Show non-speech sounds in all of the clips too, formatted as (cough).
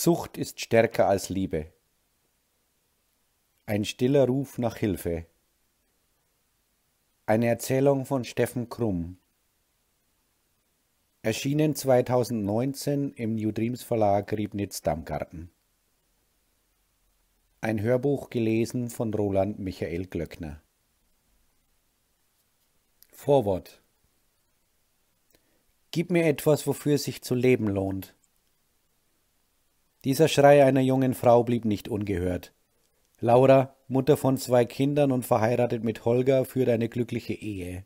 Sucht ist stärker als Liebe. Ein stiller Ruf nach Hilfe. Eine Erzählung von Steffen Krumm. Erschienen 2019 im New Dreams Verlag Riebnitz Dammgarten. Ein Hörbuch gelesen von Roland Michael Glöckner. Vorwort. Gib mir etwas, wofür sich zu leben lohnt. Dieser Schrei einer jungen Frau blieb nicht ungehört. Laura, Mutter von zwei Kindern und verheiratet mit Holger, führt eine glückliche Ehe.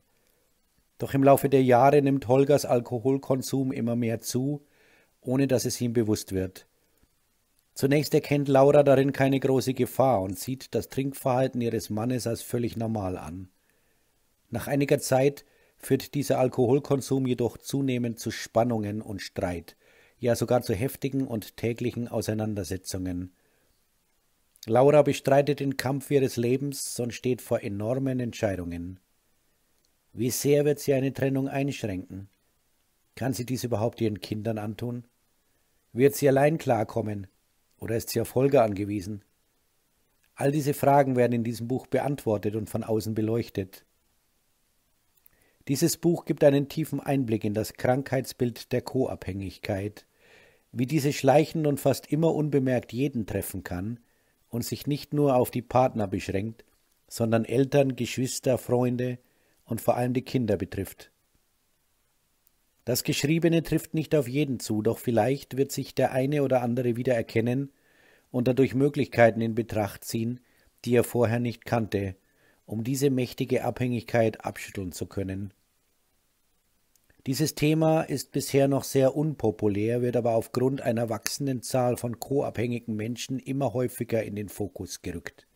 Doch im Laufe der Jahre nimmt Holgers Alkoholkonsum immer mehr zu, ohne dass es ihm bewusst wird. Zunächst erkennt Laura darin keine große Gefahr und sieht das Trinkverhalten ihres Mannes als völlig normal an. Nach einiger Zeit führt dieser Alkoholkonsum jedoch zunehmend zu Spannungen und Streit ja sogar zu heftigen und täglichen Auseinandersetzungen. Laura bestreitet den Kampf ihres Lebens und steht vor enormen Entscheidungen. Wie sehr wird sie eine Trennung einschränken? Kann sie dies überhaupt ihren Kindern antun? Wird sie allein klarkommen? Oder ist sie auf Holger angewiesen? All diese Fragen werden in diesem Buch beantwortet und von außen beleuchtet. Dieses Buch gibt einen tiefen Einblick in das Krankheitsbild der Co-Abhängigkeit wie diese schleichend und fast immer unbemerkt jeden treffen kann und sich nicht nur auf die Partner beschränkt, sondern Eltern, Geschwister, Freunde und vor allem die Kinder betrifft. Das Geschriebene trifft nicht auf jeden zu, doch vielleicht wird sich der eine oder andere wiedererkennen und dadurch Möglichkeiten in Betracht ziehen, die er vorher nicht kannte, um diese mächtige Abhängigkeit abschütteln zu können. Dieses Thema ist bisher noch sehr unpopulär, wird aber aufgrund einer wachsenden Zahl von co-abhängigen Menschen immer häufiger in den Fokus gerückt.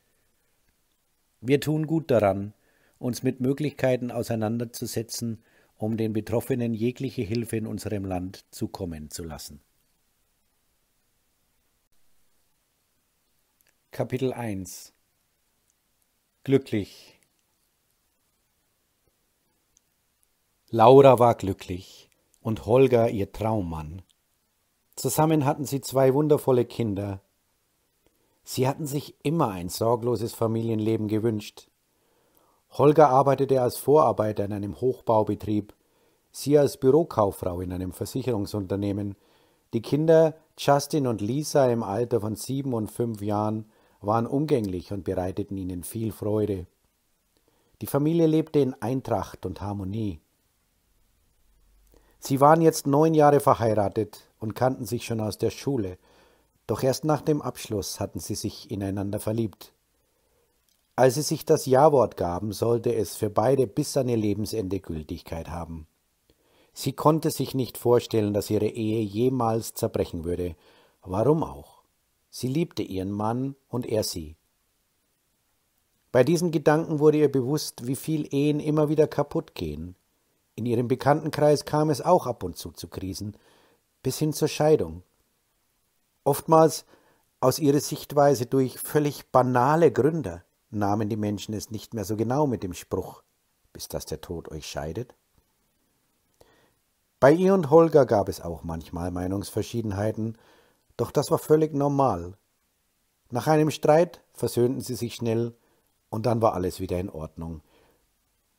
Wir tun gut daran, uns mit Möglichkeiten auseinanderzusetzen, um den Betroffenen jegliche Hilfe in unserem Land zukommen zu lassen. Kapitel 1 Glücklich Laura war glücklich und Holger ihr Traummann. Zusammen hatten sie zwei wundervolle Kinder. Sie hatten sich immer ein sorgloses Familienleben gewünscht. Holger arbeitete als Vorarbeiter in einem Hochbaubetrieb, sie als Bürokauffrau in einem Versicherungsunternehmen. Die Kinder Justin und Lisa im Alter von sieben und fünf Jahren waren umgänglich und bereiteten ihnen viel Freude. Die Familie lebte in Eintracht und Harmonie. Sie waren jetzt neun Jahre verheiratet und kannten sich schon aus der Schule, doch erst nach dem Abschluss hatten sie sich ineinander verliebt. Als sie sich das Ja-Wort gaben, sollte es für beide bis an ihr Lebensende Gültigkeit haben. Sie konnte sich nicht vorstellen, dass ihre Ehe jemals zerbrechen würde. Warum auch? Sie liebte ihren Mann und er sie. Bei diesen Gedanken wurde ihr bewusst, wie viel Ehen immer wieder kaputt gehen. In ihrem Bekanntenkreis kam es auch ab und zu zu Krisen, bis hin zur Scheidung. Oftmals aus ihrer Sichtweise durch völlig banale Gründe nahmen die Menschen es nicht mehr so genau mit dem Spruch, bis dass der Tod euch scheidet. Bei ihr und Holger gab es auch manchmal Meinungsverschiedenheiten, doch das war völlig normal. Nach einem Streit versöhnten sie sich schnell, und dann war alles wieder in Ordnung.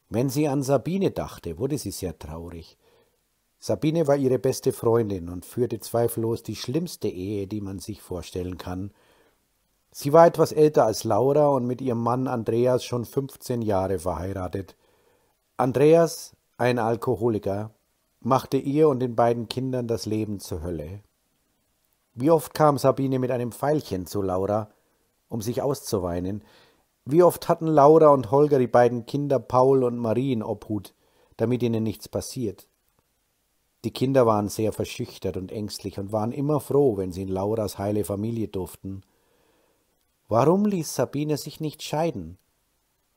Wenn sie an Sabine dachte, wurde sie sehr traurig. Sabine war ihre beste Freundin und führte zweifellos die schlimmste Ehe, die man sich vorstellen kann. Sie war etwas älter als Laura und mit ihrem Mann Andreas schon 15 Jahre verheiratet. Andreas, ein Alkoholiker, machte ihr und den beiden Kindern das Leben zur Hölle. Wie oft kam Sabine mit einem Pfeilchen zu Laura, um sich auszuweinen, wie oft hatten Laura und Holger die beiden Kinder Paul und Marie in Obhut, damit ihnen nichts passiert. Die Kinder waren sehr verschüchtert und ängstlich und waren immer froh, wenn sie in Lauras heile Familie durften. Warum ließ Sabine sich nicht scheiden?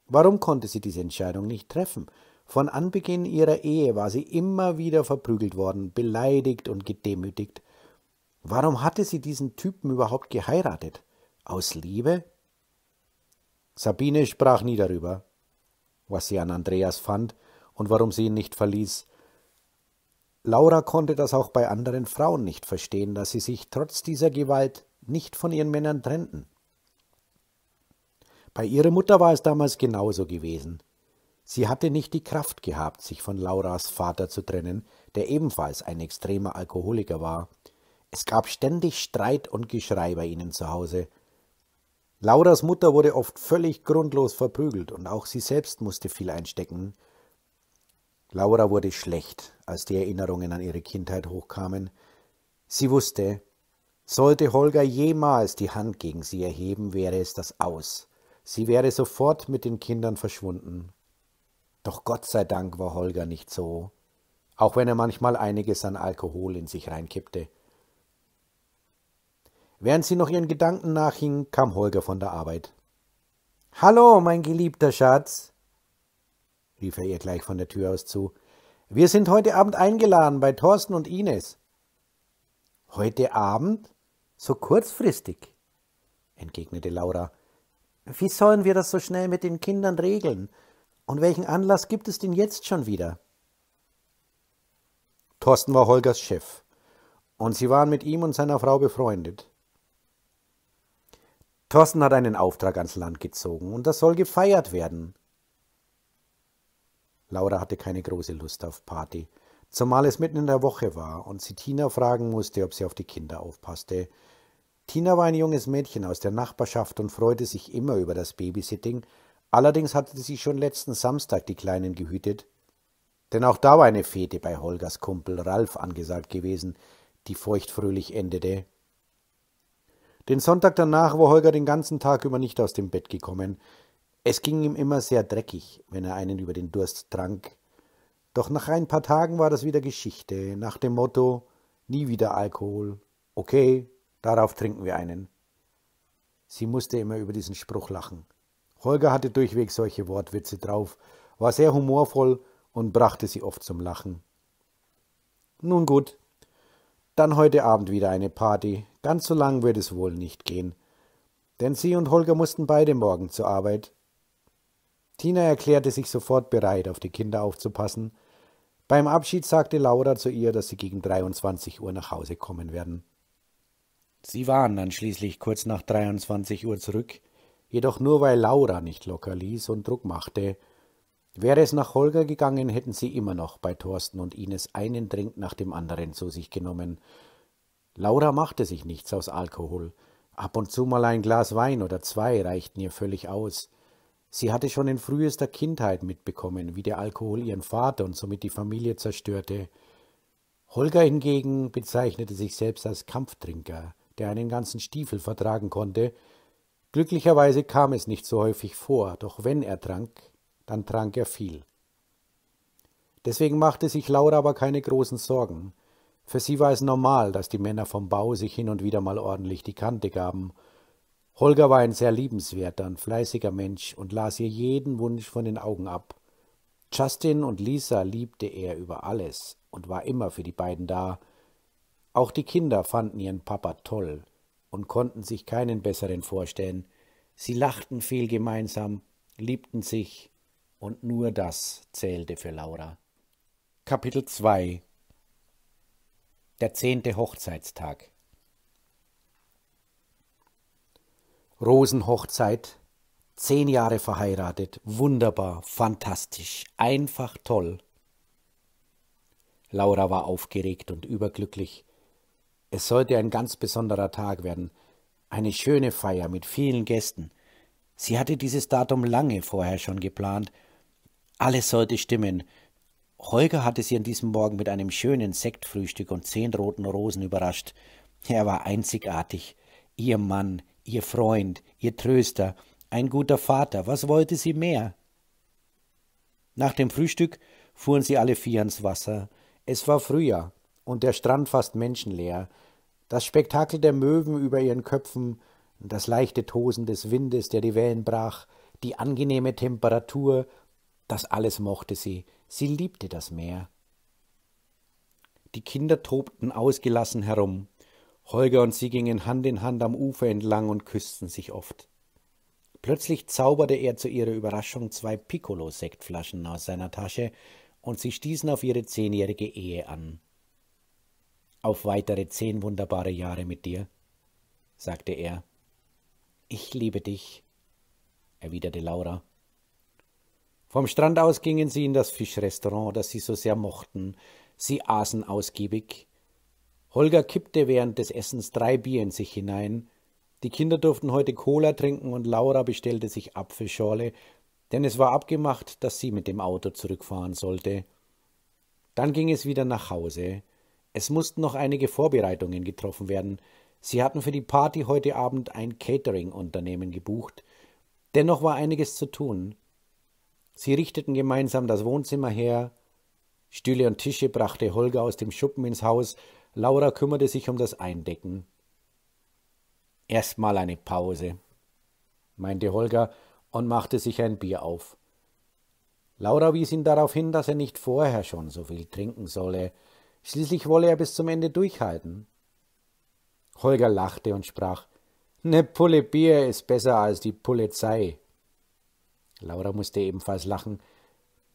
Warum konnte sie diese Entscheidung nicht treffen? Von Anbeginn ihrer Ehe war sie immer wieder verprügelt worden, beleidigt und gedemütigt. Warum hatte sie diesen Typen überhaupt geheiratet? Aus Liebe? Sabine sprach nie darüber, was sie an Andreas fand und warum sie ihn nicht verließ. Laura konnte das auch bei anderen Frauen nicht verstehen, dass sie sich trotz dieser Gewalt nicht von ihren Männern trennten. Bei ihrer Mutter war es damals genauso gewesen. Sie hatte nicht die Kraft gehabt, sich von Lauras Vater zu trennen, der ebenfalls ein extremer Alkoholiker war. Es gab ständig Streit und Geschrei bei ihnen zu Hause, Lauras Mutter wurde oft völlig grundlos verprügelt und auch sie selbst musste viel einstecken. Laura wurde schlecht, als die Erinnerungen an ihre Kindheit hochkamen. Sie wusste, sollte Holger jemals die Hand gegen sie erheben, wäre es das aus. Sie wäre sofort mit den Kindern verschwunden. Doch Gott sei Dank war Holger nicht so, auch wenn er manchmal einiges an Alkohol in sich reinkippte. Während sie noch ihren Gedanken nachhing, kam Holger von der Arbeit. Hallo, mein geliebter Schatz, rief er ihr gleich von der Tür aus zu. Wir sind heute Abend eingeladen bei Thorsten und Ines. Heute Abend? So kurzfristig, entgegnete Laura. Wie sollen wir das so schnell mit den Kindern regeln? Und welchen Anlass gibt es denn jetzt schon wieder? Thorsten war Holgers Chef, und sie waren mit ihm und seiner Frau befreundet. Thorsten hat einen Auftrag ans Land gezogen und das soll gefeiert werden. Laura hatte keine große Lust auf Party, zumal es mitten in der Woche war und sie Tina fragen musste, ob sie auf die Kinder aufpasste. Tina war ein junges Mädchen aus der Nachbarschaft und freute sich immer über das Babysitting, allerdings hatte sie schon letzten Samstag die Kleinen gehütet, denn auch da war eine Fete bei Holgers Kumpel Ralf angesagt gewesen, die feuchtfröhlich endete. Den Sonntag danach war Holger den ganzen Tag über nicht aus dem Bett gekommen. Es ging ihm immer sehr dreckig, wenn er einen über den Durst trank. Doch nach ein paar Tagen war das wieder Geschichte, nach dem Motto Nie wieder Alkohol. Okay, darauf trinken wir einen. Sie musste immer über diesen Spruch lachen. Holger hatte durchweg solche Wortwitze drauf, war sehr humorvoll und brachte sie oft zum Lachen. Nun gut, dann heute Abend wieder eine Party, Ganz so lang wird es wohl nicht gehen, denn sie und Holger mussten beide morgen zur Arbeit. Tina erklärte sich sofort bereit, auf die Kinder aufzupassen. Beim Abschied sagte Laura zu ihr, dass sie gegen 23 Uhr nach Hause kommen werden. Sie waren dann schließlich kurz nach 23 Uhr zurück, jedoch nur weil Laura nicht locker ließ und Druck machte. Wäre es nach Holger gegangen, hätten sie immer noch bei Thorsten und Ines einen Drink nach dem anderen zu sich genommen Laura machte sich nichts aus Alkohol. Ab und zu mal ein Glas Wein oder zwei reichten ihr völlig aus. Sie hatte schon in frühester Kindheit mitbekommen, wie der Alkohol ihren Vater und somit die Familie zerstörte. Holger hingegen bezeichnete sich selbst als Kampftrinker, der einen ganzen Stiefel vertragen konnte. Glücklicherweise kam es nicht so häufig vor, doch wenn er trank, dann trank er viel. Deswegen machte sich Laura aber keine großen Sorgen. Für sie war es normal, dass die Männer vom Bau sich hin und wieder mal ordentlich die Kante gaben. Holger war ein sehr liebenswerter und fleißiger Mensch und las ihr jeden Wunsch von den Augen ab. Justin und Lisa liebte er über alles und war immer für die beiden da. Auch die Kinder fanden ihren Papa toll und konnten sich keinen besseren vorstellen. Sie lachten viel gemeinsam, liebten sich, und nur das zählte für Laura. Kapitel 2 der zehnte Hochzeitstag. Rosenhochzeit, zehn Jahre verheiratet, wunderbar, fantastisch, einfach toll. Laura war aufgeregt und überglücklich. Es sollte ein ganz besonderer Tag werden, eine schöne Feier mit vielen Gästen. Sie hatte dieses Datum lange vorher schon geplant. Alles sollte stimmen, Holger hatte sie an diesem Morgen mit einem schönen Sektfrühstück und zehn roten Rosen überrascht. Er war einzigartig. Ihr Mann, ihr Freund, ihr Tröster, ein guter Vater, was wollte sie mehr? Nach dem Frühstück fuhren sie alle vier ans Wasser. Es war Frühjahr und der Strand fast menschenleer. Das Spektakel der Möwen über ihren Köpfen, das leichte Tosen des Windes, der die Wellen brach, die angenehme Temperatur, das alles mochte sie. Sie liebte das Meer. Die Kinder tobten ausgelassen herum. Holger und sie gingen Hand in Hand am Ufer entlang und küssten sich oft. Plötzlich zauberte er zu ihrer Überraschung zwei Piccolo-Sektflaschen aus seiner Tasche und sie stießen auf ihre zehnjährige Ehe an. Auf weitere zehn wunderbare Jahre mit dir, sagte er. Ich liebe dich, erwiderte Laura. Vom Strand aus gingen sie in das Fischrestaurant, das sie so sehr mochten. Sie aßen ausgiebig. Holger kippte während des Essens drei Bier in sich hinein. Die Kinder durften heute Cola trinken und Laura bestellte sich Apfelschorle, denn es war abgemacht, dass sie mit dem Auto zurückfahren sollte. Dann ging es wieder nach Hause. Es mussten noch einige Vorbereitungen getroffen werden. Sie hatten für die Party heute Abend ein Catering-Unternehmen gebucht. Dennoch war einiges zu tun. Sie richteten gemeinsam das Wohnzimmer her. Stühle und Tische brachte Holger aus dem Schuppen ins Haus, Laura kümmerte sich um das Eindecken. Erstmal eine Pause, meinte Holger und machte sich ein Bier auf. Laura wies ihn darauf hin, dass er nicht vorher schon so viel trinken solle, schließlich wolle er bis zum Ende durchhalten. Holger lachte und sprach, »Ne Pulle Bier ist besser als die Polizei.« Laura musste ebenfalls lachen.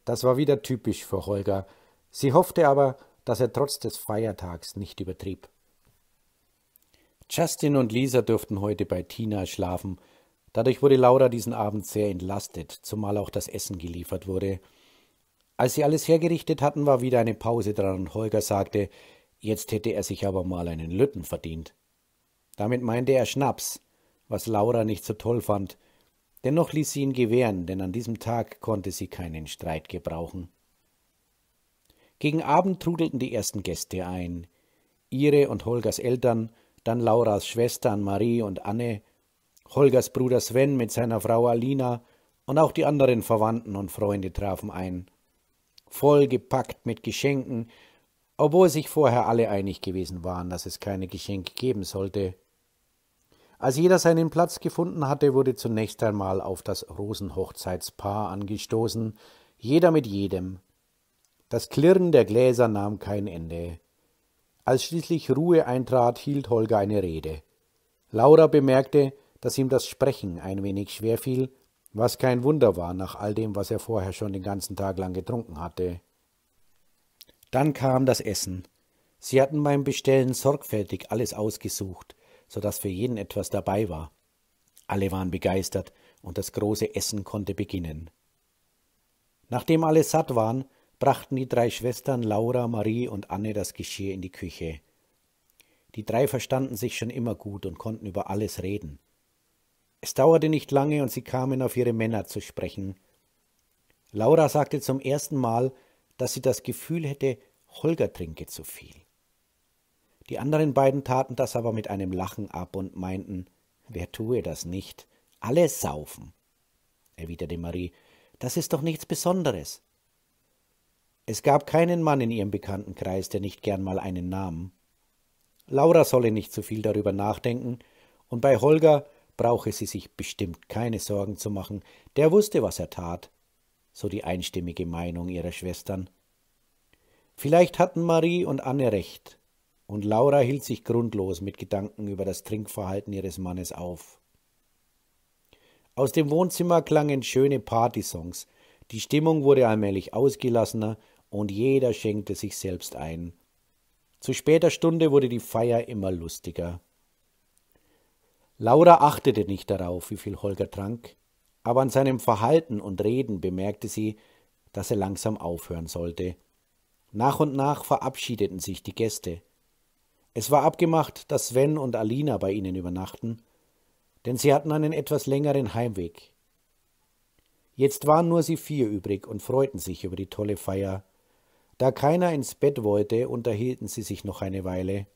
Das war wieder typisch für Holger. Sie hoffte aber, dass er trotz des Feiertags nicht übertrieb. Justin und Lisa durften heute bei Tina schlafen. Dadurch wurde Laura diesen Abend sehr entlastet, zumal auch das Essen geliefert wurde. Als sie alles hergerichtet hatten, war wieder eine Pause dran und Holger sagte, jetzt hätte er sich aber mal einen Lütten verdient. Damit meinte er Schnaps, was Laura nicht so toll fand – Dennoch ließ sie ihn gewähren, denn an diesem Tag konnte sie keinen Streit gebrauchen. Gegen Abend trudelten die ersten Gäste ein. Ihre und Holgers Eltern, dann Lauras Schwestern Marie und Anne, Holgers Bruder Sven mit seiner Frau Alina und auch die anderen Verwandten und Freunde trafen ein. Vollgepackt mit Geschenken, obwohl sich vorher alle einig gewesen waren, dass es keine Geschenke geben sollte. Als jeder seinen Platz gefunden hatte, wurde zunächst einmal auf das Rosenhochzeitspaar angestoßen, jeder mit jedem. Das Klirren der Gläser nahm kein Ende. Als schließlich Ruhe eintrat, hielt Holger eine Rede. Laura bemerkte, dass ihm das Sprechen ein wenig schwer fiel, was kein Wunder war nach all dem, was er vorher schon den ganzen Tag lang getrunken hatte. Dann kam das Essen. Sie hatten beim Bestellen sorgfältig alles ausgesucht so dass für jeden etwas dabei war. Alle waren begeistert, und das große Essen konnte beginnen. Nachdem alle satt waren, brachten die drei Schwestern Laura, Marie und Anne das Geschirr in die Küche. Die drei verstanden sich schon immer gut und konnten über alles reden. Es dauerte nicht lange und sie kamen auf ihre Männer zu sprechen. Laura sagte zum ersten Mal, dass sie das Gefühl hätte, Holger trinke zu viel. Die anderen beiden taten das aber mit einem Lachen ab und meinten, wer tue das nicht? Alle saufen, erwiderte Marie, das ist doch nichts Besonderes. Es gab keinen Mann in ihrem Bekanntenkreis, der nicht gern mal einen nahm. Laura solle nicht zu so viel darüber nachdenken, und bei Holger brauche sie sich bestimmt keine Sorgen zu machen, der wusste, was er tat, so die einstimmige Meinung ihrer Schwestern. Vielleicht hatten Marie und Anne recht, und Laura hielt sich grundlos mit Gedanken über das Trinkverhalten ihres Mannes auf. Aus dem Wohnzimmer klangen schöne Partysongs, die Stimmung wurde allmählich ausgelassener und jeder schenkte sich selbst ein. Zu später Stunde wurde die Feier immer lustiger. Laura achtete nicht darauf, wie viel Holger trank, aber an seinem Verhalten und Reden bemerkte sie, dass er langsam aufhören sollte. Nach und nach verabschiedeten sich die Gäste. Es war abgemacht, dass Sven und Alina bei ihnen übernachten, denn sie hatten einen etwas längeren Heimweg. Jetzt waren nur sie vier übrig und freuten sich über die tolle Feier. Da keiner ins Bett wollte, unterhielten sie sich noch eine Weile.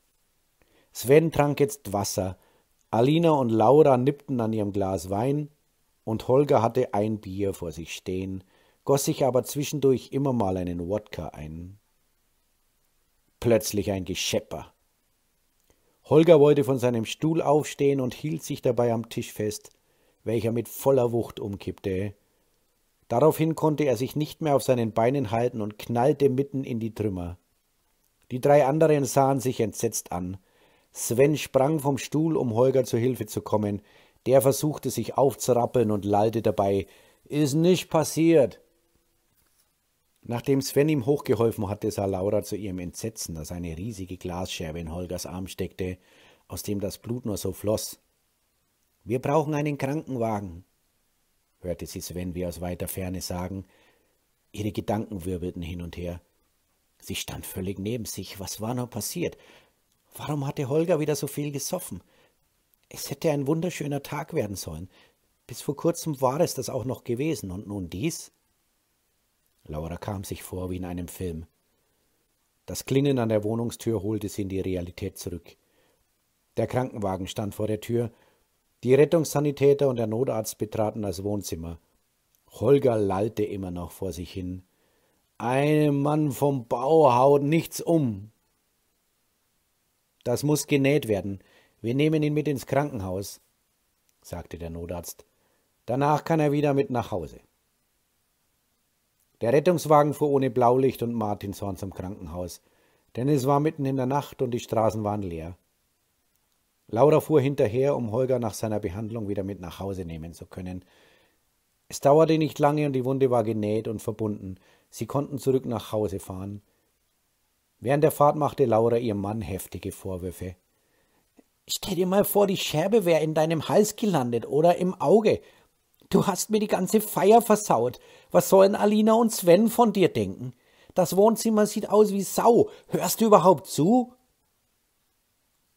Sven trank jetzt Wasser, Alina und Laura nippten an ihrem Glas Wein, und Holger hatte ein Bier vor sich stehen, goss sich aber zwischendurch immer mal einen Wodka ein. Plötzlich ein Geschepper. Holger wollte von seinem Stuhl aufstehen und hielt sich dabei am Tisch fest, welcher mit voller Wucht umkippte. Daraufhin konnte er sich nicht mehr auf seinen Beinen halten und knallte mitten in die Trümmer. Die drei anderen sahen sich entsetzt an. Sven sprang vom Stuhl, um Holger zu Hilfe zu kommen. Der versuchte sich aufzurappeln und lallte dabei Ist nicht passiert. Nachdem Sven ihm hochgeholfen hatte, sah Laura zu ihrem Entsetzen, dass eine riesige Glasscherbe in Holgers Arm steckte, aus dem das Blut nur so floss. Wir brauchen einen Krankenwagen, hörte sie Sven wie aus weiter Ferne sagen. Ihre Gedanken wirbelten hin und her. Sie stand völlig neben sich. Was war nur passiert? Warum hatte Holger wieder so viel gesoffen? Es hätte ein wunderschöner Tag werden sollen. Bis vor kurzem war es das auch noch gewesen, und nun dies? Laura kam sich vor wie in einem Film. Das Klingeln an der Wohnungstür holte sie in die Realität zurück. Der Krankenwagen stand vor der Tür. Die Rettungssanitäter und der Notarzt betraten das Wohnzimmer. Holger lallte immer noch vor sich hin. Ein Mann vom Bau haut nichts um. Das muss genäht werden. Wir nehmen ihn mit ins Krankenhaus, sagte der Notarzt. Danach kann er wieder mit nach Hause. Der Rettungswagen fuhr ohne Blaulicht und Martinshorn zum Krankenhaus, denn es war mitten in der Nacht und die Straßen waren leer. Laura fuhr hinterher, um Holger nach seiner Behandlung wieder mit nach Hause nehmen zu können. Es dauerte nicht lange und die Wunde war genäht und verbunden. Sie konnten zurück nach Hause fahren. Während der Fahrt machte Laura ihrem Mann heftige Vorwürfe. Stell dir mal vor, die Scherbe wäre in deinem Hals gelandet oder im Auge. Du hast mir die ganze Feier versaut. Was sollen Alina und Sven von dir denken? Das Wohnzimmer sieht aus wie Sau. Hörst du überhaupt zu?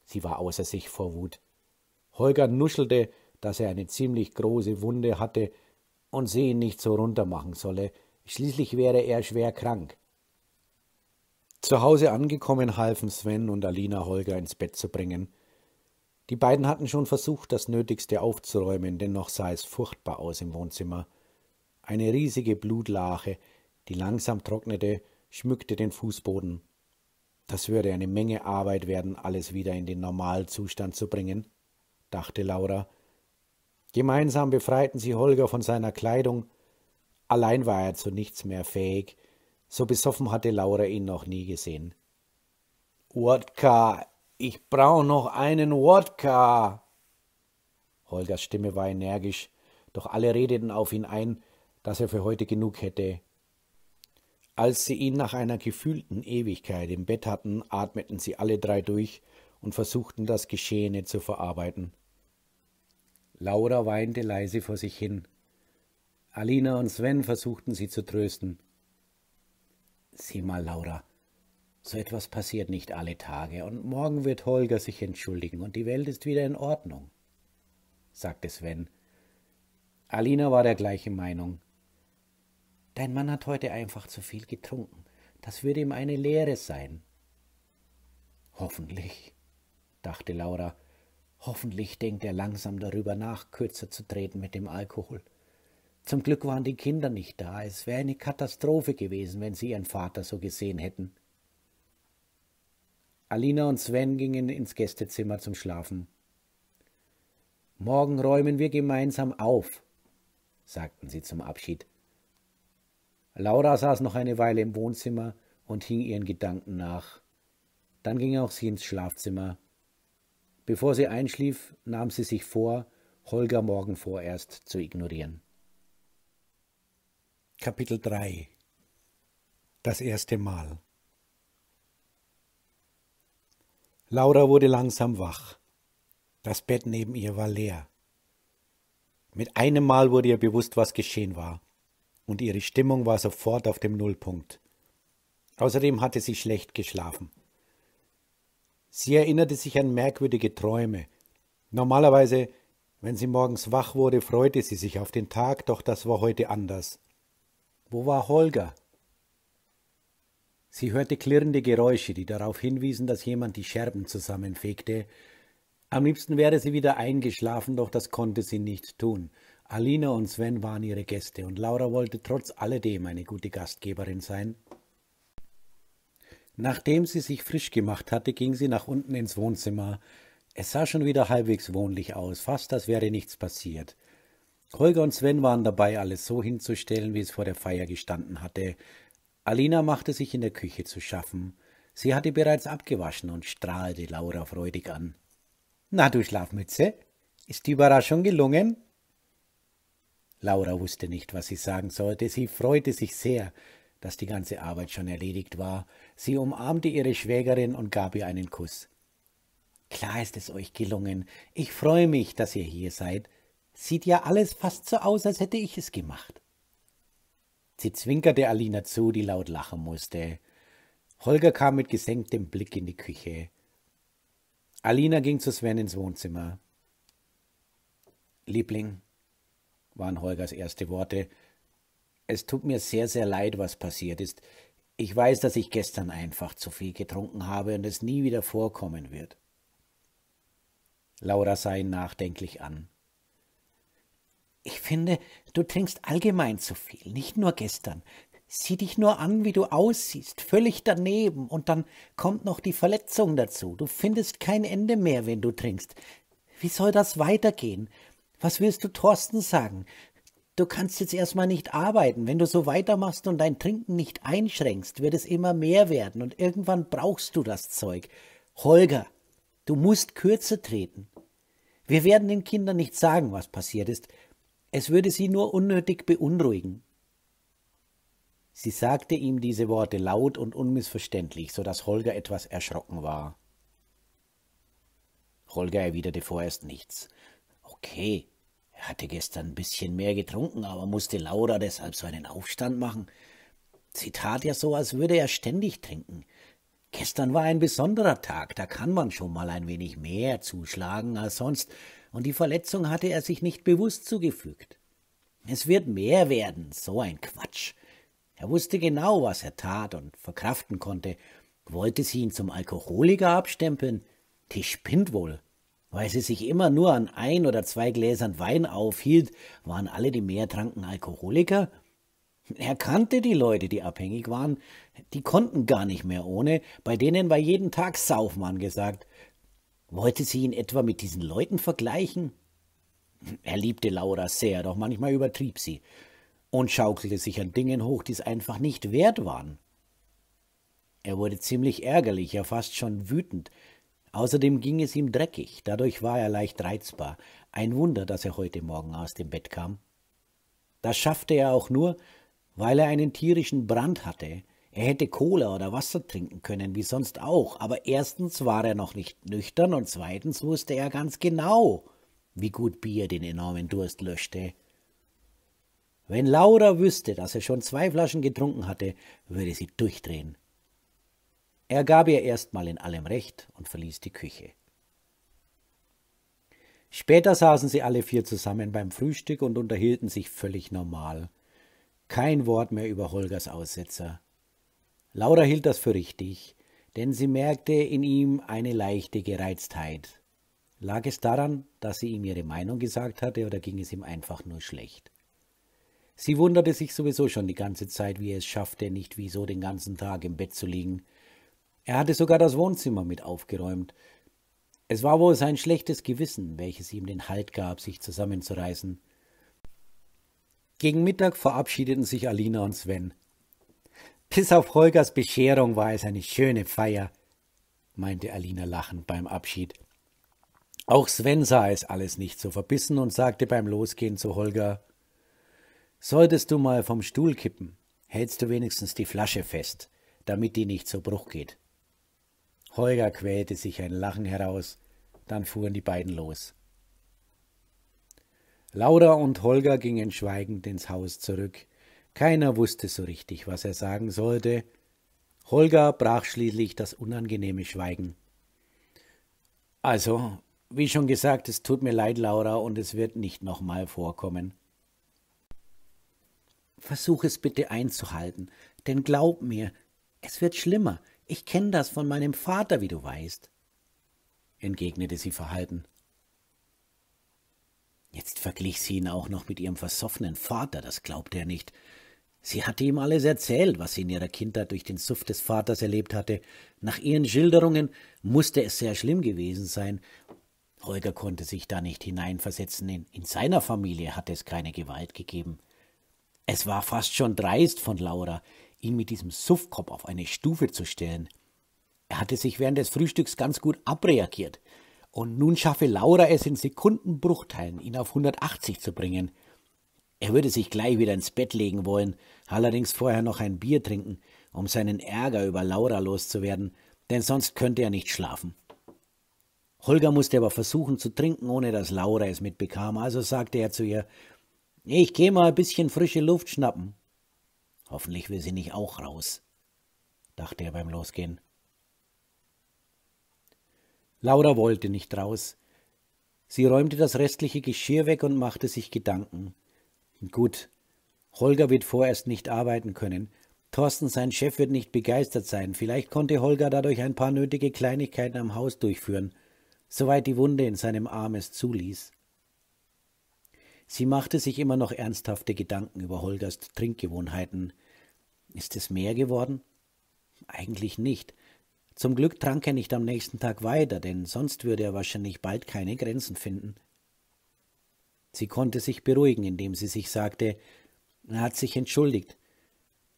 Sie war außer sich vor Wut. Holger nuschelte, dass er eine ziemlich große Wunde hatte und sie ihn nicht so runtermachen solle. Schließlich wäre er schwer krank. Zu Hause angekommen halfen Sven und Alina Holger ins Bett zu bringen. Die beiden hatten schon versucht, das Nötigste aufzuräumen, dennoch sah es furchtbar aus im Wohnzimmer. Eine riesige Blutlache, die langsam trocknete, schmückte den Fußboden. Das würde eine Menge Arbeit werden, alles wieder in den Normalzustand zu bringen, dachte Laura. Gemeinsam befreiten sie Holger von seiner Kleidung. Allein war er zu nichts mehr fähig, so besoffen hatte Laura ihn noch nie gesehen. Wodka ich brauche noch einen Wodka. Holgers Stimme war energisch, doch alle redeten auf ihn ein, dass er für heute genug hätte. Als sie ihn nach einer gefühlten Ewigkeit im Bett hatten, atmeten sie alle drei durch und versuchten das Geschehene zu verarbeiten. Laura weinte leise vor sich hin. Alina und Sven versuchten sie zu trösten. Sieh mal, Laura, so etwas passiert nicht alle Tage, und morgen wird Holger sich entschuldigen, und die Welt ist wieder in Ordnung, sagte Sven. Alina war der gleichen Meinung. Dein Mann hat heute einfach zu viel getrunken. Das würde ihm eine Lehre sein. Hoffentlich, dachte Laura, hoffentlich denkt er langsam darüber nach, kürzer zu treten mit dem Alkohol. Zum Glück waren die Kinder nicht da, es wäre eine Katastrophe gewesen, wenn sie ihren Vater so gesehen hätten. Alina und Sven gingen ins Gästezimmer zum Schlafen. Morgen räumen wir gemeinsam auf, sagten sie zum Abschied. Laura saß noch eine Weile im Wohnzimmer und hing ihren Gedanken nach. Dann ging auch sie ins Schlafzimmer. Bevor sie einschlief, nahm sie sich vor, Holger morgen vorerst zu ignorieren. Kapitel 3 Das erste Mal Laura wurde langsam wach. Das Bett neben ihr war leer. Mit einem Mal wurde ihr bewusst, was geschehen war, und ihre Stimmung war sofort auf dem Nullpunkt. Außerdem hatte sie schlecht geschlafen. Sie erinnerte sich an merkwürdige Träume. Normalerweise, wenn sie morgens wach wurde, freute sie sich auf den Tag, doch das war heute anders. Wo war Holger? Sie hörte klirrende Geräusche, die darauf hinwiesen, dass jemand die Scherben zusammenfegte. Am liebsten wäre sie wieder eingeschlafen, doch das konnte sie nicht tun. Alina und Sven waren ihre Gäste, und Laura wollte trotz alledem eine gute Gastgeberin sein. Nachdem sie sich frisch gemacht hatte, ging sie nach unten ins Wohnzimmer. Es sah schon wieder halbwegs wohnlich aus, fast als wäre nichts passiert. Holger und Sven waren dabei, alles so hinzustellen, wie es vor der Feier gestanden hatte. Alina machte sich in der Küche zu schaffen. Sie hatte bereits abgewaschen und strahlte Laura freudig an. Na, du Schlafmütze, ist die Überraschung gelungen? Laura wusste nicht, was sie sagen sollte. Sie freute sich sehr, dass die ganze Arbeit schon erledigt war. Sie umarmte ihre Schwägerin und gab ihr einen Kuss. Klar ist es euch gelungen. Ich freue mich, dass ihr hier seid. Sieht ja alles fast so aus, als hätte ich es gemacht. Sie zwinkerte Alina zu, die laut lachen musste. Holger kam mit gesenktem Blick in die Küche. Alina ging zu Sven ins Wohnzimmer. Liebling, waren Holgers erste Worte, es tut mir sehr, sehr leid, was passiert ist. Ich weiß, dass ich gestern einfach zu viel getrunken habe und es nie wieder vorkommen wird. Laura sah ihn nachdenklich an. Ich finde, du trinkst allgemein zu viel, nicht nur gestern. Sieh dich nur an, wie du aussiehst, völlig daneben, und dann kommt noch die Verletzung dazu. Du findest kein Ende mehr, wenn du trinkst. Wie soll das weitergehen? Was willst du Thorsten sagen? Du kannst jetzt erstmal nicht arbeiten. Wenn du so weitermachst und dein Trinken nicht einschränkst, wird es immer mehr werden und irgendwann brauchst du das Zeug. Holger, du musst kürzer treten. Wir werden den Kindern nicht sagen, was passiert ist. Es würde sie nur unnötig beunruhigen. Sie sagte ihm diese Worte laut und unmissverständlich, so dass Holger etwas erschrocken war. Holger erwiderte vorerst nichts. Okay, er hatte gestern ein bisschen mehr getrunken, aber musste Laura deshalb so einen Aufstand machen. Sie tat ja so, als würde er ständig trinken. Gestern war ein besonderer Tag, da kann man schon mal ein wenig mehr zuschlagen als sonst, und die Verletzung hatte er sich nicht bewusst zugefügt. Es wird mehr werden, so ein Quatsch. Er wusste genau, was er tat und verkraften konnte. Wollte sie ihn zum Alkoholiker abstempeln? Die spinnt wohl. Weil sie sich immer nur an ein oder zwei Gläsern Wein aufhielt, waren alle, die mehr tranken, Alkoholiker? Er kannte die Leute, die abhängig waren. Die konnten gar nicht mehr ohne. Bei denen war jeden Tag Saufmann gesagt. Wollte sie ihn etwa mit diesen Leuten vergleichen? Er liebte Laura sehr, doch manchmal übertrieb sie und schaukelte sich an Dingen hoch, die es einfach nicht wert waren. Er wurde ziemlich ärgerlich, ja fast schon wütend. Außerdem ging es ihm dreckig, dadurch war er leicht reizbar. Ein Wunder, dass er heute Morgen aus dem Bett kam. Das schaffte er auch nur, weil er einen tierischen Brand hatte, er hätte Cola oder Wasser trinken können, wie sonst auch, aber erstens war er noch nicht nüchtern und zweitens wusste er ganz genau, wie gut Bier den enormen Durst löschte. Wenn Laura wüsste, dass er schon zwei Flaschen getrunken hatte, würde sie durchdrehen. Er gab ihr erstmal in allem recht und verließ die Küche. Später saßen sie alle vier zusammen beim Frühstück und unterhielten sich völlig normal. Kein Wort mehr über Holgers Aussetzer. Laura hielt das für richtig, denn sie merkte in ihm eine leichte Gereiztheit. Lag es daran, dass sie ihm ihre Meinung gesagt hatte, oder ging es ihm einfach nur schlecht? Sie wunderte sich sowieso schon die ganze Zeit, wie er es schaffte, nicht wie so den ganzen Tag im Bett zu liegen. Er hatte sogar das Wohnzimmer mit aufgeräumt. Es war wohl sein schlechtes Gewissen, welches ihm den Halt gab, sich zusammenzureißen. Gegen Mittag verabschiedeten sich Alina und Sven. Bis auf Holgers Bescherung war es eine schöne Feier, meinte Alina lachend beim Abschied. Auch Sven sah es alles nicht so verbissen und sagte beim Losgehen zu Holger Solltest du mal vom Stuhl kippen, hältst du wenigstens die Flasche fest, damit die nicht zu Bruch geht. Holger quälte sich ein Lachen heraus, dann fuhren die beiden los. Laura und Holger gingen schweigend ins Haus zurück, keiner wusste so richtig, was er sagen sollte. Holger brach schließlich das unangenehme Schweigen. Also, wie schon gesagt, es tut mir leid, Laura, und es wird nicht nochmal vorkommen. Versuch es bitte einzuhalten, denn glaub mir, es wird schlimmer. Ich kenne das von meinem Vater, wie du weißt, entgegnete sie verhalten. Jetzt verglich sie ihn auch noch mit ihrem versoffenen Vater, das glaubte er nicht. Sie hatte ihm alles erzählt, was sie in ihrer Kindheit durch den Suff des Vaters erlebt hatte. Nach ihren Schilderungen musste es sehr schlimm gewesen sein. Holger konnte sich da nicht hineinversetzen, in, in seiner Familie hatte es keine Gewalt gegeben. Es war fast schon dreist von Laura, ihn mit diesem Suffkopf auf eine Stufe zu stellen. Er hatte sich während des Frühstücks ganz gut abreagiert. Und nun schaffe Laura es in Sekundenbruchteilen, ihn auf 180 zu bringen. Er würde sich gleich wieder ins Bett legen wollen, allerdings vorher noch ein Bier trinken, um seinen Ärger über Laura loszuwerden, denn sonst könnte er nicht schlafen. Holger musste aber versuchen zu trinken, ohne dass Laura es mitbekam, also sagte er zu ihr Ich gehe mal ein bisschen frische Luft schnappen. Hoffentlich will sie nicht auch raus, dachte er beim Losgehen. Laura wollte nicht raus. Sie räumte das restliche Geschirr weg und machte sich Gedanken. Gut, Holger wird vorerst nicht arbeiten können. Thorsten, sein Chef, wird nicht begeistert sein. Vielleicht konnte Holger dadurch ein paar nötige Kleinigkeiten am Haus durchführen, soweit die Wunde in seinem Arm es zuließ. Sie machte sich immer noch ernsthafte Gedanken über Holgers Trinkgewohnheiten. Ist es mehr geworden? Eigentlich nicht. Zum Glück trank er nicht am nächsten Tag weiter, denn sonst würde er wahrscheinlich bald keine Grenzen finden. Sie konnte sich beruhigen, indem sie sich sagte, er hat sich entschuldigt.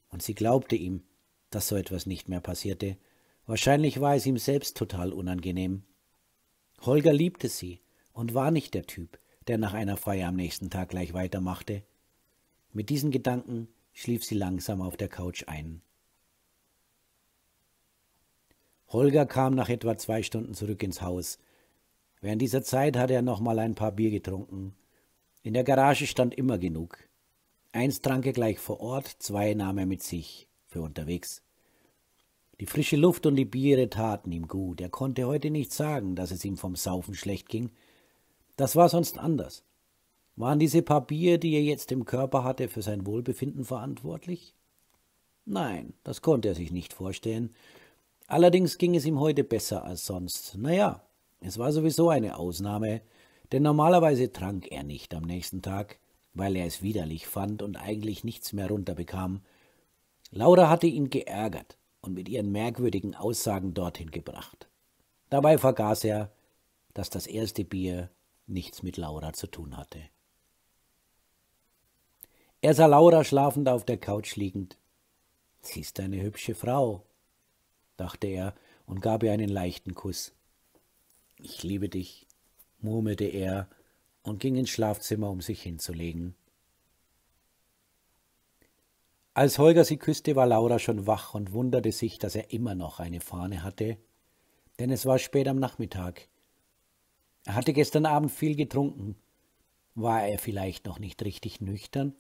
Und sie glaubte ihm, dass so etwas nicht mehr passierte. Wahrscheinlich war es ihm selbst total unangenehm. Holger liebte sie und war nicht der Typ, der nach einer Feier am nächsten Tag gleich weitermachte. Mit diesen Gedanken schlief sie langsam auf der Couch ein. Holger kam nach etwa zwei Stunden zurück ins Haus. Während dieser Zeit hatte er noch mal ein paar Bier getrunken. In der Garage stand immer genug. Eins trank er gleich vor Ort, zwei nahm er mit sich für unterwegs. Die frische Luft und die Biere taten ihm gut. Er konnte heute nicht sagen, dass es ihm vom Saufen schlecht ging. Das war sonst anders. Waren diese paar Bier, die er jetzt im Körper hatte, für sein Wohlbefinden verantwortlich? Nein, das konnte er sich nicht vorstellen. Allerdings ging es ihm heute besser als sonst. Naja, es war sowieso eine Ausnahme, denn normalerweise trank er nicht am nächsten Tag weil er es widerlich fand und eigentlich nichts mehr runterbekam. Laura hatte ihn geärgert und mit ihren merkwürdigen Aussagen dorthin gebracht. Dabei vergaß er, dass das erste Bier nichts mit Laura zu tun hatte. Er sah Laura schlafend auf der Couch liegend. Sie ist eine hübsche Frau, dachte er und gab ihr einen leichten Kuss. Ich liebe dich, murmelte er und ging ins Schlafzimmer, um sich hinzulegen. Als Holger sie küsste, war Laura schon wach und wunderte sich, dass er immer noch eine Fahne hatte, denn es war spät am Nachmittag. Er hatte gestern Abend viel getrunken. War er vielleicht noch nicht richtig nüchtern?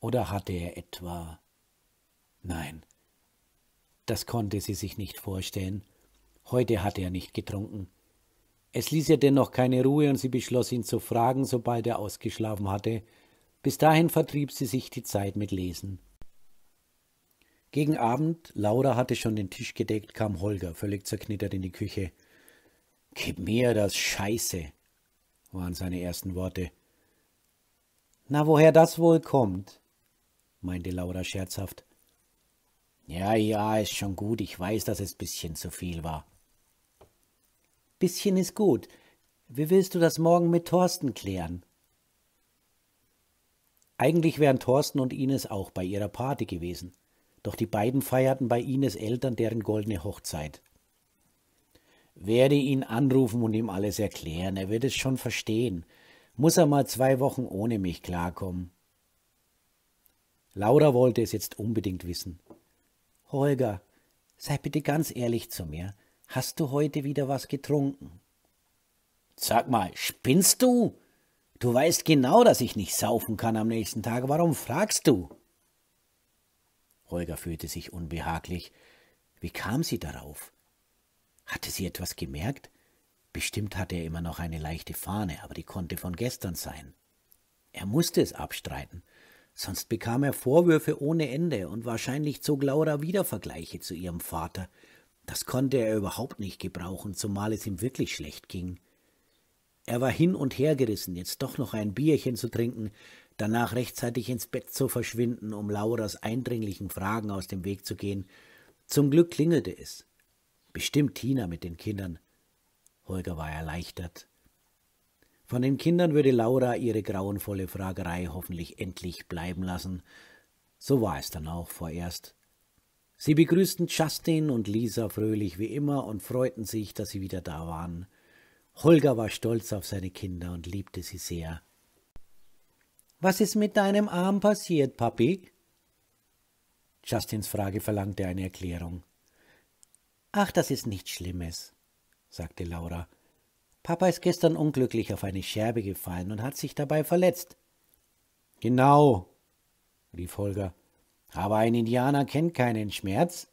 Oder hatte er etwa. Nein, das konnte sie sich nicht vorstellen. Heute hatte er nicht getrunken. Es ließ ihr dennoch keine Ruhe und sie beschloss, ihn zu fragen, sobald er ausgeschlafen hatte. Bis dahin vertrieb sie sich die Zeit mit Lesen. Gegen Abend, Laura hatte schon den Tisch gedeckt, kam Holger, völlig zerknittert in die Küche. Gib mir das Scheiße, waren seine ersten Worte. Na, woher das wohl kommt, meinte Laura scherzhaft. Ja, ja, ist schon gut, ich weiß, dass es bisschen zu viel war bisschen ist gut. Wie willst du das morgen mit Thorsten klären? Eigentlich wären Thorsten und Ines auch bei ihrer Party gewesen, doch die beiden feierten bei Ines Eltern deren goldene Hochzeit. Werde ihn anrufen und ihm alles erklären, er wird es schon verstehen. Muss er mal zwei Wochen ohne mich klarkommen. Laura wollte es jetzt unbedingt wissen. Holger, sei bitte ganz ehrlich zu mir. Hast du heute wieder was getrunken? Sag mal, spinnst du? Du weißt genau, dass ich nicht saufen kann am nächsten Tag. Warum fragst du? Holger fühlte sich unbehaglich. Wie kam sie darauf? Hatte sie etwas gemerkt? Bestimmt hatte er immer noch eine leichte Fahne, aber die konnte von gestern sein. Er musste es abstreiten, sonst bekam er Vorwürfe ohne Ende und wahrscheinlich zog Laura wieder Vergleiche zu ihrem Vater – das konnte er überhaupt nicht gebrauchen, zumal es ihm wirklich schlecht ging. Er war hin und her gerissen, jetzt doch noch ein Bierchen zu trinken, danach rechtzeitig ins Bett zu verschwinden, um Lauras eindringlichen Fragen aus dem Weg zu gehen. Zum Glück klingelte es. Bestimmt Tina mit den Kindern. Holger war erleichtert. Von den Kindern würde Laura ihre grauenvolle Fragerei hoffentlich endlich bleiben lassen. So war es dann auch vorerst. Sie begrüßten Justin und Lisa fröhlich wie immer und freuten sich, dass sie wieder da waren. Holger war stolz auf seine Kinder und liebte sie sehr. Was ist mit deinem Arm passiert, Papi? Justins Frage verlangte eine Erklärung. Ach, das ist nichts Schlimmes, sagte Laura. Papa ist gestern unglücklich auf eine Scherbe gefallen und hat sich dabei verletzt. Genau, rief Holger. Aber ein Indianer kennt keinen Schmerz.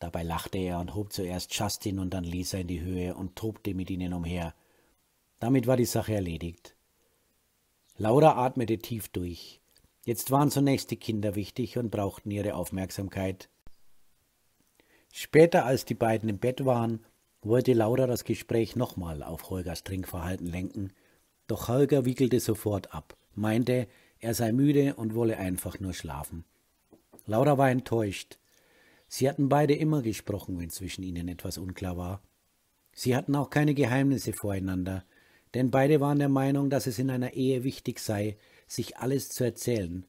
Dabei lachte er und hob zuerst Justin und dann Lisa in die Höhe und tobte mit ihnen umher. Damit war die Sache erledigt. Laura atmete tief durch. Jetzt waren zunächst die Kinder wichtig und brauchten ihre Aufmerksamkeit. Später, als die beiden im Bett waren, wollte Laura das Gespräch nochmal auf Holgers Trinkverhalten lenken, doch Holger wiegelte sofort ab, meinte, er sei müde und wolle einfach nur schlafen. Laura war enttäuscht. Sie hatten beide immer gesprochen, wenn zwischen ihnen etwas unklar war. Sie hatten auch keine Geheimnisse voreinander, denn beide waren der Meinung, dass es in einer Ehe wichtig sei, sich alles zu erzählen.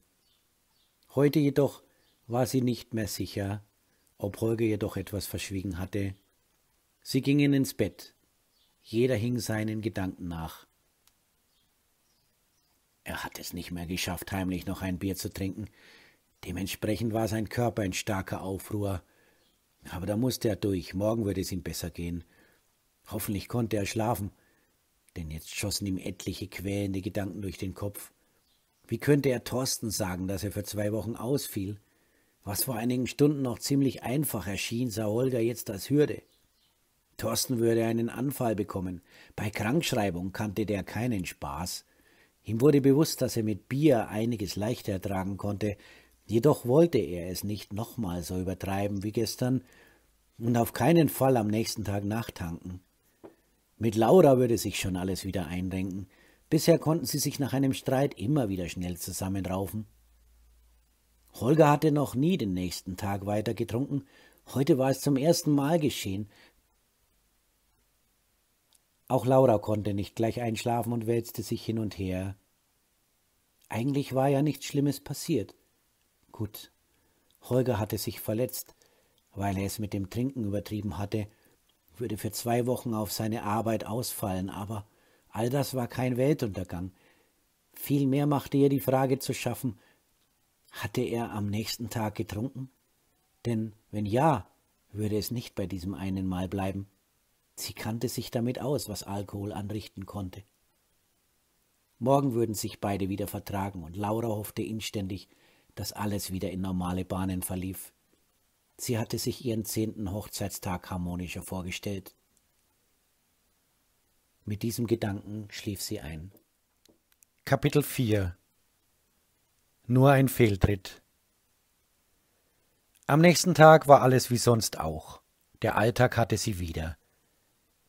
Heute jedoch war sie nicht mehr sicher, ob Holger jedoch etwas verschwiegen hatte. Sie gingen ins Bett. Jeder hing seinen Gedanken nach. Er hat es nicht mehr geschafft, heimlich noch ein Bier zu trinken. Dementsprechend war sein Körper in starker Aufruhr. Aber da musste er durch, morgen würde es ihm besser gehen. Hoffentlich konnte er schlafen, denn jetzt schossen ihm etliche quälende Gedanken durch den Kopf. Wie könnte er Thorsten sagen, dass er für zwei Wochen ausfiel? Was vor einigen Stunden noch ziemlich einfach erschien, sah Holger jetzt als Hürde. Thorsten würde einen Anfall bekommen. Bei Krankschreibung kannte der keinen Spaß. Ihm wurde bewusst, dass er mit Bier einiges leichter ertragen konnte, Jedoch wollte er es nicht nochmal so übertreiben wie gestern und auf keinen Fall am nächsten Tag nachtanken. Mit Laura würde sich schon alles wieder einrenken. Bisher konnten sie sich nach einem Streit immer wieder schnell zusammenraufen. Holger hatte noch nie den nächsten Tag weiter getrunken. Heute war es zum ersten Mal geschehen. Auch Laura konnte nicht gleich einschlafen und wälzte sich hin und her. Eigentlich war ja nichts Schlimmes passiert. Gut, Holger hatte sich verletzt, weil er es mit dem Trinken übertrieben hatte, würde für zwei Wochen auf seine Arbeit ausfallen, aber all das war kein Weltuntergang. Vielmehr machte ihr die Frage zu schaffen, hatte er am nächsten Tag getrunken? Denn wenn ja, würde es nicht bei diesem einen Mal bleiben. Sie kannte sich damit aus, was Alkohol anrichten konnte. Morgen würden sich beide wieder vertragen, und Laura hoffte inständig, dass alles wieder in normale Bahnen verlief. Sie hatte sich ihren zehnten Hochzeitstag harmonischer vorgestellt. Mit diesem Gedanken schlief sie ein. Kapitel 4 Nur ein Fehltritt Am nächsten Tag war alles wie sonst auch. Der Alltag hatte sie wieder.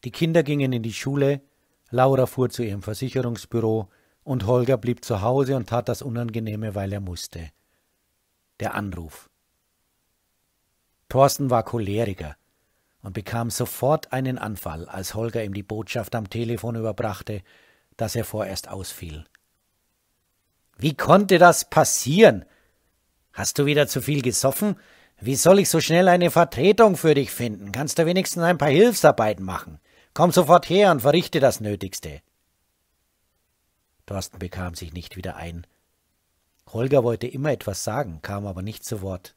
Die Kinder gingen in die Schule, Laura fuhr zu ihrem Versicherungsbüro und Holger blieb zu Hause und tat das Unangenehme, weil er musste der Anruf. Thorsten war Choleriker und bekam sofort einen Anfall, als Holger ihm die Botschaft am Telefon überbrachte, dass er vorerst ausfiel. Wie konnte das passieren? Hast du wieder zu viel gesoffen? Wie soll ich so schnell eine Vertretung für dich finden? Kannst du wenigstens ein paar Hilfsarbeiten machen? Komm sofort her und verrichte das Nötigste. Thorsten bekam sich nicht wieder ein Holger wollte immer etwas sagen, kam aber nicht zu Wort.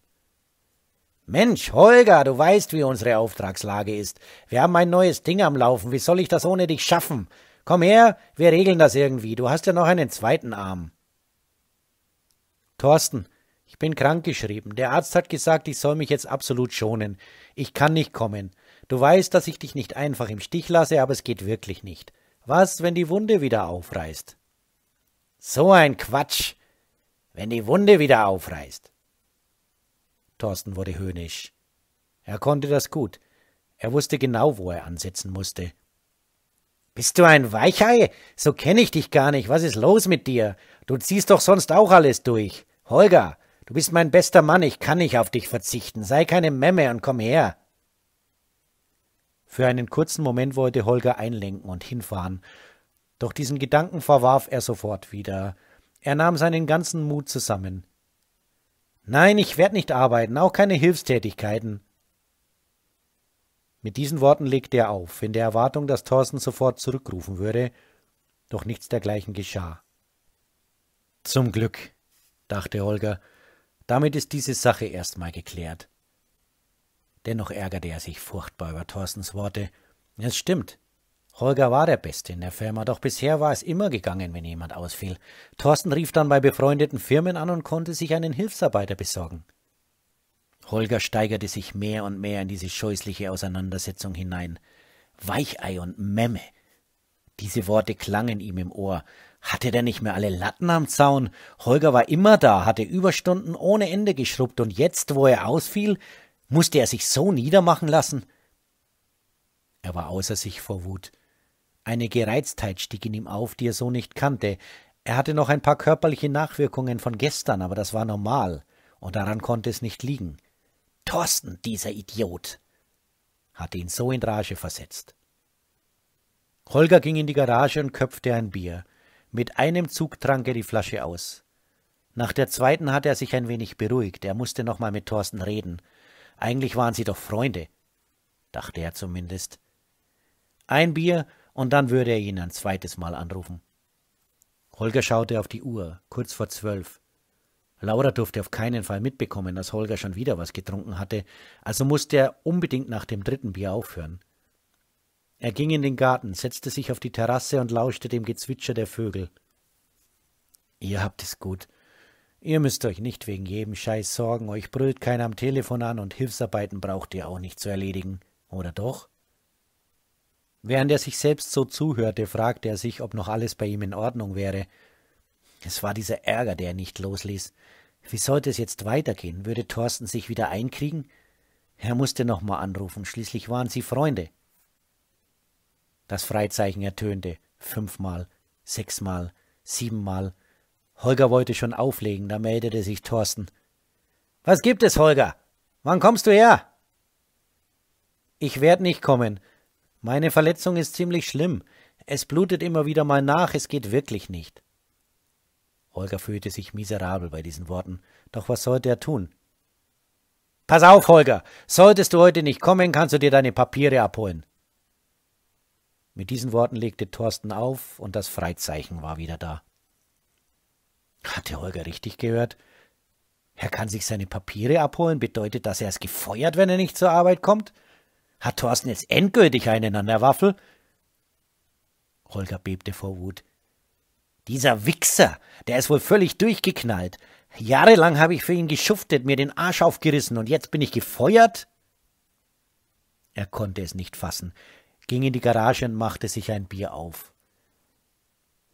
Mensch, Holger, du weißt, wie unsere Auftragslage ist. Wir haben ein neues Ding am Laufen. Wie soll ich das ohne dich schaffen? Komm her, wir regeln das irgendwie. Du hast ja noch einen zweiten Arm. Thorsten, ich bin krankgeschrieben. Der Arzt hat gesagt, ich soll mich jetzt absolut schonen. Ich kann nicht kommen. Du weißt, dass ich dich nicht einfach im Stich lasse, aber es geht wirklich nicht. Was, wenn die Wunde wieder aufreißt? So ein Quatsch wenn die Wunde wieder aufreißt. Thorsten wurde höhnisch. Er konnte das gut. Er wusste genau, wo er ansetzen musste. Bist du ein Weichei? So kenne ich dich gar nicht. Was ist los mit dir? Du ziehst doch sonst auch alles durch. Holger, du bist mein bester Mann, ich kann nicht auf dich verzichten. Sei keine Memme und komm her. Für einen kurzen Moment wollte Holger einlenken und hinfahren, doch diesen Gedanken verwarf er sofort wieder. Er nahm seinen ganzen Mut zusammen. Nein, ich werde nicht arbeiten, auch keine Hilfstätigkeiten. Mit diesen Worten legte er auf, in der Erwartung, dass Thorsten sofort zurückrufen würde, doch nichts dergleichen geschah. Zum Glück, dachte Holger, damit ist diese Sache erstmal geklärt. Dennoch ärgerte er sich furchtbar über Thorstens Worte. Es stimmt, Holger war der Beste in der Firma, doch bisher war es immer gegangen, wenn jemand ausfiel. Thorsten rief dann bei befreundeten Firmen an und konnte sich einen Hilfsarbeiter besorgen. Holger steigerte sich mehr und mehr in diese scheußliche Auseinandersetzung hinein. Weichei und Memme. Diese Worte klangen ihm im Ohr. Hatte der nicht mehr alle Latten am Zaun? Holger war immer da, hatte Überstunden ohne Ende geschrubbt, und jetzt, wo er ausfiel, musste er sich so niedermachen lassen? Er war außer sich vor Wut. Eine Gereiztheit stieg in ihm auf, die er so nicht kannte. Er hatte noch ein paar körperliche Nachwirkungen von gestern, aber das war normal, und daran konnte es nicht liegen. Thorsten, dieser Idiot! hatte ihn so in Rage versetzt. Holger ging in die Garage und köpfte ein Bier. Mit einem Zug trank er die Flasche aus. Nach der zweiten hatte er sich ein wenig beruhigt, er musste nochmal mit Thorsten reden. Eigentlich waren sie doch Freunde, dachte er zumindest. Ein Bier und dann würde er ihn ein zweites Mal anrufen. Holger schaute auf die Uhr, kurz vor zwölf. Laura durfte auf keinen Fall mitbekommen, dass Holger schon wieder was getrunken hatte, also musste er unbedingt nach dem dritten Bier aufhören. Er ging in den Garten, setzte sich auf die Terrasse und lauschte dem Gezwitscher der Vögel. Ihr habt es gut. Ihr müsst euch nicht wegen jedem Scheiß sorgen, euch brüllt keiner am Telefon an und Hilfsarbeiten braucht ihr auch nicht zu erledigen, oder doch? Während er sich selbst so zuhörte, fragte er sich, ob noch alles bei ihm in Ordnung wäre. Es war dieser Ärger, der er nicht losließ. Wie sollte es jetzt weitergehen? Würde Thorsten sich wieder einkriegen? Er musste nochmal anrufen, schließlich waren sie Freunde. Das Freizeichen ertönte fünfmal, sechsmal, siebenmal. Holger wollte schon auflegen, da meldete sich Thorsten. Was gibt es, Holger? Wann kommst du her? Ich werd nicht kommen. Meine Verletzung ist ziemlich schlimm. Es blutet immer wieder mal nach, es geht wirklich nicht. Holger fühlte sich miserabel bei diesen Worten. Doch was sollte er tun? Pass auf, Holger! Solltest du heute nicht kommen, kannst du dir deine Papiere abholen. Mit diesen Worten legte Thorsten auf und das Freizeichen war wieder da. Hatte Holger richtig gehört? Er kann sich seine Papiere abholen, bedeutet das, er ist gefeuert, wenn er nicht zur Arbeit kommt? Hat Thorsten jetzt endgültig einen an der Waffel? Holger bebte vor Wut. Dieser Wichser, der ist wohl völlig durchgeknallt. Jahrelang habe ich für ihn geschuftet, mir den Arsch aufgerissen und jetzt bin ich gefeuert? Er konnte es nicht fassen, ging in die Garage und machte sich ein Bier auf.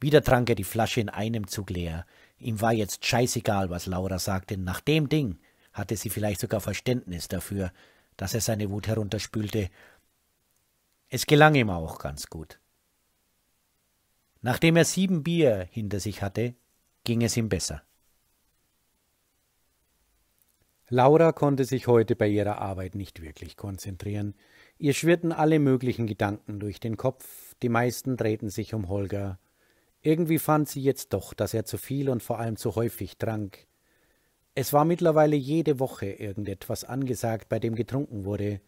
Wieder trank er die Flasche in einem Zug leer. Ihm war jetzt scheißegal, was Laura sagte. Nach dem Ding hatte sie vielleicht sogar Verständnis dafür, dass er seine Wut herunterspülte. Es gelang ihm auch ganz gut. Nachdem er sieben Bier hinter sich hatte, ging es ihm besser. Laura konnte sich heute bei ihrer Arbeit nicht wirklich konzentrieren. Ihr schwirrten alle möglichen Gedanken durch den Kopf, die meisten drehten sich um Holger. Irgendwie fand sie jetzt doch, dass er zu viel und vor allem zu häufig trank. Es war mittlerweile jede Woche irgendetwas angesagt, bei dem getrunken wurde.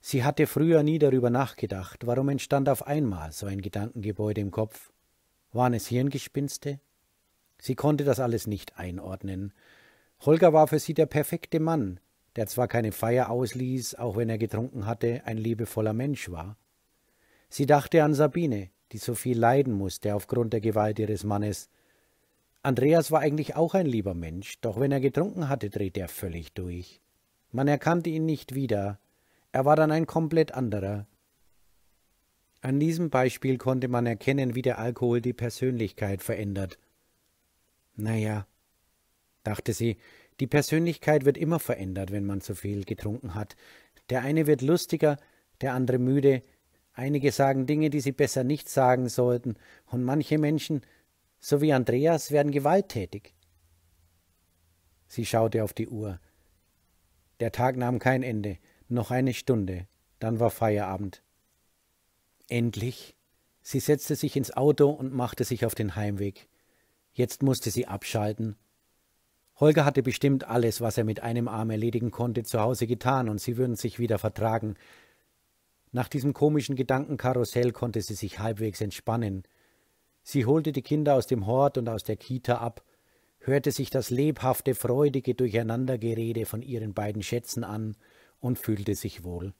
Sie hatte früher nie darüber nachgedacht, warum entstand auf einmal so ein Gedankengebäude im Kopf. Waren es Hirngespinste? Sie konnte das alles nicht einordnen. Holger war für sie der perfekte Mann, der zwar keine Feier ausließ, auch wenn er getrunken hatte, ein liebevoller Mensch war. Sie dachte an Sabine, die so viel leiden musste aufgrund der Gewalt ihres Mannes, Andreas war eigentlich auch ein lieber Mensch, doch wenn er getrunken hatte, drehte er völlig durch. Man erkannte ihn nicht wieder, er war dann ein komplett anderer. An diesem Beispiel konnte man erkennen, wie der Alkohol die Persönlichkeit verändert. Naja, dachte sie, die Persönlichkeit wird immer verändert, wenn man zu viel getrunken hat. Der eine wird lustiger, der andere müde, einige sagen Dinge, die sie besser nicht sagen sollten, und manche Menschen sowie Andreas werden gewalttätig. Sie schaute auf die Uhr. Der Tag nahm kein Ende, noch eine Stunde, dann war Feierabend. Endlich. Sie setzte sich ins Auto und machte sich auf den Heimweg. Jetzt musste sie abschalten. Holger hatte bestimmt alles, was er mit einem Arm erledigen konnte, zu Hause getan, und sie würden sich wieder vertragen. Nach diesem komischen Gedankenkarussell konnte sie sich halbwegs entspannen. Sie holte die Kinder aus dem Hort und aus der Kita ab, hörte sich das lebhafte, freudige Durcheinandergerede von ihren beiden Schätzen an und fühlte sich wohl.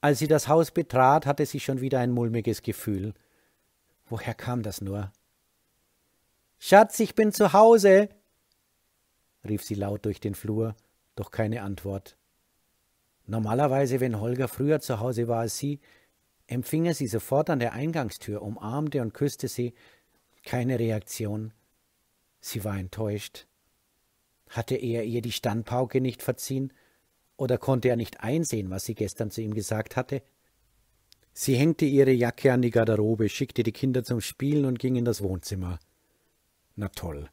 Als sie das Haus betrat, hatte sie schon wieder ein mulmiges Gefühl. Woher kam das nur? Schatz, ich bin zu Hause, rief sie laut durch den Flur, doch keine Antwort. Normalerweise, wenn Holger früher zu Hause war als sie, empfing er sie sofort an der Eingangstür, umarmte und küsste sie. Keine Reaktion. Sie war enttäuscht. Hatte er ihr die Standpauke nicht verziehen? Oder konnte er nicht einsehen, was sie gestern zu ihm gesagt hatte? Sie hängte ihre Jacke an die Garderobe, schickte die Kinder zum Spielen und ging in das Wohnzimmer. Na toll.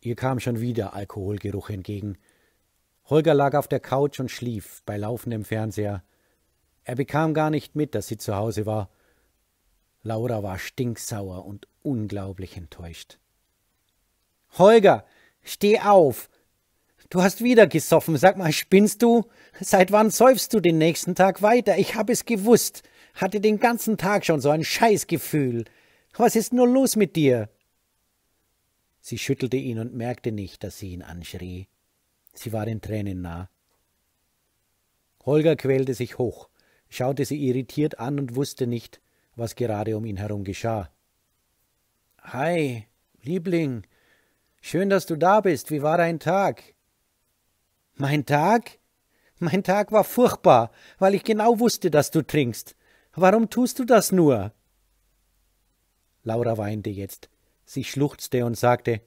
Ihr kam schon wieder Alkoholgeruch entgegen. Holger lag auf der Couch und schlief bei laufendem Fernseher. Er bekam gar nicht mit, dass sie zu Hause war. Laura war stinksauer und unglaublich enttäuscht. Holger, steh auf! Du hast wieder gesoffen, sag mal, spinnst du? Seit wann säufst du den nächsten Tag weiter? Ich hab es gewusst, hatte den ganzen Tag schon so ein Scheißgefühl. Was ist nur los mit dir? Sie schüttelte ihn und merkte nicht, dass sie ihn anschrie. Sie war den Tränen nah. Holger quälte sich hoch schaute sie irritiert an und wusste nicht, was gerade um ihn herum geschah. Hi, Liebling, schön, dass du da bist. Wie war dein Tag? Mein Tag? Mein Tag war furchtbar, weil ich genau wusste, dass du trinkst. Warum tust du das nur? Laura weinte jetzt. Sie schluchzte und sagte,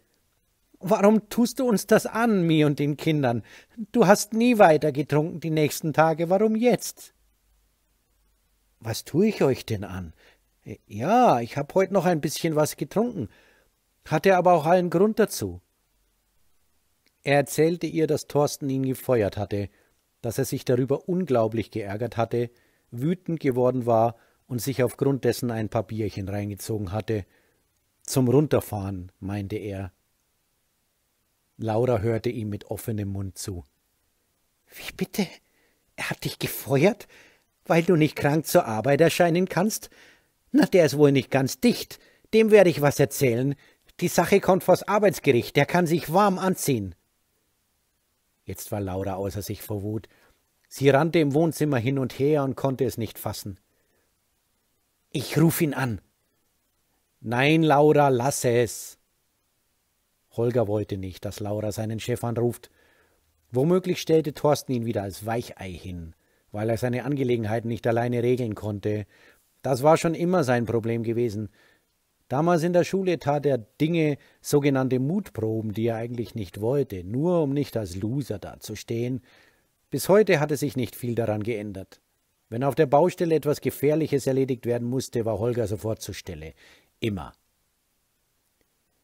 Warum tust du uns das an, mir und den Kindern? Du hast nie weiter getrunken die nächsten Tage, warum jetzt? Was tue ich euch denn an? Ja, ich habe heute noch ein bisschen was getrunken, hatte aber auch allen Grund dazu. Er erzählte ihr, dass Thorsten ihn gefeuert hatte, dass er sich darüber unglaublich geärgert hatte, wütend geworden war und sich aufgrund dessen ein paar Bierchen reingezogen hatte. Zum Runterfahren, meinte er. Laura hörte ihm mit offenem Mund zu. Wie bitte? Er hat dich gefeuert? Weil du nicht krank zur Arbeit erscheinen kannst? Na, der ist wohl nicht ganz dicht. Dem werde ich was erzählen. Die Sache kommt vors Arbeitsgericht. Der kann sich warm anziehen. Jetzt war Laura außer sich vor Wut. Sie rannte im Wohnzimmer hin und her und konnte es nicht fassen. Ich ruf ihn an. Nein, Laura, lass es. Holger wollte nicht, dass Laura seinen Chef anruft. Womöglich stellte Thorsten ihn wieder als Weichei hin weil er seine Angelegenheiten nicht alleine regeln konnte. Das war schon immer sein Problem gewesen. Damals in der Schule tat er Dinge, sogenannte Mutproben, die er eigentlich nicht wollte, nur um nicht als Loser dazustehen. Bis heute hatte sich nicht viel daran geändert. Wenn auf der Baustelle etwas Gefährliches erledigt werden musste, war Holger sofort zur Stelle. Immer.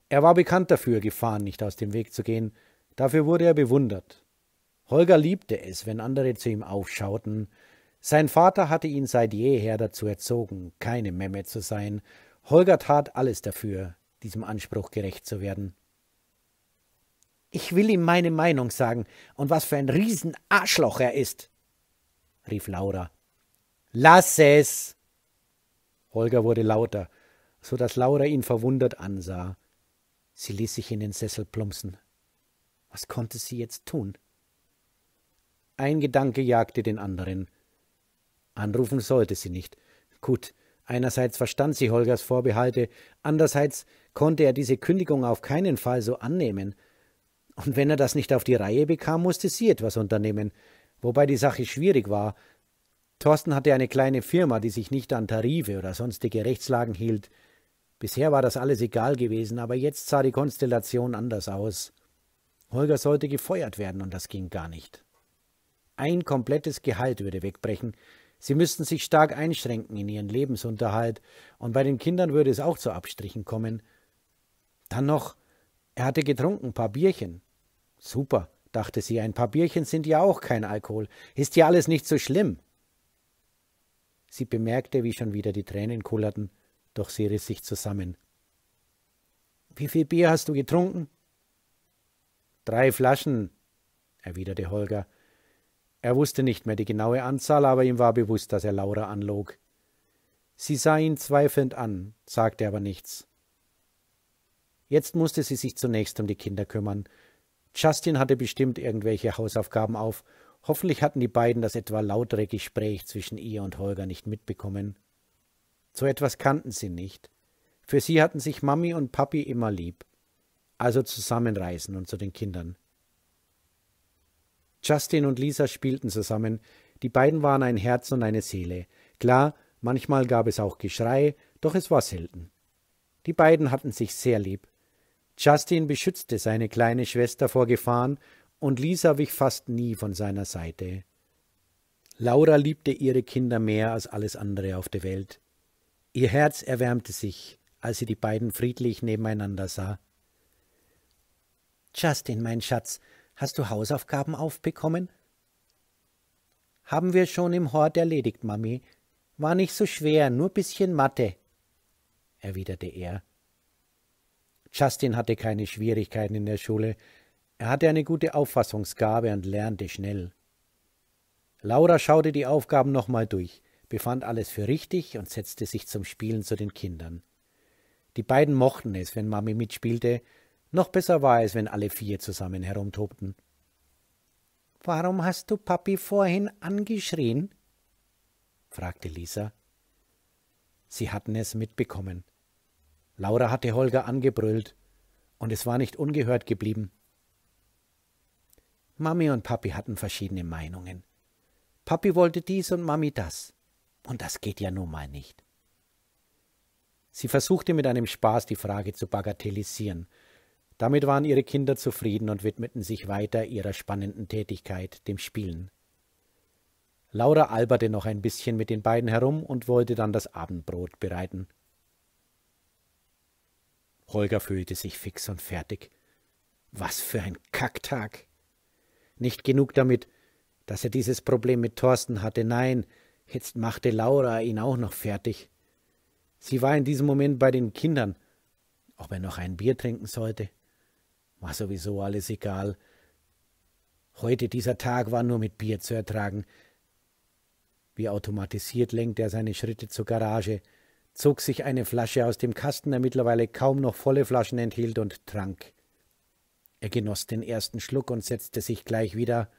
Er war bekannt dafür, Gefahren nicht aus dem Weg zu gehen. Dafür wurde er bewundert. Holger liebte es, wenn andere zu ihm aufschauten. Sein Vater hatte ihn seit jeher dazu erzogen, keine Memme zu sein. Holger tat alles dafür, diesem Anspruch gerecht zu werden. Ich will ihm meine Meinung sagen und was für ein Riesenarschloch er ist, rief Laura. Lass es! Holger wurde lauter, so dass Laura ihn verwundert ansah. Sie ließ sich in den Sessel plumpsen. Was konnte sie jetzt tun? Ein Gedanke jagte den anderen. Anrufen sollte sie nicht. Gut, einerseits verstand sie Holgers Vorbehalte, andererseits konnte er diese Kündigung auf keinen Fall so annehmen. Und wenn er das nicht auf die Reihe bekam, musste sie etwas unternehmen, wobei die Sache schwierig war. Thorsten hatte eine kleine Firma, die sich nicht an Tarife oder sonstige Rechtslagen hielt. Bisher war das alles egal gewesen, aber jetzt sah die Konstellation anders aus. Holger sollte gefeuert werden, und das ging gar nicht. Ein komplettes Gehalt würde wegbrechen. Sie müssten sich stark einschränken in ihren Lebensunterhalt, und bei den Kindern würde es auch zu Abstrichen kommen. Dann noch, er hatte getrunken, ein paar Bierchen. Super, dachte sie, ein paar Bierchen sind ja auch kein Alkohol, ist ja alles nicht so schlimm. Sie bemerkte, wie schon wieder die Tränen kullerten, doch sie riss sich zusammen. Wie viel Bier hast du getrunken? Drei Flaschen, erwiderte Holger, er wusste nicht mehr die genaue Anzahl, aber ihm war bewusst, dass er Laura anlog. Sie sah ihn zweifelnd an, sagte aber nichts. Jetzt musste sie sich zunächst um die Kinder kümmern. Justin hatte bestimmt irgendwelche Hausaufgaben auf. Hoffentlich hatten die beiden das etwa lautere Gespräch zwischen ihr und Holger nicht mitbekommen. So etwas kannten sie nicht. Für sie hatten sich Mami und Papi immer lieb. Also zusammenreisen und zu den Kindern. Justin und Lisa spielten zusammen, die beiden waren ein Herz und eine Seele. Klar, manchmal gab es auch Geschrei, doch es war selten. Die beiden hatten sich sehr lieb. Justin beschützte seine kleine Schwester vor Gefahren und Lisa wich fast nie von seiner Seite. Laura liebte ihre Kinder mehr als alles andere auf der Welt. Ihr Herz erwärmte sich, als sie die beiden friedlich nebeneinander sah. Justin, mein Schatz, Hast du Hausaufgaben aufbekommen? Haben wir schon im Hort erledigt, Mami. War nicht so schwer, nur bisschen Mathe, erwiderte er. Justin hatte keine Schwierigkeiten in der Schule. Er hatte eine gute Auffassungsgabe und lernte schnell. Laura schaute die Aufgaben nochmal durch, befand alles für richtig und setzte sich zum Spielen zu den Kindern. Die beiden mochten es, wenn Mami mitspielte, noch besser war es, wenn alle vier zusammen herumtobten. Warum hast du Papi vorhin angeschrien? fragte Lisa. Sie hatten es mitbekommen. Laura hatte Holger angebrüllt, und es war nicht ungehört geblieben. Mami und Papi hatten verschiedene Meinungen. Papi wollte dies und Mami das, und das geht ja nun mal nicht. Sie versuchte mit einem Spaß die Frage zu bagatellisieren damit waren ihre Kinder zufrieden und widmeten sich weiter ihrer spannenden Tätigkeit, dem Spielen. Laura alberte noch ein bisschen mit den beiden herum und wollte dann das Abendbrot bereiten. Holger fühlte sich fix und fertig. Was für ein Kacktag! Nicht genug damit, dass er dieses Problem mit Thorsten hatte, nein, jetzt machte Laura ihn auch noch fertig. Sie war in diesem Moment bei den Kindern. Ob er noch ein Bier trinken sollte? war sowieso alles egal. Heute dieser Tag war nur mit Bier zu ertragen. Wie automatisiert lenkte er seine Schritte zur Garage, zog sich eine Flasche aus dem Kasten, der mittlerweile kaum noch volle Flaschen enthielt, und trank. Er genoss den ersten Schluck und setzte sich gleich wieder.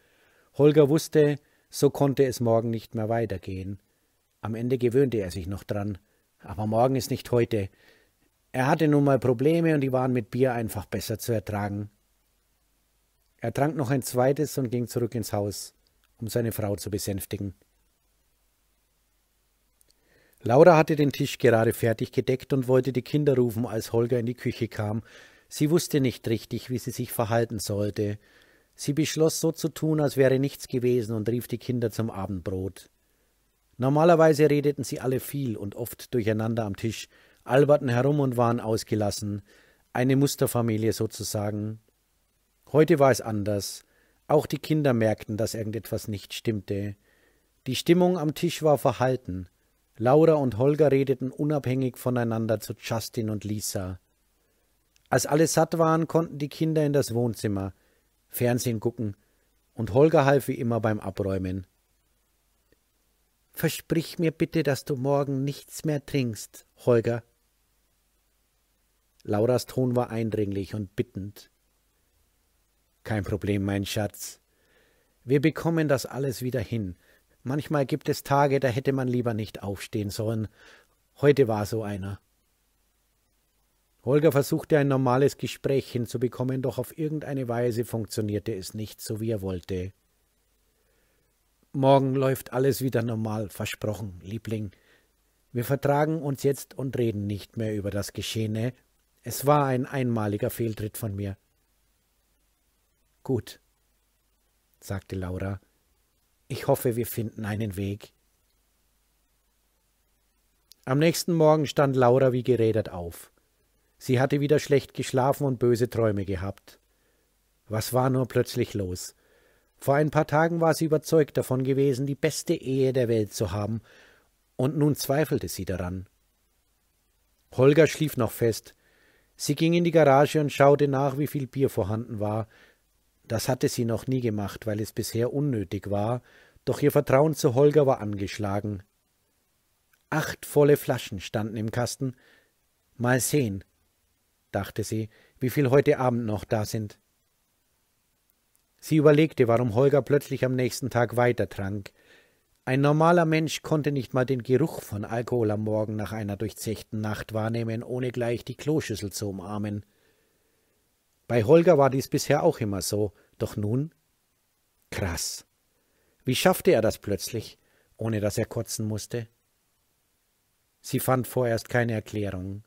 Holger wusste, so konnte es morgen nicht mehr weitergehen. Am Ende gewöhnte er sich noch dran. Aber morgen ist nicht heute. Er hatte nun mal Probleme und die waren mit Bier einfach besser zu ertragen. Er trank noch ein zweites und ging zurück ins Haus, um seine Frau zu besänftigen. Laura hatte den Tisch gerade fertig gedeckt und wollte die Kinder rufen, als Holger in die Küche kam. Sie wusste nicht richtig, wie sie sich verhalten sollte. Sie beschloss, so zu tun, als wäre nichts gewesen und rief die Kinder zum Abendbrot. Normalerweise redeten sie alle viel und oft durcheinander am Tisch, alberten herum und waren ausgelassen, eine Musterfamilie sozusagen. Heute war es anders. Auch die Kinder merkten, dass irgendetwas nicht stimmte. Die Stimmung am Tisch war verhalten. Laura und Holger redeten unabhängig voneinander zu Justin und Lisa. Als alle satt waren, konnten die Kinder in das Wohnzimmer, Fernsehen gucken, und Holger half wie immer beim Abräumen. Versprich mir bitte, dass du morgen nichts mehr trinkst, Holger, Lauras Ton war eindringlich und bittend. Kein Problem, mein Schatz. Wir bekommen das alles wieder hin. Manchmal gibt es Tage, da hätte man lieber nicht aufstehen sollen. Heute war so einer. Holger versuchte ein normales Gespräch hinzubekommen, doch auf irgendeine Weise funktionierte es nicht, so wie er wollte. Morgen läuft alles wieder normal, versprochen, Liebling. Wir vertragen uns jetzt und reden nicht mehr über das Geschehene, es war ein einmaliger Fehltritt von mir. Gut, sagte Laura. Ich hoffe, wir finden einen Weg. Am nächsten Morgen stand Laura wie gerädert auf. Sie hatte wieder schlecht geschlafen und böse Träume gehabt. Was war nur plötzlich los? Vor ein paar Tagen war sie überzeugt davon gewesen, die beste Ehe der Welt zu haben, und nun zweifelte sie daran. Holger schlief noch fest, Sie ging in die Garage und schaute nach, wie viel Bier vorhanden war. Das hatte sie noch nie gemacht, weil es bisher unnötig war, doch ihr Vertrauen zu Holger war angeschlagen. Acht volle Flaschen standen im Kasten. Mal sehen, dachte sie, wie viel heute Abend noch da sind. Sie überlegte, warum Holger plötzlich am nächsten Tag weiter trank. Ein normaler Mensch konnte nicht mal den Geruch von Alkohol am Morgen nach einer durchzechten Nacht wahrnehmen, ohne gleich die Kloschüssel zu umarmen. Bei Holger war dies bisher auch immer so, doch nun? Krass. Wie schaffte er das plötzlich, ohne dass er kotzen musste? Sie fand vorerst keine Erklärung.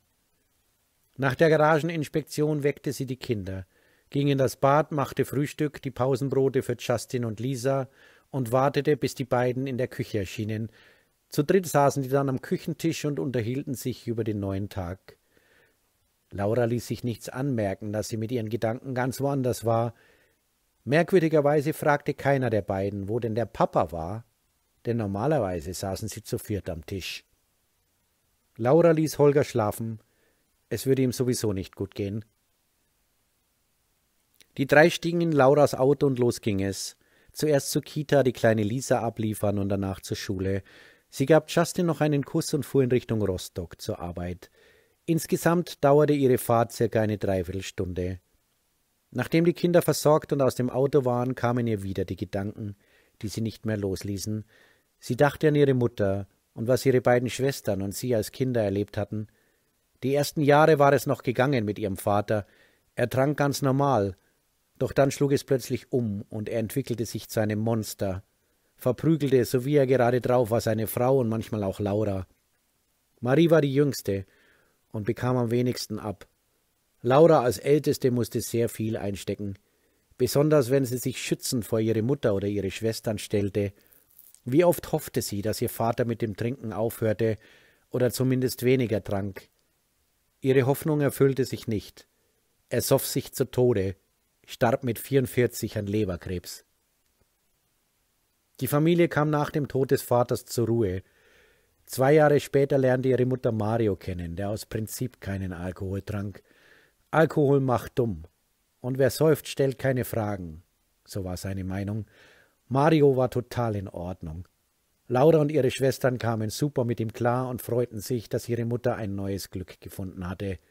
Nach der Garageninspektion weckte sie die Kinder, ging in das Bad, machte Frühstück, die Pausenbrote für Justin und Lisa und wartete, bis die beiden in der Küche erschienen. Zu dritt saßen die dann am Küchentisch und unterhielten sich über den neuen Tag. Laura ließ sich nichts anmerken, dass sie mit ihren Gedanken ganz woanders war. Merkwürdigerweise fragte keiner der beiden, wo denn der Papa war, denn normalerweise saßen sie zu viert am Tisch. Laura ließ Holger schlafen, es würde ihm sowieso nicht gut gehen. Die drei stiegen in Lauras Auto und los ging es zuerst zur Kita die kleine Lisa abliefern und danach zur Schule. Sie gab Justin noch einen Kuss und fuhr in Richtung Rostock zur Arbeit. Insgesamt dauerte ihre Fahrt circa eine Dreiviertelstunde. Nachdem die Kinder versorgt und aus dem Auto waren, kamen ihr wieder die Gedanken, die sie nicht mehr losließen. Sie dachte an ihre Mutter und was ihre beiden Schwestern und sie als Kinder erlebt hatten. Die ersten Jahre war es noch gegangen mit ihrem Vater. Er trank ganz normal, doch dann schlug es plötzlich um und er entwickelte sich zu einem Monster, verprügelte, so wie er gerade drauf war, seine Frau und manchmal auch Laura. Marie war die Jüngste und bekam am wenigsten ab. Laura als Älteste musste sehr viel einstecken, besonders wenn sie sich schützend vor ihre Mutter oder ihre Schwestern stellte. Wie oft hoffte sie, dass ihr Vater mit dem Trinken aufhörte oder zumindest weniger trank. Ihre Hoffnung erfüllte sich nicht. Er soff sich zu Tode, starb mit 44 an Leberkrebs. Die Familie kam nach dem Tod des Vaters zur Ruhe. Zwei Jahre später lernte ihre Mutter Mario kennen, der aus Prinzip keinen Alkohol trank. Alkohol macht dumm. Und wer säuft, stellt keine Fragen. So war seine Meinung. Mario war total in Ordnung. Laura und ihre Schwestern kamen super mit ihm klar und freuten sich, dass ihre Mutter ein neues Glück gefunden hatte –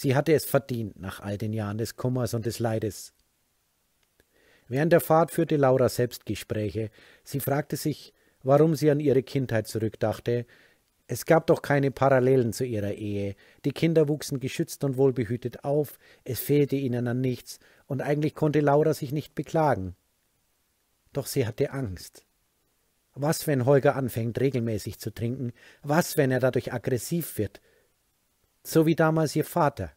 Sie hatte es verdient nach all den Jahren des Kummers und des Leides. Während der Fahrt führte Laura selbst Gespräche. Sie fragte sich, warum sie an ihre Kindheit zurückdachte. Es gab doch keine Parallelen zu ihrer Ehe. Die Kinder wuchsen geschützt und wohlbehütet auf, es fehlte ihnen an nichts, und eigentlich konnte Laura sich nicht beklagen. Doch sie hatte Angst. Was, wenn Holger anfängt, regelmäßig zu trinken? Was, wenn er dadurch aggressiv wird? so wie damals ihr Vater.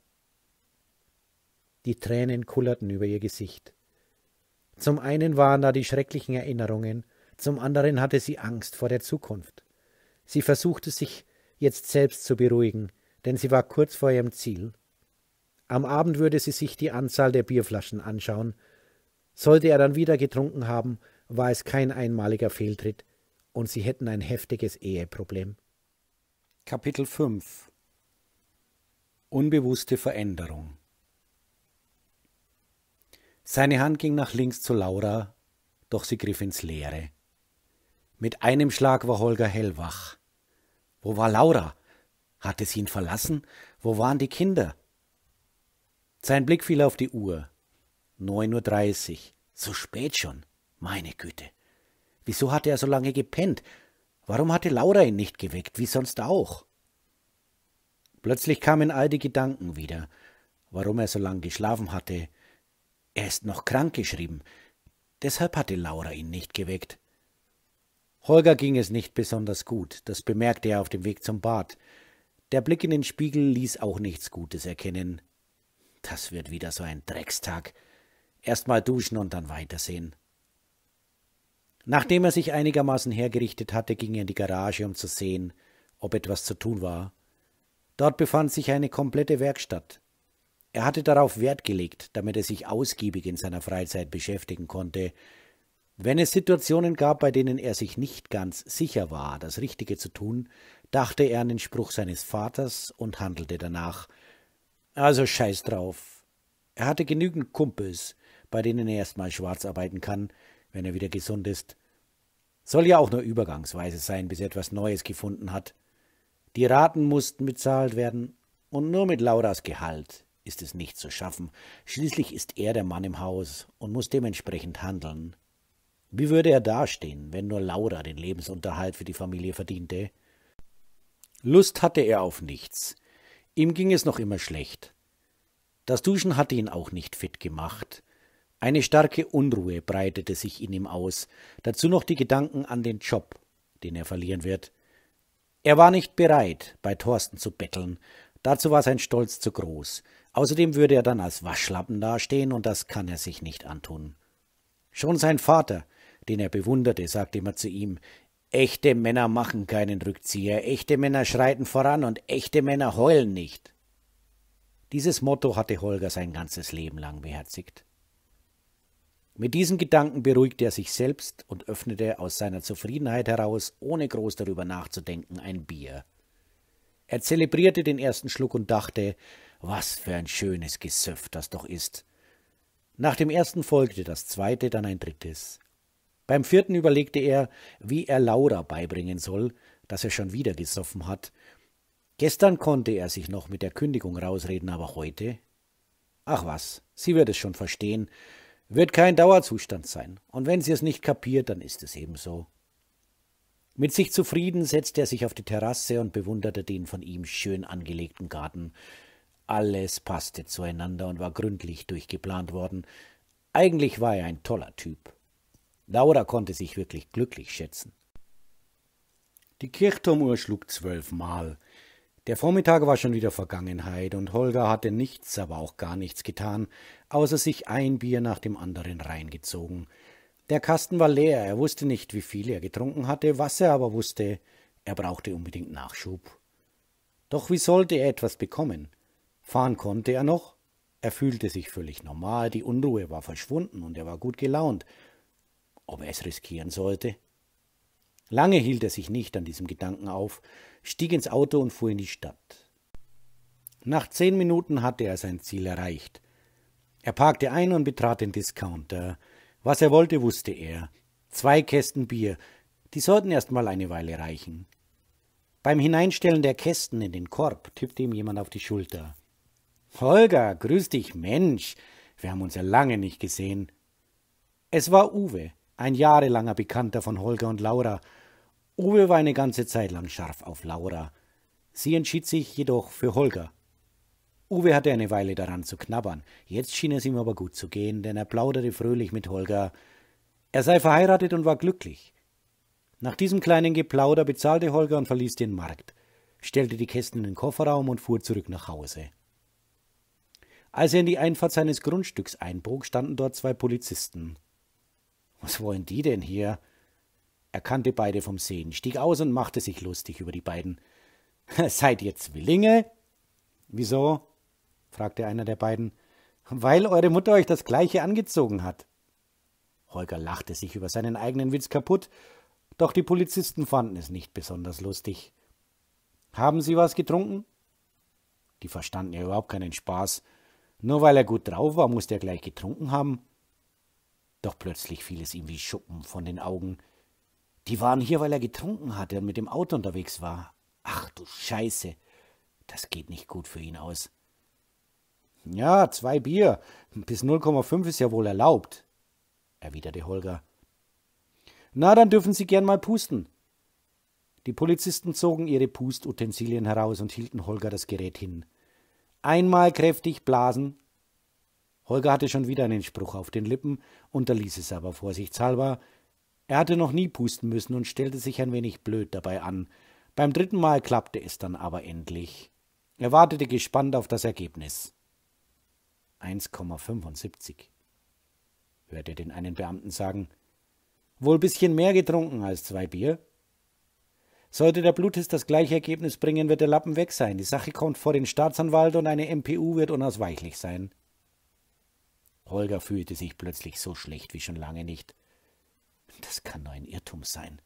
Die Tränen kullerten über ihr Gesicht. Zum einen waren da die schrecklichen Erinnerungen, zum anderen hatte sie Angst vor der Zukunft. Sie versuchte sich jetzt selbst zu beruhigen, denn sie war kurz vor ihrem Ziel. Am Abend würde sie sich die Anzahl der Bierflaschen anschauen. Sollte er dann wieder getrunken haben, war es kein einmaliger Fehltritt, und sie hätten ein heftiges Eheproblem. Kapitel 5 Unbewusste Veränderung. Seine Hand ging nach links zu Laura, doch sie griff ins Leere. Mit einem Schlag war Holger hellwach. Wo war Laura? Hatte sie ihn verlassen? Wo waren die Kinder? Sein Blick fiel auf die Uhr. Neun Uhr. dreißig. So spät schon. Meine Güte. Wieso hatte er so lange gepennt? Warum hatte Laura ihn nicht geweckt, wie sonst auch? Plötzlich kamen all die Gedanken wieder, warum er so lange geschlafen hatte. Er ist noch krank geschrieben, deshalb hatte Laura ihn nicht geweckt. Holger ging es nicht besonders gut, das bemerkte er auf dem Weg zum Bad. Der Blick in den Spiegel ließ auch nichts Gutes erkennen. Das wird wieder so ein Dreckstag. Erst mal duschen und dann weitersehen. Nachdem er sich einigermaßen hergerichtet hatte, ging er in die Garage, um zu sehen, ob etwas zu tun war. Dort befand sich eine komplette Werkstatt. Er hatte darauf Wert gelegt, damit er sich ausgiebig in seiner Freizeit beschäftigen konnte. Wenn es Situationen gab, bei denen er sich nicht ganz sicher war, das Richtige zu tun, dachte er an den Spruch seines Vaters und handelte danach. Also scheiß drauf. Er hatte genügend Kumpels, bei denen er erstmal schwarz arbeiten kann, wenn er wieder gesund ist. Soll ja auch nur übergangsweise sein, bis er etwas Neues gefunden hat. Die Raten mussten bezahlt werden, und nur mit Lauras Gehalt ist es nicht zu schaffen. Schließlich ist er der Mann im Haus und muss dementsprechend handeln. Wie würde er dastehen, wenn nur Laura den Lebensunterhalt für die Familie verdiente? Lust hatte er auf nichts. Ihm ging es noch immer schlecht. Das Duschen hatte ihn auch nicht fit gemacht. Eine starke Unruhe breitete sich in ihm aus, dazu noch die Gedanken an den Job, den er verlieren wird. Er war nicht bereit, bei Thorsten zu betteln. Dazu war sein Stolz zu groß. Außerdem würde er dann als Waschlappen dastehen und das kann er sich nicht antun. Schon sein Vater, den er bewunderte, sagte immer zu ihm, Echte Männer machen keinen Rückzieher, echte Männer schreiten voran und echte Männer heulen nicht. Dieses Motto hatte Holger sein ganzes Leben lang beherzigt. Mit diesen Gedanken beruhigte er sich selbst und öffnete aus seiner Zufriedenheit heraus, ohne groß darüber nachzudenken, ein Bier. Er zelebrierte den ersten Schluck und dachte, was für ein schönes Gesöff das doch ist. Nach dem ersten folgte das zweite, dann ein drittes. Beim vierten überlegte er, wie er Laura beibringen soll, dass er schon wieder gesoffen hat. Gestern konnte er sich noch mit der Kündigung rausreden, aber heute? Ach was, sie wird es schon verstehen, wird kein Dauerzustand sein. Und wenn sie es nicht kapiert, dann ist es eben so. Mit sich zufrieden setzte er sich auf die Terrasse und bewunderte den von ihm schön angelegten Garten. Alles passte zueinander und war gründlich durchgeplant worden. Eigentlich war er ein toller Typ. Laura konnte sich wirklich glücklich schätzen. Die Kirchturmuhr schlug zwölfmal. Der Vormittag war schon wieder Vergangenheit, und Holger hatte nichts, aber auch gar nichts getan, außer sich ein Bier nach dem anderen reingezogen. Der Kasten war leer, er wusste nicht, wie viel er getrunken hatte, was er aber wusste, er brauchte unbedingt Nachschub. Doch wie sollte er etwas bekommen? Fahren konnte er noch, er fühlte sich völlig normal, die Unruhe war verschwunden und er war gut gelaunt. Ob er es riskieren sollte? Lange hielt er sich nicht an diesem Gedanken auf, stieg ins Auto und fuhr in die Stadt. Nach zehn Minuten hatte er sein Ziel erreicht. Er parkte ein und betrat den Discounter. Was er wollte, wusste er. Zwei Kästen Bier, die sollten erst mal eine Weile reichen. Beim Hineinstellen der Kästen in den Korb tippte ihm jemand auf die Schulter. Holger, grüß dich, Mensch. Wir haben uns ja lange nicht gesehen. Es war Uwe, ein jahrelanger Bekannter von Holger und Laura, Uwe war eine ganze Zeit lang scharf auf Laura. Sie entschied sich jedoch für Holger. Uwe hatte eine Weile daran zu knabbern. Jetzt schien es ihm aber gut zu gehen, denn er plauderte fröhlich mit Holger. Er sei verheiratet und war glücklich. Nach diesem kleinen Geplauder bezahlte Holger und verließ den Markt, stellte die Kästen in den Kofferraum und fuhr zurück nach Hause. Als er in die Einfahrt seines Grundstücks einbog, standen dort zwei Polizisten. Was wollen die denn hier? Er kannte beide vom Sehen, stieg aus und machte sich lustig über die beiden. (laughs) Seid ihr Zwillinge? Wieso? fragte einer der beiden. Weil eure Mutter euch das gleiche angezogen hat. Holger lachte sich über seinen eigenen Witz kaputt, doch die Polizisten fanden es nicht besonders lustig. Haben Sie was getrunken? Die verstanden ja überhaupt keinen Spaß. Nur weil er gut drauf war, musste er gleich getrunken haben. Doch plötzlich fiel es ihm wie Schuppen von den Augen. Die waren hier, weil er getrunken hatte und mit dem Auto unterwegs war. Ach du Scheiße. Das geht nicht gut für ihn aus. Ja, zwei Bier. Bis 0,5 ist ja wohl erlaubt, erwiderte Holger. Na, dann dürfen Sie gern mal pusten. Die Polizisten zogen ihre Pustutensilien heraus und hielten Holger das Gerät hin. Einmal kräftig blasen. Holger hatte schon wieder einen Spruch auf den Lippen, unterließ es aber vorsichtshalber, er hatte noch nie pusten müssen und stellte sich ein wenig blöd dabei an. Beim dritten Mal klappte es dann aber endlich. Er wartete gespannt auf das Ergebnis. 1,75, hörte er den einen Beamten sagen. Wohl bisschen mehr getrunken als zwei Bier. Sollte der Bluttest das gleiche Ergebnis bringen, wird der Lappen weg sein. Die Sache kommt vor den Staatsanwalt und eine MPU wird unausweichlich sein. Holger fühlte sich plötzlich so schlecht wie schon lange nicht. Das kann nur ein Irrtum sein,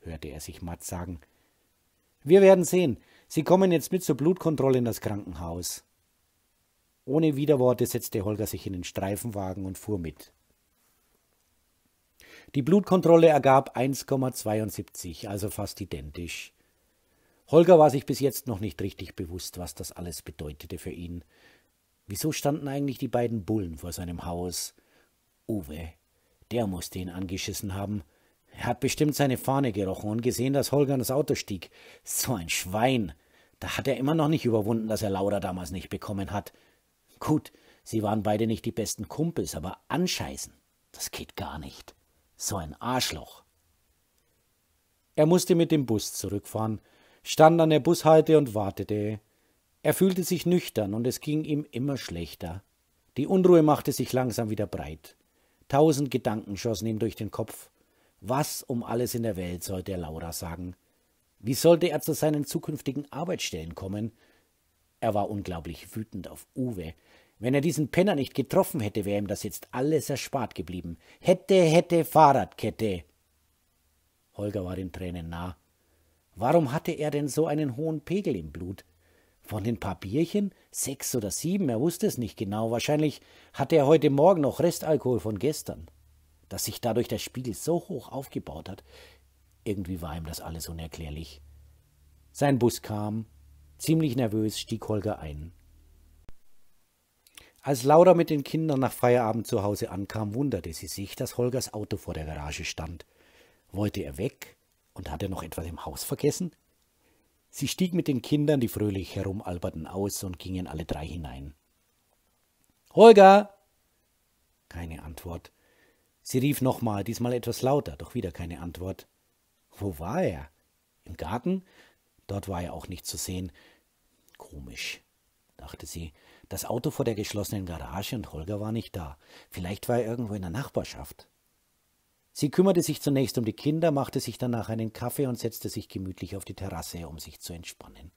hörte er sich matt sagen. Wir werden sehen. Sie kommen jetzt mit zur Blutkontrolle in das Krankenhaus. Ohne Widerworte setzte Holger sich in den Streifenwagen und fuhr mit. Die Blutkontrolle ergab 1,72, also fast identisch. Holger war sich bis jetzt noch nicht richtig bewusst, was das alles bedeutete für ihn. Wieso standen eigentlich die beiden Bullen vor seinem Haus? Uwe der muss den angeschissen haben. Er hat bestimmt seine Fahne gerochen und gesehen, dass Holger ins Auto stieg. So ein Schwein. Da hat er immer noch nicht überwunden, dass er Laura damals nicht bekommen hat. Gut, sie waren beide nicht die besten Kumpels, aber anscheißen, das geht gar nicht. So ein Arschloch. Er musste mit dem Bus zurückfahren, stand an der Bushalte und wartete. Er fühlte sich nüchtern und es ging ihm immer schlechter. Die Unruhe machte sich langsam wieder breit. Tausend Gedanken schossen ihm durch den Kopf. Was um alles in der Welt sollte er Laura sagen? Wie sollte er zu seinen zukünftigen Arbeitsstellen kommen? Er war unglaublich wütend auf Uwe. Wenn er diesen Penner nicht getroffen hätte, wäre ihm das jetzt alles erspart geblieben. Hätte, hätte, Fahrradkette. Holger war den Tränen nah. Warum hatte er denn so einen hohen Pegel im Blut? Von den Papierchen? Sechs oder sieben, er wusste es nicht genau. Wahrscheinlich hatte er heute Morgen noch Restalkohol von gestern. Dass sich dadurch der Spiegel so hoch aufgebaut hat, irgendwie war ihm das alles unerklärlich. Sein Bus kam. Ziemlich nervös stieg Holger ein. Als Laura mit den Kindern nach Feierabend zu Hause ankam, wunderte sie sich, dass Holgers Auto vor der Garage stand. Wollte er weg und hatte noch etwas im Haus vergessen? Sie stieg mit den Kindern, die fröhlich herumalberten, aus und gingen alle drei hinein. Holger! Keine Antwort. Sie rief nochmal, diesmal etwas lauter, doch wieder keine Antwort. Wo war er? Im Garten? Dort war er auch nicht zu sehen. Komisch, dachte sie. Das Auto vor der geschlossenen Garage und Holger war nicht da. Vielleicht war er irgendwo in der Nachbarschaft. Sie kümmerte sich zunächst um die Kinder, machte sich danach einen Kaffee und setzte sich gemütlich auf die Terrasse, um sich zu entspannen.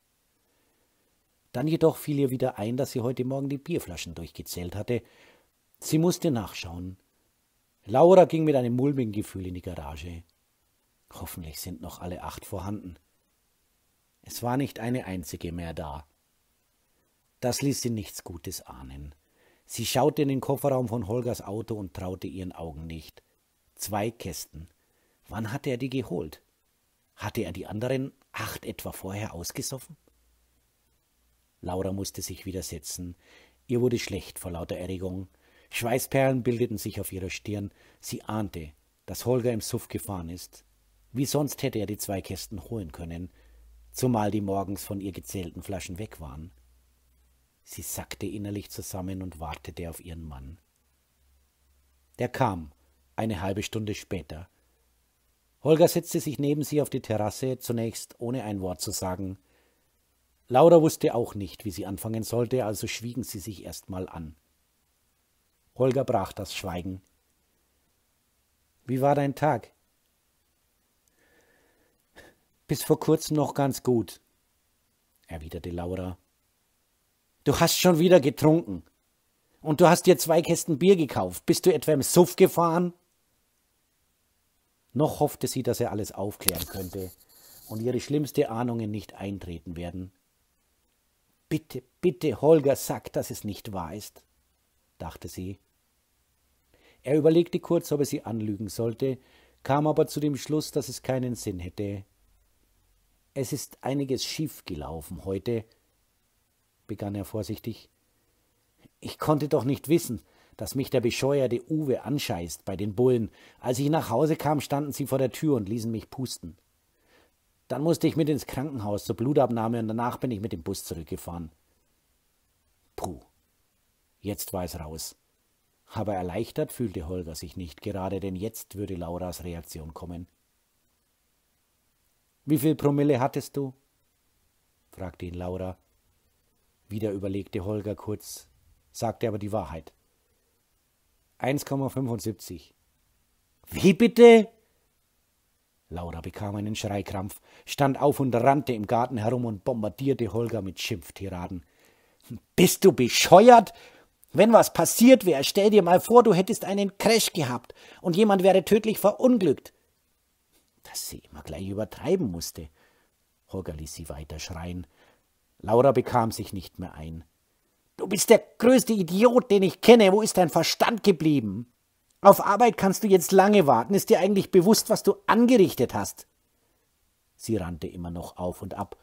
Dann jedoch fiel ihr wieder ein, dass sie heute Morgen die Bierflaschen durchgezählt hatte. Sie musste nachschauen. Laura ging mit einem mulmigen Gefühl in die Garage. Hoffentlich sind noch alle acht vorhanden. Es war nicht eine einzige mehr da. Das ließ sie nichts Gutes ahnen. Sie schaute in den Kofferraum von Holgers Auto und traute ihren Augen nicht. Zwei Kästen. Wann hatte er die geholt? Hatte er die anderen acht etwa vorher ausgesoffen? Laura musste sich widersetzen. Ihr wurde schlecht vor lauter Erregung. Schweißperlen bildeten sich auf ihrer Stirn. Sie ahnte, dass Holger im Suff gefahren ist. Wie sonst hätte er die zwei Kästen holen können, zumal die morgens von ihr gezählten Flaschen weg waren. Sie sackte innerlich zusammen und wartete auf ihren Mann. Der kam, eine halbe Stunde später. Holger setzte sich neben sie auf die Terrasse, zunächst ohne ein Wort zu sagen. Laura wusste auch nicht, wie sie anfangen sollte, also schwiegen sie sich erstmal an. Holger brach das Schweigen. Wie war dein Tag? Bis vor kurzem noch ganz gut, erwiderte Laura. Du hast schon wieder getrunken. Und du hast dir zwei Kästen Bier gekauft. Bist du etwa im Suff gefahren? Noch hoffte sie, dass er alles aufklären könnte und ihre schlimmste Ahnungen nicht eintreten werden. Bitte, bitte, Holger, sag, dass es nicht wahr ist, dachte sie. Er überlegte kurz, ob er sie anlügen sollte, kam aber zu dem Schluss, dass es keinen Sinn hätte. Es ist einiges schief gelaufen heute, begann er vorsichtig. Ich konnte doch nicht wissen, dass mich der bescheuerte Uwe anscheißt bei den Bullen. Als ich nach Hause kam, standen sie vor der Tür und ließen mich pusten. Dann musste ich mit ins Krankenhaus zur Blutabnahme und danach bin ich mit dem Bus zurückgefahren. Puh, jetzt war es raus. Aber erleichtert fühlte Holger sich nicht gerade, denn jetzt würde Lauras Reaktion kommen. Wie viel Promille hattest du? fragte ihn Laura. Wieder überlegte Holger kurz, sagte aber die Wahrheit. 1,75. Wie bitte? Laura bekam einen Schreikrampf, stand auf und rannte im Garten herum und bombardierte Holger mit Schimpftiraden. Bist du bescheuert? Wenn was passiert wäre, stell dir mal vor, du hättest einen Crash gehabt und jemand wäre tödlich verunglückt. Dass sie immer gleich übertreiben musste. Holger ließ sie weiter schreien. Laura bekam sich nicht mehr ein. Du bist der größte Idiot, den ich kenne. Wo ist dein Verstand geblieben? Auf Arbeit kannst du jetzt lange warten. Ist dir eigentlich bewusst, was du angerichtet hast? Sie rannte immer noch auf und ab.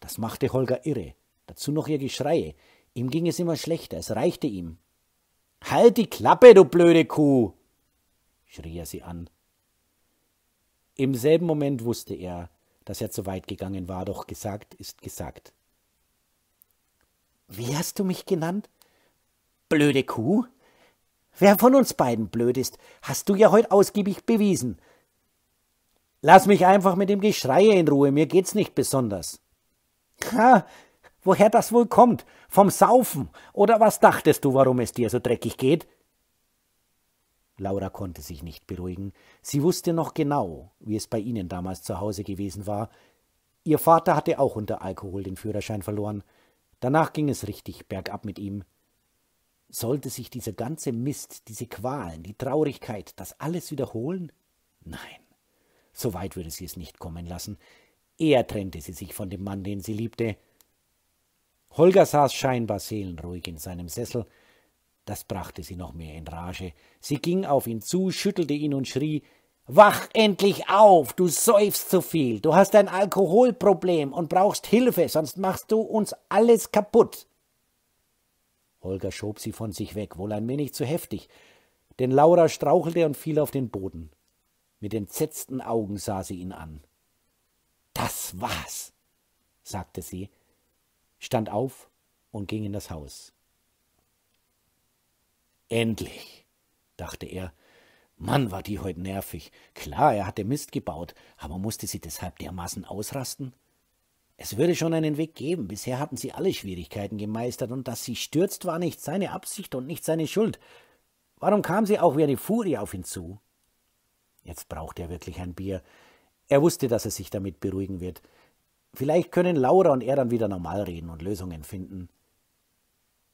Das machte Holger irre. Dazu noch ihr Geschrei. Ihm ging es immer schlechter. Es reichte ihm. Halt die Klappe, du blöde Kuh! schrie er sie an. Im selben Moment wusste er, dass er zu weit gegangen war, doch gesagt ist gesagt. Wie hast du mich genannt? Blöde Kuh? Wer von uns beiden blöd ist, hast du ja heute ausgiebig bewiesen. Lass mich einfach mit dem Geschreie in Ruhe, mir geht's nicht besonders. Ha, woher das wohl kommt? Vom Saufen? Oder was dachtest du, warum es dir so dreckig geht? Laura konnte sich nicht beruhigen. Sie wusste noch genau, wie es bei ihnen damals zu Hause gewesen war. Ihr Vater hatte auch unter Alkohol den Führerschein verloren. Danach ging es richtig bergab mit ihm. Sollte sich dieser ganze Mist, diese Qualen, die Traurigkeit, das alles wiederholen? Nein, so weit würde sie es nicht kommen lassen. Eher trennte sie sich von dem Mann, den sie liebte. Holger saß scheinbar seelenruhig in seinem Sessel. Das brachte sie noch mehr in Rage. Sie ging auf ihn zu, schüttelte ihn und schrie, Wach endlich auf, du säufst zu viel, du hast ein Alkoholproblem und brauchst Hilfe, sonst machst du uns alles kaputt. Holger schob sie von sich weg, wohl ein wenig zu heftig, denn Laura strauchelte und fiel auf den Boden. Mit entsetzten Augen sah sie ihn an. Das war's, sagte sie, stand auf und ging in das Haus. Endlich, dachte er, Mann, war die heute nervig. Klar, er hatte Mist gebaut, aber musste sie deshalb dermaßen ausrasten? Es würde schon einen Weg geben. Bisher hatten sie alle Schwierigkeiten gemeistert und dass sie stürzt, war nicht seine Absicht und nicht seine Schuld. Warum kam sie auch wie eine Furie auf ihn zu? Jetzt braucht er wirklich ein Bier. Er wusste, dass er sich damit beruhigen wird. Vielleicht können Laura und er dann wieder normal reden und Lösungen finden.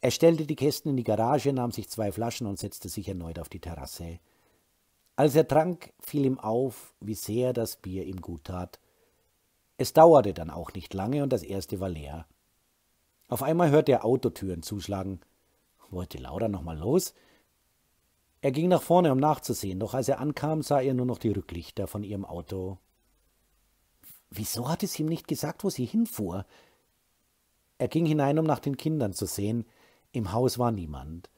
Er stellte die Kästen in die Garage, nahm sich zwei Flaschen und setzte sich erneut auf die Terrasse. Als er trank, fiel ihm auf, wie sehr das Bier ihm gut tat. Es dauerte dann auch nicht lange und das erste war leer. Auf einmal hörte er Autotüren zuschlagen. Wollte Laura nochmal los? Er ging nach vorne, um nachzusehen, doch als er ankam, sah er nur noch die Rücklichter von ihrem Auto. Wieso hat es ihm nicht gesagt, wo sie hinfuhr? Er ging hinein, um nach den Kindern zu sehen. Im Haus war niemand.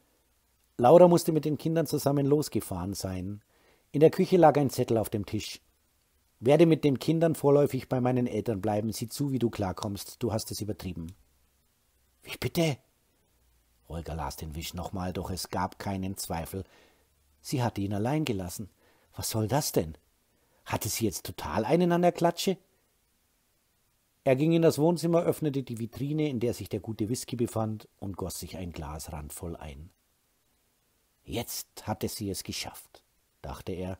Laura musste mit den Kindern zusammen losgefahren sein. In der Küche lag ein Zettel auf dem Tisch. Werde mit den Kindern vorläufig bei meinen Eltern bleiben. Sieh zu, wie du klarkommst. Du hast es übertrieben. Wie bitte? Holger las den Wisch nochmal, doch es gab keinen Zweifel. Sie hatte ihn allein gelassen. Was soll das denn? Hatte sie jetzt total einen an der Klatsche? Er ging in das Wohnzimmer, öffnete die Vitrine, in der sich der gute Whisky befand, und goss sich ein Glas randvoll ein. Jetzt hatte sie es geschafft dachte er.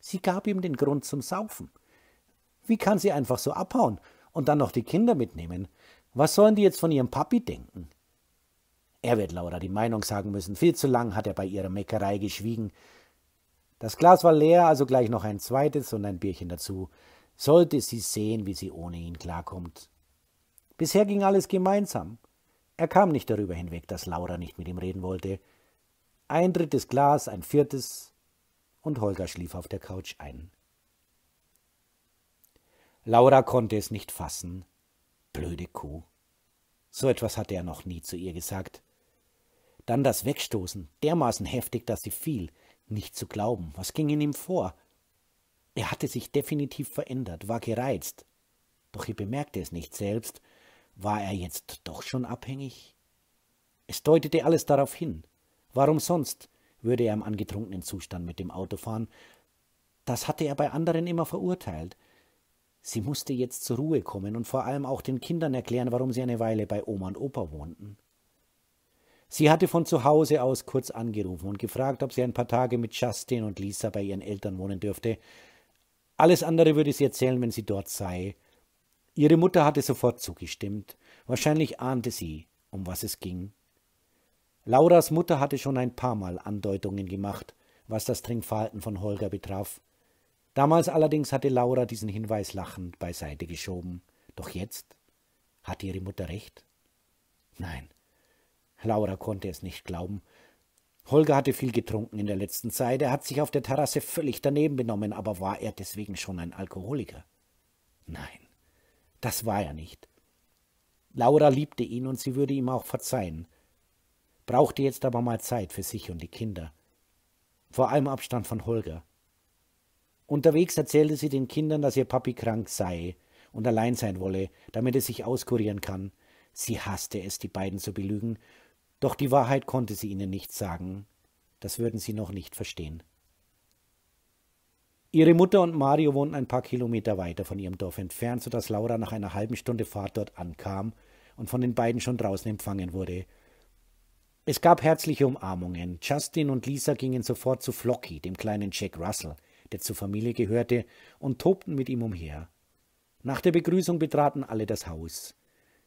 Sie gab ihm den Grund zum Saufen. Wie kann sie einfach so abhauen und dann noch die Kinder mitnehmen? Was sollen die jetzt von ihrem Papi denken? Er wird Laura die Meinung sagen müssen. Viel zu lang hat er bei ihrer Meckerei geschwiegen. Das Glas war leer, also gleich noch ein zweites und ein Bierchen dazu. Sollte sie sehen, wie sie ohne ihn klarkommt. Bisher ging alles gemeinsam. Er kam nicht darüber hinweg, dass Laura nicht mit ihm reden wollte. Ein drittes Glas, ein viertes, und Holger schlief auf der Couch ein. Laura konnte es nicht fassen. Blöde Kuh. So etwas hatte er noch nie zu ihr gesagt. Dann das Wegstoßen, dermaßen heftig, dass sie fiel. Nicht zu glauben, was ging in ihm vor? Er hatte sich definitiv verändert, war gereizt. Doch sie bemerkte es nicht selbst. War er jetzt doch schon abhängig? Es deutete alles darauf hin. Warum sonst? würde er im angetrunkenen Zustand mit dem Auto fahren. Das hatte er bei anderen immer verurteilt. Sie musste jetzt zur Ruhe kommen und vor allem auch den Kindern erklären, warum sie eine Weile bei Oma und Opa wohnten. Sie hatte von zu Hause aus kurz angerufen und gefragt, ob sie ein paar Tage mit Justin und Lisa bei ihren Eltern wohnen dürfte. Alles andere würde sie erzählen, wenn sie dort sei. Ihre Mutter hatte sofort zugestimmt. Wahrscheinlich ahnte sie, um was es ging. Lauras Mutter hatte schon ein paar Mal Andeutungen gemacht, was das Trinkverhalten von Holger betraf. Damals allerdings hatte Laura diesen Hinweis lachend beiseite geschoben. Doch jetzt? Hatte ihre Mutter recht? Nein, Laura konnte es nicht glauben. Holger hatte viel getrunken in der letzten Zeit, er hat sich auf der Terrasse völlig daneben benommen, aber war er deswegen schon ein Alkoholiker? Nein, das war er nicht. Laura liebte ihn und sie würde ihm auch verzeihen brauchte jetzt aber mal Zeit für sich und die Kinder. Vor allem Abstand von Holger. Unterwegs erzählte sie den Kindern, dass ihr Papi krank sei und allein sein wolle, damit er sich auskurieren kann. Sie hasste es, die beiden zu belügen, doch die Wahrheit konnte sie ihnen nicht sagen. Das würden sie noch nicht verstehen. Ihre Mutter und Mario wohnten ein paar Kilometer weiter von ihrem Dorf entfernt, so dass Laura nach einer halben Stunde Fahrt dort ankam und von den beiden schon draußen empfangen wurde. Es gab herzliche Umarmungen. Justin und Lisa gingen sofort zu Flocky, dem kleinen Jack Russell, der zur Familie gehörte, und tobten mit ihm umher. Nach der Begrüßung betraten alle das Haus.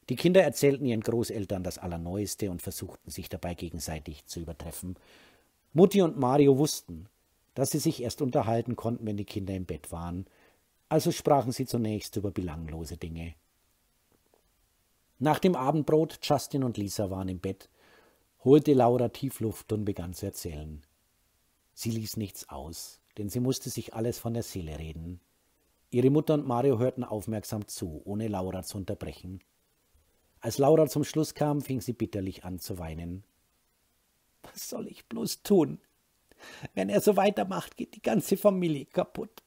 Die Kinder erzählten ihren Großeltern das Allerneueste und versuchten sich dabei gegenseitig zu übertreffen. Mutti und Mario wussten, dass sie sich erst unterhalten konnten, wenn die Kinder im Bett waren, also sprachen sie zunächst über belanglose Dinge. Nach dem Abendbrot, Justin und Lisa waren im Bett, holte Laura tief Luft und begann zu erzählen. Sie ließ nichts aus, denn sie musste sich alles von der Seele reden. Ihre Mutter und Mario hörten aufmerksam zu, ohne Laura zu unterbrechen. Als Laura zum Schluss kam, fing sie bitterlich an zu weinen. Was soll ich bloß tun? Wenn er so weitermacht, geht die ganze Familie kaputt.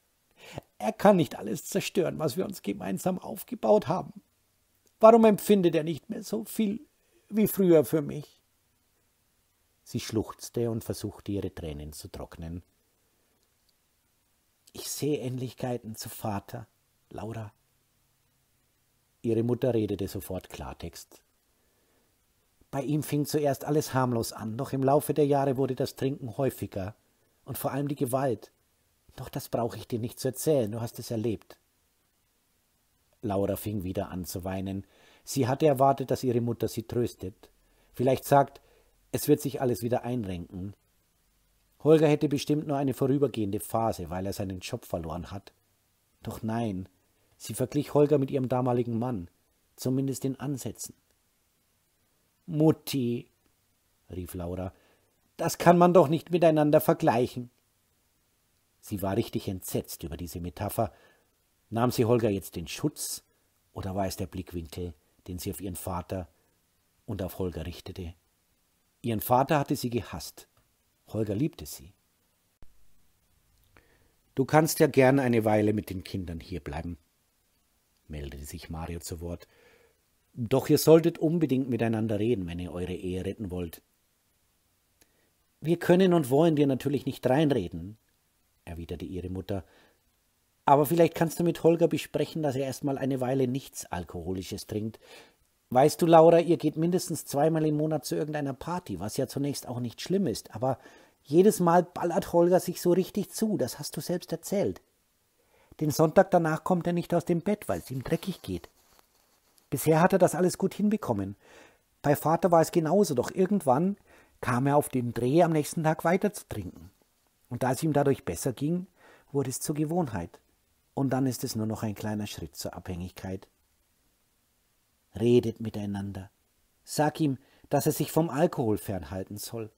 Er kann nicht alles zerstören, was wir uns gemeinsam aufgebaut haben. Warum empfindet er nicht mehr so viel wie früher für mich? Sie schluchzte und versuchte ihre Tränen zu trocknen. Ich sehe Ähnlichkeiten zu Vater, Laura. Ihre Mutter redete sofort Klartext. Bei ihm fing zuerst alles harmlos an, doch im Laufe der Jahre wurde das Trinken häufiger und vor allem die Gewalt. Doch das brauche ich dir nicht zu erzählen, du hast es erlebt. Laura fing wieder an zu weinen. Sie hatte erwartet, dass ihre Mutter sie tröstet. Vielleicht sagt, es wird sich alles wieder einrenken. Holger hätte bestimmt nur eine vorübergehende Phase, weil er seinen Job verloren hat. Doch nein, sie verglich Holger mit ihrem damaligen Mann, zumindest in Ansätzen. Mutti, rief Laura, das kann man doch nicht miteinander vergleichen. Sie war richtig entsetzt über diese Metapher. Nahm sie Holger jetzt den Schutz, oder war es der Blickwinkel, den sie auf ihren Vater und auf Holger richtete? Ihren Vater hatte sie gehasst. Holger liebte sie. Du kannst ja gern eine Weile mit den Kindern hierbleiben, meldete sich Mario zu Wort. Doch ihr solltet unbedingt miteinander reden, wenn ihr eure Ehe retten wollt. Wir können und wollen dir natürlich nicht reinreden, erwiderte ihre Mutter. Aber vielleicht kannst du mit Holger besprechen, dass er erstmal eine Weile nichts Alkoholisches trinkt, Weißt du, Laura, ihr geht mindestens zweimal im Monat zu irgendeiner Party, was ja zunächst auch nicht schlimm ist, aber jedes Mal ballert Holger sich so richtig zu, das hast du selbst erzählt. Den Sonntag danach kommt er nicht aus dem Bett, weil es ihm dreckig geht. Bisher hat er das alles gut hinbekommen. Bei Vater war es genauso, doch irgendwann kam er auf den Dreh, am nächsten Tag weiter zu trinken. Und da es ihm dadurch besser ging, wurde es zur Gewohnheit. Und dann ist es nur noch ein kleiner Schritt zur Abhängigkeit. Redet miteinander. Sag ihm, dass er sich vom Alkohol fernhalten soll.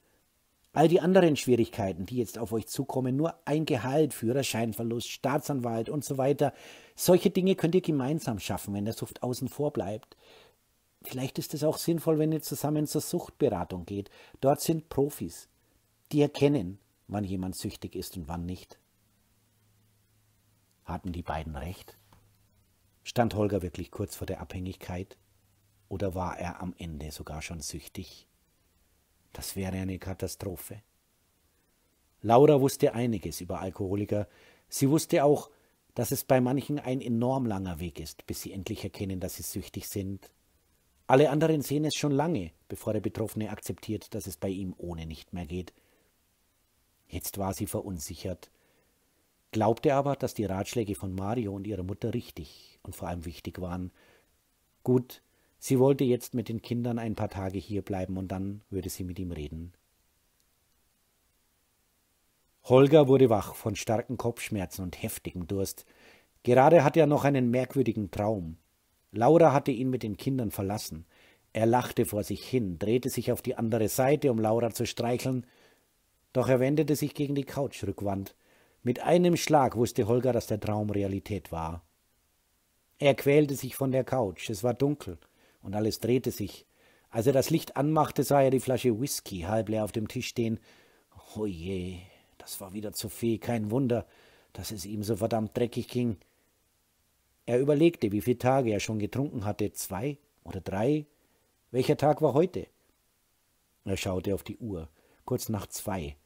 All die anderen Schwierigkeiten, die jetzt auf euch zukommen, nur ein Gehalt, Führerscheinverlust, Staatsanwalt und so weiter, solche Dinge könnt ihr gemeinsam schaffen, wenn der Sucht außen vor bleibt. Vielleicht ist es auch sinnvoll, wenn ihr zusammen zur Suchtberatung geht. Dort sind Profis, die erkennen, wann jemand süchtig ist und wann nicht. Hatten die beiden recht? Stand Holger wirklich kurz vor der Abhängigkeit? Oder war er am Ende sogar schon süchtig? Das wäre eine Katastrophe. Laura wusste einiges über Alkoholiker. Sie wusste auch, dass es bei manchen ein enorm langer Weg ist, bis sie endlich erkennen, dass sie süchtig sind. Alle anderen sehen es schon lange, bevor der Betroffene akzeptiert, dass es bei ihm ohne nicht mehr geht. Jetzt war sie verunsichert, glaubte aber, dass die Ratschläge von Mario und ihrer Mutter richtig und vor allem wichtig waren. Gut, sie wollte jetzt mit den Kindern ein paar Tage hier bleiben und dann würde sie mit ihm reden. Holger wurde wach von starken Kopfschmerzen und heftigem Durst. Gerade hatte er noch einen merkwürdigen Traum. Laura hatte ihn mit den Kindern verlassen. Er lachte vor sich hin, drehte sich auf die andere Seite, um Laura zu streicheln, doch er wendete sich gegen die Couchrückwand. Mit einem Schlag wusste Holger, dass der Traum Realität war. Er quälte sich von der Couch, es war dunkel und alles drehte sich. Als er das Licht anmachte, sah er die Flasche Whisky halb leer auf dem Tisch stehen. Oh je, das war wieder zu viel, kein Wunder, dass es ihm so verdammt dreckig ging. Er überlegte, wie viele Tage er schon getrunken hatte, zwei oder drei. Welcher Tag war heute? Er schaute auf die Uhr, kurz nach zwei.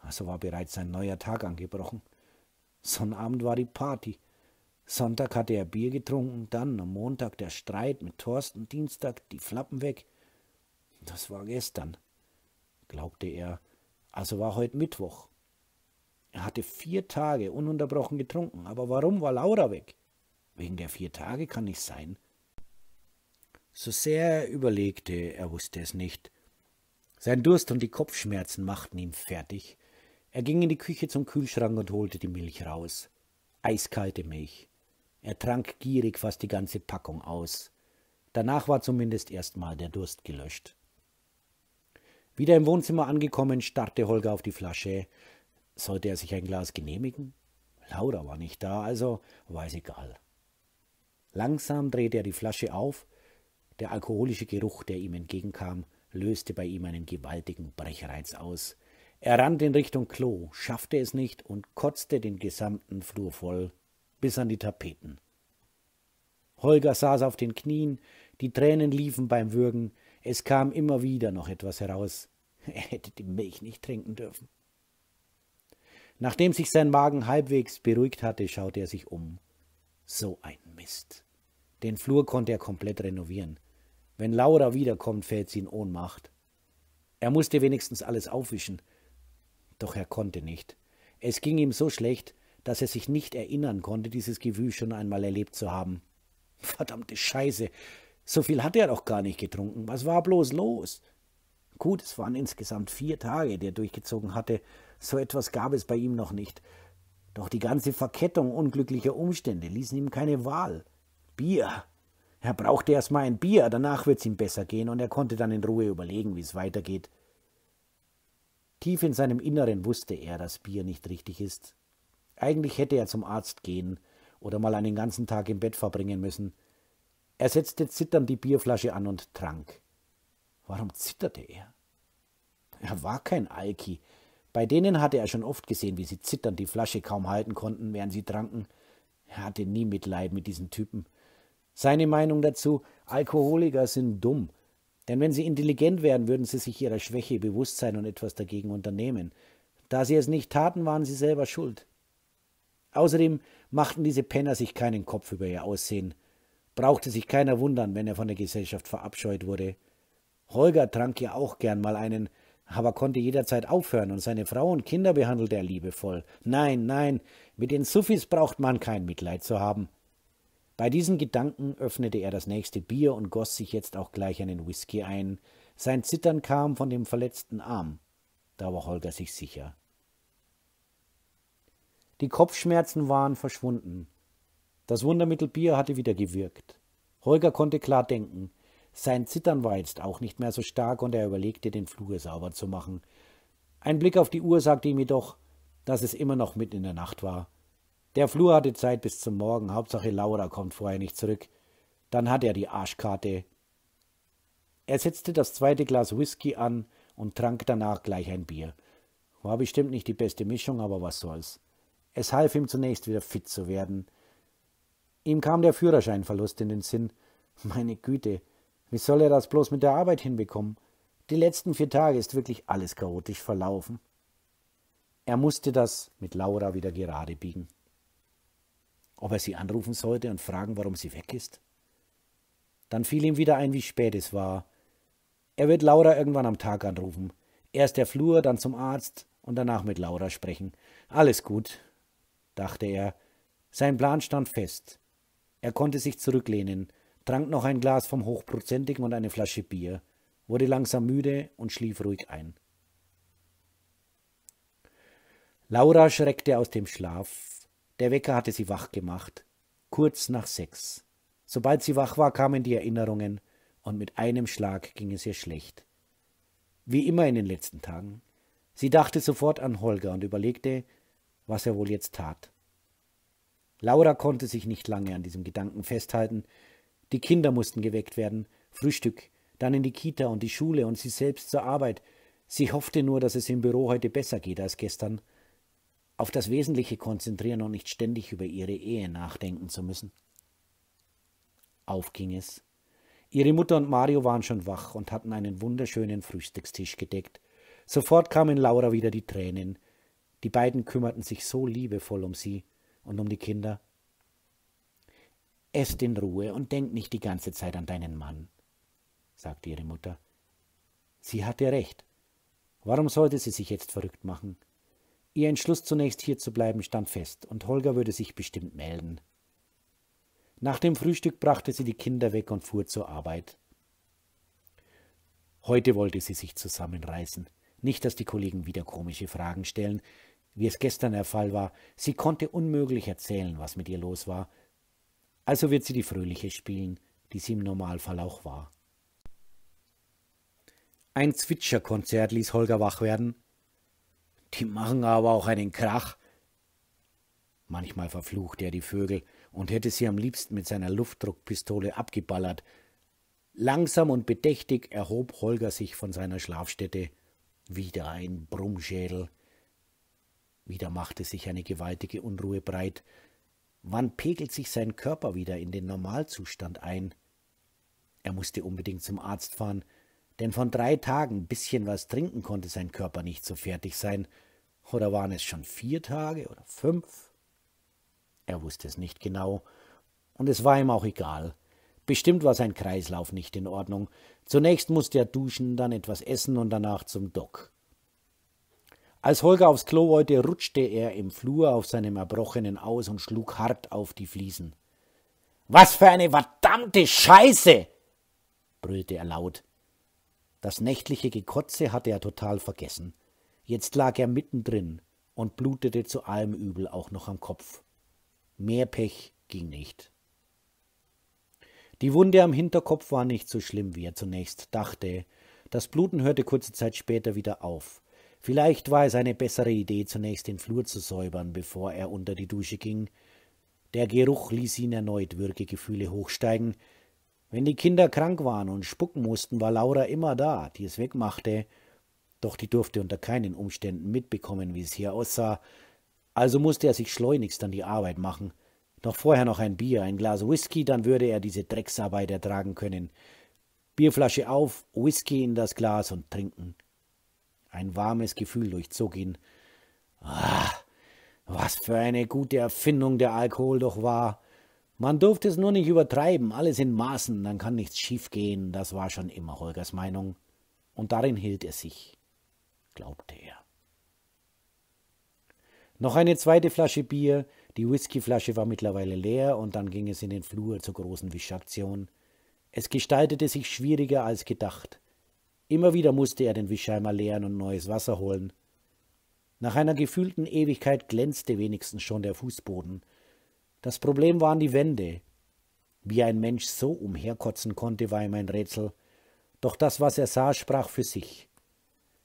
Also war bereits ein neuer Tag angebrochen. Sonnabend war die Party. Sonntag hatte er Bier getrunken, dann am Montag der Streit mit Thorsten, Dienstag die Flappen weg. Das war gestern, glaubte er, also war heute Mittwoch. Er hatte vier Tage ununterbrochen getrunken, aber warum war Laura weg? Wegen der vier Tage kann nicht sein. So sehr er überlegte, er wusste es nicht. Sein Durst und die Kopfschmerzen machten ihn fertig. Er ging in die Küche zum Kühlschrank und holte die Milch raus. Eiskalte Milch. Er trank gierig fast die ganze Packung aus. Danach war zumindest erstmal der Durst gelöscht. Wieder im Wohnzimmer angekommen, starrte Holger auf die Flasche. Sollte er sich ein Glas genehmigen? Laura war nicht da, also war es egal. Langsam drehte er die Flasche auf. Der alkoholische Geruch, der ihm entgegenkam, löste bei ihm einen gewaltigen Brechreiz aus. Er rannte in Richtung Klo, schaffte es nicht und kotzte den gesamten Flur voll bis an die Tapeten. Holger saß auf den Knien, die Tränen liefen beim Würgen, es kam immer wieder noch etwas heraus. (laughs) Er hätte die Milch nicht trinken dürfen. Nachdem sich sein Magen halbwegs beruhigt hatte, schaute er sich um. So ein Mist. Den Flur konnte er komplett renovieren. Wenn Laura wiederkommt, fällt sie in Ohnmacht. Er musste wenigstens alles aufwischen. Doch er konnte nicht. Es ging ihm so schlecht, dass er sich nicht erinnern konnte, dieses Gewühl schon einmal erlebt zu haben. Verdammte Scheiße, so viel hatte er doch gar nicht getrunken. Was war bloß los? Gut, es waren insgesamt vier Tage, die er durchgezogen hatte. So etwas gab es bei ihm noch nicht. Doch die ganze Verkettung unglücklicher Umstände ließen ihm keine Wahl. Bier. Er brauchte erst mal ein Bier, danach wird's ihm besser gehen und er konnte dann in Ruhe überlegen, wie es weitergeht. Tief in seinem Inneren wusste er, dass Bier nicht richtig ist. Eigentlich hätte er zum Arzt gehen oder mal einen ganzen Tag im Bett verbringen müssen. Er setzte zitternd die Bierflasche an und trank. Warum zitterte er? Er war kein Alki. Bei denen hatte er schon oft gesehen, wie sie zitternd die Flasche kaum halten konnten, während sie tranken. Er hatte nie Mitleid mit diesen Typen. Seine Meinung dazu, Alkoholiker sind dumm. Denn wenn sie intelligent wären, würden sie sich ihrer Schwäche bewusst sein und etwas dagegen unternehmen. Da sie es nicht taten, waren sie selber schuld. Außerdem machten diese Penner sich keinen Kopf über ihr Aussehen. Brauchte sich keiner wundern, wenn er von der Gesellschaft verabscheut wurde. Holger trank ja auch gern mal einen, aber konnte jederzeit aufhören und seine Frau und Kinder behandelte er liebevoll. Nein, nein, mit den Suffis braucht man kein Mitleid zu haben. Bei diesen Gedanken öffnete er das nächste Bier und goss sich jetzt auch gleich einen Whisky ein. Sein Zittern kam von dem verletzten Arm. Da war Holger sich sicher. Die Kopfschmerzen waren verschwunden. Das Wundermittel Bier hatte wieder gewirkt. Holger konnte klar denken. Sein Zittern war jetzt auch nicht mehr so stark und er überlegte, den Flur sauber zu machen. Ein Blick auf die Uhr sagte ihm jedoch, dass es immer noch mitten in der Nacht war. Der Flur hatte Zeit bis zum Morgen. Hauptsache Laura kommt vorher nicht zurück. Dann hat er die Arschkarte. Er setzte das zweite Glas Whisky an und trank danach gleich ein Bier. War bestimmt nicht die beste Mischung, aber was soll's. Es half ihm zunächst wieder fit zu werden. Ihm kam der Führerscheinverlust in den Sinn. Meine Güte, wie soll er das bloß mit der Arbeit hinbekommen? Die letzten vier Tage ist wirklich alles chaotisch verlaufen. Er musste das mit Laura wieder gerade biegen. Ob er sie anrufen sollte und fragen, warum sie weg ist? Dann fiel ihm wieder ein, wie spät es war. Er wird Laura irgendwann am Tag anrufen. Erst der Flur, dann zum Arzt und danach mit Laura sprechen. Alles gut, dachte er. Sein Plan stand fest. Er konnte sich zurücklehnen, trank noch ein Glas vom Hochprozentigen und eine Flasche Bier, wurde langsam müde und schlief ruhig ein. Laura schreckte aus dem Schlaf. Der Wecker hatte sie wach gemacht, kurz nach sechs. Sobald sie wach war, kamen die Erinnerungen, und mit einem Schlag ging es ihr schlecht. Wie immer in den letzten Tagen. Sie dachte sofort an Holger und überlegte, was er wohl jetzt tat. Laura konnte sich nicht lange an diesem Gedanken festhalten. Die Kinder mussten geweckt werden, Frühstück, dann in die Kita und die Schule und sie selbst zur Arbeit. Sie hoffte nur, dass es im Büro heute besser geht als gestern. Auf das Wesentliche konzentrieren und nicht ständig über ihre Ehe nachdenken zu müssen. Auf ging es. Ihre Mutter und Mario waren schon wach und hatten einen wunderschönen Frühstückstisch gedeckt. Sofort kamen Laura wieder die Tränen. Die beiden kümmerten sich so liebevoll um sie und um die Kinder. Esst in Ruhe und denk nicht die ganze Zeit an deinen Mann, sagte ihre Mutter. Sie hatte recht. Warum sollte sie sich jetzt verrückt machen? Ihr Entschluss, zunächst hier zu bleiben, stand fest, und Holger würde sich bestimmt melden. Nach dem Frühstück brachte sie die Kinder weg und fuhr zur Arbeit. Heute wollte sie sich zusammenreißen, nicht, dass die Kollegen wieder komische Fragen stellen, wie es gestern der Fall war. Sie konnte unmöglich erzählen, was mit ihr los war. Also wird sie die Fröhliche spielen, die sie im Normalfall auch war. Ein Zwitscherkonzert ließ Holger wach werden. Die machen aber auch einen Krach. Manchmal verfluchte er die Vögel und hätte sie am liebsten mit seiner Luftdruckpistole abgeballert. Langsam und bedächtig erhob Holger sich von seiner Schlafstätte. Wieder ein Brummschädel. Wieder machte sich eine gewaltige Unruhe breit. Wann pegelt sich sein Körper wieder in den Normalzustand ein? Er musste unbedingt zum Arzt fahren, denn von drei Tagen ein bisschen was trinken konnte sein Körper nicht so fertig sein. Oder waren es schon vier Tage oder fünf? Er wusste es nicht genau, und es war ihm auch egal. Bestimmt war sein Kreislauf nicht in Ordnung. Zunächst musste er duschen, dann etwas essen und danach zum Dock. Als Holger aufs Klo wollte, rutschte er im Flur auf seinem Erbrochenen aus und schlug hart auf die Fliesen. Was für eine verdammte Scheiße! brüllte er laut. Das nächtliche Gekotze hatte er total vergessen. Jetzt lag er mittendrin und blutete zu allem Übel auch noch am Kopf. Mehr Pech ging nicht. Die Wunde am Hinterkopf war nicht so schlimm, wie er zunächst dachte. Das Bluten hörte kurze Zeit später wieder auf. Vielleicht war es eine bessere Idee, zunächst den Flur zu säubern, bevor er unter die Dusche ging. Der Geruch ließ ihn erneut Würgegefühle hochsteigen. Wenn die Kinder krank waren und spucken mussten, war Laura immer da, die es wegmachte. Doch die durfte unter keinen Umständen mitbekommen, wie es hier aussah. Also musste er sich schleunigst an die Arbeit machen. Doch vorher noch ein Bier, ein Glas Whisky, dann würde er diese Drecksarbeit ertragen können. Bierflasche auf, Whisky in das Glas und trinken. Ein warmes Gefühl durchzog ihn. Ah, was für eine gute Erfindung der Alkohol doch war. Man durfte es nur nicht übertreiben, alles in Maßen, dann kann nichts schiefgehen, das war schon immer Holgers Meinung. Und darin hielt er sich, glaubte er. Noch eine zweite Flasche Bier, die Whiskyflasche war mittlerweile leer und dann ging es in den Flur zur großen Wischaktion. Es gestaltete sich schwieriger als gedacht. Immer wieder musste er den Wischheimer leeren und neues Wasser holen. Nach einer gefühlten Ewigkeit glänzte wenigstens schon der Fußboden. Das Problem waren die Wände. Wie ein Mensch so umherkotzen konnte, war ihm ein Rätsel. Doch das, was er sah, sprach für sich.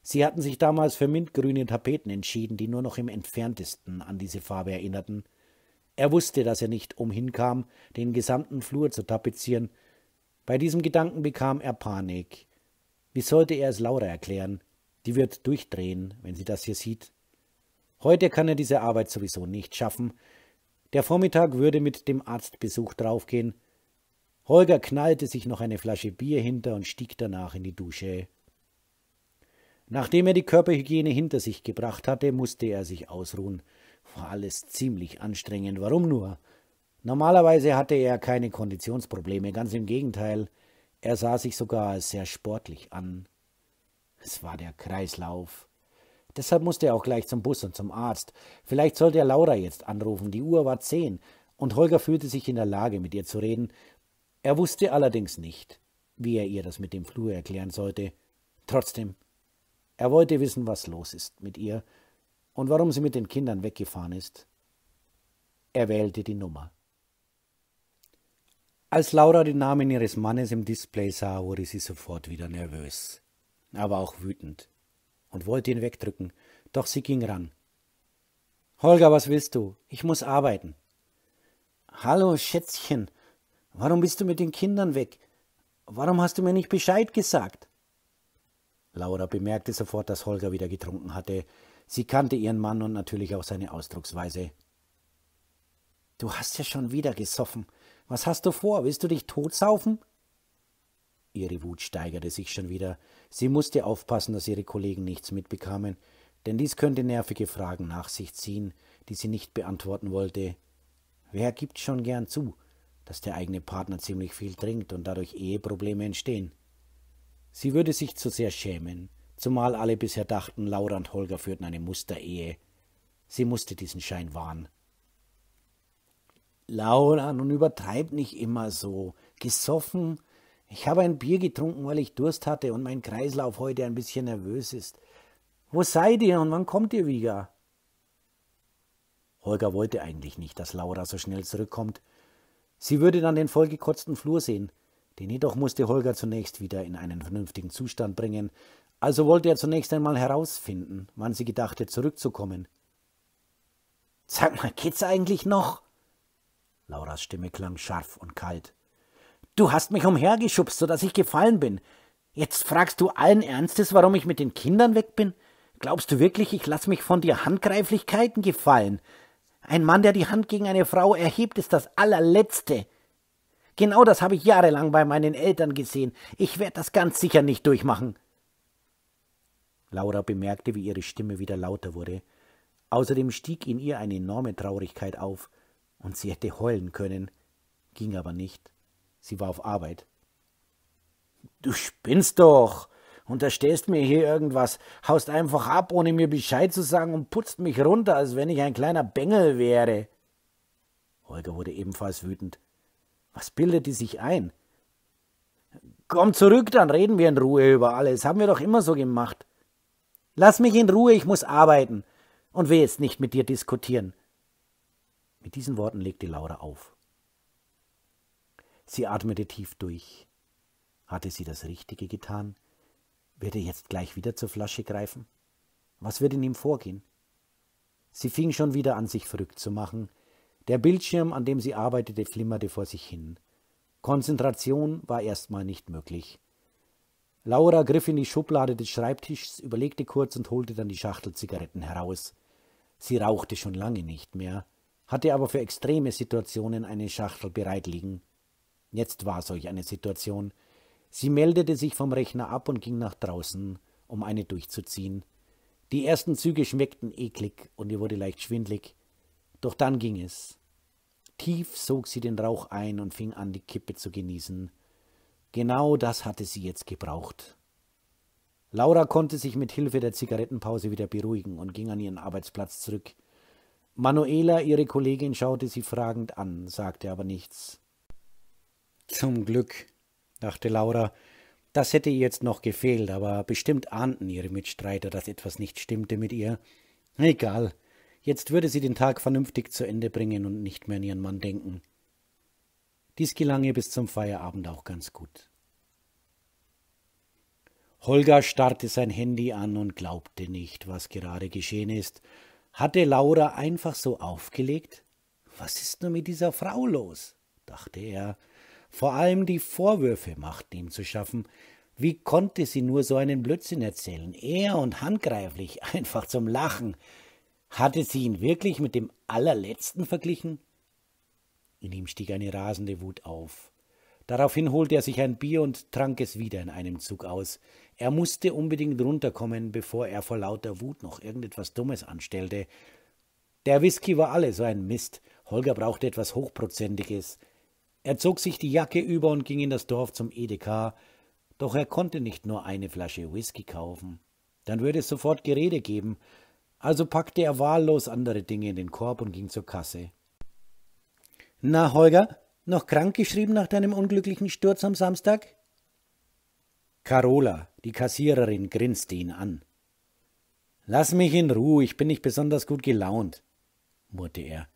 Sie hatten sich damals für mintgrüne Tapeten entschieden, die nur noch im entferntesten an diese Farbe erinnerten. Er wusste, dass er nicht umhinkam, den gesamten Flur zu tapezieren. Bei diesem Gedanken bekam er Panik. Wie sollte er es Laura erklären? Die wird durchdrehen, wenn sie das hier sieht. Heute kann er diese Arbeit sowieso nicht schaffen. Der Vormittag würde mit dem Arztbesuch draufgehen. Holger knallte sich noch eine Flasche Bier hinter und stieg danach in die Dusche. Nachdem er die Körperhygiene hinter sich gebracht hatte, musste er sich ausruhen. War alles ziemlich anstrengend, warum nur? Normalerweise hatte er keine Konditionsprobleme, ganz im Gegenteil. Er sah sich sogar als sehr sportlich an. Es war der Kreislauf. Deshalb musste er auch gleich zum Bus und zum Arzt. Vielleicht sollte er Laura jetzt anrufen. Die Uhr war zehn, und Holger fühlte sich in der Lage, mit ihr zu reden. Er wusste allerdings nicht, wie er ihr das mit dem Flur erklären sollte. Trotzdem, er wollte wissen, was los ist mit ihr und warum sie mit den Kindern weggefahren ist. Er wählte die Nummer. Als Laura den Namen ihres Mannes im Display sah, wurde sie sofort wieder nervös, aber auch wütend und wollte ihn wegdrücken, doch sie ging ran. Holger, was willst du? Ich muss arbeiten. Hallo, Schätzchen. Warum bist du mit den Kindern weg? Warum hast du mir nicht Bescheid gesagt? Laura bemerkte sofort, dass Holger wieder getrunken hatte. Sie kannte ihren Mann und natürlich auch seine Ausdrucksweise. Du hast ja schon wieder gesoffen. Was hast du vor? Willst du dich totsaufen? Ihre Wut steigerte sich schon wieder. Sie musste aufpassen, dass ihre Kollegen nichts mitbekamen, denn dies könnte nervige Fragen nach sich ziehen, die sie nicht beantworten wollte. Wer gibt schon gern zu, dass der eigene Partner ziemlich viel trinkt und dadurch Eheprobleme entstehen? Sie würde sich zu sehr schämen, zumal alle bisher dachten, Laura und Holger führten eine Musterehe. Sie musste diesen Schein wahren. Laura, nun übertreib nicht immer so. Gesoffen. Ich habe ein Bier getrunken, weil ich Durst hatte und mein Kreislauf heute ein bisschen nervös ist. Wo seid ihr und wann kommt ihr wieder? Holger wollte eigentlich nicht, dass Laura so schnell zurückkommt. Sie würde dann den vollgekotzten Flur sehen. Den jedoch musste Holger zunächst wieder in einen vernünftigen Zustand bringen. Also wollte er zunächst einmal herausfinden, wann sie gedachte, zurückzukommen. Sag mal, geht's eigentlich noch? Lauras Stimme klang scharf und kalt. Du hast mich umhergeschubst, so dass ich gefallen bin. Jetzt fragst du allen Ernstes, warum ich mit den Kindern weg bin? Glaubst du wirklich, ich lass mich von dir Handgreiflichkeiten gefallen? Ein Mann, der die Hand gegen eine Frau erhebt, ist das allerletzte. Genau das habe ich jahrelang bei meinen Eltern gesehen. Ich werde das ganz sicher nicht durchmachen. Laura bemerkte, wie ihre Stimme wieder lauter wurde. Außerdem stieg in ihr eine enorme Traurigkeit auf und sie hätte heulen können, ging aber nicht. Sie war auf Arbeit. Du spinnst doch, unterstellst mir hier irgendwas, haust einfach ab, ohne mir Bescheid zu sagen und putzt mich runter, als wenn ich ein kleiner Bengel wäre. Holger wurde ebenfalls wütend. Was bildet die sich ein? Komm zurück, dann reden wir in Ruhe über alles. Haben wir doch immer so gemacht. Lass mich in Ruhe, ich muss arbeiten und will jetzt nicht mit dir diskutieren. Mit diesen Worten legte Laura auf. Sie atmete tief durch. Hatte sie das Richtige getan? Wird er jetzt gleich wieder zur Flasche greifen? Was wird in ihm vorgehen? Sie fing schon wieder an, sich verrückt zu machen. Der Bildschirm, an dem sie arbeitete, flimmerte vor sich hin. Konzentration war erstmal nicht möglich. Laura griff in die Schublade des Schreibtischs, überlegte kurz und holte dann die Schachtel Zigaretten heraus. Sie rauchte schon lange nicht mehr hatte aber für extreme Situationen eine Schachtel bereitliegen. Jetzt war solch eine Situation. Sie meldete sich vom Rechner ab und ging nach draußen, um eine durchzuziehen. Die ersten Züge schmeckten eklig und ihr wurde leicht schwindlig. Doch dann ging es. Tief sog sie den Rauch ein und fing an, die Kippe zu genießen. Genau das hatte sie jetzt gebraucht. Laura konnte sich mit Hilfe der Zigarettenpause wieder beruhigen und ging an ihren Arbeitsplatz zurück. Manuela, ihre Kollegin, schaute sie fragend an, sagte aber nichts. Zum Glück, dachte Laura. Das hätte ihr jetzt noch gefehlt, aber bestimmt ahnten ihre Mitstreiter, dass etwas nicht stimmte mit ihr. Egal, jetzt würde sie den Tag vernünftig zu Ende bringen und nicht mehr an ihren Mann denken. Dies gelang ihr bis zum Feierabend auch ganz gut. Holger starrte sein Handy an und glaubte nicht, was gerade geschehen ist, hatte Laura einfach so aufgelegt? Was ist nur mit dieser Frau los? dachte er. Vor allem die Vorwürfe machten ihm zu schaffen. Wie konnte sie nur so einen Blödsinn erzählen? Er und handgreiflich, (laughs) einfach zum Lachen. Hatte sie ihn wirklich mit dem allerletzten verglichen? In ihm stieg eine rasende Wut auf. Daraufhin holte er sich ein Bier und trank es wieder in einem Zug aus. Er musste unbedingt runterkommen, bevor er vor lauter Wut noch irgendetwas Dummes anstellte. Der Whisky war alle so ein Mist. Holger brauchte etwas Hochprozentiges. Er zog sich die Jacke über und ging in das Dorf zum Edeka. Doch er konnte nicht nur eine Flasche Whisky kaufen. Dann würde es sofort Gerede geben. Also packte er wahllos andere Dinge in den Korb und ging zur Kasse. Na, Holger, noch krankgeschrieben nach deinem unglücklichen Sturz am Samstag? Carola, die Kassiererin grinste ihn an. Lass mich in Ruhe, ich bin nicht besonders gut gelaunt, murrte er.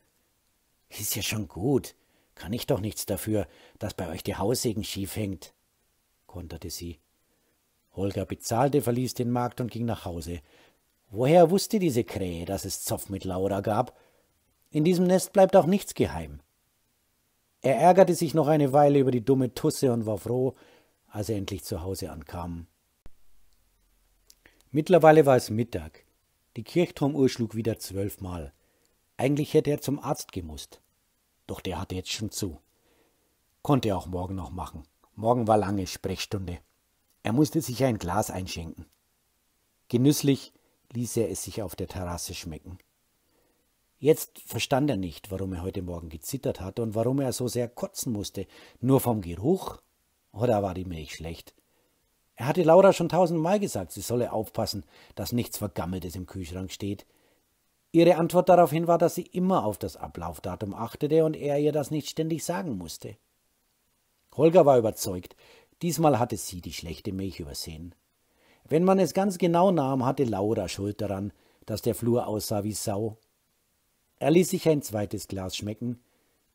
Ist ja schon gut. Kann ich doch nichts dafür, dass bei euch die Haussegen schief hängt, konterte sie. Holger bezahlte, verließ den Markt und ging nach Hause. Woher wusste diese Krähe, dass es Zoff mit Laura gab? In diesem Nest bleibt auch nichts geheim. Er ärgerte sich noch eine Weile über die dumme Tusse und war froh, als er endlich zu Hause ankam. Mittlerweile war es Mittag. Die Kirchturmuhr schlug wieder zwölfmal. Eigentlich hätte er zum Arzt gemusst. Doch der hatte jetzt schon zu. Konnte er auch morgen noch machen. Morgen war lange Sprechstunde. Er musste sich ein Glas einschenken. Genüsslich ließ er es sich auf der Terrasse schmecken. Jetzt verstand er nicht, warum er heute Morgen gezittert hatte und warum er so sehr kotzen musste. Nur vom Geruch? Oder war die Milch schlecht? Er hatte Laura schon tausendmal gesagt, sie solle aufpassen, dass nichts Vergammeltes im Kühlschrank steht. Ihre Antwort daraufhin war, dass sie immer auf das Ablaufdatum achtete und er ihr das nicht ständig sagen musste. Holger war überzeugt, diesmal hatte sie die schlechte Milch übersehen. Wenn man es ganz genau nahm, hatte Laura Schuld daran, dass der Flur aussah wie Sau. Er ließ sich ein zweites Glas schmecken.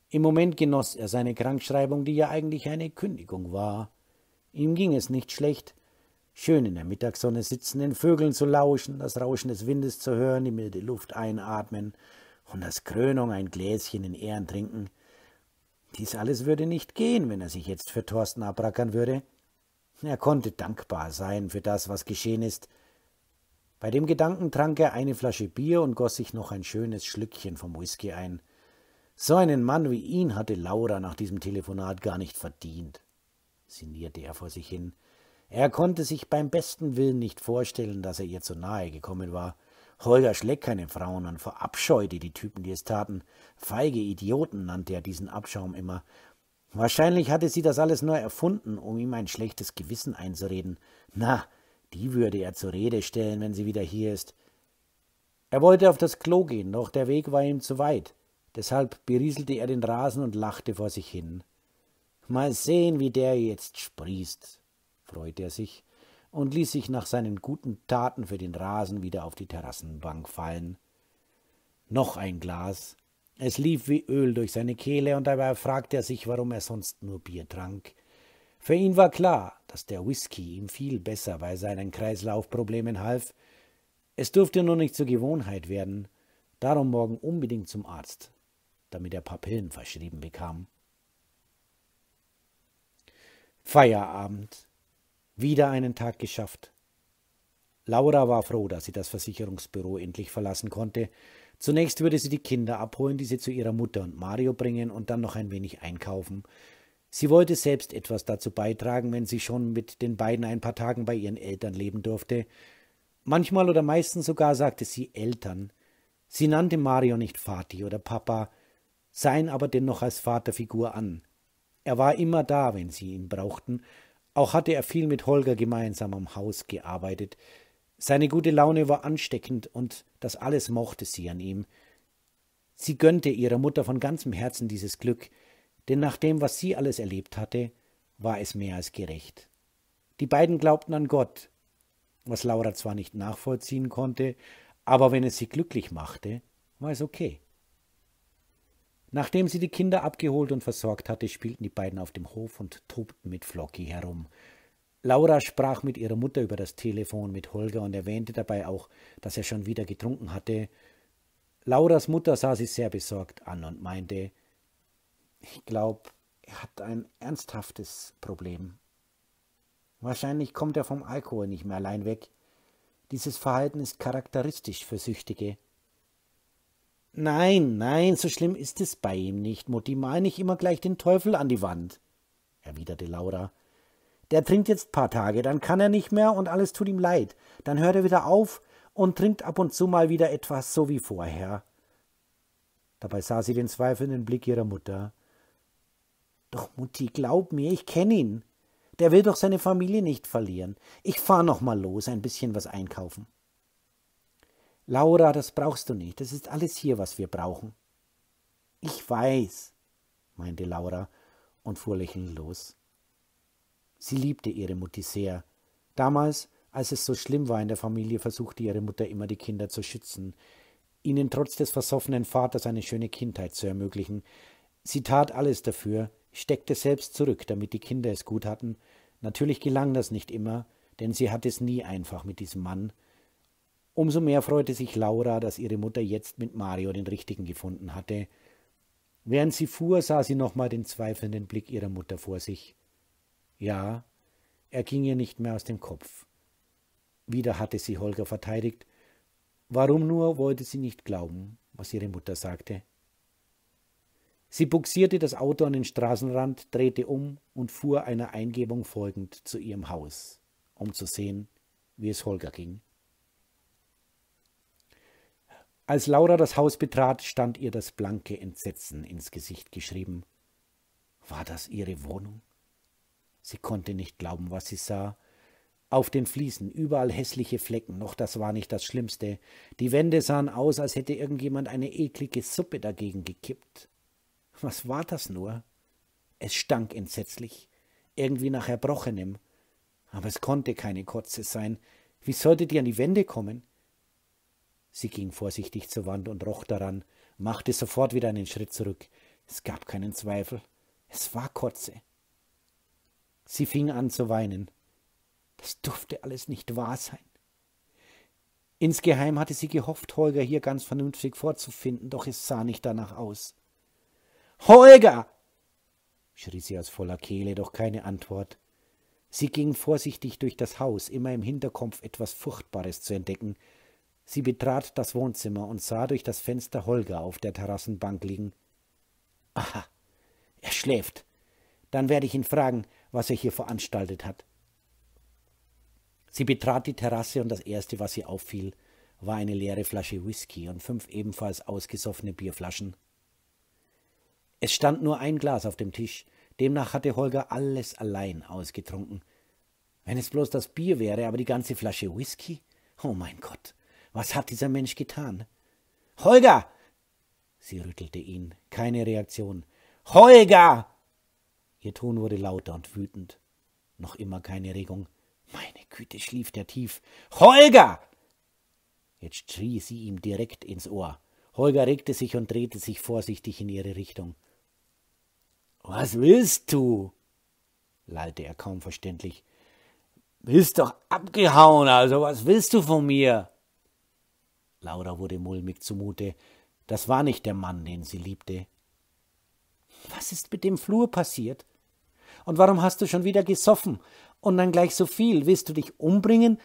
Im Moment genoss er seine Krankschreibung, die ja eigentlich eine Kündigung war. Ihm ging es nicht schlecht. Schön in der Mittagssonne sitzen, den Vögeln zu lauschen, das Rauschen des Windes zu hören, die milde Luft einatmen und als Krönung ein Gläschen in Ehren trinken. Dies alles würde nicht gehen, wenn er sich jetzt für Thorsten abrackern würde. Er konnte dankbar sein für das, was geschehen ist. Bei dem Gedanken trank er eine Flasche Bier und goss sich noch ein schönes Schlückchen vom Whisky ein. So einen Mann wie ihn hatte Laura nach diesem Telefonat gar nicht verdient sinnierte er vor sich hin. Er konnte sich beim besten Willen nicht vorstellen, dass er ihr zu nahe gekommen war. Holger schlägt keine Frauen und verabscheute die Typen, die es taten. Feige Idioten nannte er diesen Abschaum immer. Wahrscheinlich hatte sie das alles nur erfunden, um ihm ein schlechtes Gewissen einzureden. Na, die würde er zur Rede stellen, wenn sie wieder hier ist. Er wollte auf das Klo gehen, doch der Weg war ihm zu weit. Deshalb berieselte er den Rasen und lachte vor sich hin. Mal sehen, wie der jetzt sprießt, freute er sich und ließ sich nach seinen guten Taten für den Rasen wieder auf die Terrassenbank fallen. Noch ein Glas. Es lief wie Öl durch seine Kehle, und dabei fragte er sich, warum er sonst nur Bier trank. Für ihn war klar, dass der Whisky ihm viel besser bei seinen Kreislaufproblemen half. Es durfte nur nicht zur Gewohnheit werden, darum morgen unbedingt zum Arzt, damit er Papillen verschrieben bekam. Feierabend. Wieder einen Tag geschafft. Laura war froh, dass sie das Versicherungsbüro endlich verlassen konnte. Zunächst würde sie die Kinder abholen, die sie zu ihrer Mutter und Mario bringen und dann noch ein wenig einkaufen. Sie wollte selbst etwas dazu beitragen, wenn sie schon mit den beiden ein paar Tagen bei ihren Eltern leben durfte. Manchmal oder meistens sogar sagte sie Eltern. Sie nannte Mario nicht Vati oder Papa, sah ihn aber dennoch als Vaterfigur an. Er war immer da, wenn sie ihn brauchten, auch hatte er viel mit Holger gemeinsam am Haus gearbeitet. Seine gute Laune war ansteckend und das alles mochte sie an ihm. Sie gönnte ihrer Mutter von ganzem Herzen dieses Glück, denn nach dem, was sie alles erlebt hatte, war es mehr als gerecht. Die beiden glaubten an Gott, was Laura zwar nicht nachvollziehen konnte, aber wenn es sie glücklich machte, war es okay. Nachdem sie die Kinder abgeholt und versorgt hatte, spielten die beiden auf dem Hof und tobten mit Flocky herum. Laura sprach mit ihrer Mutter über das Telefon mit Holger und erwähnte dabei auch, dass er schon wieder getrunken hatte. Lauras Mutter sah sie sehr besorgt an und meinte, ich glaube, er hat ein ernsthaftes Problem. Wahrscheinlich kommt er vom Alkohol nicht mehr allein weg. Dieses Verhalten ist charakteristisch für Süchtige. Nein, nein, so schlimm ist es bei ihm nicht, Mutti, mal nicht immer gleich den Teufel an die Wand, erwiderte Laura. Der trinkt jetzt paar Tage, dann kann er nicht mehr und alles tut ihm leid. Dann hört er wieder auf und trinkt ab und zu mal wieder etwas, so wie vorher. Dabei sah sie den zweifelnden Blick ihrer Mutter. Doch, Mutti, glaub mir, ich kenne ihn. Der will doch seine Familie nicht verlieren. Ich fahr noch mal los, ein bisschen was einkaufen. Laura, das brauchst du nicht, das ist alles hier, was wir brauchen. Ich weiß, meinte Laura und fuhr lächelnd los. Sie liebte ihre Mutti sehr. Damals, als es so schlimm war in der Familie, versuchte ihre Mutter immer, die Kinder zu schützen, ihnen trotz des versoffenen Vaters eine schöne Kindheit zu ermöglichen. Sie tat alles dafür, steckte selbst zurück, damit die Kinder es gut hatten. Natürlich gelang das nicht immer, denn sie hatte es nie einfach mit diesem Mann, Umso mehr freute sich Laura, dass ihre Mutter jetzt mit Mario den richtigen gefunden hatte. Während sie fuhr, sah sie nochmal den zweifelnden Blick ihrer Mutter vor sich. Ja, er ging ihr nicht mehr aus dem Kopf. Wieder hatte sie Holger verteidigt. Warum nur wollte sie nicht glauben, was ihre Mutter sagte? Sie buxierte das Auto an den Straßenrand, drehte um und fuhr einer Eingebung folgend zu ihrem Haus, um zu sehen, wie es Holger ging. Als Laura das Haus betrat, stand ihr das blanke Entsetzen ins Gesicht geschrieben. War das ihre Wohnung? Sie konnte nicht glauben, was sie sah. Auf den Fliesen überall hässliche Flecken, noch das war nicht das Schlimmste. Die Wände sahen aus, als hätte irgendjemand eine eklige Suppe dagegen gekippt. Was war das nur? Es stank entsetzlich, irgendwie nach Erbrochenem. Aber es konnte keine Kotze sein. Wie sollte die an die Wände kommen? Sie ging vorsichtig zur Wand und roch daran, machte sofort wieder einen Schritt zurück. Es gab keinen Zweifel. Es war Kotze. Sie fing an zu weinen. Das durfte alles nicht wahr sein. Insgeheim hatte sie gehofft, Holger hier ganz vernünftig vorzufinden, doch es sah nicht danach aus. Holger! schrie sie aus voller Kehle, doch keine Antwort. Sie ging vorsichtig durch das Haus, immer im Hinterkopf etwas Furchtbares zu entdecken, Sie betrat das Wohnzimmer und sah durch das Fenster Holger auf der Terrassenbank liegen. Aha, er schläft. Dann werde ich ihn fragen, was er hier veranstaltet hat. Sie betrat die Terrasse und das Erste, was ihr auffiel, war eine leere Flasche Whisky und fünf ebenfalls ausgesoffene Bierflaschen. Es stand nur ein Glas auf dem Tisch, demnach hatte Holger alles allein ausgetrunken. Wenn es bloß das Bier wäre, aber die ganze Flasche Whisky? Oh mein Gott. Was hat dieser Mensch getan? Holger! Sie rüttelte ihn. Keine Reaktion. Holger! Ihr Ton wurde lauter und wütend. Noch immer keine Regung. Meine Güte, schlief der tief. Holger! Jetzt schrie sie ihm direkt ins Ohr. Holger regte sich und drehte sich vorsichtig in ihre Richtung. Was willst du? lallte er kaum verständlich. Bist doch abgehauen, also was willst du von mir? Laura wurde mulmig zumute. Das war nicht der Mann, den sie liebte. Was ist mit dem Flur passiert? Und warum hast du schon wieder gesoffen? Und dann gleich so viel. Willst du dich umbringen?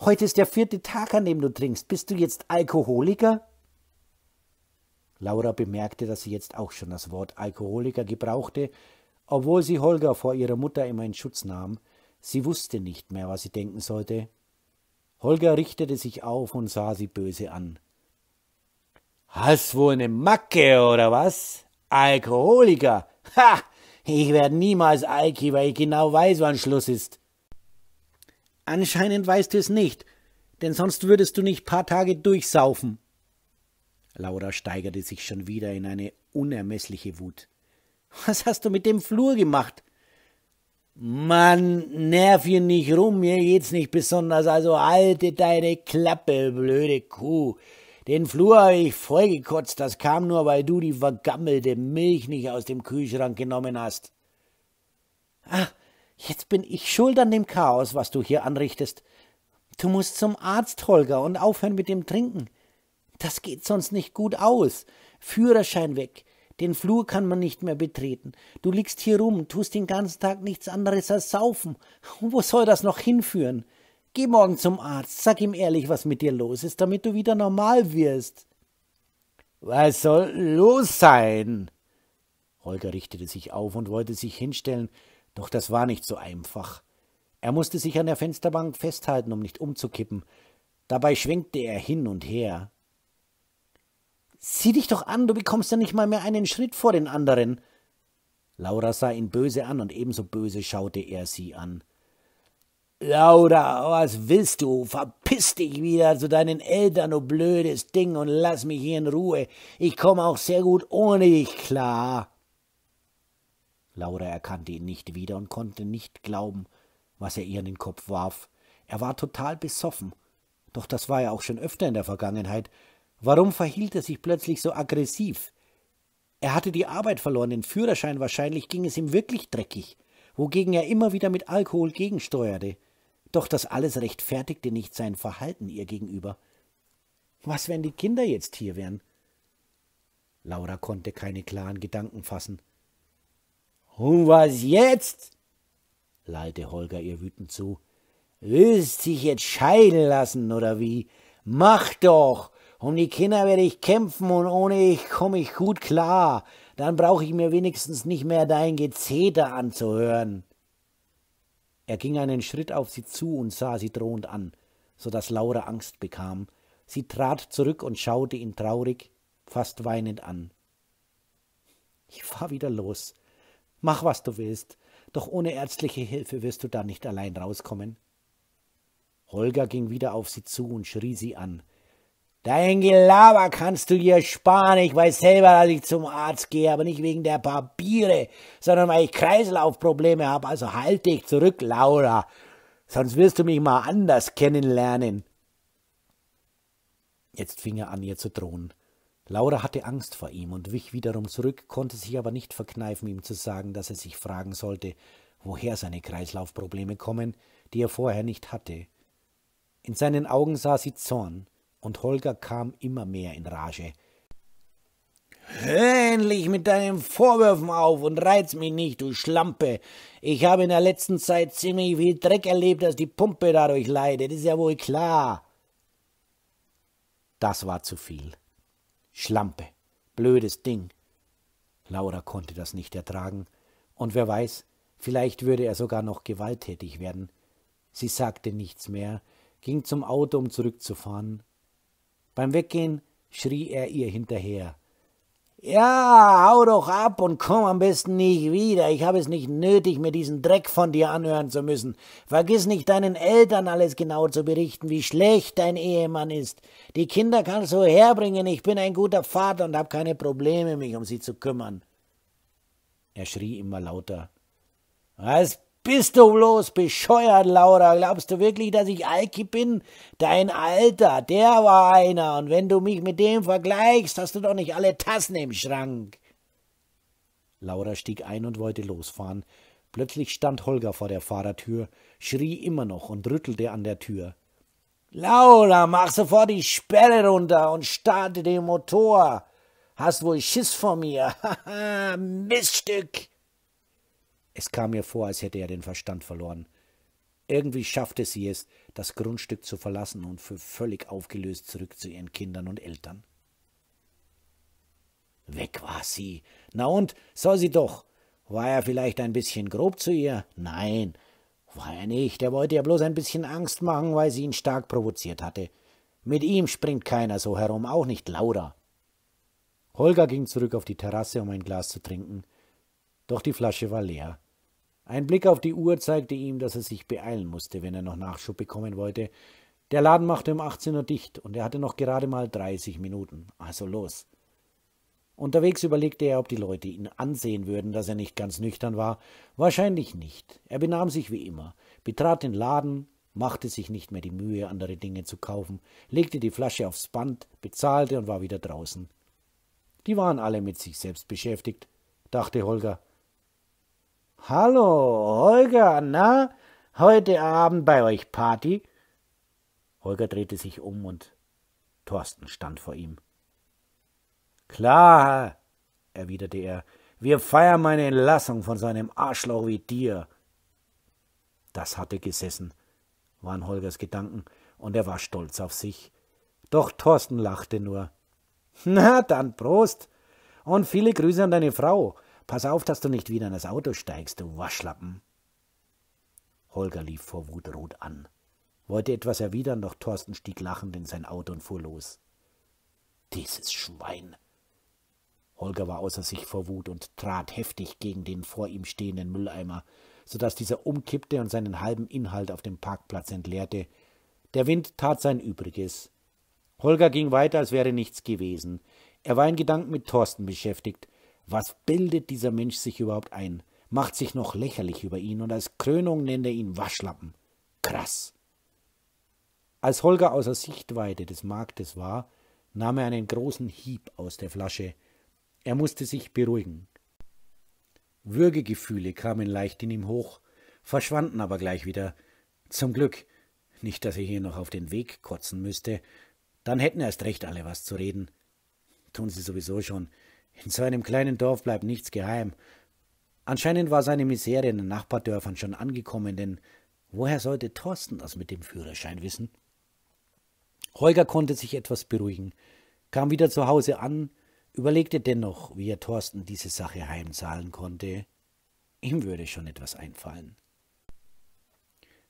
Heute ist der vierte Tag, an dem du trinkst. Bist du jetzt Alkoholiker? Laura bemerkte, dass sie jetzt auch schon das Wort Alkoholiker gebrauchte, obwohl sie Holger vor ihrer Mutter immer in Schutz nahm. Sie wusste nicht mehr, was sie denken sollte. Holger richtete sich auf und sah sie böse an. Hast wohl eine Macke oder was? Alkoholiker? Ha! Ich werde niemals Alki, weil ich genau weiß, wann Schluss ist. Anscheinend weißt du es nicht, denn sonst würdest du nicht paar Tage durchsaufen. Laura steigerte sich schon wieder in eine unermeßliche Wut. Was hast du mit dem Flur gemacht? Mann, nerv hier nicht rum, mir geht's nicht besonders, also halte deine Klappe, blöde Kuh. Den Flur habe ich vollgekotzt, das kam nur, weil du die vergammelte Milch nicht aus dem Kühlschrank genommen hast. Ach, jetzt bin ich schuld an dem Chaos, was du hier anrichtest. Du musst zum Arzt, Holger, und aufhören mit dem Trinken. Das geht sonst nicht gut aus. Führerschein weg, den Flur kann man nicht mehr betreten. Du liegst hier rum, tust den ganzen Tag nichts anderes als saufen. Und Wo soll das noch hinführen? Geh morgen zum Arzt, sag ihm ehrlich, was mit dir los ist, damit du wieder normal wirst. Was soll los sein? Holger richtete sich auf und wollte sich hinstellen, doch das war nicht so einfach. Er musste sich an der Fensterbank festhalten, um nicht umzukippen. Dabei schwenkte er hin und her. Sieh dich doch an, du bekommst ja nicht mal mehr einen Schritt vor den anderen. Laura sah ihn böse an und ebenso böse schaute er sie an. Laura, was willst du? Verpiss dich wieder zu deinen Eltern, du blödes Ding, und lass mich hier in Ruhe. Ich komme auch sehr gut ohne dich klar. Laura erkannte ihn nicht wieder und konnte nicht glauben, was er ihr in den Kopf warf. Er war total besoffen. Doch das war er auch schon öfter in der Vergangenheit, Warum verhielt er sich plötzlich so aggressiv? Er hatte die Arbeit verloren, den Führerschein wahrscheinlich ging es ihm wirklich dreckig, wogegen er immer wieder mit Alkohol gegensteuerte. Doch das alles rechtfertigte nicht sein Verhalten ihr gegenüber. Was, wenn die Kinder jetzt hier wären? Laura konnte keine klaren Gedanken fassen. Und was jetzt? lallte Holger ihr wütend zu. Willst dich jetzt scheiden lassen, oder wie? Mach doch! Um die Kinder werde ich kämpfen und ohne ich komme ich gut klar. Dann brauche ich mir wenigstens nicht mehr dein Gezeter anzuhören. Er ging einen Schritt auf sie zu und sah sie drohend an, so daß Laura Angst bekam. Sie trat zurück und schaute ihn traurig, fast weinend an. Ich fahr wieder los. Mach, was du willst, doch ohne ärztliche Hilfe wirst du da nicht allein rauskommen. Holger ging wieder auf sie zu und schrie sie an. Dein Gelaber kannst du dir sparen. Ich weiß selber, dass ich zum Arzt gehe, aber nicht wegen der Papiere, sondern weil ich Kreislaufprobleme habe. Also halte dich zurück, Laura. Sonst wirst du mich mal anders kennenlernen. Jetzt fing er an, ihr zu drohen. Laura hatte Angst vor ihm und wich wiederum zurück, konnte sich aber nicht verkneifen, ihm zu sagen, dass er sich fragen sollte, woher seine Kreislaufprobleme kommen, die er vorher nicht hatte. In seinen Augen sah sie Zorn, und Holger kam immer mehr in Rage. Hör endlich mit deinen Vorwürfen auf und reiz mich nicht, du Schlampe. Ich habe in der letzten Zeit ziemlich viel Dreck erlebt, dass die Pumpe dadurch leidet, ist ja wohl klar. Das war zu viel. Schlampe, blödes Ding. Laura konnte das nicht ertragen, und wer weiß, vielleicht würde er sogar noch gewalttätig werden. Sie sagte nichts mehr, ging zum Auto, um zurückzufahren, beim Weggehen schrie er ihr hinterher. Ja, hau doch ab und komm am besten nicht wieder. Ich habe es nicht nötig, mir diesen Dreck von dir anhören zu müssen. Vergiss nicht, deinen Eltern alles genau zu berichten, wie schlecht dein Ehemann ist. Die Kinder kannst du herbringen. Ich bin ein guter Vater und habe keine Probleme, mich um sie zu kümmern. Er schrie immer lauter. Was bist du bloß bescheuert, Laura? Glaubst du wirklich, dass ich Alki bin? Dein Alter, der war einer, und wenn du mich mit dem vergleichst, hast du doch nicht alle Tassen im Schrank. Laura stieg ein und wollte losfahren. Plötzlich stand Holger vor der Fahrertür, schrie immer noch und rüttelte an der Tür. Laura, mach sofort die Sperre runter und starte den Motor. Hast wohl Schiss vor mir. (laughs) Haha, Miststück. Es kam mir vor, als hätte er den Verstand verloren. Irgendwie schaffte sie es, das Grundstück zu verlassen und für völlig aufgelöst zurück zu ihren Kindern und Eltern. Weg war sie. Na und, soll sie doch. War er vielleicht ein bisschen grob zu ihr? Nein, war er nicht. Er wollte ihr bloß ein bisschen Angst machen, weil sie ihn stark provoziert hatte. Mit ihm springt keiner so herum, auch nicht Laura. Holger ging zurück auf die Terrasse, um ein Glas zu trinken. Doch die Flasche war leer. Ein Blick auf die Uhr zeigte ihm, dass er sich beeilen musste, wenn er noch Nachschub bekommen wollte. Der Laden machte um 18 Uhr dicht und er hatte noch gerade mal 30 Minuten. Also los. Unterwegs überlegte er, ob die Leute ihn ansehen würden, dass er nicht ganz nüchtern war. Wahrscheinlich nicht. Er benahm sich wie immer, betrat den Laden, machte sich nicht mehr die Mühe, andere Dinge zu kaufen, legte die Flasche aufs Band, bezahlte und war wieder draußen. Die waren alle mit sich selbst beschäftigt, dachte Holger. Hallo, Holger, na, heute Abend bei euch Party? Holger drehte sich um und Thorsten stand vor ihm. Klar, erwiderte er, wir feiern meine Entlassung von so einem Arschloch wie dir. Das hatte gesessen, waren Holgers Gedanken, und er war stolz auf sich. Doch Thorsten lachte nur. (laughs) Na dann, Prost! Und viele Grüße an deine Frau. Pass auf, dass du nicht wieder in das Auto steigst, du Waschlappen. Holger lief vor Wut rot an, wollte etwas erwidern, doch Thorsten stieg lachend in sein Auto und fuhr los. Dieses Schwein. Holger war außer sich vor Wut und trat heftig gegen den vor ihm stehenden Mülleimer, so daß dieser umkippte und seinen halben Inhalt auf dem Parkplatz entleerte. Der Wind tat sein Übriges. Holger ging weiter, als wäre nichts gewesen. Er war in Gedanken mit Thorsten beschäftigt, was bildet dieser Mensch sich überhaupt ein? Macht sich noch lächerlich über ihn und als Krönung nennt er ihn Waschlappen. Krass. Als Holger außer Sichtweite des Marktes war, nahm er einen großen Hieb aus der Flasche. Er musste sich beruhigen. Würgegefühle kamen leicht in ihm hoch, verschwanden aber gleich wieder. Zum Glück, nicht, dass er hier noch auf den Weg kotzen müsste, dann hätten erst recht alle was zu reden. Tun sie sowieso schon, in so einem kleinen Dorf bleibt nichts geheim. Anscheinend war seine Misere in den Nachbardörfern schon angekommen, denn woher sollte Thorsten das mit dem Führerschein wissen? Holger konnte sich etwas beruhigen, kam wieder zu Hause an, überlegte dennoch, wie er Thorsten diese Sache heimzahlen konnte. Ihm würde schon etwas einfallen.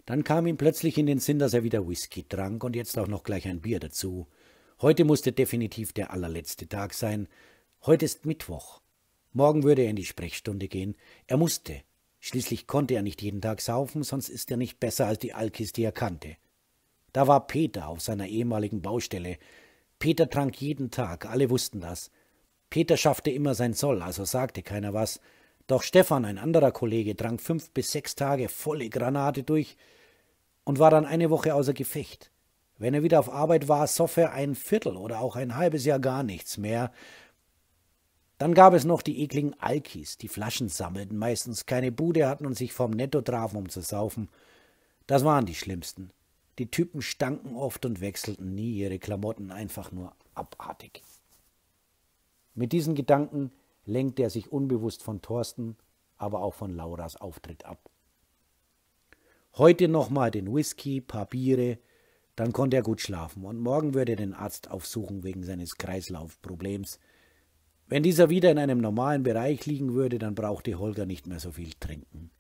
Dann kam ihm plötzlich in den Sinn, dass er wieder Whisky trank und jetzt auch noch gleich ein Bier dazu. Heute musste definitiv der allerletzte Tag sein, Heute ist Mittwoch. Morgen würde er in die Sprechstunde gehen. Er musste. Schließlich konnte er nicht jeden Tag saufen, sonst ist er nicht besser als die Alkis, die er kannte. Da war Peter auf seiner ehemaligen Baustelle. Peter trank jeden Tag, alle wussten das. Peter schaffte immer sein Soll, also sagte keiner was. Doch Stefan, ein anderer Kollege, trank fünf bis sechs Tage volle Granate durch und war dann eine Woche außer Gefecht. Wenn er wieder auf Arbeit war, soff er ein Viertel oder auch ein halbes Jahr gar nichts mehr, dann gab es noch die ekligen Alkis, die Flaschen sammelten, meistens keine Bude hatten und sich vom Netto trafen, um zu saufen. Das waren die schlimmsten. Die Typen stanken oft und wechselten nie ihre Klamotten, einfach nur abartig. Mit diesen Gedanken lenkte er sich unbewusst von Thorsten, aber auch von Lauras Auftritt ab. Heute nochmal den Whisky, paar Biere, dann konnte er gut schlafen und morgen würde er den Arzt aufsuchen wegen seines Kreislaufproblems – wenn dieser wieder in einem normalen Bereich liegen würde, dann brauchte Holger nicht mehr so viel trinken.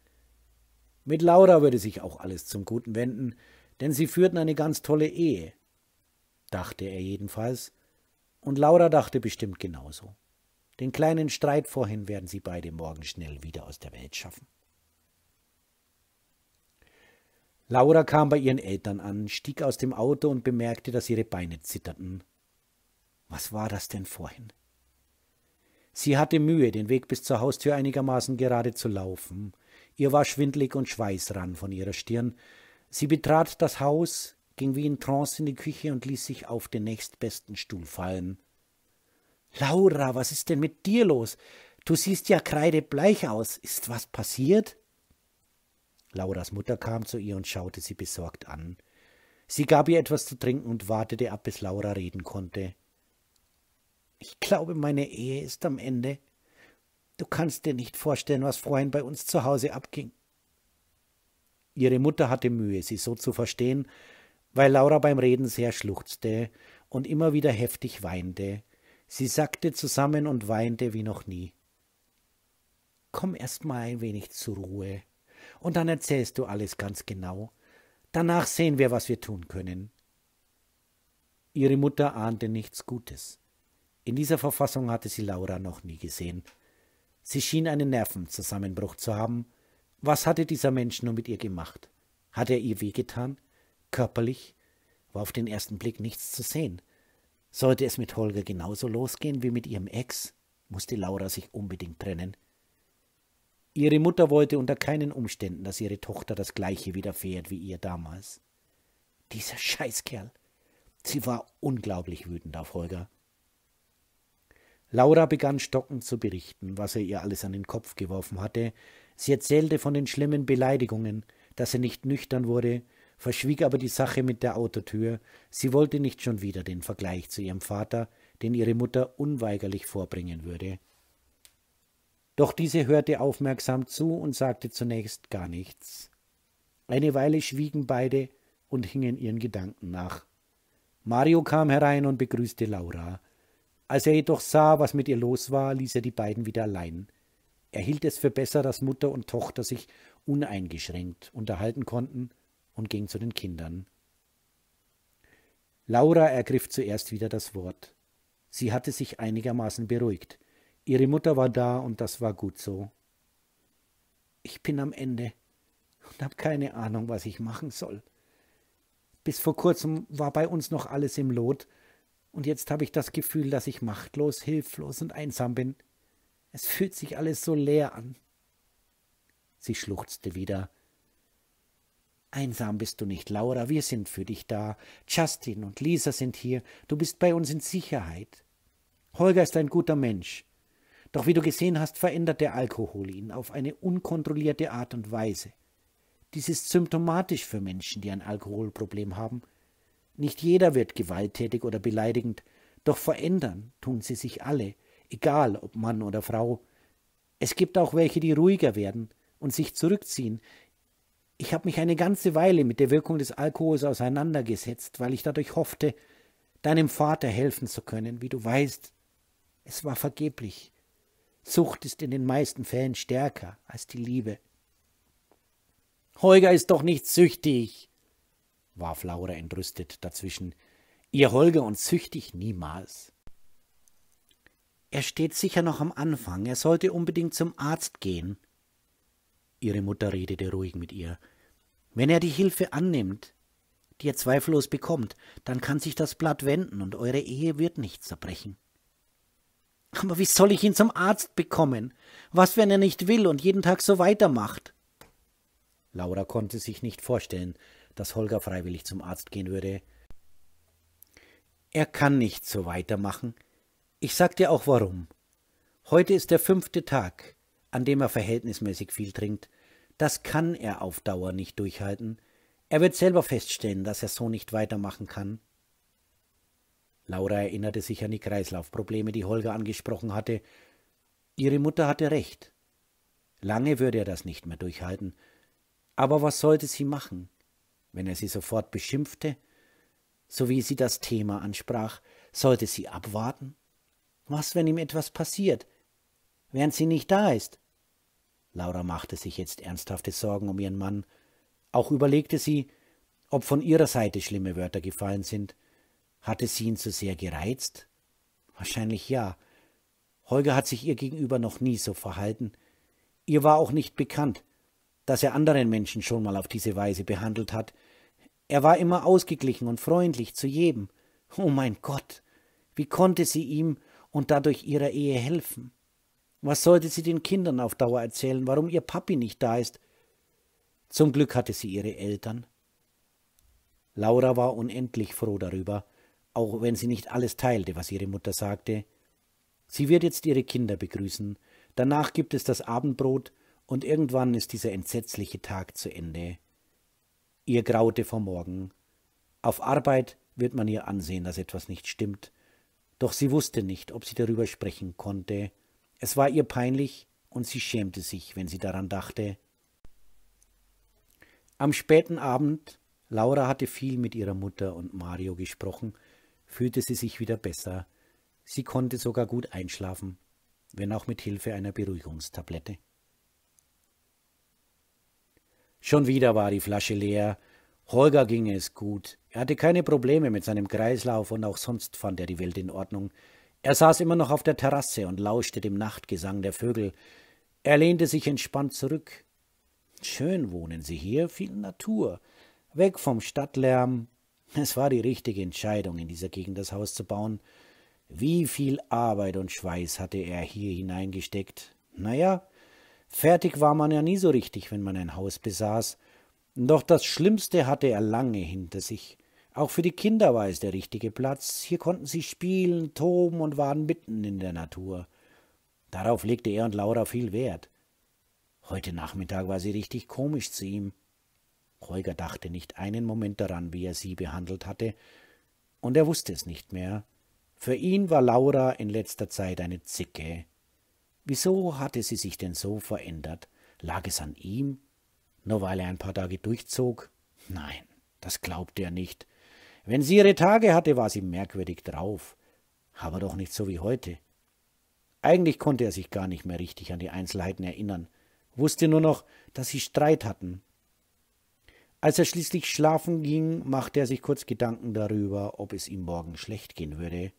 Mit Laura würde sich auch alles zum Guten wenden, denn sie führten eine ganz tolle Ehe, dachte er jedenfalls, und Laura dachte bestimmt genauso. Den kleinen Streit vorhin werden sie beide morgen schnell wieder aus der Welt schaffen. Laura kam bei ihren Eltern an, stieg aus dem Auto und bemerkte, dass ihre Beine zitterten. Was war das denn vorhin? Sie hatte Mühe, den Weg bis zur Haustür einigermaßen gerade zu laufen. Ihr war schwindlig und Schweiß rann von ihrer Stirn. Sie betrat das Haus, ging wie in Trance in die Küche und ließ sich auf den nächstbesten Stuhl fallen. Laura, was ist denn mit dir los? Du siehst ja kreidebleich aus. Ist was passiert? Lauras Mutter kam zu ihr und schaute sie besorgt an. Sie gab ihr etwas zu trinken und wartete ab, bis Laura reden konnte. Ich glaube, meine Ehe ist am Ende. Du kannst dir nicht vorstellen, was vorhin bei uns zu Hause abging. Ihre Mutter hatte Mühe, sie so zu verstehen, weil Laura beim Reden sehr schluchzte und immer wieder heftig weinte. Sie sackte zusammen und weinte wie noch nie. Komm erst mal ein wenig zur Ruhe, und dann erzählst du alles ganz genau. Danach sehen wir, was wir tun können. Ihre Mutter ahnte nichts Gutes. In dieser Verfassung hatte sie Laura noch nie gesehen. Sie schien einen Nervenzusammenbruch zu haben. Was hatte dieser Mensch nur mit ihr gemacht? Hat er ihr wehgetan? Körperlich? War auf den ersten Blick nichts zu sehen. Sollte es mit Holger genauso losgehen wie mit ihrem Ex, musste Laura sich unbedingt trennen. Ihre Mutter wollte unter keinen Umständen, dass ihre Tochter das gleiche widerfährt wie ihr damals. Dieser Scheißkerl. Sie war unglaublich wütend auf Holger. Laura begann stockend zu berichten, was er ihr alles an den Kopf geworfen hatte. Sie erzählte von den schlimmen Beleidigungen, dass er nicht nüchtern wurde, verschwieg aber die Sache mit der Autotür. Sie wollte nicht schon wieder den Vergleich zu ihrem Vater, den ihre Mutter unweigerlich vorbringen würde. Doch diese hörte aufmerksam zu und sagte zunächst gar nichts. Eine Weile schwiegen beide und hingen ihren Gedanken nach. Mario kam herein und begrüßte Laura. Als er jedoch sah, was mit ihr los war, ließ er die beiden wieder allein. Er hielt es für besser, dass Mutter und Tochter sich uneingeschränkt unterhalten konnten und ging zu den Kindern. Laura ergriff zuerst wieder das Wort. Sie hatte sich einigermaßen beruhigt. Ihre Mutter war da und das war gut so. Ich bin am Ende und habe keine Ahnung, was ich machen soll. Bis vor kurzem war bei uns noch alles im Lot und jetzt habe ich das Gefühl, dass ich machtlos, hilflos und einsam bin. Es fühlt sich alles so leer an. Sie schluchzte wieder. Einsam bist du nicht, Laura, wir sind für dich da. Justin und Lisa sind hier, du bist bei uns in Sicherheit. Holger ist ein guter Mensch. Doch wie du gesehen hast, verändert der Alkohol ihn auf eine unkontrollierte Art und Weise. Dies ist symptomatisch für Menschen, die ein Alkoholproblem haben – nicht jeder wird gewalttätig oder beleidigend, doch verändern tun sie sich alle, egal ob Mann oder Frau. Es gibt auch welche, die ruhiger werden und sich zurückziehen. Ich habe mich eine ganze Weile mit der Wirkung des Alkohols auseinandergesetzt, weil ich dadurch hoffte, deinem Vater helfen zu können, wie du weißt. Es war vergeblich. Sucht ist in den meisten Fällen stärker als die Liebe. Holger ist doch nicht süchtig, warf Laura entrüstet dazwischen. Ihr Holger und süchtig niemals. Er steht sicher noch am Anfang, er sollte unbedingt zum Arzt gehen. Ihre Mutter redete ruhig mit ihr. Wenn er die Hilfe annimmt, die er zweifellos bekommt, dann kann sich das Blatt wenden und eure Ehe wird nicht zerbrechen. Aber wie soll ich ihn zum Arzt bekommen? Was, wenn er nicht will und jeden Tag so weitermacht? Laura konnte sich nicht vorstellen, dass Holger freiwillig zum Arzt gehen würde. Er kann nicht so weitermachen. Ich sag dir auch warum. Heute ist der fünfte Tag, an dem er verhältnismäßig viel trinkt. Das kann er auf Dauer nicht durchhalten. Er wird selber feststellen, dass er so nicht weitermachen kann. Laura erinnerte sich an die Kreislaufprobleme, die Holger angesprochen hatte. Ihre Mutter hatte recht. Lange würde er das nicht mehr durchhalten. Aber was sollte sie machen? wenn er sie sofort beschimpfte, sowie sie das Thema ansprach, sollte sie abwarten? Was, wenn ihm etwas passiert, während sie nicht da ist? Laura machte sich jetzt ernsthafte Sorgen um ihren Mann. Auch überlegte sie, ob von ihrer Seite schlimme Wörter gefallen sind. Hatte sie ihn zu sehr gereizt? Wahrscheinlich ja. Holger hat sich ihr gegenüber noch nie so verhalten. Ihr war auch nicht bekannt, dass er anderen Menschen schon mal auf diese Weise behandelt hat, er war immer ausgeglichen und freundlich zu jedem. Oh mein Gott, wie konnte sie ihm und dadurch ihrer Ehe helfen? Was sollte sie den Kindern auf Dauer erzählen, warum ihr Papi nicht da ist? Zum Glück hatte sie ihre Eltern. Laura war unendlich froh darüber, auch wenn sie nicht alles teilte, was ihre Mutter sagte. Sie wird jetzt ihre Kinder begrüßen, danach gibt es das Abendbrot, und irgendwann ist dieser entsetzliche Tag zu Ende. Ihr graute vor Morgen. Auf Arbeit wird man ihr ansehen, dass etwas nicht stimmt. Doch sie wusste nicht, ob sie darüber sprechen konnte. Es war ihr peinlich und sie schämte sich, wenn sie daran dachte. Am späten Abend, Laura hatte viel mit ihrer Mutter und Mario gesprochen, fühlte sie sich wieder besser. Sie konnte sogar gut einschlafen, wenn auch mit Hilfe einer Beruhigungstablette. Schon wieder war die Flasche leer. Holger ging es gut. Er hatte keine Probleme mit seinem Kreislauf und auch sonst fand er die Welt in Ordnung. Er saß immer noch auf der Terrasse und lauschte dem Nachtgesang der Vögel. Er lehnte sich entspannt zurück. Schön wohnen sie hier, viel Natur. Weg vom Stadtlärm. Es war die richtige Entscheidung, in dieser Gegend das Haus zu bauen. Wie viel Arbeit und Schweiß hatte er hier hineingesteckt? Naja, Fertig war man ja nie so richtig, wenn man ein Haus besaß. Doch das Schlimmste hatte er lange hinter sich. Auch für die Kinder war es der richtige Platz. Hier konnten sie spielen, toben und waren mitten in der Natur. Darauf legte er und Laura viel Wert. Heute Nachmittag war sie richtig komisch zu ihm. Holger dachte nicht einen Moment daran, wie er sie behandelt hatte, und er wusste es nicht mehr. Für ihn war Laura in letzter Zeit eine Zicke, Wieso hatte sie sich denn so verändert? Lag es an ihm? Nur weil er ein paar Tage durchzog? Nein, das glaubte er nicht. Wenn sie ihre Tage hatte, war sie merkwürdig drauf, aber doch nicht so wie heute. Eigentlich konnte er sich gar nicht mehr richtig an die Einzelheiten erinnern, wusste nur noch, dass sie Streit hatten. Als er schließlich schlafen ging, machte er sich kurz Gedanken darüber, ob es ihm morgen schlecht gehen würde.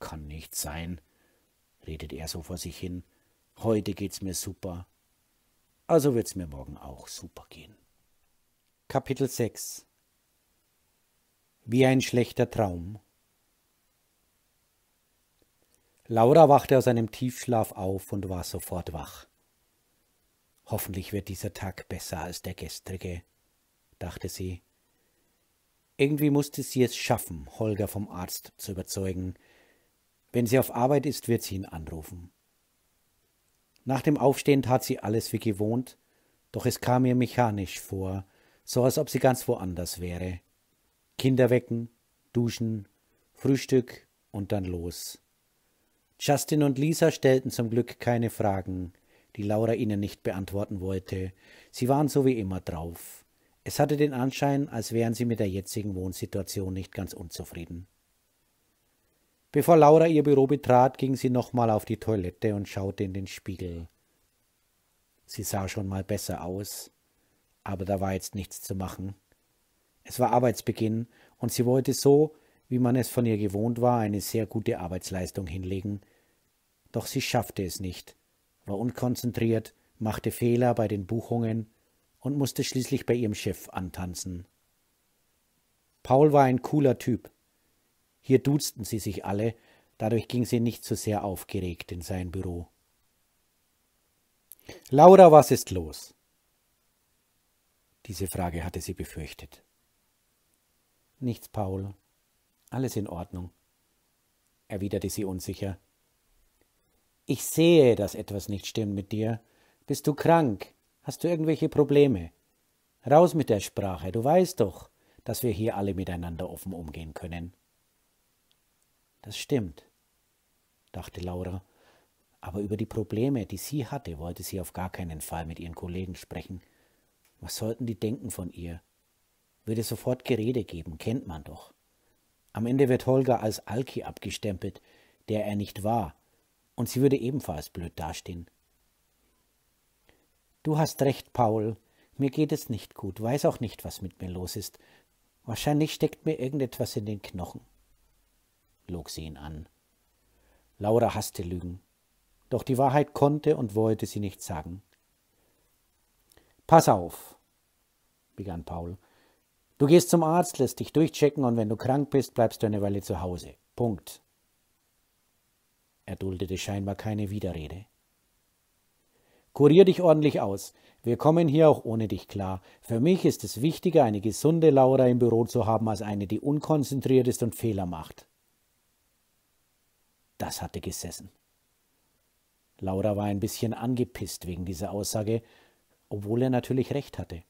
Kann nicht sein, redet er so vor sich hin. Heute geht's mir super, also wird's mir morgen auch super gehen. Kapitel 6 Wie ein schlechter Traum Laura wachte aus einem Tiefschlaf auf und war sofort wach. Hoffentlich wird dieser Tag besser als der gestrige, dachte sie. Irgendwie musste sie es schaffen, Holger vom Arzt zu überzeugen, wenn sie auf Arbeit ist, wird sie ihn anrufen. Nach dem Aufstehen tat sie alles wie gewohnt, doch es kam ihr mechanisch vor, so als ob sie ganz woanders wäre. Kinder wecken, duschen, Frühstück und dann los. Justin und Lisa stellten zum Glück keine Fragen, die Laura ihnen nicht beantworten wollte. Sie waren so wie immer drauf. Es hatte den Anschein, als wären sie mit der jetzigen Wohnsituation nicht ganz unzufrieden. Bevor Laura ihr Büro betrat, ging sie nochmal auf die Toilette und schaute in den Spiegel. Sie sah schon mal besser aus, aber da war jetzt nichts zu machen. Es war Arbeitsbeginn und sie wollte so, wie man es von ihr gewohnt war, eine sehr gute Arbeitsleistung hinlegen. Doch sie schaffte es nicht, war unkonzentriert, machte Fehler bei den Buchungen und musste schließlich bei ihrem Chef antanzen. Paul war ein cooler Typ, hier duzten sie sich alle, dadurch ging sie nicht so sehr aufgeregt in sein Büro. Laura, was ist los? Diese Frage hatte sie befürchtet. Nichts, Paul. Alles in Ordnung, erwiderte sie unsicher. Ich sehe, dass etwas nicht stimmt mit dir. Bist du krank? Hast du irgendwelche Probleme? Raus mit der Sprache, du weißt doch, dass wir hier alle miteinander offen umgehen können. Das stimmt, dachte Laura. Aber über die Probleme, die sie hatte, wollte sie auf gar keinen Fall mit ihren Kollegen sprechen. Was sollten die denken von ihr? Würde sofort Gerede geben, kennt man doch. Am Ende wird Holger als Alki abgestempelt, der er nicht war, und sie würde ebenfalls blöd dastehen. Du hast recht, Paul. Mir geht es nicht gut, weiß auch nicht, was mit mir los ist. Wahrscheinlich steckt mir irgendetwas in den Knochen log sie ihn an. Laura hasste Lügen, doch die Wahrheit konnte und wollte sie nicht sagen. Pass auf, begann Paul. Du gehst zum Arzt, lässt dich durchchecken und wenn du krank bist, bleibst du eine Weile zu Hause. Punkt. Er duldete scheinbar keine Widerrede. Kurier dich ordentlich aus. Wir kommen hier auch ohne dich klar. Für mich ist es wichtiger, eine gesunde Laura im Büro zu haben, als eine, die unkonzentriert ist und Fehler macht. Das hatte gesessen. Laura war ein bisschen angepisst wegen dieser Aussage, obwohl er natürlich recht hatte.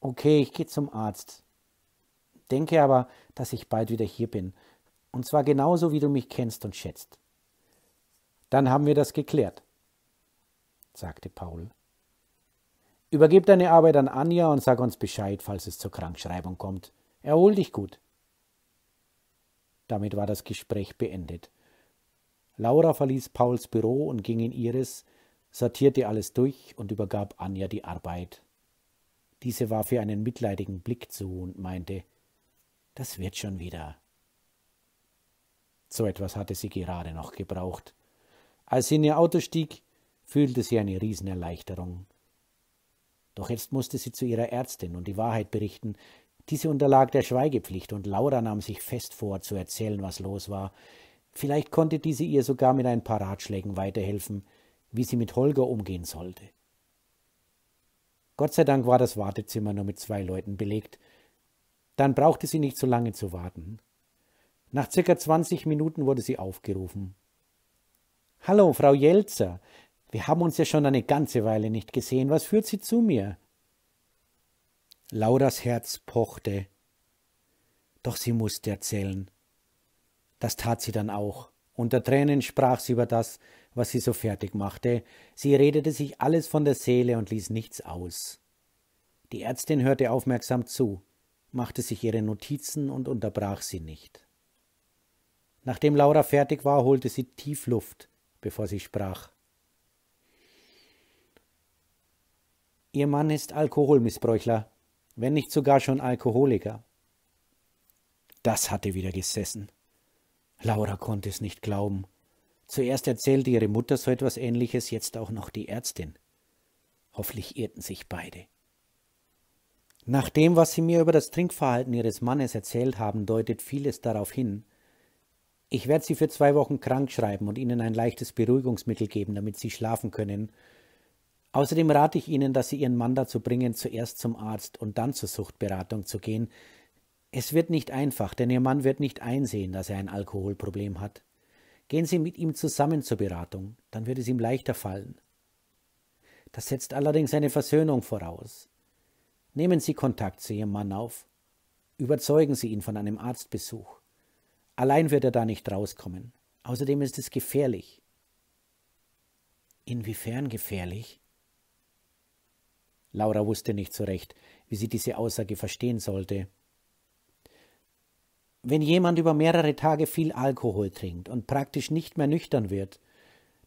Okay, ich gehe zum Arzt. Denke aber, dass ich bald wieder hier bin. Und zwar genauso, wie du mich kennst und schätzt. Dann haben wir das geklärt, sagte Paul. Übergib deine Arbeit an Anja und sag uns Bescheid, falls es zur Krankschreibung kommt. Erhol dich gut. Damit war das Gespräch beendet. Laura verließ Pauls Büro und ging in ihres, sortierte alles durch und übergab Anja die Arbeit. Diese warf ihr einen mitleidigen Blick zu und meinte, das wird schon wieder. So etwas hatte sie gerade noch gebraucht. Als sie in ihr Auto stieg, fühlte sie eine Riesenerleichterung. Doch jetzt musste sie zu ihrer Ärztin und die Wahrheit berichten, diese unterlag der Schweigepflicht und Laura nahm sich fest vor, zu erzählen, was los war. Vielleicht konnte diese ihr sogar mit ein paar Ratschlägen weiterhelfen, wie sie mit Holger umgehen sollte. Gott sei Dank war das Wartezimmer nur mit zwei Leuten belegt. Dann brauchte sie nicht so lange zu warten. Nach circa 20 Minuten wurde sie aufgerufen. Hallo, Frau Jelzer. Wir haben uns ja schon eine ganze Weile nicht gesehen. Was führt Sie zu mir? Lauras Herz pochte. Doch sie musste erzählen. Das tat sie dann auch. Unter Tränen sprach sie über das, was sie so fertig machte. Sie redete sich alles von der Seele und ließ nichts aus. Die Ärztin hörte aufmerksam zu, machte sich ihre Notizen und unterbrach sie nicht. Nachdem Laura fertig war, holte sie tief Luft, bevor sie sprach. Ihr Mann ist Alkoholmissbräuchler, wenn nicht sogar schon Alkoholiker. Das hatte wieder gesessen. Laura konnte es nicht glauben. Zuerst erzählte ihre Mutter so etwas Ähnliches, jetzt auch noch die Ärztin. Hoffentlich irrten sich beide. Nach dem, was Sie mir über das Trinkverhalten Ihres Mannes erzählt haben, deutet vieles darauf hin. Ich werde Sie für zwei Wochen krank schreiben und Ihnen ein leichtes Beruhigungsmittel geben, damit Sie schlafen können Außerdem rate ich Ihnen, dass Sie Ihren Mann dazu bringen, zuerst zum Arzt und dann zur Suchtberatung zu gehen. Es wird nicht einfach, denn Ihr Mann wird nicht einsehen, dass er ein Alkoholproblem hat. Gehen Sie mit ihm zusammen zur Beratung, dann wird es ihm leichter fallen. Das setzt allerdings eine Versöhnung voraus. Nehmen Sie Kontakt zu Ihrem Mann auf. Überzeugen Sie ihn von einem Arztbesuch. Allein wird er da nicht rauskommen. Außerdem ist es gefährlich. Inwiefern gefährlich? Laura wusste nicht so recht, wie sie diese Aussage verstehen sollte. Wenn jemand über mehrere Tage viel Alkohol trinkt und praktisch nicht mehr nüchtern wird,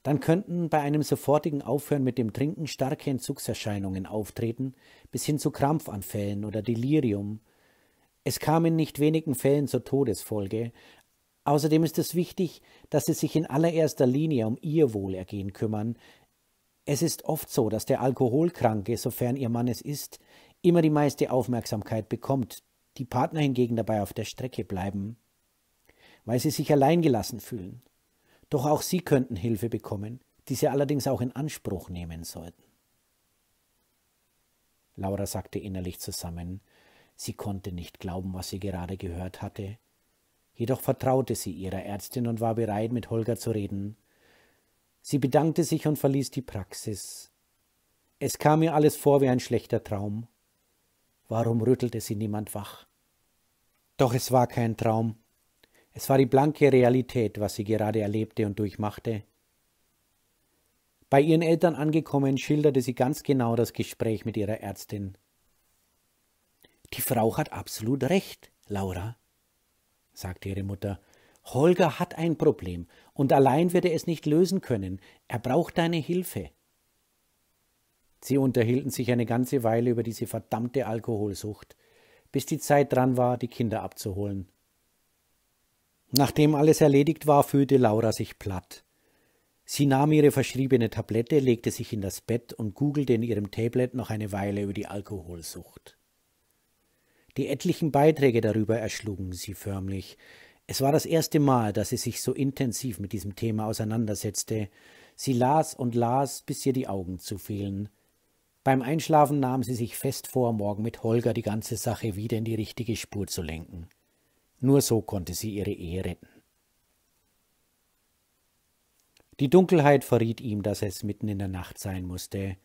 dann könnten bei einem sofortigen Aufhören mit dem Trinken starke Entzugserscheinungen auftreten, bis hin zu Krampfanfällen oder Delirium. Es kam in nicht wenigen Fällen zur Todesfolge. Außerdem ist es wichtig, dass sie sich in allererster Linie um ihr Wohlergehen kümmern, es ist oft so, dass der Alkoholkranke, sofern ihr Mann es ist, immer die meiste Aufmerksamkeit bekommt, die Partner hingegen dabei auf der Strecke bleiben, weil sie sich alleingelassen fühlen. Doch auch sie könnten Hilfe bekommen, die sie allerdings auch in Anspruch nehmen sollten. Laura sagte innerlich zusammen, sie konnte nicht glauben, was sie gerade gehört hatte, jedoch vertraute sie ihrer Ärztin und war bereit, mit Holger zu reden, Sie bedankte sich und verließ die Praxis. Es kam ihr alles vor wie ein schlechter Traum. Warum rüttelte sie niemand wach? Doch es war kein Traum. Es war die blanke Realität, was sie gerade erlebte und durchmachte. Bei ihren Eltern angekommen, schilderte sie ganz genau das Gespräch mit ihrer Ärztin. Die Frau hat absolut recht, Laura, sagte ihre Mutter. Holger hat ein Problem, und allein wird er es nicht lösen können. Er braucht deine Hilfe. Sie unterhielten sich eine ganze Weile über diese verdammte Alkoholsucht, bis die Zeit dran war, die Kinder abzuholen. Nachdem alles erledigt war, fühlte Laura sich platt. Sie nahm ihre verschriebene Tablette, legte sich in das Bett und googelte in ihrem Tablet noch eine Weile über die Alkoholsucht. Die etlichen Beiträge darüber erschlugen sie förmlich. Es war das erste Mal, dass sie sich so intensiv mit diesem Thema auseinandersetzte. Sie las und las, bis ihr die Augen zufielen. Beim Einschlafen nahm sie sich fest vor, morgen mit Holger die ganze Sache wieder in die richtige Spur zu lenken. Nur so konnte sie ihre Ehe retten. Die Dunkelheit verriet ihm, dass es mitten in der Nacht sein musste.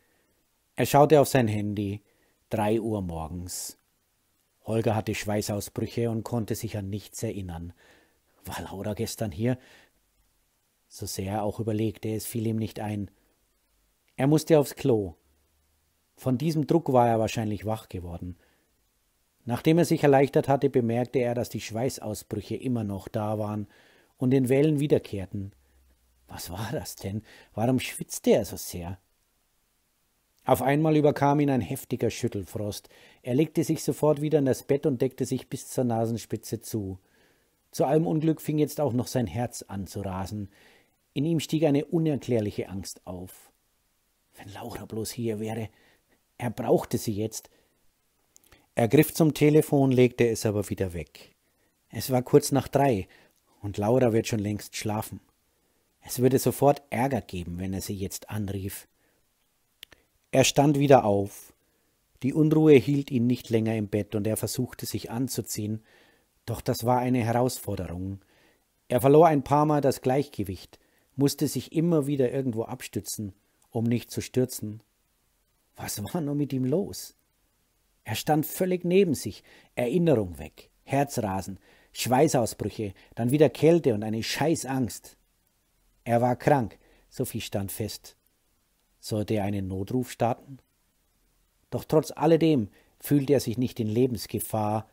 Er schaute auf sein Handy. Drei Uhr morgens. Holger hatte Schweißausbrüche und konnte sich an nichts erinnern war Laura gestern hier? So sehr er auch überlegte, es fiel ihm nicht ein. Er musste aufs Klo. Von diesem Druck war er wahrscheinlich wach geworden. Nachdem er sich erleichtert hatte, bemerkte er, dass die Schweißausbrüche immer noch da waren und in Wellen wiederkehrten. Was war das denn? Warum schwitzte er so sehr? Auf einmal überkam ihn ein heftiger Schüttelfrost. Er legte sich sofort wieder in das Bett und deckte sich bis zur Nasenspitze zu. Zu allem Unglück fing jetzt auch noch sein Herz an zu rasen. In ihm stieg eine unerklärliche Angst auf. Wenn Laura bloß hier wäre. Er brauchte sie jetzt. Er griff zum Telefon, legte es aber wieder weg. Es war kurz nach drei, und Laura wird schon längst schlafen. Es würde sofort Ärger geben, wenn er sie jetzt anrief. Er stand wieder auf. Die Unruhe hielt ihn nicht länger im Bett, und er versuchte sich anzuziehen, doch das war eine Herausforderung. Er verlor ein paar Mal das Gleichgewicht, musste sich immer wieder irgendwo abstützen, um nicht zu stürzen. Was war nur mit ihm los? Er stand völlig neben sich, Erinnerung weg, Herzrasen, Schweißausbrüche, dann wieder Kälte und eine Scheißangst. Er war krank, Sophie stand fest. Sollte er einen Notruf starten? Doch trotz alledem fühlte er sich nicht in Lebensgefahr,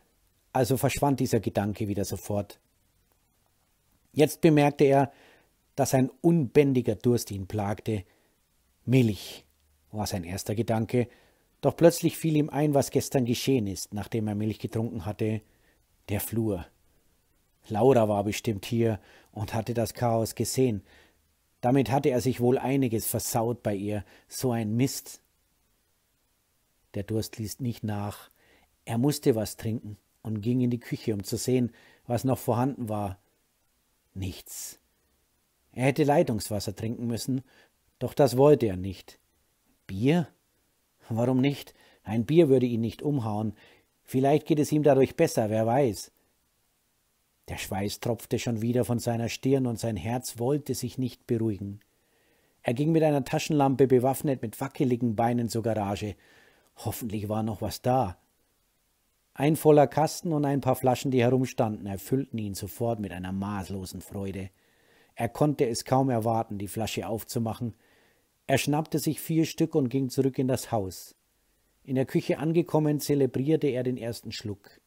also verschwand dieser Gedanke wieder sofort. Jetzt bemerkte er, dass ein unbändiger Durst ihn plagte. Milch war sein erster Gedanke, doch plötzlich fiel ihm ein, was gestern geschehen ist, nachdem er Milch getrunken hatte, der Flur. Laura war bestimmt hier und hatte das Chaos gesehen. Damit hatte er sich wohl einiges versaut bei ihr, so ein Mist. Der Durst ließ nicht nach, er musste was trinken und ging in die Küche, um zu sehen, was noch vorhanden war. Nichts. Er hätte Leitungswasser trinken müssen, doch das wollte er nicht. Bier? Warum nicht? Ein Bier würde ihn nicht umhauen. Vielleicht geht es ihm dadurch besser, wer weiß. Der Schweiß tropfte schon wieder von seiner Stirn und sein Herz wollte sich nicht beruhigen. Er ging mit einer Taschenlampe bewaffnet mit wackeligen Beinen zur Garage. Hoffentlich war noch was da. Ein voller Kasten und ein paar Flaschen, die herumstanden, erfüllten ihn sofort mit einer maßlosen Freude. Er konnte es kaum erwarten, die Flasche aufzumachen. Er schnappte sich vier Stück und ging zurück in das Haus. In der Küche angekommen, zelebrierte er den ersten Schluck.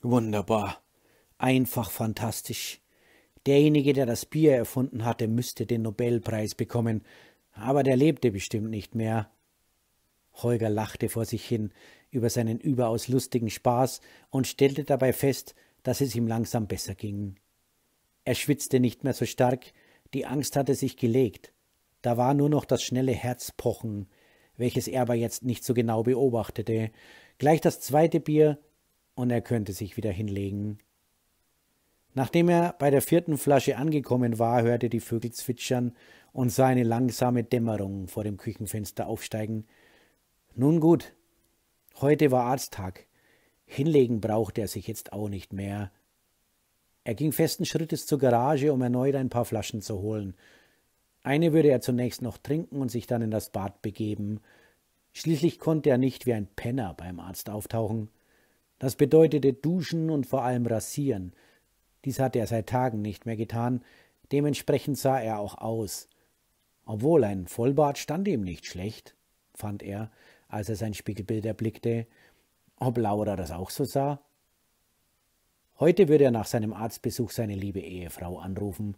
Wunderbar. Einfach fantastisch. Derjenige, der das Bier erfunden hatte, müsste den Nobelpreis bekommen, aber der lebte bestimmt nicht mehr. Holger lachte vor sich hin über seinen überaus lustigen Spaß und stellte dabei fest, dass es ihm langsam besser ging. Er schwitzte nicht mehr so stark, die Angst hatte sich gelegt. Da war nur noch das schnelle Herzpochen, welches er aber jetzt nicht so genau beobachtete. Gleich das zweite Bier und er könnte sich wieder hinlegen. Nachdem er bei der vierten Flasche angekommen war, hörte die Vögel zwitschern und sah eine langsame Dämmerung vor dem Küchenfenster aufsteigen. Nun gut, Heute war Arzttag. Hinlegen brauchte er sich jetzt auch nicht mehr. Er ging festen Schrittes zur Garage, um erneut ein paar Flaschen zu holen. Eine würde er zunächst noch trinken und sich dann in das Bad begeben. Schließlich konnte er nicht wie ein Penner beim Arzt auftauchen. Das bedeutete Duschen und vor allem Rasieren. Dies hatte er seit Tagen nicht mehr getan, dementsprechend sah er auch aus. Obwohl ein Vollbart stand ihm nicht schlecht, fand er, als er sein Spiegelbild erblickte, ob Laura das auch so sah. Heute würde er nach seinem Arztbesuch seine liebe Ehefrau anrufen,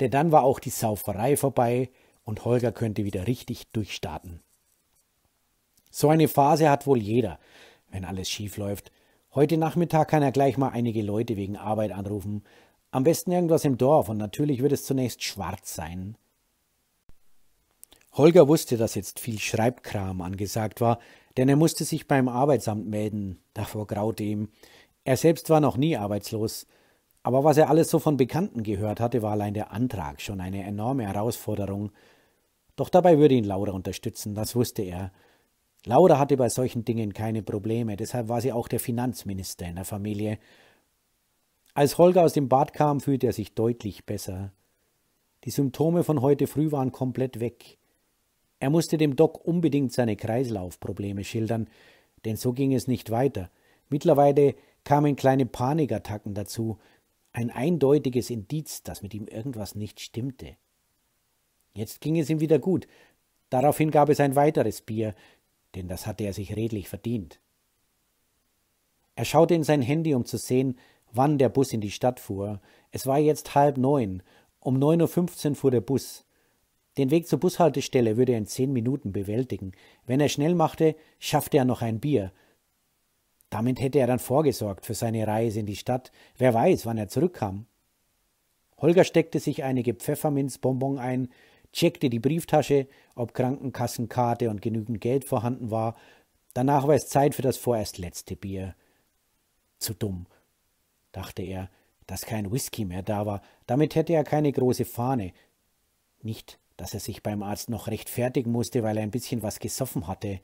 denn dann war auch die Sauferei vorbei und Holger könnte wieder richtig durchstarten. So eine Phase hat wohl jeder, wenn alles schief läuft. Heute Nachmittag kann er gleich mal einige Leute wegen Arbeit anrufen. Am besten irgendwas im Dorf und natürlich wird es zunächst schwarz sein. Holger wusste, dass jetzt viel Schreibkram angesagt war, denn er musste sich beim Arbeitsamt melden, davor graute ihm. Er selbst war noch nie arbeitslos, aber was er alles so von Bekannten gehört hatte, war allein der Antrag schon eine enorme Herausforderung. Doch dabei würde ihn Laura unterstützen, das wusste er. Laura hatte bei solchen Dingen keine Probleme, deshalb war sie auch der Finanzminister in der Familie. Als Holger aus dem Bad kam, fühlte er sich deutlich besser. Die Symptome von heute früh waren komplett weg. Er musste dem Doc unbedingt seine Kreislaufprobleme schildern, denn so ging es nicht weiter. Mittlerweile kamen kleine Panikattacken dazu, ein eindeutiges Indiz, dass mit ihm irgendwas nicht stimmte. Jetzt ging es ihm wieder gut. Daraufhin gab es ein weiteres Bier, denn das hatte er sich redlich verdient. Er schaute in sein Handy, um zu sehen, wann der Bus in die Stadt fuhr. Es war jetzt halb neun. Um neun Uhr fünfzehn fuhr der Bus. Den Weg zur Bushaltestelle würde er in zehn Minuten bewältigen. Wenn er schnell machte, schaffte er noch ein Bier. Damit hätte er dann vorgesorgt für seine Reise in die Stadt. Wer weiß, wann er zurückkam. Holger steckte sich einige Pfefferminzbonbon ein, checkte die Brieftasche, ob Krankenkassenkarte und genügend Geld vorhanden war. Danach war es Zeit für das vorerst letzte Bier. Zu dumm, dachte er, dass kein Whisky mehr da war. Damit hätte er keine große Fahne. Nicht dass er sich beim Arzt noch rechtfertigen musste, weil er ein bisschen was gesoffen hatte.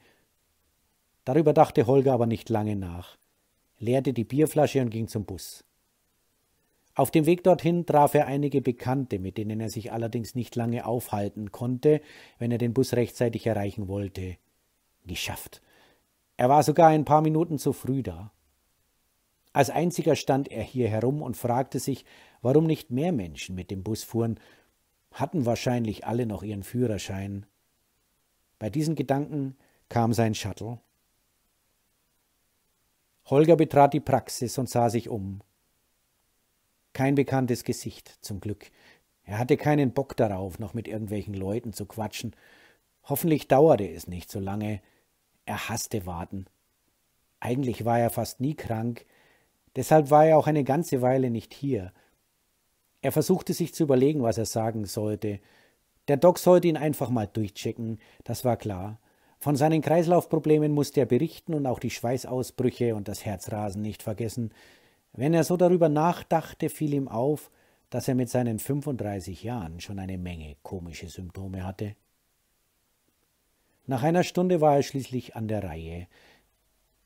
Darüber dachte Holger aber nicht lange nach, leerte die Bierflasche und ging zum Bus. Auf dem Weg dorthin traf er einige Bekannte, mit denen er sich allerdings nicht lange aufhalten konnte, wenn er den Bus rechtzeitig erreichen wollte. Geschafft. Er war sogar ein paar Minuten zu früh da. Als einziger stand er hier herum und fragte sich, warum nicht mehr Menschen mit dem Bus fuhren, hatten wahrscheinlich alle noch ihren Führerschein. Bei diesen Gedanken kam sein Shuttle. Holger betrat die Praxis und sah sich um. Kein bekanntes Gesicht, zum Glück. Er hatte keinen Bock darauf, noch mit irgendwelchen Leuten zu quatschen. Hoffentlich dauerte es nicht so lange. Er hasste Warten. Eigentlich war er fast nie krank, deshalb war er auch eine ganze Weile nicht hier. Er versuchte sich zu überlegen, was er sagen sollte. Der Doc sollte ihn einfach mal durchchecken, das war klar. Von seinen Kreislaufproblemen musste er berichten und auch die Schweißausbrüche und das Herzrasen nicht vergessen. Wenn er so darüber nachdachte, fiel ihm auf, dass er mit seinen 35 Jahren schon eine Menge komische Symptome hatte. Nach einer Stunde war er schließlich an der Reihe.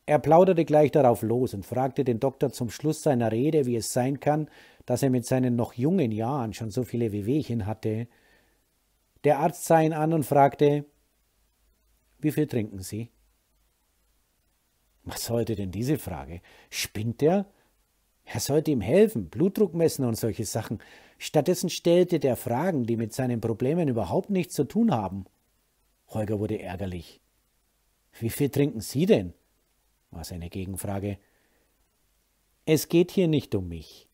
Er plauderte gleich darauf los und fragte den Doktor zum Schluss seiner Rede, wie es sein kann, dass er mit seinen noch jungen Jahren schon so viele Wehwehchen hatte. Der Arzt sah ihn an und fragte, wie viel trinken Sie? Was sollte denn diese Frage? Spinnt er? Er sollte ihm helfen, Blutdruck messen und solche Sachen. Stattdessen stellte der Fragen, die mit seinen Problemen überhaupt nichts zu tun haben. Holger wurde ärgerlich. Wie viel trinken Sie denn? war seine Gegenfrage. Es geht hier nicht um mich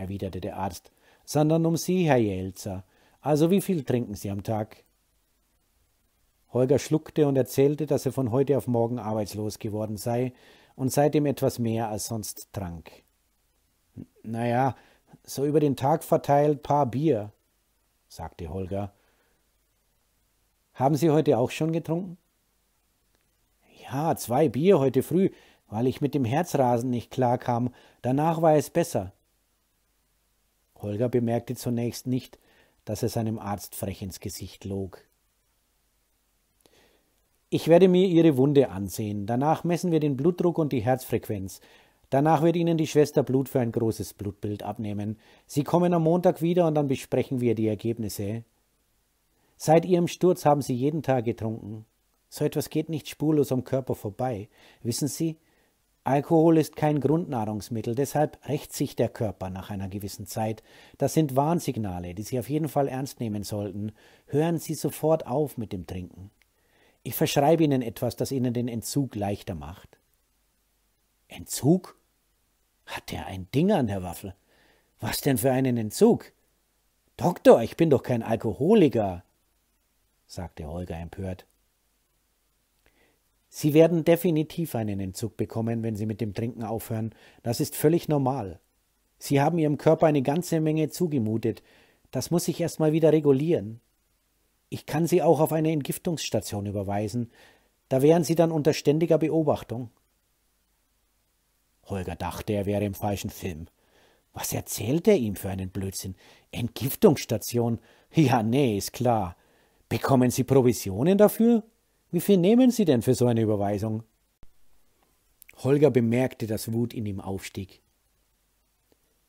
erwiderte der Arzt, sondern um Sie, Herr Jelzer. Also wie viel trinken Sie am Tag? Holger schluckte und erzählte, dass er von heute auf morgen arbeitslos geworden sei und seitdem etwas mehr als sonst trank. Naja, so über den Tag verteilt paar Bier, sagte Holger. Haben Sie heute auch schon getrunken? Ja, zwei Bier heute früh, weil ich mit dem Herzrasen nicht klarkam. Danach war es besser. Holger bemerkte zunächst nicht, dass er seinem Arzt frech ins Gesicht log. Ich werde mir Ihre Wunde ansehen. Danach messen wir den Blutdruck und die Herzfrequenz. Danach wird Ihnen die Schwester Blut für ein großes Blutbild abnehmen. Sie kommen am Montag wieder und dann besprechen wir die Ergebnisse. Seit Ihrem Sturz haben Sie jeden Tag getrunken. So etwas geht nicht spurlos am Körper vorbei. Wissen Sie, Alkohol ist kein Grundnahrungsmittel, deshalb rächt sich der Körper nach einer gewissen Zeit. Das sind Warnsignale, die Sie auf jeden Fall ernst nehmen sollten. Hören Sie sofort auf mit dem Trinken. Ich verschreibe Ihnen etwas, das Ihnen den Entzug leichter macht. Entzug? Hat der ein Ding an, Herr Waffel? Was denn für einen Entzug? Doktor, ich bin doch kein Alkoholiker, sagte Holger empört. Sie werden definitiv einen Entzug bekommen, wenn Sie mit dem Trinken aufhören. Das ist völlig normal. Sie haben Ihrem Körper eine ganze Menge zugemutet. Das muss sich erst mal wieder regulieren. Ich kann Sie auch auf eine Entgiftungsstation überweisen. Da wären Sie dann unter ständiger Beobachtung. Holger dachte, er wäre im falschen Film. Was erzählt er ihm für einen Blödsinn? Entgiftungsstation? Ja, nee, ist klar. Bekommen Sie Provisionen dafür? Wie viel nehmen Sie denn für so eine Überweisung? Holger bemerkte, dass Wut in ihm aufstieg.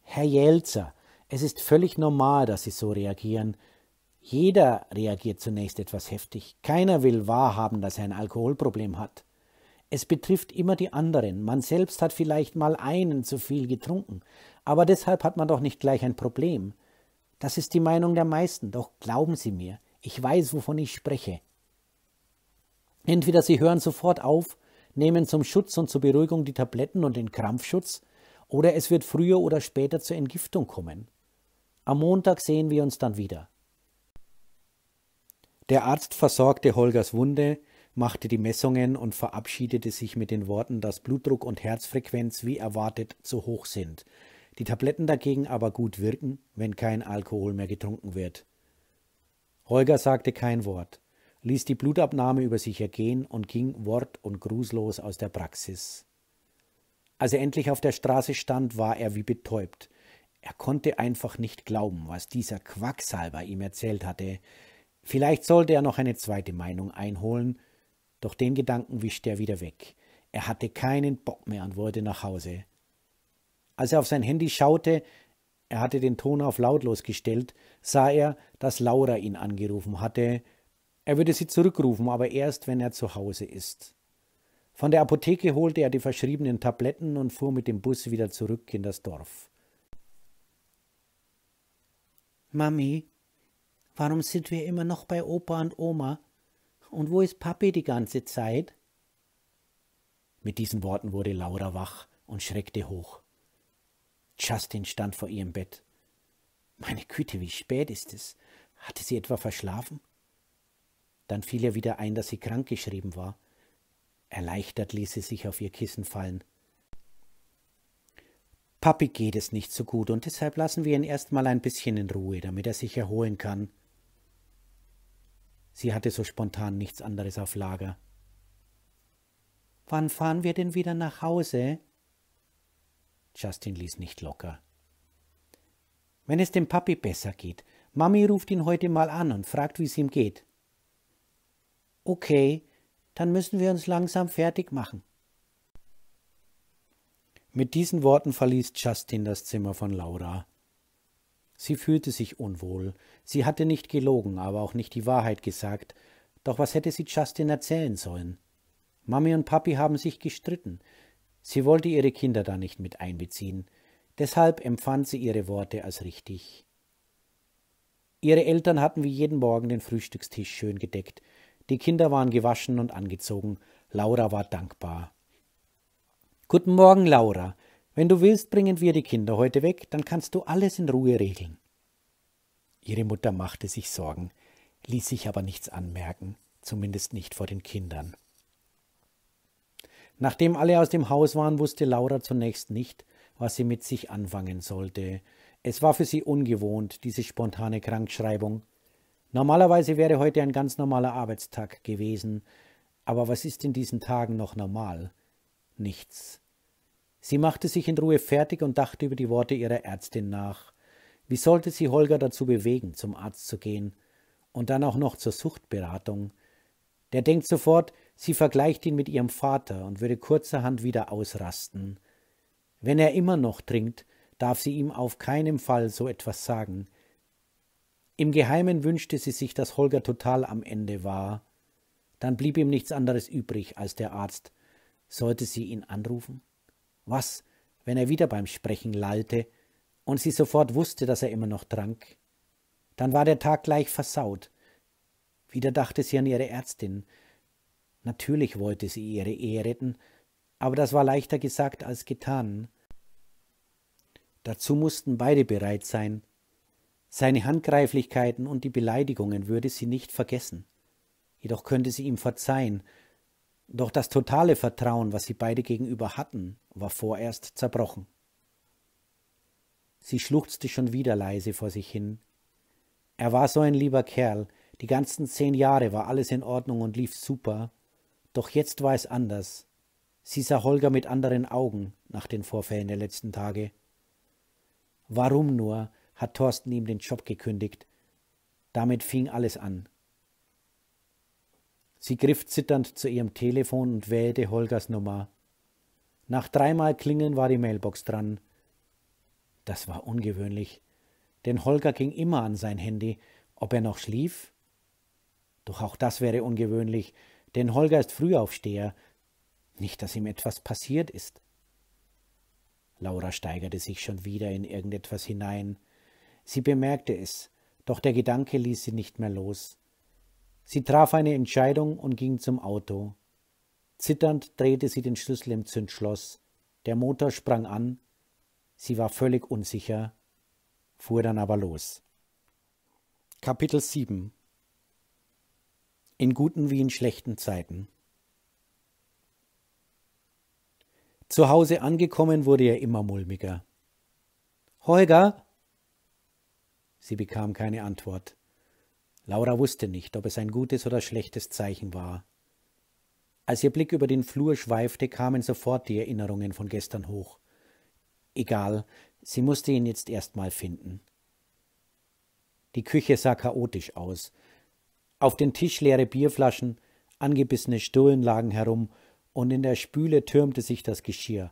Herr Jelzer, es ist völlig normal, dass Sie so reagieren. Jeder reagiert zunächst etwas heftig. Keiner will wahrhaben, dass er ein Alkoholproblem hat. Es betrifft immer die anderen. Man selbst hat vielleicht mal einen zu viel getrunken. Aber deshalb hat man doch nicht gleich ein Problem. Das ist die Meinung der meisten. Doch glauben Sie mir, ich weiß, wovon ich spreche. Entweder sie hören sofort auf, nehmen zum Schutz und zur Beruhigung die Tabletten und den Krampfschutz, oder es wird früher oder später zur Entgiftung kommen. Am Montag sehen wir uns dann wieder. Der Arzt versorgte Holgers Wunde, machte die Messungen und verabschiedete sich mit den Worten, dass Blutdruck und Herzfrequenz wie erwartet zu hoch sind, die Tabletten dagegen aber gut wirken, wenn kein Alkohol mehr getrunken wird. Holger sagte kein Wort ließ die Blutabnahme über sich ergehen und ging wort- und grußlos aus der Praxis. Als er endlich auf der Straße stand, war er wie betäubt. Er konnte einfach nicht glauben, was dieser Quacksalber ihm erzählt hatte. Vielleicht sollte er noch eine zweite Meinung einholen, doch den Gedanken wischte er wieder weg. Er hatte keinen Bock mehr und wollte nach Hause. Als er auf sein Handy schaute, er hatte den Ton auf lautlos gestellt, sah er, dass Laura ihn angerufen hatte er würde sie zurückrufen, aber erst, wenn er zu Hause ist. Von der Apotheke holte er die verschriebenen Tabletten und fuhr mit dem Bus wieder zurück in das Dorf. Mami, warum sind wir immer noch bei Opa und Oma? Und wo ist Papi die ganze Zeit? Mit diesen Worten wurde Laura wach und schreckte hoch. Justin stand vor ihrem Bett. Meine Güte, wie spät ist es? Hatte sie etwa verschlafen? Dann fiel ihr wieder ein, dass sie krankgeschrieben war. Erleichtert ließ sie sich auf ihr Kissen fallen. Papi geht es nicht so gut und deshalb lassen wir ihn erst mal ein bisschen in Ruhe, damit er sich erholen kann. Sie hatte so spontan nichts anderes auf Lager. Wann fahren wir denn wieder nach Hause? Justin ließ nicht locker. Wenn es dem Papi besser geht. Mami ruft ihn heute mal an und fragt, wie es ihm geht. Okay, dann müssen wir uns langsam fertig machen. Mit diesen Worten verließ Justin das Zimmer von Laura. Sie fühlte sich unwohl. Sie hatte nicht gelogen, aber auch nicht die Wahrheit gesagt. Doch was hätte sie Justin erzählen sollen? Mami und Papi haben sich gestritten. Sie wollte ihre Kinder da nicht mit einbeziehen. Deshalb empfand sie ihre Worte als richtig. Ihre Eltern hatten wie jeden Morgen den Frühstückstisch schön gedeckt. Die Kinder waren gewaschen und angezogen. Laura war dankbar. Guten Morgen, Laura. Wenn du willst, bringen wir die Kinder heute weg, dann kannst du alles in Ruhe regeln. Ihre Mutter machte sich Sorgen, ließ sich aber nichts anmerken, zumindest nicht vor den Kindern. Nachdem alle aus dem Haus waren, wusste Laura zunächst nicht, was sie mit sich anfangen sollte. Es war für sie ungewohnt, diese spontane Krankschreibung. Normalerweise wäre heute ein ganz normaler Arbeitstag gewesen, aber was ist in diesen Tagen noch normal? Nichts. Sie machte sich in Ruhe fertig und dachte über die Worte ihrer Ärztin nach. Wie sollte sie Holger dazu bewegen, zum Arzt zu gehen und dann auch noch zur Suchtberatung? Der denkt sofort, sie vergleicht ihn mit ihrem Vater und würde kurzerhand wieder ausrasten. Wenn er immer noch trinkt, darf sie ihm auf keinen Fall so etwas sagen. Im Geheimen wünschte sie sich, dass Holger total am Ende war. Dann blieb ihm nichts anderes übrig, als der Arzt. Sollte sie ihn anrufen? Was, wenn er wieder beim Sprechen lallte und sie sofort wusste, dass er immer noch trank? Dann war der Tag gleich versaut. Wieder dachte sie an ihre Ärztin. Natürlich wollte sie ihre Ehe retten, aber das war leichter gesagt als getan. Dazu mussten beide bereit sein, seine Handgreiflichkeiten und die Beleidigungen würde sie nicht vergessen. Jedoch könnte sie ihm verzeihen. Doch das totale Vertrauen, was sie beide gegenüber hatten, war vorerst zerbrochen. Sie schluchzte schon wieder leise vor sich hin. Er war so ein lieber Kerl, die ganzen zehn Jahre war alles in Ordnung und lief super, doch jetzt war es anders. Sie sah Holger mit anderen Augen nach den Vorfällen der letzten Tage. Warum nur hat Thorsten ihm den Job gekündigt. Damit fing alles an. Sie griff zitternd zu ihrem Telefon und wählte Holgers Nummer. Nach dreimal Klingeln war die Mailbox dran. Das war ungewöhnlich, denn Holger ging immer an sein Handy, ob er noch schlief? Doch auch das wäre ungewöhnlich, denn Holger ist Frühaufsteher, nicht, dass ihm etwas passiert ist. Laura steigerte sich schon wieder in irgendetwas hinein. Sie bemerkte es, doch der Gedanke ließ sie nicht mehr los. Sie traf eine Entscheidung und ging zum Auto. Zitternd drehte sie den Schlüssel im Zündschloss. Der Motor sprang an. Sie war völlig unsicher, fuhr dann aber los. Kapitel 7 In guten wie in schlechten Zeiten. Zu Hause angekommen wurde er immer mulmiger. Holger, Sie bekam keine Antwort. Laura wusste nicht, ob es ein gutes oder schlechtes Zeichen war. Als ihr Blick über den Flur schweifte, kamen sofort die Erinnerungen von gestern hoch. Egal, sie musste ihn jetzt erstmal finden. Die Küche sah chaotisch aus. Auf den Tisch leere Bierflaschen, angebissene Stullen lagen herum, und in der Spüle türmte sich das Geschirr.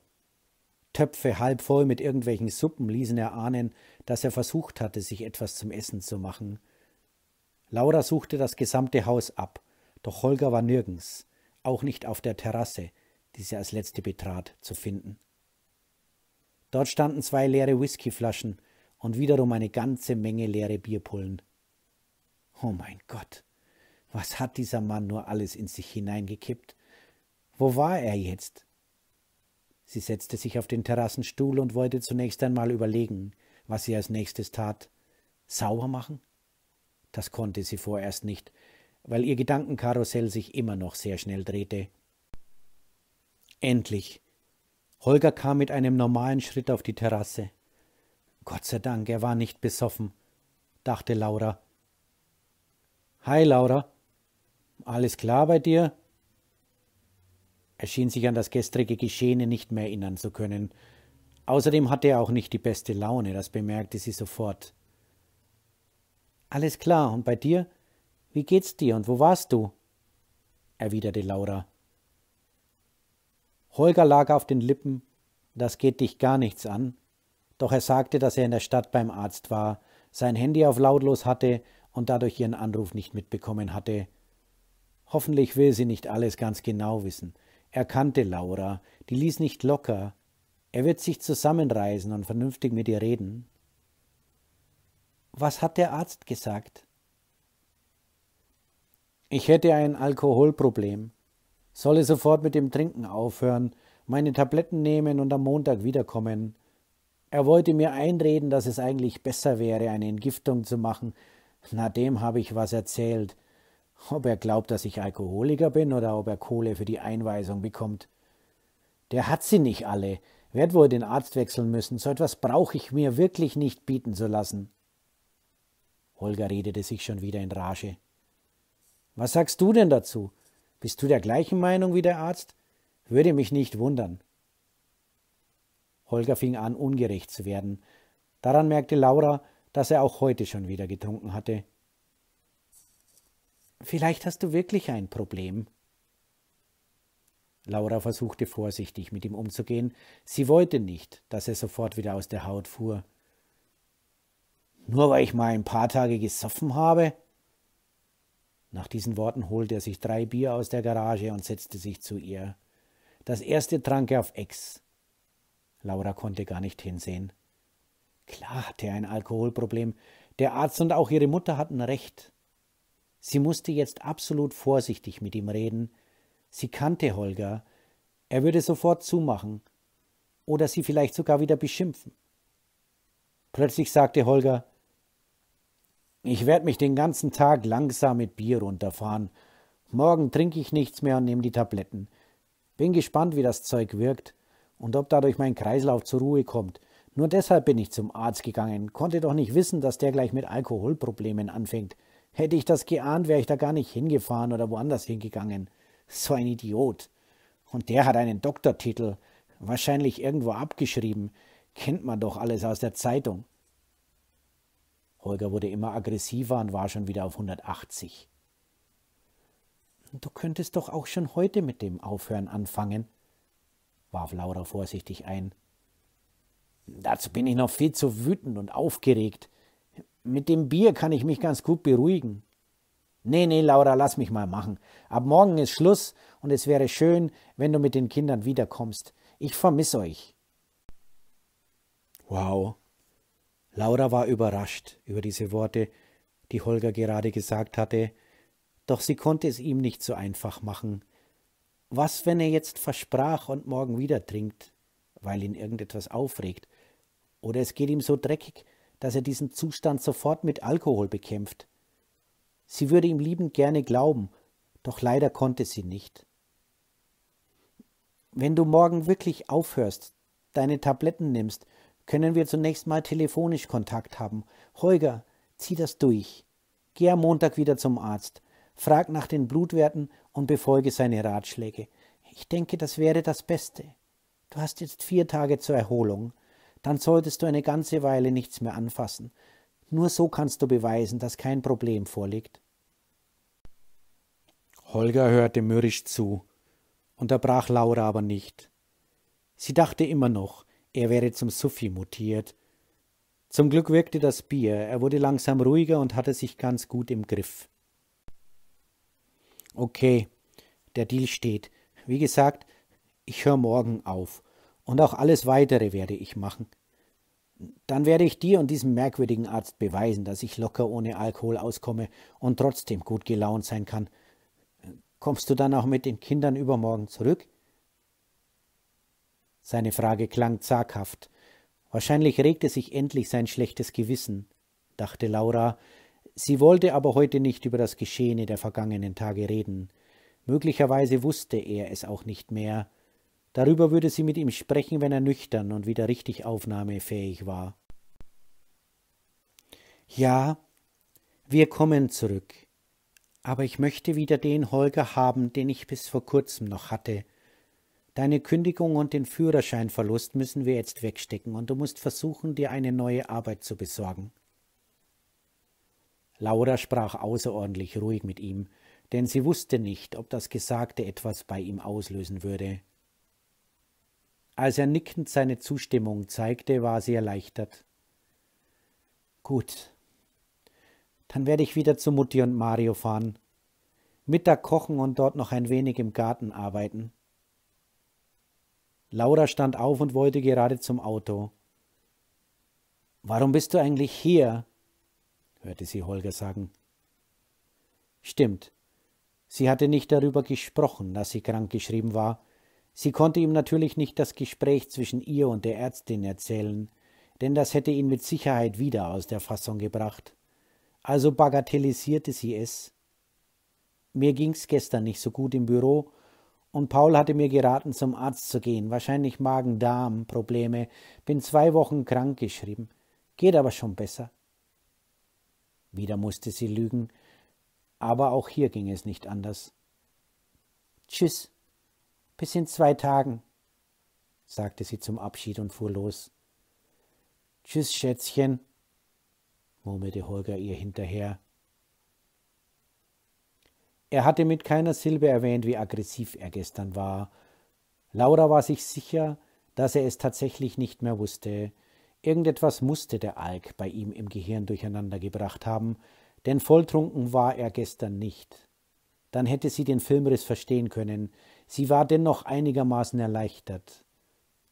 Töpfe halb voll mit irgendwelchen Suppen ließen erahnen, dass er versucht hatte, sich etwas zum Essen zu machen. Laura suchte das gesamte Haus ab, doch Holger war nirgends, auch nicht auf der Terrasse, die sie als letzte betrat, zu finden. Dort standen zwei leere Whiskyflaschen und wiederum eine ganze Menge leere Bierpullen. Oh mein Gott, was hat dieser Mann nur alles in sich hineingekippt? Wo war er jetzt? Sie setzte sich auf den Terrassenstuhl und wollte zunächst einmal überlegen, was sie als nächstes tat. Sauer machen? Das konnte sie vorerst nicht, weil ihr Gedankenkarussell sich immer noch sehr schnell drehte. Endlich. Holger kam mit einem normalen Schritt auf die Terrasse. Gott sei Dank, er war nicht besoffen, dachte Laura. Hi, Laura. Alles klar bei dir? Er schien sich an das gestrige Geschehene nicht mehr erinnern zu können. Außerdem hatte er auch nicht die beste Laune, das bemerkte sie sofort. Alles klar, und bei dir? Wie geht's dir und wo warst du? erwiderte Laura. Holger lag auf den Lippen, das geht dich gar nichts an, doch er sagte, dass er in der Stadt beim Arzt war, sein Handy auf lautlos hatte und dadurch ihren Anruf nicht mitbekommen hatte. Hoffentlich will sie nicht alles ganz genau wissen. Er kannte Laura, die ließ nicht locker. Er wird sich zusammenreißen und vernünftig mit ihr reden. Was hat der Arzt gesagt? Ich hätte ein Alkoholproblem, solle sofort mit dem Trinken aufhören, meine Tabletten nehmen und am Montag wiederkommen. Er wollte mir einreden, dass es eigentlich besser wäre, eine Entgiftung zu machen. Na, dem habe ich was erzählt. Ob er glaubt, dass ich Alkoholiker bin oder ob er Kohle für die Einweisung bekommt. Der hat sie nicht alle. Werd wohl den Arzt wechseln müssen. So etwas brauche ich mir wirklich nicht bieten zu lassen. Holger redete sich schon wieder in Rage. Was sagst du denn dazu? Bist du der gleichen Meinung wie der Arzt? Würde mich nicht wundern. Holger fing an, ungerecht zu werden. Daran merkte Laura, dass er auch heute schon wieder getrunken hatte. Vielleicht hast du wirklich ein Problem. Laura versuchte vorsichtig mit ihm umzugehen. Sie wollte nicht, dass er sofort wieder aus der Haut fuhr. Nur weil ich mal ein paar Tage gesoffen habe? Nach diesen Worten holte er sich drei Bier aus der Garage und setzte sich zu ihr. Das erste trank er auf Ex. Laura konnte gar nicht hinsehen. Klar hatte er ein Alkoholproblem. Der Arzt und auch ihre Mutter hatten recht. Sie musste jetzt absolut vorsichtig mit ihm reden. Sie kannte Holger. Er würde sofort zumachen. Oder sie vielleicht sogar wieder beschimpfen. Plötzlich sagte Holger, ich werde mich den ganzen Tag langsam mit Bier runterfahren. Morgen trinke ich nichts mehr und nehme die Tabletten. Bin gespannt, wie das Zeug wirkt und ob dadurch mein Kreislauf zur Ruhe kommt. Nur deshalb bin ich zum Arzt gegangen, konnte doch nicht wissen, dass der gleich mit Alkoholproblemen anfängt. Hätte ich das geahnt, wäre ich da gar nicht hingefahren oder woanders hingegangen. So ein Idiot. Und der hat einen Doktortitel, wahrscheinlich irgendwo abgeschrieben. Kennt man doch alles aus der Zeitung. Holger wurde immer aggressiver und war schon wieder auf 180. Du könntest doch auch schon heute mit dem Aufhören anfangen, warf Laura vorsichtig ein. Dazu bin ich noch viel zu wütend und aufgeregt. Mit dem Bier kann ich mich ganz gut beruhigen. Nee, nee, Laura, lass mich mal machen. Ab morgen ist Schluss und es wäre schön, wenn du mit den Kindern wiederkommst. Ich vermisse euch. Wow. Laura war überrascht über diese Worte, die Holger gerade gesagt hatte, doch sie konnte es ihm nicht so einfach machen. Was, wenn er jetzt versprach und morgen wieder trinkt, weil ihn irgendetwas aufregt, oder es geht ihm so dreckig, dass er diesen Zustand sofort mit Alkohol bekämpft. Sie würde ihm liebend gerne glauben, doch leider konnte sie nicht. Wenn du morgen wirklich aufhörst, deine Tabletten nimmst, können wir zunächst mal telefonisch Kontakt haben. Holger, zieh das durch. Geh am Montag wieder zum Arzt, frag nach den Blutwerten und befolge seine Ratschläge. Ich denke, das wäre das Beste. Du hast jetzt vier Tage zur Erholung dann solltest du eine ganze Weile nichts mehr anfassen. Nur so kannst du beweisen, dass kein Problem vorliegt. Holger hörte mürrisch zu, unterbrach Laura aber nicht. Sie dachte immer noch, er wäre zum Suffi mutiert. Zum Glück wirkte das Bier, er wurde langsam ruhiger und hatte sich ganz gut im Griff. Okay, der Deal steht. Wie gesagt, ich höre morgen auf und auch alles weitere werde ich machen. Dann werde ich dir und diesem merkwürdigen Arzt beweisen, dass ich locker ohne Alkohol auskomme und trotzdem gut gelaunt sein kann. Kommst du dann auch mit den Kindern übermorgen zurück? Seine Frage klang zaghaft. Wahrscheinlich regte sich endlich sein schlechtes Gewissen, dachte Laura. Sie wollte aber heute nicht über das Geschehene der vergangenen Tage reden. Möglicherweise wusste er es auch nicht mehr. Darüber würde sie mit ihm sprechen, wenn er nüchtern und wieder richtig aufnahmefähig war. Ja, wir kommen zurück, aber ich möchte wieder den Holger haben, den ich bis vor kurzem noch hatte. Deine Kündigung und den Führerscheinverlust müssen wir jetzt wegstecken, und du musst versuchen, dir eine neue Arbeit zu besorgen. Laura sprach außerordentlich ruhig mit ihm, denn sie wusste nicht, ob das Gesagte etwas bei ihm auslösen würde. Als er nickend seine Zustimmung zeigte, war sie erleichtert. Gut, dann werde ich wieder zu Mutti und Mario fahren. Mittag kochen und dort noch ein wenig im Garten arbeiten. Laura stand auf und wollte gerade zum Auto. Warum bist du eigentlich hier? hörte sie Holger sagen. Stimmt. Sie hatte nicht darüber gesprochen, dass sie krankgeschrieben war, Sie konnte ihm natürlich nicht das Gespräch zwischen ihr und der Ärztin erzählen, denn das hätte ihn mit Sicherheit wieder aus der Fassung gebracht. Also bagatellisierte sie es. Mir ging's gestern nicht so gut im Büro, und Paul hatte mir geraten, zum Arzt zu gehen, wahrscheinlich Magen-Darm-Probleme, bin zwei Wochen krank geschrieben, geht aber schon besser. Wieder musste sie lügen, aber auch hier ging es nicht anders. Tschüss, bis in zwei Tagen, sagte sie zum Abschied und fuhr los. Tschüss, Schätzchen, murmelte Holger ihr hinterher. Er hatte mit keiner Silbe erwähnt, wie aggressiv er gestern war. Laura war sich sicher, dass er es tatsächlich nicht mehr wusste. Irgendetwas musste der Alk bei ihm im Gehirn durcheinander gebracht haben, denn volltrunken war er gestern nicht. Dann hätte sie den Filmriss verstehen können, Sie war dennoch einigermaßen erleichtert.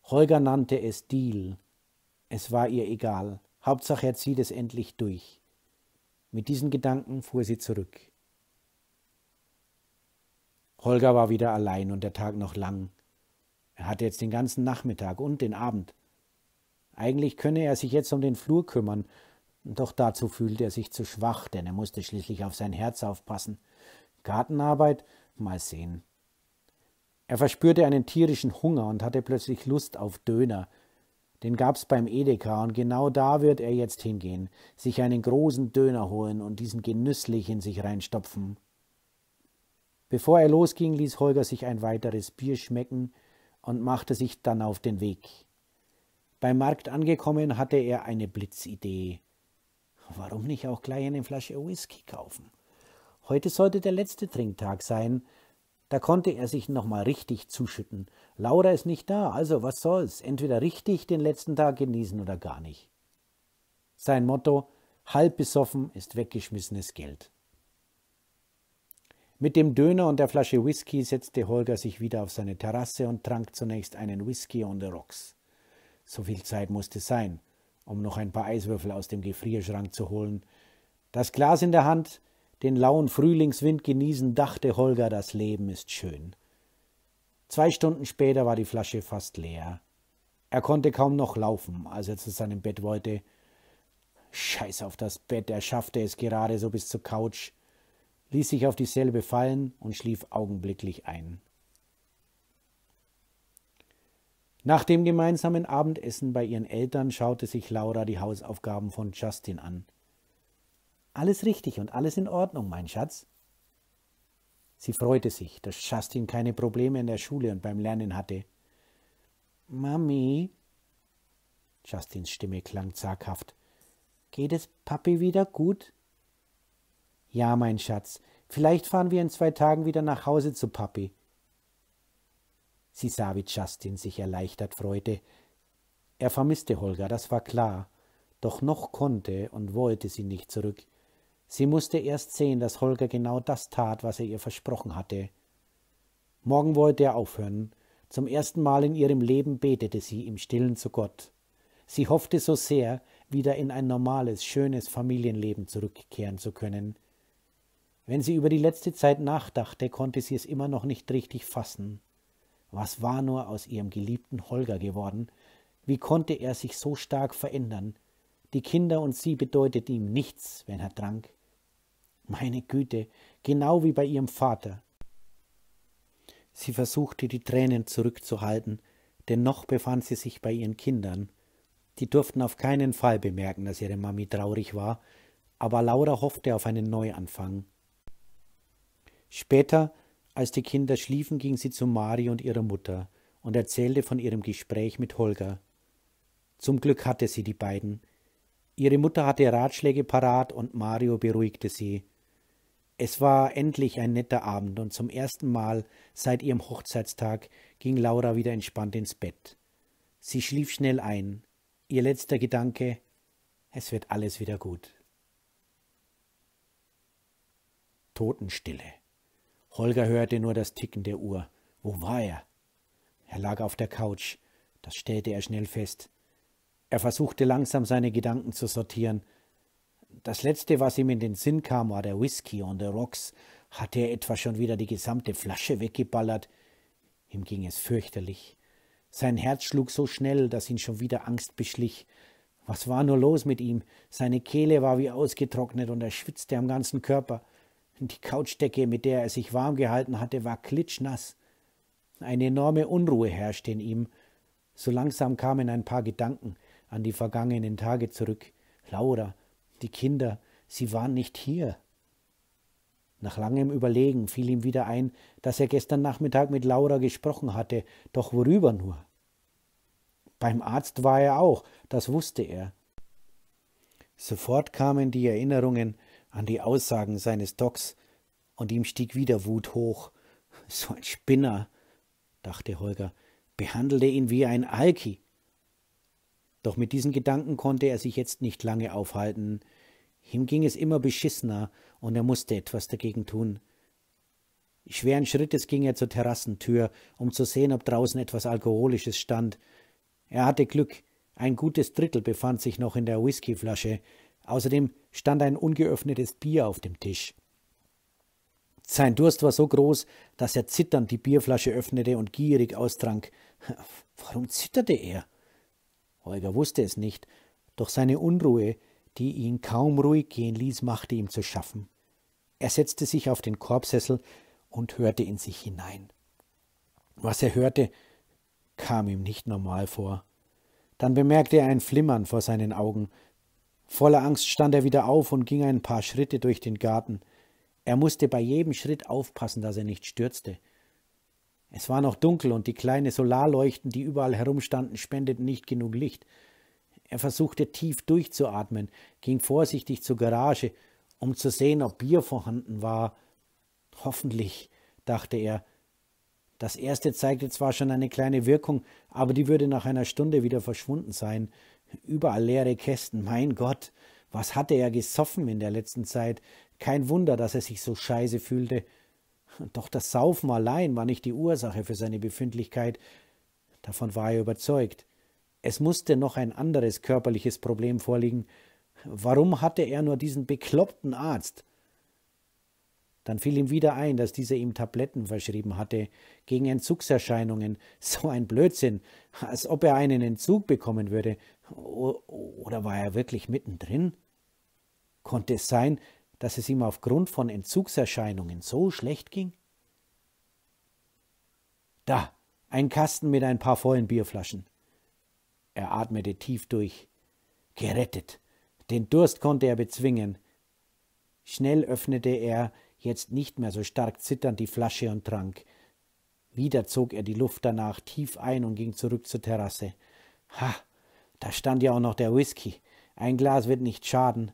Holger nannte es Deal. Es war ihr egal. Hauptsache er zieht es endlich durch. Mit diesen Gedanken fuhr sie zurück. Holger war wieder allein und der Tag noch lang. Er hatte jetzt den ganzen Nachmittag und den Abend. Eigentlich könne er sich jetzt um den Flur kümmern, doch dazu fühlte er sich zu schwach, denn er musste schließlich auf sein Herz aufpassen. Gartenarbeit? Mal sehen. Er verspürte einen tierischen Hunger und hatte plötzlich Lust auf Döner. Den gab's beim Edeka und genau da wird er jetzt hingehen, sich einen großen Döner holen und diesen genüsslich in sich reinstopfen. Bevor er losging, ließ Holger sich ein weiteres Bier schmecken und machte sich dann auf den Weg. Beim Markt angekommen, hatte er eine Blitzidee. Warum nicht auch gleich eine Flasche Whisky kaufen? Heute sollte der letzte Trinktag sein, da konnte er sich nochmal richtig zuschütten. Laura ist nicht da, also was soll's? Entweder richtig den letzten Tag genießen oder gar nicht. Sein Motto: halb besoffen ist weggeschmissenes Geld. Mit dem Döner und der Flasche Whisky setzte Holger sich wieder auf seine Terrasse und trank zunächst einen Whisky on the Rocks. So viel Zeit musste sein, um noch ein paar Eiswürfel aus dem Gefrierschrank zu holen. Das Glas in der Hand, den lauen Frühlingswind genießen, dachte Holger, das Leben ist schön. Zwei Stunden später war die Flasche fast leer. Er konnte kaum noch laufen, als er zu seinem Bett wollte. Scheiß auf das Bett, er schaffte es gerade so bis zur Couch, ließ sich auf dieselbe fallen und schlief augenblicklich ein. Nach dem gemeinsamen Abendessen bei ihren Eltern schaute sich Laura die Hausaufgaben von Justin an. Alles richtig und alles in Ordnung, mein Schatz. Sie freute sich, dass Justin keine Probleme in der Schule und beim Lernen hatte. Mami, Justins Stimme klang zaghaft, geht es Papi wieder gut? Ja, mein Schatz, vielleicht fahren wir in zwei Tagen wieder nach Hause zu Papi. Sie sah, wie Justin sich erleichtert freute. Er vermisste Holger, das war klar, doch noch konnte und wollte sie nicht zurück. Sie musste erst sehen, dass Holger genau das tat, was er ihr versprochen hatte. Morgen wollte er aufhören. Zum ersten Mal in ihrem Leben betete sie im stillen zu Gott. Sie hoffte so sehr, wieder in ein normales, schönes Familienleben zurückkehren zu können. Wenn sie über die letzte Zeit nachdachte, konnte sie es immer noch nicht richtig fassen. Was war nur aus ihrem geliebten Holger geworden? Wie konnte er sich so stark verändern? Die Kinder und sie bedeuteten ihm nichts, wenn er trank. Meine Güte, genau wie bei ihrem Vater. Sie versuchte die Tränen zurückzuhalten, denn noch befand sie sich bei ihren Kindern. Die durften auf keinen Fall bemerken, dass ihre Mami traurig war, aber Laura hoffte auf einen Neuanfang. Später, als die Kinder schliefen, ging sie zu Mari und ihrer Mutter und erzählte von ihrem Gespräch mit Holger. Zum Glück hatte sie die beiden. Ihre Mutter hatte Ratschläge parat und Mario beruhigte sie. Es war endlich ein netter Abend und zum ersten Mal seit ihrem Hochzeitstag ging Laura wieder entspannt ins Bett. Sie schlief schnell ein. Ihr letzter Gedanke, es wird alles wieder gut. Totenstille. Holger hörte nur das Ticken der Uhr. Wo war er? Er lag auf der Couch. Das stellte er schnell fest. Er versuchte langsam seine Gedanken zu sortieren – das letzte, was ihm in den Sinn kam, war der Whisky on the Rocks. Hatte er etwa schon wieder die gesamte Flasche weggeballert? Ihm ging es fürchterlich. Sein Herz schlug so schnell, dass ihn schon wieder Angst beschlich. Was war nur los mit ihm? Seine Kehle war wie ausgetrocknet und er schwitzte am ganzen Körper. Die Couchdecke, mit der er sich warm gehalten hatte, war klitschnass. Eine enorme Unruhe herrschte in ihm. So langsam kamen ein paar Gedanken an die vergangenen Tage zurück. Laura, die Kinder, sie waren nicht hier. Nach langem Überlegen fiel ihm wieder ein, dass er gestern Nachmittag mit Laura gesprochen hatte, doch worüber nur? Beim Arzt war er auch, das wusste er. Sofort kamen die Erinnerungen an die Aussagen seines Docs, und ihm stieg wieder Wut hoch. So ein Spinner, dachte Holger, behandelte ihn wie ein Alki. Doch mit diesen Gedanken konnte er sich jetzt nicht lange aufhalten. Ihm ging es immer beschissener, und er musste etwas dagegen tun. Schweren Schrittes ging er zur Terrassentür, um zu sehen, ob draußen etwas Alkoholisches stand. Er hatte Glück, ein gutes Drittel befand sich noch in der Whiskyflasche, außerdem stand ein ungeöffnetes Bier auf dem Tisch. Sein Durst war so groß, dass er zitternd die Bierflasche öffnete und gierig austrank. Warum zitterte er? Holger wusste es nicht, doch seine Unruhe, die ihn kaum ruhig gehen ließ, machte ihm zu schaffen. Er setzte sich auf den Korbsessel und hörte in sich hinein. Was er hörte, kam ihm nicht normal vor. Dann bemerkte er ein Flimmern vor seinen Augen. Voller Angst stand er wieder auf und ging ein paar Schritte durch den Garten. Er musste bei jedem Schritt aufpassen, dass er nicht stürzte. Es war noch dunkel und die kleinen Solarleuchten, die überall herumstanden, spendeten nicht genug Licht. Er versuchte tief durchzuatmen, ging vorsichtig zur Garage, um zu sehen, ob Bier vorhanden war. Hoffentlich, dachte er. Das erste zeigte zwar schon eine kleine Wirkung, aber die würde nach einer Stunde wieder verschwunden sein. Überall leere Kästen, mein Gott, was hatte er gesoffen in der letzten Zeit? Kein Wunder, dass er sich so scheiße fühlte. Doch das Saufen allein war nicht die Ursache für seine Befindlichkeit, davon war er überzeugt. Es musste noch ein anderes körperliches Problem vorliegen. Warum hatte er nur diesen bekloppten Arzt? Dann fiel ihm wieder ein, dass dieser ihm Tabletten verschrieben hatte gegen Entzugserscheinungen. (laughs) So ein Blödsinn, als ob er einen Entzug bekommen würde. Oder war er wirklich mittendrin? Konnte es sein, dass es ihm aufgrund von Entzugserscheinungen so schlecht ging? Da, ein Kasten mit ein paar vollen Bierflaschen. Er atmete tief durch. Gerettet. Den Durst konnte er bezwingen. Schnell öffnete er, jetzt nicht mehr so stark zitternd, die Flasche und trank. Wieder zog er die Luft danach tief ein und ging zurück zur Terrasse. Ha, da stand ja auch noch der Whisky. Ein Glas wird nicht schaden.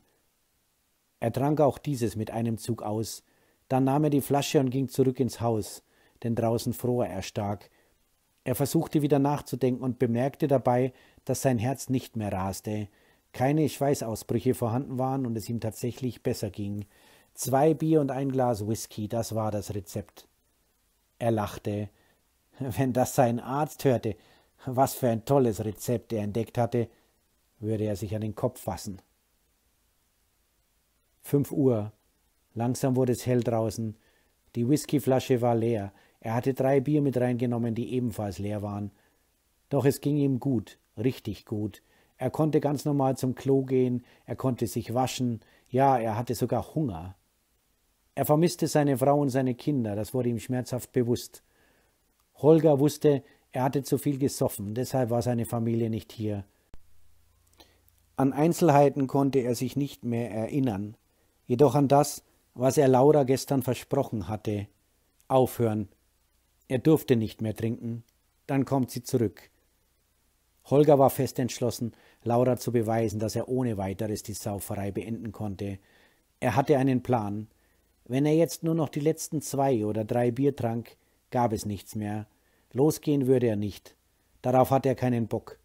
Er trank auch dieses mit einem Zug aus. Dann nahm er die Flasche und ging zurück ins Haus, denn draußen fror er stark. Er versuchte wieder nachzudenken und bemerkte dabei, dass sein Herz nicht mehr raste, keine Schweißausbrüche vorhanden waren und es ihm tatsächlich besser ging. Zwei Bier und ein Glas Whisky, das war das Rezept. Er lachte. (laughs) Wenn das sein Arzt hörte, was für ein tolles Rezept er entdeckt hatte, würde er sich an den Kopf fassen. Fünf Uhr. Langsam wurde es hell draußen. Die Whiskyflasche war leer. Er hatte drei Bier mit reingenommen, die ebenfalls leer waren. Doch es ging ihm gut, richtig gut. Er konnte ganz normal zum Klo gehen, er konnte sich waschen, ja, er hatte sogar Hunger. Er vermisste seine Frau und seine Kinder, das wurde ihm schmerzhaft bewusst. Holger wusste, er hatte zu viel gesoffen, deshalb war seine Familie nicht hier. An Einzelheiten konnte er sich nicht mehr erinnern jedoch an das, was er Laura gestern versprochen hatte. Aufhören. Er durfte nicht mehr trinken. Dann kommt sie zurück. Holger war fest entschlossen, Laura zu beweisen, dass er ohne weiteres die Sauferei beenden konnte. Er hatte einen Plan. Wenn er jetzt nur noch die letzten zwei oder drei Bier trank, gab es nichts mehr. Losgehen würde er nicht. Darauf hatte er keinen Bock.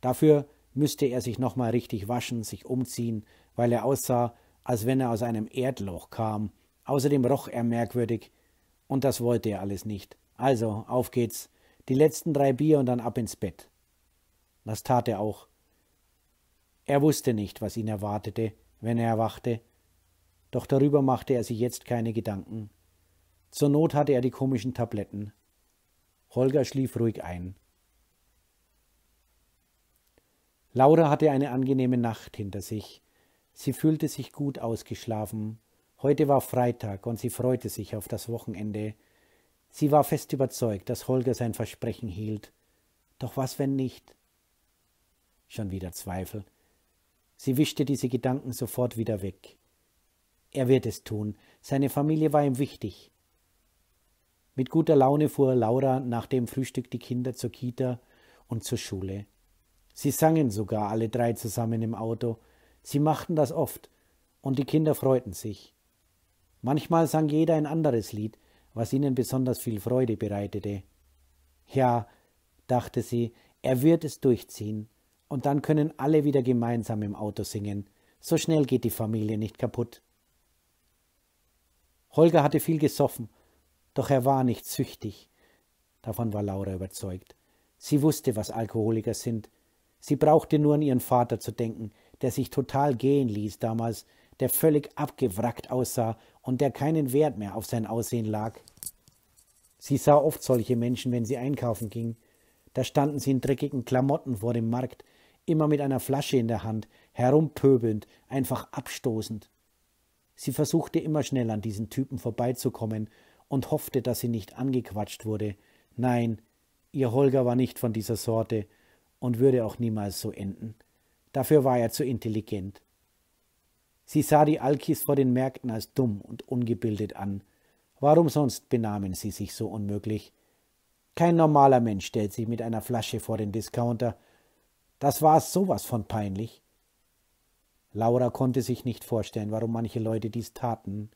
Dafür müsste er sich nochmal richtig waschen, sich umziehen, weil er aussah, als wenn er aus einem Erdloch kam. Außerdem roch er merkwürdig, und das wollte er alles nicht. Also, auf geht's. Die letzten drei Bier und dann ab ins Bett. Das tat er auch. Er wusste nicht, was ihn erwartete, wenn er erwachte, doch darüber machte er sich jetzt keine Gedanken. Zur Not hatte er die komischen Tabletten. Holger schlief ruhig ein. Laura hatte eine angenehme Nacht hinter sich. Sie fühlte sich gut ausgeschlafen. Heute war Freitag und sie freute sich auf das Wochenende. Sie war fest überzeugt, dass Holger sein Versprechen hielt. Doch was, wenn nicht? Schon wieder Zweifel. Sie wischte diese Gedanken sofort wieder weg. Er wird es tun. Seine Familie war ihm wichtig. Mit guter Laune fuhr Laura nach dem Frühstück die Kinder zur Kita und zur Schule. Sie sangen sogar alle drei zusammen im Auto, Sie machten das oft, und die Kinder freuten sich. Manchmal sang jeder ein anderes Lied, was ihnen besonders viel Freude bereitete. Ja, dachte sie, er wird es durchziehen, und dann können alle wieder gemeinsam im Auto singen. So schnell geht die Familie nicht kaputt. Holger hatte viel gesoffen, doch er war nicht süchtig. Davon war Laura überzeugt. Sie wusste, was Alkoholiker sind. Sie brauchte nur an ihren Vater zu denken, der sich total gehen ließ damals, der völlig abgewrackt aussah und der keinen Wert mehr auf sein Aussehen lag. Sie sah oft solche Menschen, wenn sie einkaufen ging. Da standen sie in dreckigen Klamotten vor dem Markt, immer mit einer Flasche in der Hand, herumpöbelnd, einfach abstoßend. Sie versuchte immer schnell an diesen Typen vorbeizukommen und hoffte, dass sie nicht angequatscht wurde. Nein, ihr Holger war nicht von dieser Sorte und würde auch niemals so enden. Dafür war er zu intelligent. Sie sah die Alkis vor den Märkten als dumm und ungebildet an. Warum sonst benahmen sie sich so unmöglich? Kein normaler Mensch stellt sich mit einer Flasche vor den Discounter. Das war sowas von peinlich. Laura konnte sich nicht vorstellen, warum manche Leute dies taten.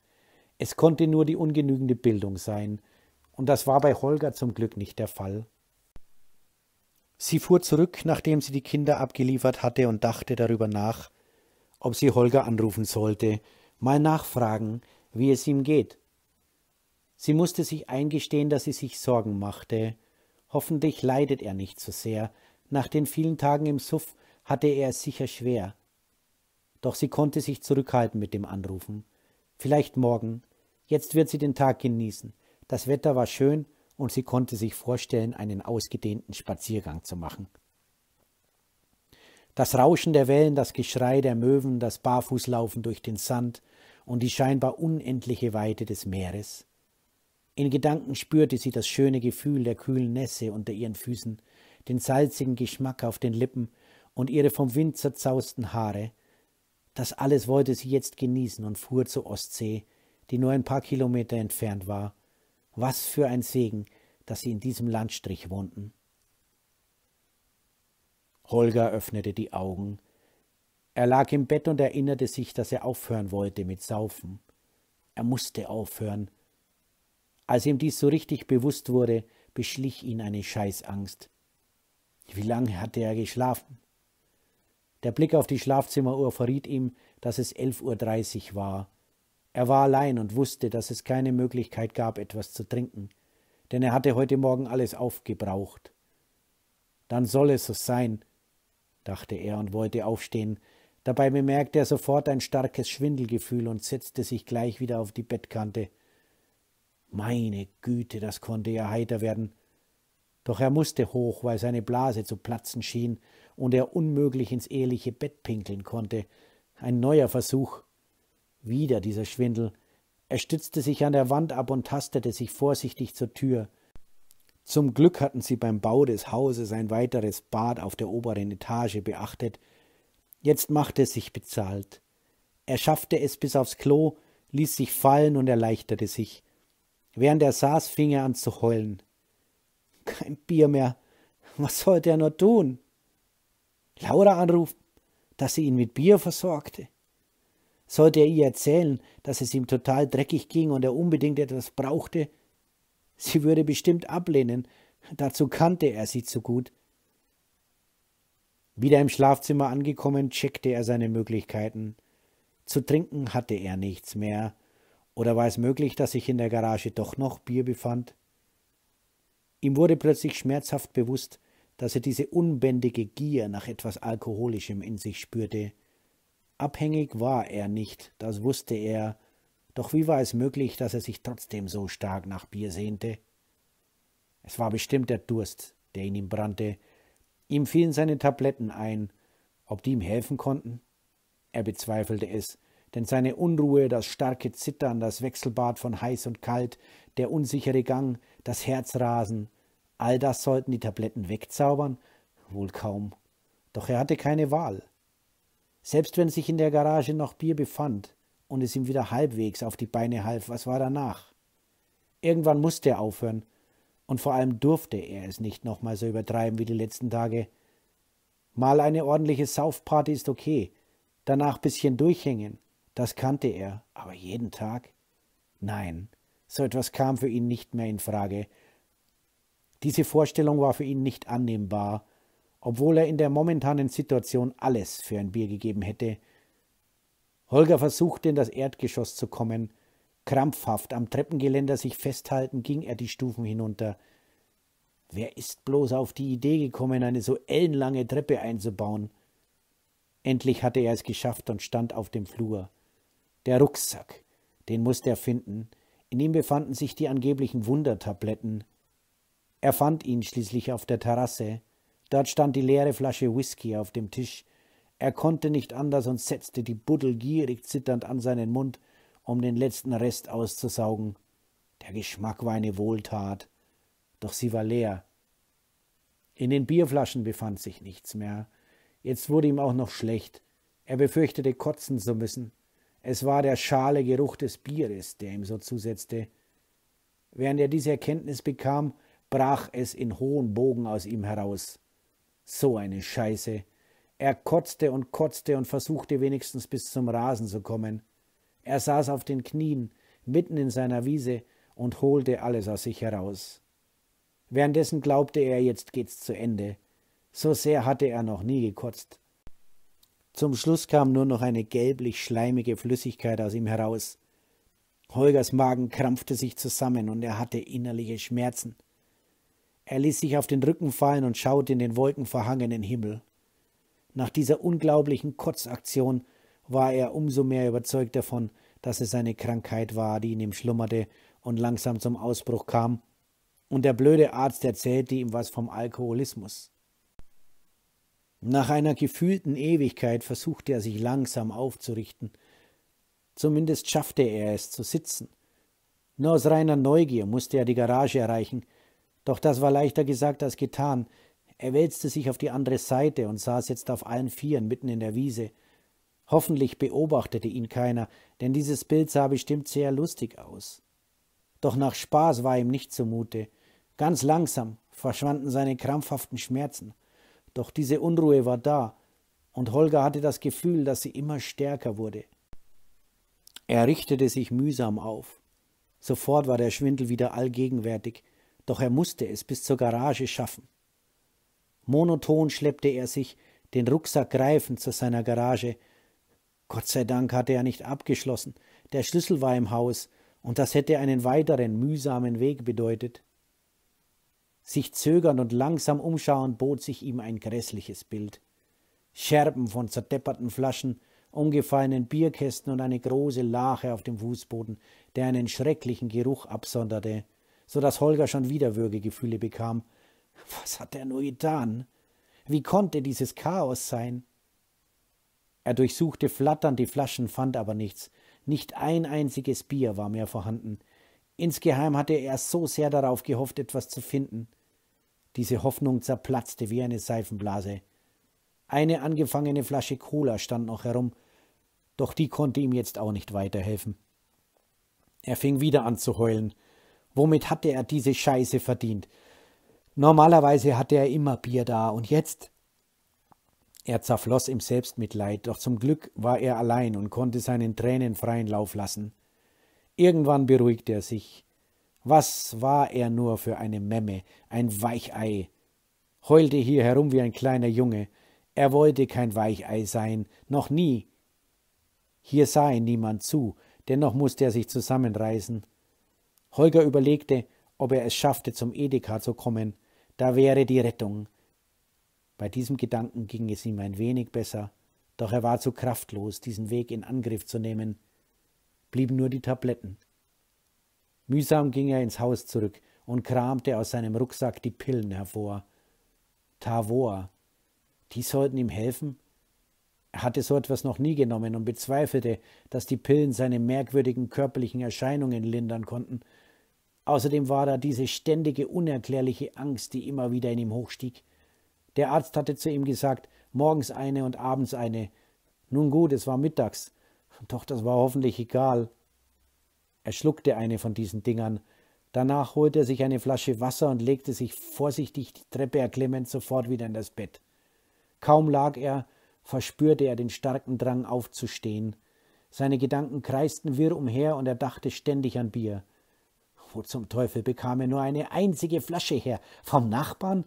Es konnte nur die ungenügende Bildung sein, und das war bei Holger zum Glück nicht der Fall. Sie fuhr zurück, nachdem sie die Kinder abgeliefert hatte und dachte darüber nach, ob sie Holger anrufen sollte, mal nachfragen, wie es ihm geht. Sie musste sich eingestehen, dass sie sich Sorgen machte. Hoffentlich leidet er nicht so sehr. Nach den vielen Tagen im Suff hatte er es sicher schwer. Doch sie konnte sich zurückhalten mit dem Anrufen. Vielleicht morgen. Jetzt wird sie den Tag genießen. Das Wetter war schön und sie konnte sich vorstellen, einen ausgedehnten Spaziergang zu machen. Das Rauschen der Wellen, das Geschrei der Möwen, das Barfußlaufen durch den Sand und die scheinbar unendliche Weite des Meeres. In Gedanken spürte sie das schöne Gefühl der kühlen Nässe unter ihren Füßen, den salzigen Geschmack auf den Lippen und ihre vom Wind zerzausten Haare. Das alles wollte sie jetzt genießen und fuhr zur Ostsee, die nur ein paar Kilometer entfernt war was für ein Segen, dass sie in diesem Landstrich wohnten. Holger öffnete die Augen. Er lag im Bett und erinnerte sich, dass er aufhören wollte mit Saufen. Er musste aufhören. Als ihm dies so richtig bewusst wurde, beschlich ihn eine Scheißangst. Wie lange hatte er geschlafen? Der Blick auf die Schlafzimmeruhr verriet ihm, dass es elf Uhr dreißig war. Er war allein und wusste, dass es keine Möglichkeit gab, etwas zu trinken, denn er hatte heute Morgen alles aufgebraucht. Dann soll es so sein, dachte er und wollte aufstehen. Dabei bemerkte er sofort ein starkes Schwindelgefühl und setzte sich gleich wieder auf die Bettkante. Meine Güte, das konnte ja heiter werden. Doch er musste hoch, weil seine Blase zu platzen schien und er unmöglich ins eheliche Bett pinkeln konnte. Ein neuer Versuch. Wieder dieser Schwindel. Er stützte sich an der Wand ab und tastete sich vorsichtig zur Tür. Zum Glück hatten sie beim Bau des Hauses ein weiteres Bad auf der oberen Etage beachtet. Jetzt machte es sich bezahlt. Er schaffte es bis aufs Klo, ließ sich fallen und erleichterte sich. Während er saß, fing er an zu heulen. Kein Bier mehr. Was sollte er nur tun? Laura anruft, dass sie ihn mit Bier versorgte. Sollte er ihr erzählen, dass es ihm total dreckig ging und er unbedingt etwas brauchte? Sie würde bestimmt ablehnen, dazu kannte er sie zu gut. Wieder im Schlafzimmer angekommen, checkte er seine Möglichkeiten. Zu trinken hatte er nichts mehr. Oder war es möglich, dass sich in der Garage doch noch Bier befand? Ihm wurde plötzlich schmerzhaft bewusst, dass er diese unbändige Gier nach etwas Alkoholischem in sich spürte. Abhängig war er nicht, das wusste er, doch wie war es möglich, dass er sich trotzdem so stark nach Bier sehnte? Es war bestimmt der Durst, der in ihm brannte. Ihm fielen seine Tabletten ein. Ob die ihm helfen konnten? Er bezweifelte es, denn seine Unruhe, das starke Zittern, das Wechselbad von heiß und kalt, der unsichere Gang, das Herzrasen, all das sollten die Tabletten wegzaubern? Wohl kaum. Doch er hatte keine Wahl. Selbst wenn sich in der Garage noch Bier befand und es ihm wieder halbwegs auf die Beine half, was war danach? Irgendwann musste er aufhören, und vor allem durfte er es nicht nochmal so übertreiben wie die letzten Tage. Mal eine ordentliche Saufparty ist okay, danach bisschen durchhängen, das kannte er, aber jeden Tag? Nein, so etwas kam für ihn nicht mehr in Frage. Diese Vorstellung war für ihn nicht annehmbar, obwohl er in der momentanen Situation alles für ein Bier gegeben hätte. Holger versuchte in das Erdgeschoss zu kommen. Krampfhaft am Treppengeländer sich festhalten, ging er die Stufen hinunter. Wer ist bloß auf die Idee gekommen, eine so ellenlange Treppe einzubauen? Endlich hatte er es geschafft und stand auf dem Flur. Der Rucksack, den musste er finden. In ihm befanden sich die angeblichen Wundertabletten. Er fand ihn schließlich auf der Terrasse. Dort stand die leere Flasche Whisky auf dem Tisch. Er konnte nicht anders und setzte die Buddel gierig zitternd an seinen Mund, um den letzten Rest auszusaugen. Der Geschmack war eine Wohltat, doch sie war leer. In den Bierflaschen befand sich nichts mehr. Jetzt wurde ihm auch noch schlecht. Er befürchtete, kotzen zu müssen. Es war der schale Geruch des Bieres, der ihm so zusetzte. Während er diese Erkenntnis bekam, brach es in hohen Bogen aus ihm heraus. So eine Scheiße. Er kotzte und kotzte und versuchte wenigstens bis zum Rasen zu kommen. Er saß auf den Knien, mitten in seiner Wiese, und holte alles aus sich heraus. Währenddessen glaubte er, jetzt geht's zu Ende. So sehr hatte er noch nie gekotzt. Zum Schluss kam nur noch eine gelblich schleimige Flüssigkeit aus ihm heraus. Holgers Magen krampfte sich zusammen und er hatte innerliche Schmerzen. Er ließ sich auf den Rücken fallen und schaute in den wolkenverhangenen Himmel. Nach dieser unglaublichen Kotzaktion war er umso mehr überzeugt davon, dass es eine Krankheit war, die in ihm schlummerte und langsam zum Ausbruch kam, und der blöde Arzt erzählte ihm was vom Alkoholismus. Nach einer gefühlten Ewigkeit versuchte er sich langsam aufzurichten. Zumindest schaffte er es zu sitzen. Nur aus reiner Neugier musste er die Garage erreichen, doch das war leichter gesagt als getan. Er wälzte sich auf die andere Seite und saß jetzt auf allen Vieren mitten in der Wiese. Hoffentlich beobachtete ihn keiner, denn dieses Bild sah bestimmt sehr lustig aus. Doch nach Spaß war ihm nicht zumute. Ganz langsam verschwanden seine krampfhaften Schmerzen. Doch diese Unruhe war da, und Holger hatte das Gefühl, dass sie immer stärker wurde. Er richtete sich mühsam auf. Sofort war der Schwindel wieder allgegenwärtig doch er musste es bis zur Garage schaffen. Monoton schleppte er sich, den Rucksack greifend, zu seiner Garage. Gott sei Dank hatte er nicht abgeschlossen, der Schlüssel war im Haus, und das hätte einen weiteren mühsamen Weg bedeutet. Sich zögernd und langsam umschauend bot sich ihm ein grässliches Bild. Scherben von zerdepperten Flaschen, umgefallenen Bierkästen und eine große Lache auf dem Fußboden, der einen schrecklichen Geruch absonderte so dass Holger schon wieder Würgegefühle bekam. Was hat er nur getan? Wie konnte dieses Chaos sein? Er durchsuchte flatternd die Flaschen, fand aber nichts. Nicht ein einziges Bier war mehr vorhanden. Insgeheim hatte er so sehr darauf gehofft, etwas zu finden. Diese Hoffnung zerplatzte wie eine Seifenblase. Eine angefangene Flasche Cola stand noch herum, doch die konnte ihm jetzt auch nicht weiterhelfen. Er fing wieder an zu heulen, Womit hatte er diese Scheiße verdient? Normalerweise hatte er immer Bier da und jetzt. Er zerfloss im Selbstmitleid, doch zum Glück war er allein und konnte seinen Tränen freien Lauf lassen. Irgendwann beruhigte er sich. Was war er nur für eine Memme, ein Weichei? Heulte hier herum wie ein kleiner Junge. Er wollte kein Weichei sein, noch nie. Hier sah ihn niemand zu, dennoch musste er sich zusammenreißen. Holger überlegte, ob er es schaffte, zum Edeka zu kommen. Da wäre die Rettung. Bei diesem Gedanken ging es ihm ein wenig besser, doch er war zu kraftlos, diesen Weg in Angriff zu nehmen. Blieben nur die Tabletten. Mühsam ging er ins Haus zurück und kramte aus seinem Rucksack die Pillen hervor. Tavor. Die sollten ihm helfen? Er hatte so etwas noch nie genommen und bezweifelte, dass die Pillen seine merkwürdigen körperlichen Erscheinungen lindern konnten – Außerdem war da diese ständige, unerklärliche Angst, die immer wieder in ihm hochstieg. Der Arzt hatte zu ihm gesagt, morgens eine und abends eine. Nun gut, es war mittags. Doch das war hoffentlich egal. Er schluckte eine von diesen Dingern. Danach holte er sich eine Flasche Wasser und legte sich vorsichtig die Treppe erklemmend sofort wieder in das Bett. Kaum lag er, verspürte er den starken Drang aufzustehen. Seine Gedanken kreisten wirr umher und er dachte ständig an Bier. Wo zum Teufel bekam er nur eine einzige Flasche her? Vom Nachbarn?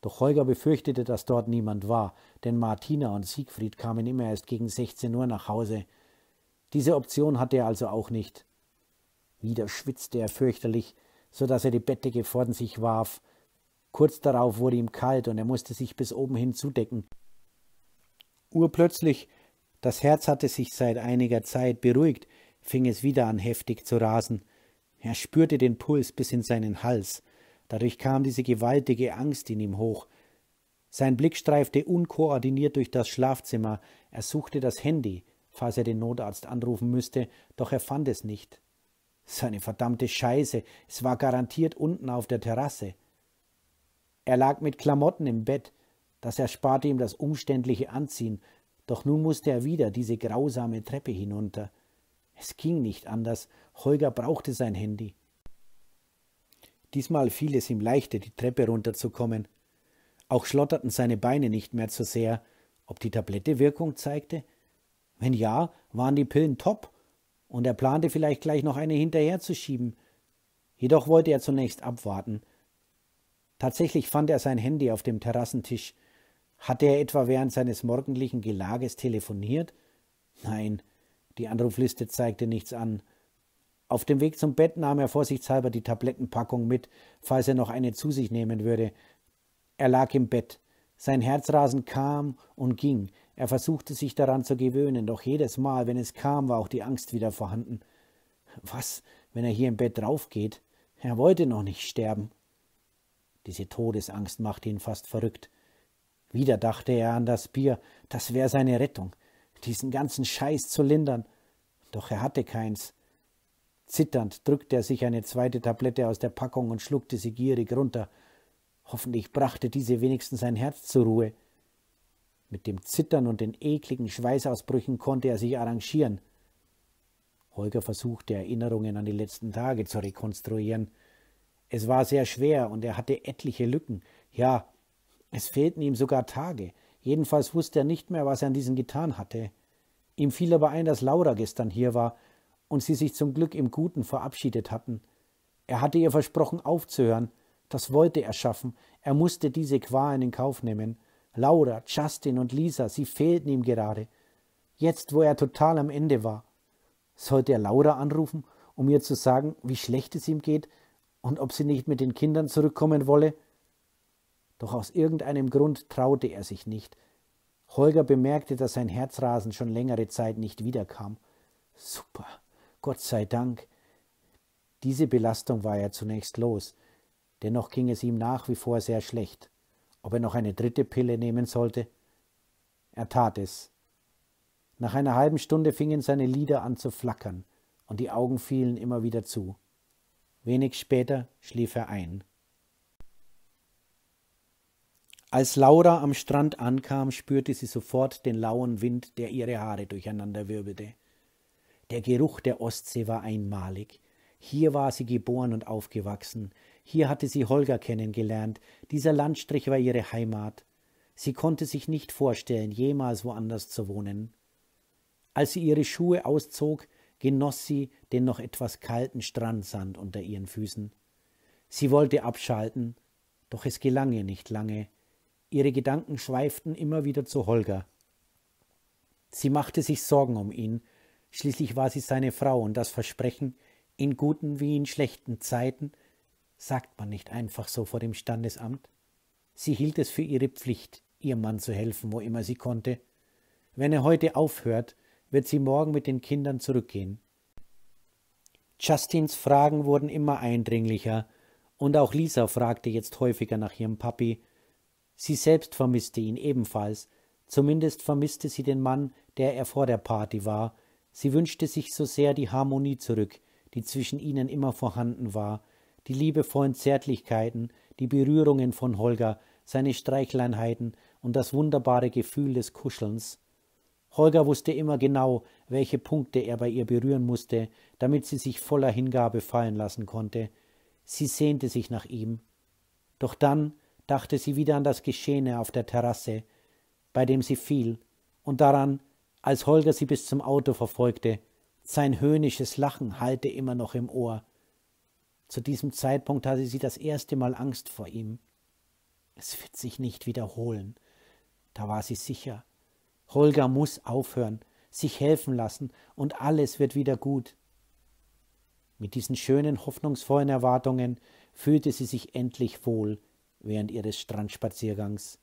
Doch Holger befürchtete, dass dort niemand war, denn Martina und Siegfried kamen immer erst gegen 16 Uhr nach Hause. Diese Option hatte er also auch nicht. Wieder schwitzte er fürchterlich, so dass er die Bettdecke vor sich warf. Kurz darauf wurde ihm kalt und er musste sich bis oben hin zudecken. Urplötzlich, das Herz hatte sich seit einiger Zeit beruhigt, fing es wieder an heftig zu rasen. Er spürte den Puls bis in seinen Hals. Dadurch kam diese gewaltige Angst in ihm hoch. Sein Blick streifte unkoordiniert durch das Schlafzimmer. Er suchte das Handy, falls er den Notarzt anrufen müsste, doch er fand es nicht. Seine verdammte Scheiße, es war garantiert unten auf der Terrasse. Er lag mit Klamotten im Bett, das ersparte ihm das umständliche Anziehen, doch nun musste er wieder diese grausame Treppe hinunter. Es ging nicht anders, Holger brauchte sein Handy. Diesmal fiel es ihm leichter, die Treppe runterzukommen. Auch schlotterten seine Beine nicht mehr so sehr. Ob die Tablette Wirkung zeigte? Wenn ja, waren die Pillen top und er plante vielleicht gleich noch eine hinterherzuschieben. Jedoch wollte er zunächst abwarten. Tatsächlich fand er sein Handy auf dem Terrassentisch. Hatte er etwa während seines morgendlichen Gelages telefoniert? Nein, die Anrufliste zeigte nichts an. Auf dem Weg zum Bett nahm er vorsichtshalber die Tablettenpackung mit, falls er noch eine zu sich nehmen würde. Er lag im Bett. Sein Herzrasen kam und ging. Er versuchte sich daran zu gewöhnen, doch jedes Mal, wenn es kam, war auch die Angst wieder vorhanden. Was, wenn er hier im Bett draufgeht? Er wollte noch nicht sterben. Diese Todesangst machte ihn fast verrückt. Wieder dachte er an das Bier, das wäre seine Rettung, diesen ganzen Scheiß zu lindern. Doch er hatte keins. Zitternd drückte er sich eine zweite Tablette aus der Packung und schluckte sie gierig runter. Hoffentlich brachte diese wenigstens sein Herz zur Ruhe. Mit dem Zittern und den ekligen Schweißausbrüchen konnte er sich arrangieren. Holger versuchte Erinnerungen an die letzten Tage zu rekonstruieren. Es war sehr schwer und er hatte etliche Lücken. Ja, es fehlten ihm sogar Tage. Jedenfalls wusste er nicht mehr, was er an diesen getan hatte. Ihm fiel aber ein, dass Laura gestern hier war, und sie sich zum Glück im Guten verabschiedet hatten. Er hatte ihr versprochen, aufzuhören. Das wollte er schaffen. Er musste diese Qualen in Kauf nehmen. Laura, Justin und Lisa, sie fehlten ihm gerade. Jetzt, wo er total am Ende war. Sollte er Laura anrufen, um ihr zu sagen, wie schlecht es ihm geht und ob sie nicht mit den Kindern zurückkommen wolle? Doch aus irgendeinem Grund traute er sich nicht. Holger bemerkte, dass sein Herzrasen schon längere Zeit nicht wiederkam. Super, Gott sei Dank. Diese Belastung war er zunächst los. Dennoch ging es ihm nach wie vor sehr schlecht. Ob er noch eine dritte Pille nehmen sollte? Er tat es. Nach einer halben Stunde fingen seine Lider an zu flackern und die Augen fielen immer wieder zu. Wenig später schlief er ein. Als Laura am Strand ankam, spürte sie sofort den lauen Wind, der ihre Haare durcheinander wirbelte. Der Geruch der Ostsee war einmalig. Hier war sie geboren und aufgewachsen. Hier hatte sie Holger kennengelernt. Dieser Landstrich war ihre Heimat. Sie konnte sich nicht vorstellen, jemals woanders zu wohnen. Als sie ihre Schuhe auszog, genoss sie den noch etwas kalten Strandsand unter ihren Füßen. Sie wollte abschalten, doch es gelang ihr nicht lange. Ihre Gedanken schweiften immer wieder zu Holger. Sie machte sich Sorgen um ihn, Schließlich war sie seine Frau und das Versprechen, in guten wie in schlechten Zeiten, sagt man nicht einfach so vor dem Standesamt. Sie hielt es für ihre Pflicht, ihrem Mann zu helfen, wo immer sie konnte. Wenn er heute aufhört, wird sie morgen mit den Kindern zurückgehen. Justins Fragen wurden immer eindringlicher, und auch Lisa fragte jetzt häufiger nach ihrem Papi. Sie selbst vermisste ihn ebenfalls, zumindest vermisste sie den Mann, der er vor der Party war, Sie wünschte sich so sehr die Harmonie zurück, die zwischen ihnen immer vorhanden war, die liebevollen Zärtlichkeiten, die Berührungen von Holger, seine Streichleinheiten und das wunderbare Gefühl des Kuschelns. Holger wusste immer genau, welche Punkte er bei ihr berühren musste, damit sie sich voller Hingabe fallen lassen konnte. Sie sehnte sich nach ihm. Doch dann dachte sie wieder an das Geschehene auf der Terrasse, bei dem sie fiel, und daran, als Holger sie bis zum Auto verfolgte, sein höhnisches Lachen hallte immer noch im Ohr. Zu diesem Zeitpunkt hatte sie das erste Mal Angst vor ihm. Es wird sich nicht wiederholen. Da war sie sicher. Holger muss aufhören, sich helfen lassen, und alles wird wieder gut. Mit diesen schönen, hoffnungsvollen Erwartungen fühlte sie sich endlich wohl während ihres Strandspaziergangs.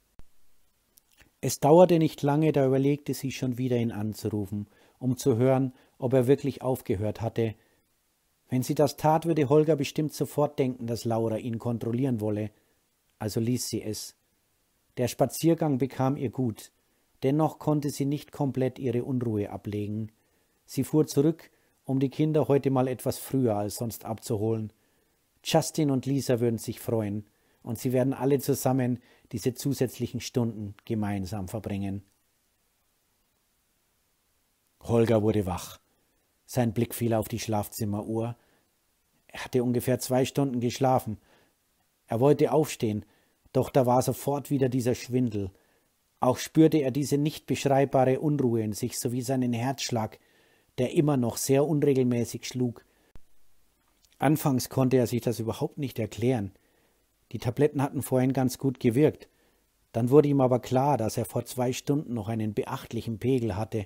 Es dauerte nicht lange, da überlegte sie schon wieder, ihn anzurufen, um zu hören, ob er wirklich aufgehört hatte. Wenn sie das tat, würde Holger bestimmt sofort denken, dass Laura ihn kontrollieren wolle. Also ließ sie es. Der Spaziergang bekam ihr gut. Dennoch konnte sie nicht komplett ihre Unruhe ablegen. Sie fuhr zurück, um die Kinder heute mal etwas früher als sonst abzuholen. Justin und Lisa würden sich freuen, und sie werden alle zusammen diese zusätzlichen Stunden gemeinsam verbringen. Holger wurde wach. Sein Blick fiel auf die Schlafzimmeruhr. Er hatte ungefähr zwei Stunden geschlafen. Er wollte aufstehen, doch da war sofort wieder dieser Schwindel. Auch spürte er diese nicht beschreibbare Unruhe in sich sowie seinen Herzschlag, der immer noch sehr unregelmäßig schlug. Anfangs konnte er sich das überhaupt nicht erklären. Die Tabletten hatten vorhin ganz gut gewirkt. Dann wurde ihm aber klar, dass er vor zwei Stunden noch einen beachtlichen Pegel hatte.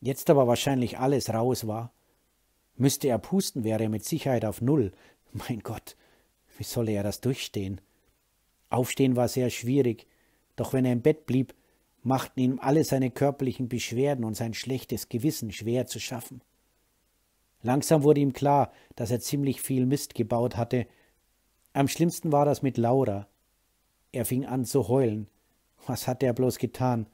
Jetzt aber wahrscheinlich alles raus war. Müsste er pusten, wäre er mit Sicherheit auf Null. (laughs) Mein Gott, wie solle er das durchstehen? Aufstehen war sehr schwierig, doch wenn er im Bett blieb, machten ihm alle seine körperlichen Beschwerden und sein schlechtes Gewissen schwer zu schaffen. Langsam wurde ihm klar, dass er ziemlich viel Mist gebaut hatte am schlimmsten war das mit Laura. Er fing an zu heulen. Was hatte er bloß getan?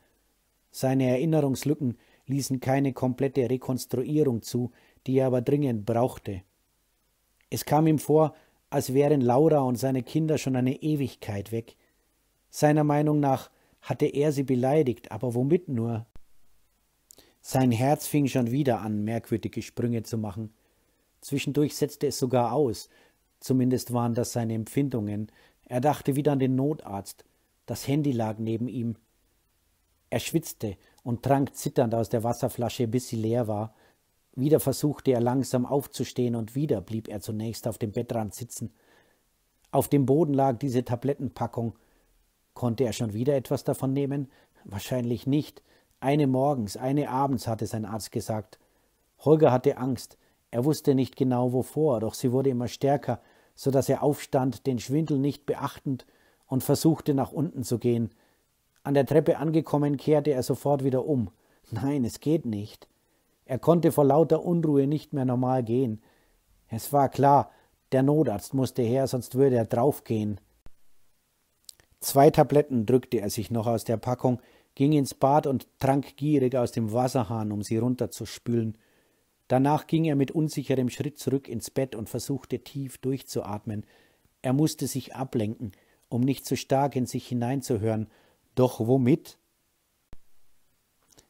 Seine Erinnerungslücken ließen keine komplette Rekonstruierung zu, die er aber dringend brauchte. Es kam ihm vor, als wären Laura und seine Kinder schon eine Ewigkeit weg. Seiner Meinung nach hatte er sie beleidigt, aber womit nur? Sein Herz fing schon wieder an, merkwürdige Sprünge zu machen. Zwischendurch setzte es sogar aus, Zumindest waren das seine Empfindungen. Er dachte wieder an den Notarzt. Das Handy lag neben ihm. Er schwitzte und trank zitternd aus der Wasserflasche, bis sie leer war. Wieder versuchte er langsam aufzustehen und wieder blieb er zunächst auf dem Bettrand sitzen. Auf dem Boden lag diese Tablettenpackung. Konnte er schon wieder etwas davon nehmen? Wahrscheinlich nicht. Eine morgens, eine abends, hatte sein Arzt gesagt. Holger hatte Angst. Er wusste nicht genau wovor, doch sie wurde immer stärker so dass er aufstand, den Schwindel nicht beachtend, und versuchte nach unten zu gehen. An der Treppe angekommen, kehrte er sofort wieder um. Nein, es geht nicht. Er konnte vor lauter Unruhe nicht mehr normal gehen. Es war klar, der Notarzt musste her, sonst würde er draufgehen. Zwei Tabletten drückte er sich noch aus der Packung, ging ins Bad und trank gierig aus dem Wasserhahn, um sie runterzuspülen. Danach ging er mit unsicherem Schritt zurück ins Bett und versuchte tief durchzuatmen. Er musste sich ablenken, um nicht zu stark in sich hineinzuhören. Doch womit?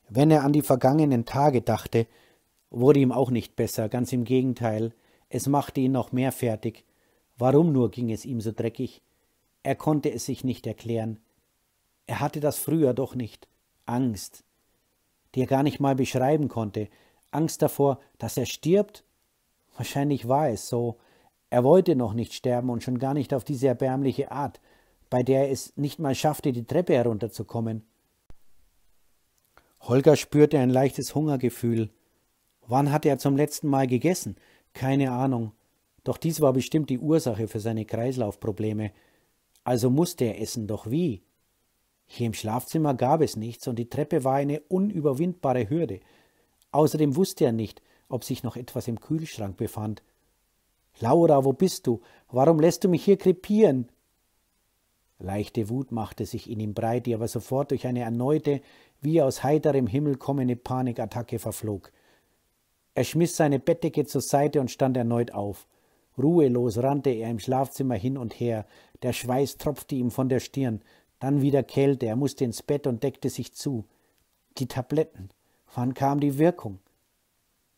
Wenn er an die vergangenen Tage dachte, wurde ihm auch nicht besser, ganz im Gegenteil, es machte ihn noch mehr fertig. Warum nur ging es ihm so dreckig? Er konnte es sich nicht erklären. Er hatte das früher doch nicht. Angst, die er gar nicht mal beschreiben konnte, Angst davor, dass er stirbt? Wahrscheinlich war es so. Er wollte noch nicht sterben und schon gar nicht auf diese erbärmliche Art, bei der er es nicht mal schaffte, die Treppe herunterzukommen. Holger spürte ein leichtes Hungergefühl. Wann hatte er zum letzten Mal gegessen? Keine Ahnung. Doch dies war bestimmt die Ursache für seine Kreislaufprobleme. Also musste er essen, doch wie? Hier im Schlafzimmer gab es nichts und die Treppe war eine unüberwindbare Hürde. Außerdem wusste er nicht, ob sich noch etwas im Kühlschrank befand. Laura, wo bist du? Warum lässt du mich hier krepieren? Leichte Wut machte sich in ihm breit, die aber sofort durch eine erneute, wie aus heiterem Himmel kommende Panikattacke verflog. Er schmiss seine Bettdecke zur Seite und stand erneut auf. Ruhelos rannte er im Schlafzimmer hin und her, der Schweiß tropfte ihm von der Stirn, dann wieder Kälte, er musste ins Bett und deckte sich zu. Die Tabletten, Wann kam die Wirkung?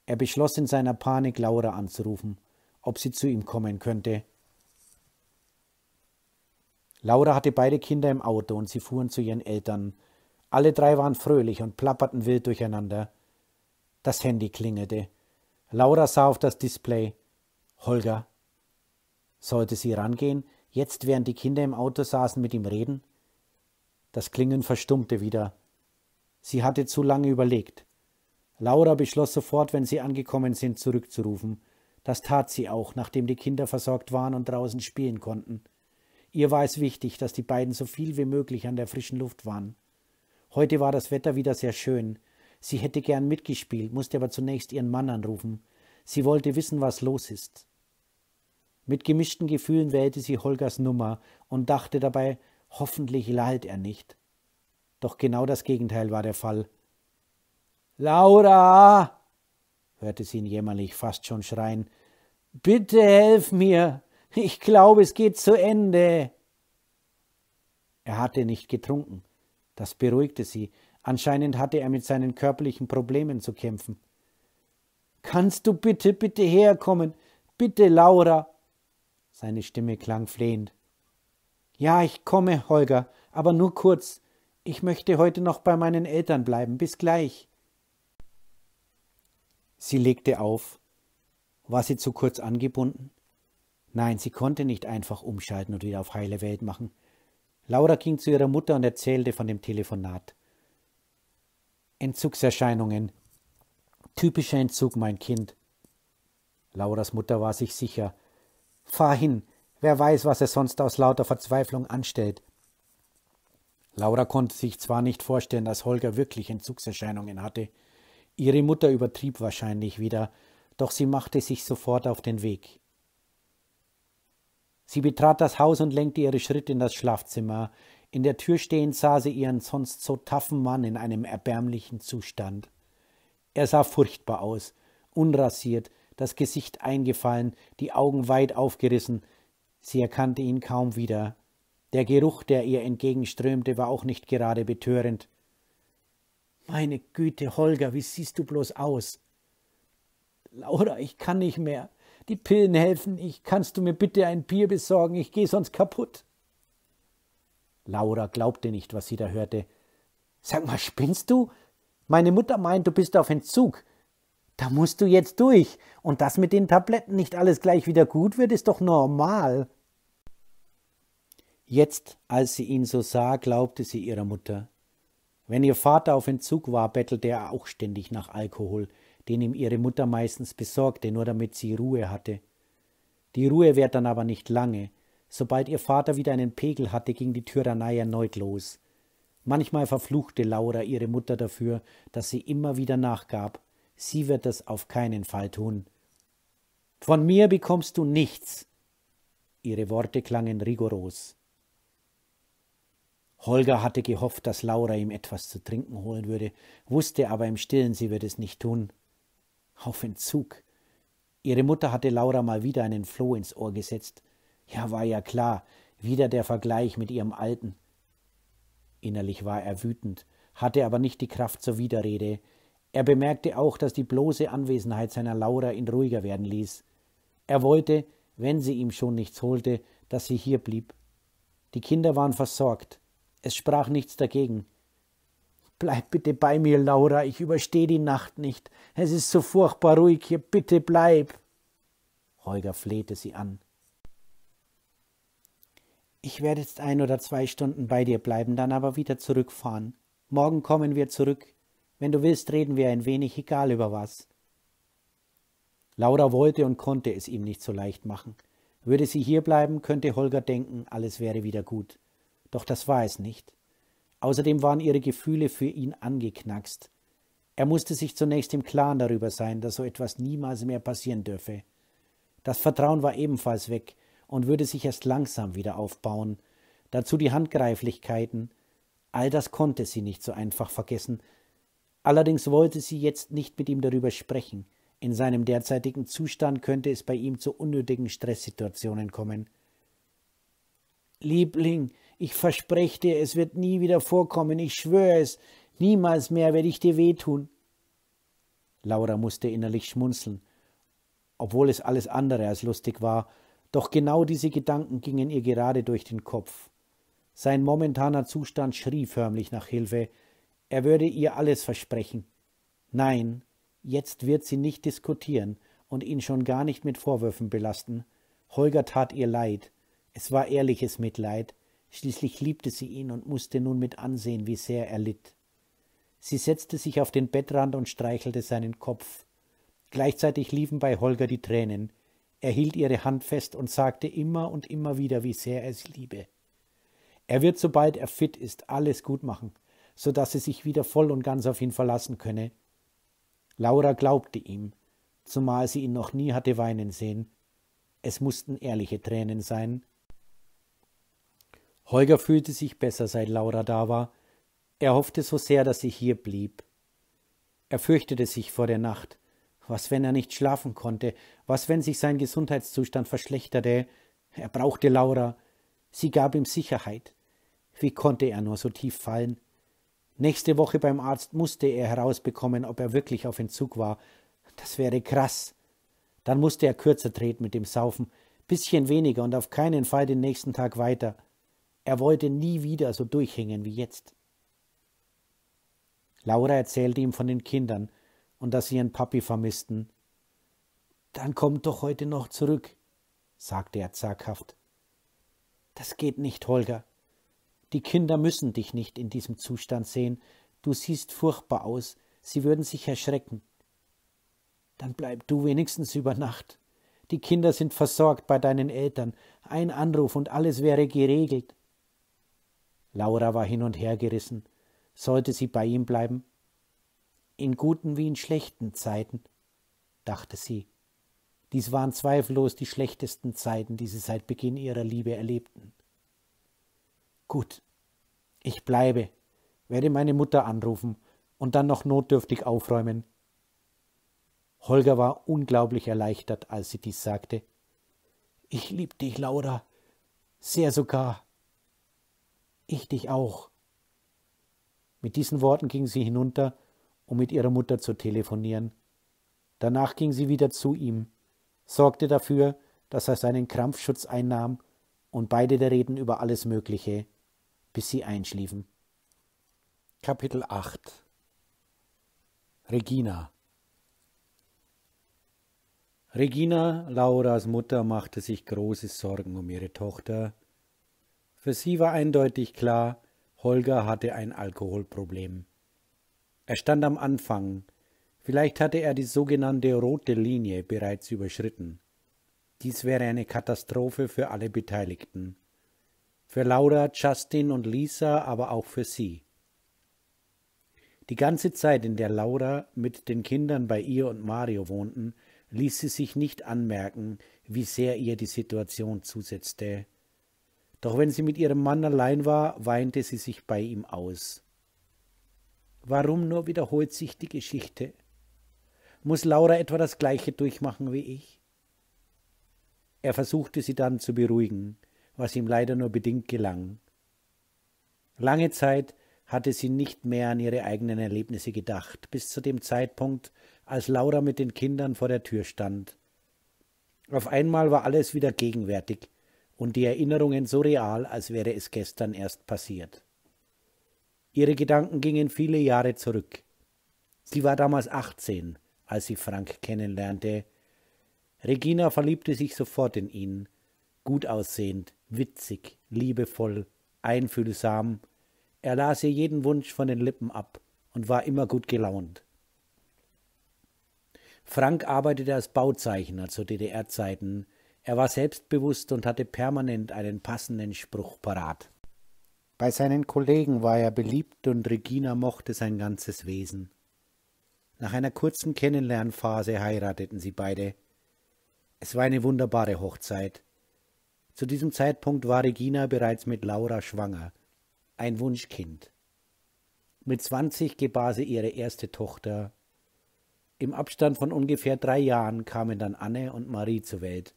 Er beschloss in seiner Panik, Laura anzurufen, ob sie zu ihm kommen könnte. Laura hatte beide Kinder im Auto und sie fuhren zu ihren Eltern. Alle drei waren fröhlich und plapperten wild durcheinander. Das Handy klingelte. Laura sah auf das Display. Holger. Sollte sie rangehen, jetzt während die Kinder im Auto saßen, mit ihm reden? Das Klingen verstummte wieder. Sie hatte zu lange überlegt. Laura beschloss sofort, wenn sie angekommen sind, zurückzurufen. Das tat sie auch, nachdem die Kinder versorgt waren und draußen spielen konnten. Ihr war es wichtig, dass die beiden so viel wie möglich an der frischen Luft waren. Heute war das Wetter wieder sehr schön. Sie hätte gern mitgespielt, musste aber zunächst ihren Mann anrufen. Sie wollte wissen, was los ist. Mit gemischten Gefühlen wählte sie Holgers Nummer und dachte dabei, hoffentlich lallt er nicht. Doch genau das Gegenteil war der Fall. Laura, hörte sie ihn jämmerlich fast schon schreien, bitte helf mir, ich glaube, es geht zu Ende. Er hatte nicht getrunken. Das beruhigte sie. Anscheinend hatte er mit seinen körperlichen Problemen zu kämpfen. Kannst du bitte, bitte herkommen? Bitte, Laura. Seine Stimme klang flehend. Ja, ich komme, Holger, aber nur kurz. Ich möchte heute noch bei meinen Eltern bleiben. Bis gleich. Sie legte auf. War sie zu kurz angebunden? Nein, sie konnte nicht einfach umschalten und wieder auf heile Welt machen. Laura ging zu ihrer Mutter und erzählte von dem Telefonat. Entzugserscheinungen. Typischer Entzug, mein Kind. Lauras Mutter war sich sicher. Fahr hin, wer weiß, was er sonst aus lauter Verzweiflung anstellt. Laura konnte sich zwar nicht vorstellen, dass Holger wirklich Entzugserscheinungen hatte, Ihre Mutter übertrieb wahrscheinlich wieder, doch sie machte sich sofort auf den Weg. Sie betrat das Haus und lenkte ihre Schritte in das Schlafzimmer. In der Tür stehend sah sie ihren sonst so taffen Mann in einem erbärmlichen Zustand. Er sah furchtbar aus, unrasiert, das Gesicht eingefallen, die Augen weit aufgerissen. Sie erkannte ihn kaum wieder. Der Geruch, der ihr entgegenströmte, war auch nicht gerade betörend. Meine Güte, Holger, wie siehst du bloß aus? Laura, ich kann nicht mehr. Die Pillen helfen nicht. Kannst du mir bitte ein Bier besorgen? Ich gehe sonst kaputt. Laura glaubte nicht, was sie da hörte. Sag mal, spinnst du? Meine Mutter meint, du bist auf Entzug. Da musst du jetzt durch. Und dass mit den Tabletten nicht alles gleich wieder gut wird, ist doch normal. Jetzt, als sie ihn so sah, glaubte sie ihrer Mutter. Wenn ihr Vater auf Entzug war, bettelte er auch ständig nach Alkohol, den ihm ihre Mutter meistens besorgte, nur damit sie Ruhe hatte. Die Ruhe währt dann aber nicht lange. Sobald ihr Vater wieder einen Pegel hatte, ging die Tyrannei erneut los. Manchmal verfluchte Laura ihre Mutter dafür, dass sie immer wieder nachgab. Sie wird das auf keinen Fall tun. Von mir bekommst du nichts. Ihre Worte klangen rigoros. Holger hatte gehofft, dass Laura ihm etwas zu trinken holen würde, wusste aber im stillen, sie würde es nicht tun. Auf Entzug. Ihre Mutter hatte Laura mal wieder einen Floh ins Ohr gesetzt. Ja, war ja klar, wieder der Vergleich mit ihrem Alten. Innerlich war er wütend, hatte aber nicht die Kraft zur Widerrede. Er bemerkte auch, dass die bloße Anwesenheit seiner Laura ihn ruhiger werden ließ. Er wollte, wenn sie ihm schon nichts holte, dass sie hier blieb. Die Kinder waren versorgt, es sprach nichts dagegen. Bleib bitte bei mir, Laura, ich überstehe die Nacht nicht. Es ist so furchtbar ruhig hier, bitte bleib. Holger flehte sie an. Ich werde jetzt ein oder zwei Stunden bei dir bleiben, dann aber wieder zurückfahren. Morgen kommen wir zurück. Wenn du willst, reden wir ein wenig, egal über was. Laura wollte und konnte es ihm nicht so leicht machen. Würde sie hierbleiben, könnte Holger denken, alles wäre wieder gut. Doch das war es nicht. Außerdem waren ihre Gefühle für ihn angeknackst. Er musste sich zunächst im Klaren darüber sein, dass so etwas niemals mehr passieren dürfe. Das Vertrauen war ebenfalls weg und würde sich erst langsam wieder aufbauen. Dazu die Handgreiflichkeiten. All das konnte sie nicht so einfach vergessen. Allerdings wollte sie jetzt nicht mit ihm darüber sprechen. In seinem derzeitigen Zustand könnte es bei ihm zu unnötigen Stresssituationen kommen. Liebling, ich verspreche dir, es wird nie wieder vorkommen. Ich schwöre es. Niemals mehr werde ich dir wehtun. Laura musste innerlich schmunzeln, obwohl es alles andere als lustig war, doch genau diese Gedanken gingen ihr gerade durch den Kopf. Sein momentaner Zustand schrie förmlich nach Hilfe. Er würde ihr alles versprechen. Nein, jetzt wird sie nicht diskutieren und ihn schon gar nicht mit Vorwürfen belasten. Holger tat ihr leid. Es war ehrliches Mitleid. Schließlich liebte sie ihn und musste nun mit ansehen, wie sehr er litt. Sie setzte sich auf den Bettrand und streichelte seinen Kopf. Gleichzeitig liefen bei Holger die Tränen. Er hielt ihre Hand fest und sagte immer und immer wieder, wie sehr er sie liebe. Er wird, sobald er fit ist, alles gut machen, so dass sie sich wieder voll und ganz auf ihn verlassen könne. Laura glaubte ihm, zumal sie ihn noch nie hatte weinen sehen. Es mussten ehrliche Tränen sein, Holger fühlte sich besser, seit Laura da war. Er hoffte so sehr, dass sie hier blieb. Er fürchtete sich vor der Nacht. Was, wenn er nicht schlafen konnte? Was, wenn sich sein Gesundheitszustand verschlechterte? Er brauchte Laura. Sie gab ihm Sicherheit. Wie konnte er nur so tief fallen? Nächste Woche beim Arzt musste er herausbekommen, ob er wirklich auf Entzug war. Das wäre krass. Dann musste er kürzer treten mit dem Saufen, bisschen weniger und auf keinen Fall den nächsten Tag weiter. Er wollte nie wieder so durchhängen wie jetzt. Laura erzählte ihm von den Kindern und dass sie ihren Papi vermissten. Dann komm doch heute noch zurück, sagte er zaghaft. Das geht nicht, Holger. Die Kinder müssen dich nicht in diesem Zustand sehen. Du siehst furchtbar aus. Sie würden sich erschrecken. Dann bleib du wenigstens über Nacht. Die Kinder sind versorgt bei deinen Eltern. Ein Anruf und alles wäre geregelt. Laura war hin und her gerissen. Sollte sie bei ihm bleiben? In guten wie in schlechten Zeiten, dachte sie. Dies waren zweifellos die schlechtesten Zeiten, die sie seit Beginn ihrer Liebe erlebten. Gut, ich bleibe, werde meine Mutter anrufen und dann noch notdürftig aufräumen. Holger war unglaublich erleichtert, als sie dies sagte. Ich lieb dich, Laura, sehr sogar ich dich auch. Mit diesen Worten ging sie hinunter, um mit ihrer Mutter zu telefonieren. Danach ging sie wieder zu ihm, sorgte dafür, dass er seinen Krampfschutz einnahm, und beide der Reden über alles Mögliche, bis sie einschliefen. Kapitel 8 Regina Regina, Lauras Mutter, machte sich große Sorgen um ihre Tochter, für sie war eindeutig klar, Holger hatte ein Alkoholproblem. Er stand am Anfang, vielleicht hatte er die sogenannte rote Linie bereits überschritten. Dies wäre eine Katastrophe für alle Beteiligten. Für Laura, Justin und Lisa, aber auch für sie. Die ganze Zeit, in der Laura mit den Kindern bei ihr und Mario wohnten, ließ sie sich nicht anmerken, wie sehr ihr die Situation zusetzte, doch wenn sie mit ihrem Mann allein war, weinte sie sich bei ihm aus. Warum nur wiederholt sich die Geschichte? Muss Laura etwa das gleiche durchmachen wie ich? Er versuchte sie dann zu beruhigen, was ihm leider nur bedingt gelang. Lange Zeit hatte sie nicht mehr an ihre eigenen Erlebnisse gedacht, bis zu dem Zeitpunkt, als Laura mit den Kindern vor der Tür stand. Auf einmal war alles wieder gegenwärtig, und die Erinnerungen so real, als wäre es gestern erst passiert. Ihre Gedanken gingen viele Jahre zurück. Sie war damals 18, als sie Frank kennenlernte. Regina verliebte sich sofort in ihn, gut aussehend, witzig, liebevoll, einfühlsam. Er las ihr jeden Wunsch von den Lippen ab und war immer gut gelaunt. Frank arbeitete als Bauzeichner zu DDR-Zeiten, er war selbstbewusst und hatte permanent einen passenden Spruch parat. Bei seinen Kollegen war er beliebt und Regina mochte sein ganzes Wesen. Nach einer kurzen Kennenlernphase heirateten sie beide. Es war eine wunderbare Hochzeit. Zu diesem Zeitpunkt war Regina bereits mit Laura schwanger, ein Wunschkind. Mit zwanzig gebar sie ihre erste Tochter. Im Abstand von ungefähr drei Jahren kamen dann Anne und Marie zur Welt.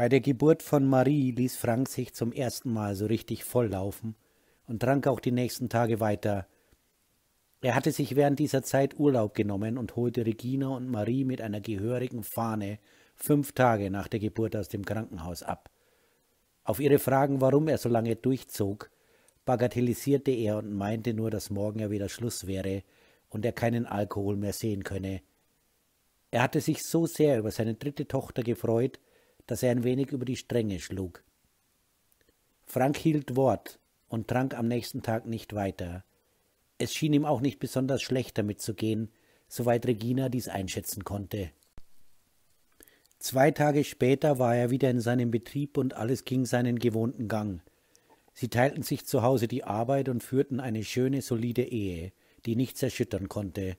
Bei der Geburt von Marie ließ Frank sich zum ersten Mal so richtig volllaufen und trank auch die nächsten Tage weiter. Er hatte sich während dieser Zeit Urlaub genommen und holte Regina und Marie mit einer gehörigen Fahne fünf Tage nach der Geburt aus dem Krankenhaus ab. Auf ihre Fragen, warum er so lange durchzog, bagatellisierte er und meinte nur, dass morgen ja wieder Schluss wäre und er keinen Alkohol mehr sehen könne. Er hatte sich so sehr über seine dritte Tochter gefreut, dass er ein wenig über die Stränge schlug. Frank hielt Wort und trank am nächsten Tag nicht weiter. Es schien ihm auch nicht besonders schlecht damit zu gehen, soweit Regina dies einschätzen konnte. Zwei Tage später war er wieder in seinem Betrieb und alles ging seinen gewohnten Gang. Sie teilten sich zu Hause die Arbeit und führten eine schöne, solide Ehe, die nichts erschüttern konnte.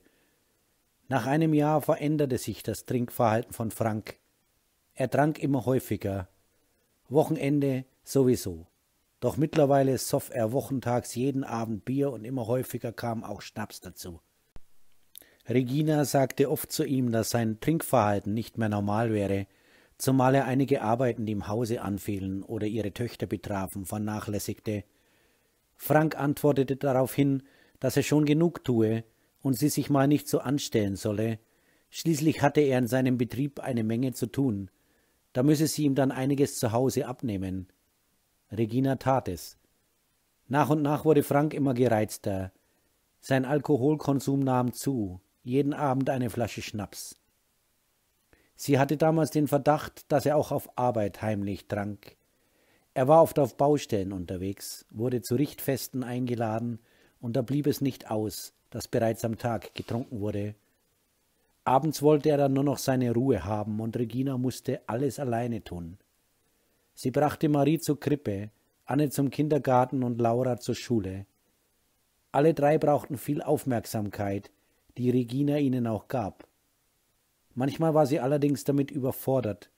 Nach einem Jahr veränderte sich das Trinkverhalten von Frank. Er trank immer häufiger. Wochenende sowieso. Doch mittlerweile soff er wochentags jeden Abend Bier und immer häufiger kam auch Schnaps dazu. Regina sagte oft zu ihm, dass sein Trinkverhalten nicht mehr normal wäre, zumal er einige Arbeiten, die im Hause anfielen oder ihre Töchter betrafen, vernachlässigte. Frank antwortete daraufhin, dass er schon genug tue und sie sich mal nicht so anstellen solle. Schließlich hatte er in seinem Betrieb eine Menge zu tun. Da müsse sie ihm dann einiges zu Hause abnehmen. Regina tat es. Nach und nach wurde Frank immer gereizter. Sein Alkoholkonsum nahm zu, jeden Abend eine Flasche Schnaps. Sie hatte damals den Verdacht, dass er auch auf Arbeit heimlich trank. Er war oft auf Baustellen unterwegs, wurde zu Richtfesten eingeladen, und da blieb es nicht aus, dass bereits am Tag getrunken wurde. Abends wollte er dann nur noch seine Ruhe haben und Regina musste alles alleine tun. Sie brachte Marie zur Krippe, Anne zum Kindergarten und Laura zur Schule. Alle drei brauchten viel Aufmerksamkeit, die Regina ihnen auch gab. Manchmal war sie allerdings damit überfordert,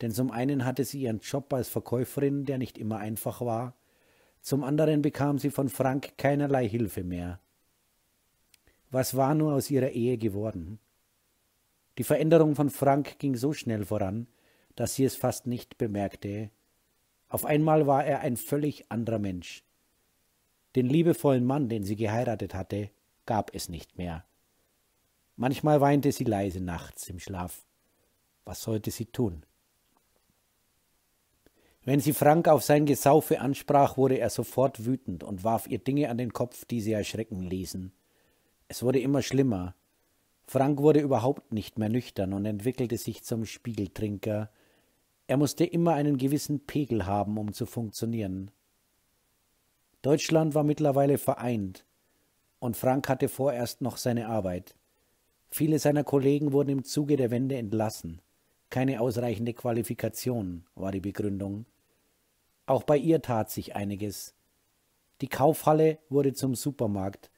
denn zum einen hatte sie ihren Job als Verkäuferin, der nicht immer einfach war, zum anderen bekam sie von Frank keinerlei Hilfe mehr. Was war nur aus ihrer Ehe geworden? Die Veränderung von Frank ging so schnell voran, dass sie es fast nicht bemerkte. Auf einmal war er ein völlig anderer Mensch. Den liebevollen Mann, den sie geheiratet hatte, gab es nicht mehr. Manchmal weinte sie leise nachts im Schlaf. Was sollte sie tun? Wenn sie Frank auf sein Gesaufe ansprach, wurde er sofort wütend und warf ihr Dinge an den Kopf, die sie erschrecken ließen. Es wurde immer schlimmer. Frank wurde überhaupt nicht mehr nüchtern und entwickelte sich zum Spiegeltrinker. Er musste immer einen gewissen Pegel haben, um zu funktionieren. Deutschland war mittlerweile vereint, und Frank hatte vorerst noch seine Arbeit. Viele seiner Kollegen wurden im Zuge der Wende entlassen. Keine ausreichende Qualifikation war die Begründung. Auch bei ihr tat sich einiges. Die Kaufhalle wurde zum Supermarkt.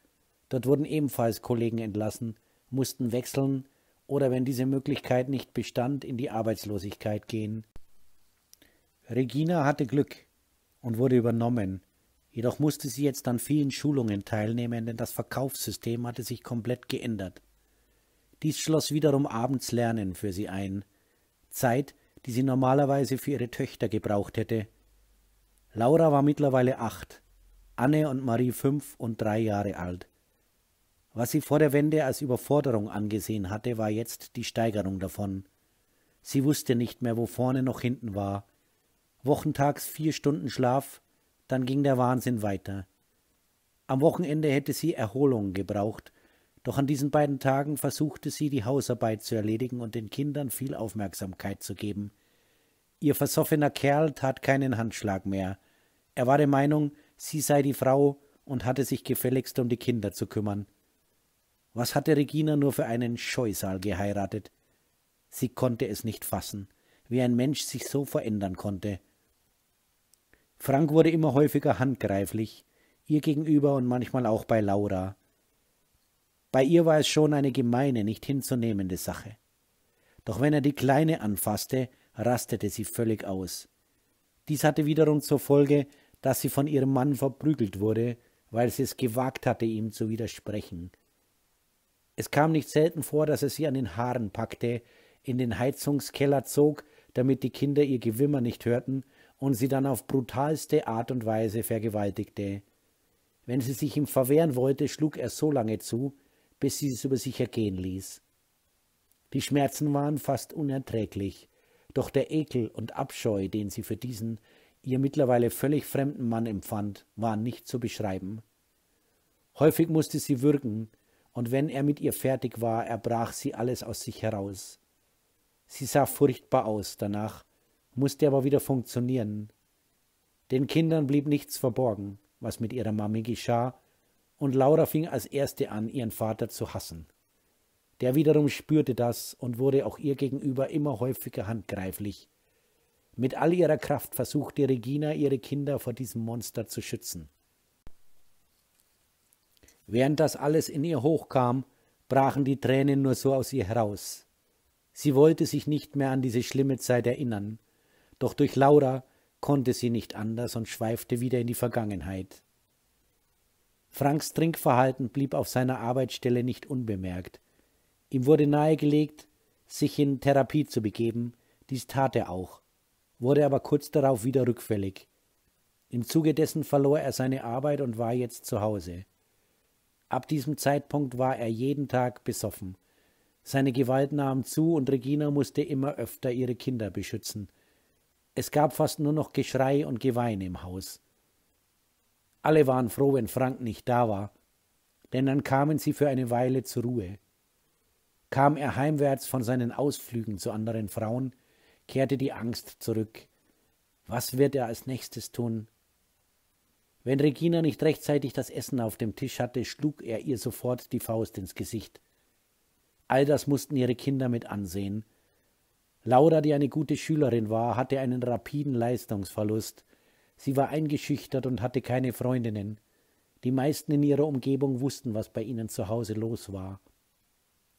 Dort wurden ebenfalls Kollegen entlassen, mussten wechseln oder wenn diese Möglichkeit nicht bestand, in die Arbeitslosigkeit gehen. Regina hatte Glück und wurde übernommen. Jedoch musste sie jetzt an vielen Schulungen teilnehmen, denn das Verkaufssystem hatte sich komplett geändert. Dies schloss wiederum abends Lernen für sie ein. Zeit, die sie normalerweise für ihre Töchter gebraucht hätte. Laura war mittlerweile acht, Anne und Marie fünf und drei Jahre alt. Was sie vor der Wende als Überforderung angesehen hatte, war jetzt die Steigerung davon. Sie wusste nicht mehr, wo vorne noch hinten war. Wochentags vier Stunden Schlaf, dann ging der Wahnsinn weiter. Am Wochenende hätte sie Erholung gebraucht, doch an diesen beiden Tagen versuchte sie, die Hausarbeit zu erledigen und den Kindern viel Aufmerksamkeit zu geben. Ihr versoffener Kerl tat keinen Handschlag mehr. Er war der Meinung, sie sei die Frau und hatte sich gefälligst um die Kinder zu kümmern. Was hatte Regina nur für einen Scheusal geheiratet? Sie konnte es nicht fassen, wie ein Mensch sich so verändern konnte. Frank wurde immer häufiger handgreiflich, ihr gegenüber und manchmal auch bei Laura. Bei ihr war es schon eine gemeine, nicht hinzunehmende Sache. Doch wenn er die Kleine anfasste, rastete sie völlig aus. Dies hatte wiederum zur Folge, dass sie von ihrem Mann verprügelt wurde, weil sie es gewagt hatte, ihm zu widersprechen. Es kam nicht selten vor, dass er sie an den Haaren packte, in den Heizungskeller zog, damit die Kinder ihr Gewimmer nicht hörten und sie dann auf brutalste Art und Weise vergewaltigte. Wenn sie sich ihm verwehren wollte, schlug er so lange zu, bis sie es über sich ergehen ließ. Die Schmerzen waren fast unerträglich, doch der Ekel und Abscheu, den sie für diesen ihr mittlerweile völlig fremden Mann empfand, waren nicht zu beschreiben. Häufig musste sie würgen, und wenn er mit ihr fertig war, erbrach sie alles aus sich heraus. Sie sah furchtbar aus danach, musste aber wieder funktionieren. Den Kindern blieb nichts verborgen, was mit ihrer Mami geschah, und Laura fing als erste an, ihren Vater zu hassen. Der wiederum spürte das und wurde auch ihr gegenüber immer häufiger handgreiflich. Mit all ihrer Kraft versuchte Regina, ihre Kinder vor diesem Monster zu schützen. Während das alles in ihr hochkam, brachen die Tränen nur so aus ihr heraus. Sie wollte sich nicht mehr an diese schlimme Zeit erinnern, doch durch Laura konnte sie nicht anders und schweifte wieder in die Vergangenheit. Franks Trinkverhalten blieb auf seiner Arbeitsstelle nicht unbemerkt. Ihm wurde nahegelegt, sich in Therapie zu begeben, dies tat er auch, wurde aber kurz darauf wieder rückfällig. Im Zuge dessen verlor er seine Arbeit und war jetzt zu Hause. Ab diesem Zeitpunkt war er jeden Tag besoffen. Seine Gewalt nahm zu und Regina musste immer öfter ihre Kinder beschützen. Es gab fast nur noch Geschrei und Gewein im Haus. Alle waren froh, wenn Frank nicht da war, denn dann kamen sie für eine Weile zur Ruhe. Kam er heimwärts von seinen Ausflügen zu anderen Frauen, kehrte die Angst zurück. Was wird er als nächstes tun? Wenn Regina nicht rechtzeitig das Essen auf dem Tisch hatte, schlug er ihr sofort die Faust ins Gesicht. All das mussten ihre Kinder mit ansehen. Laura, die eine gute Schülerin war, hatte einen rapiden Leistungsverlust. Sie war eingeschüchtert und hatte keine Freundinnen. Die meisten in ihrer Umgebung wussten, was bei ihnen zu Hause los war.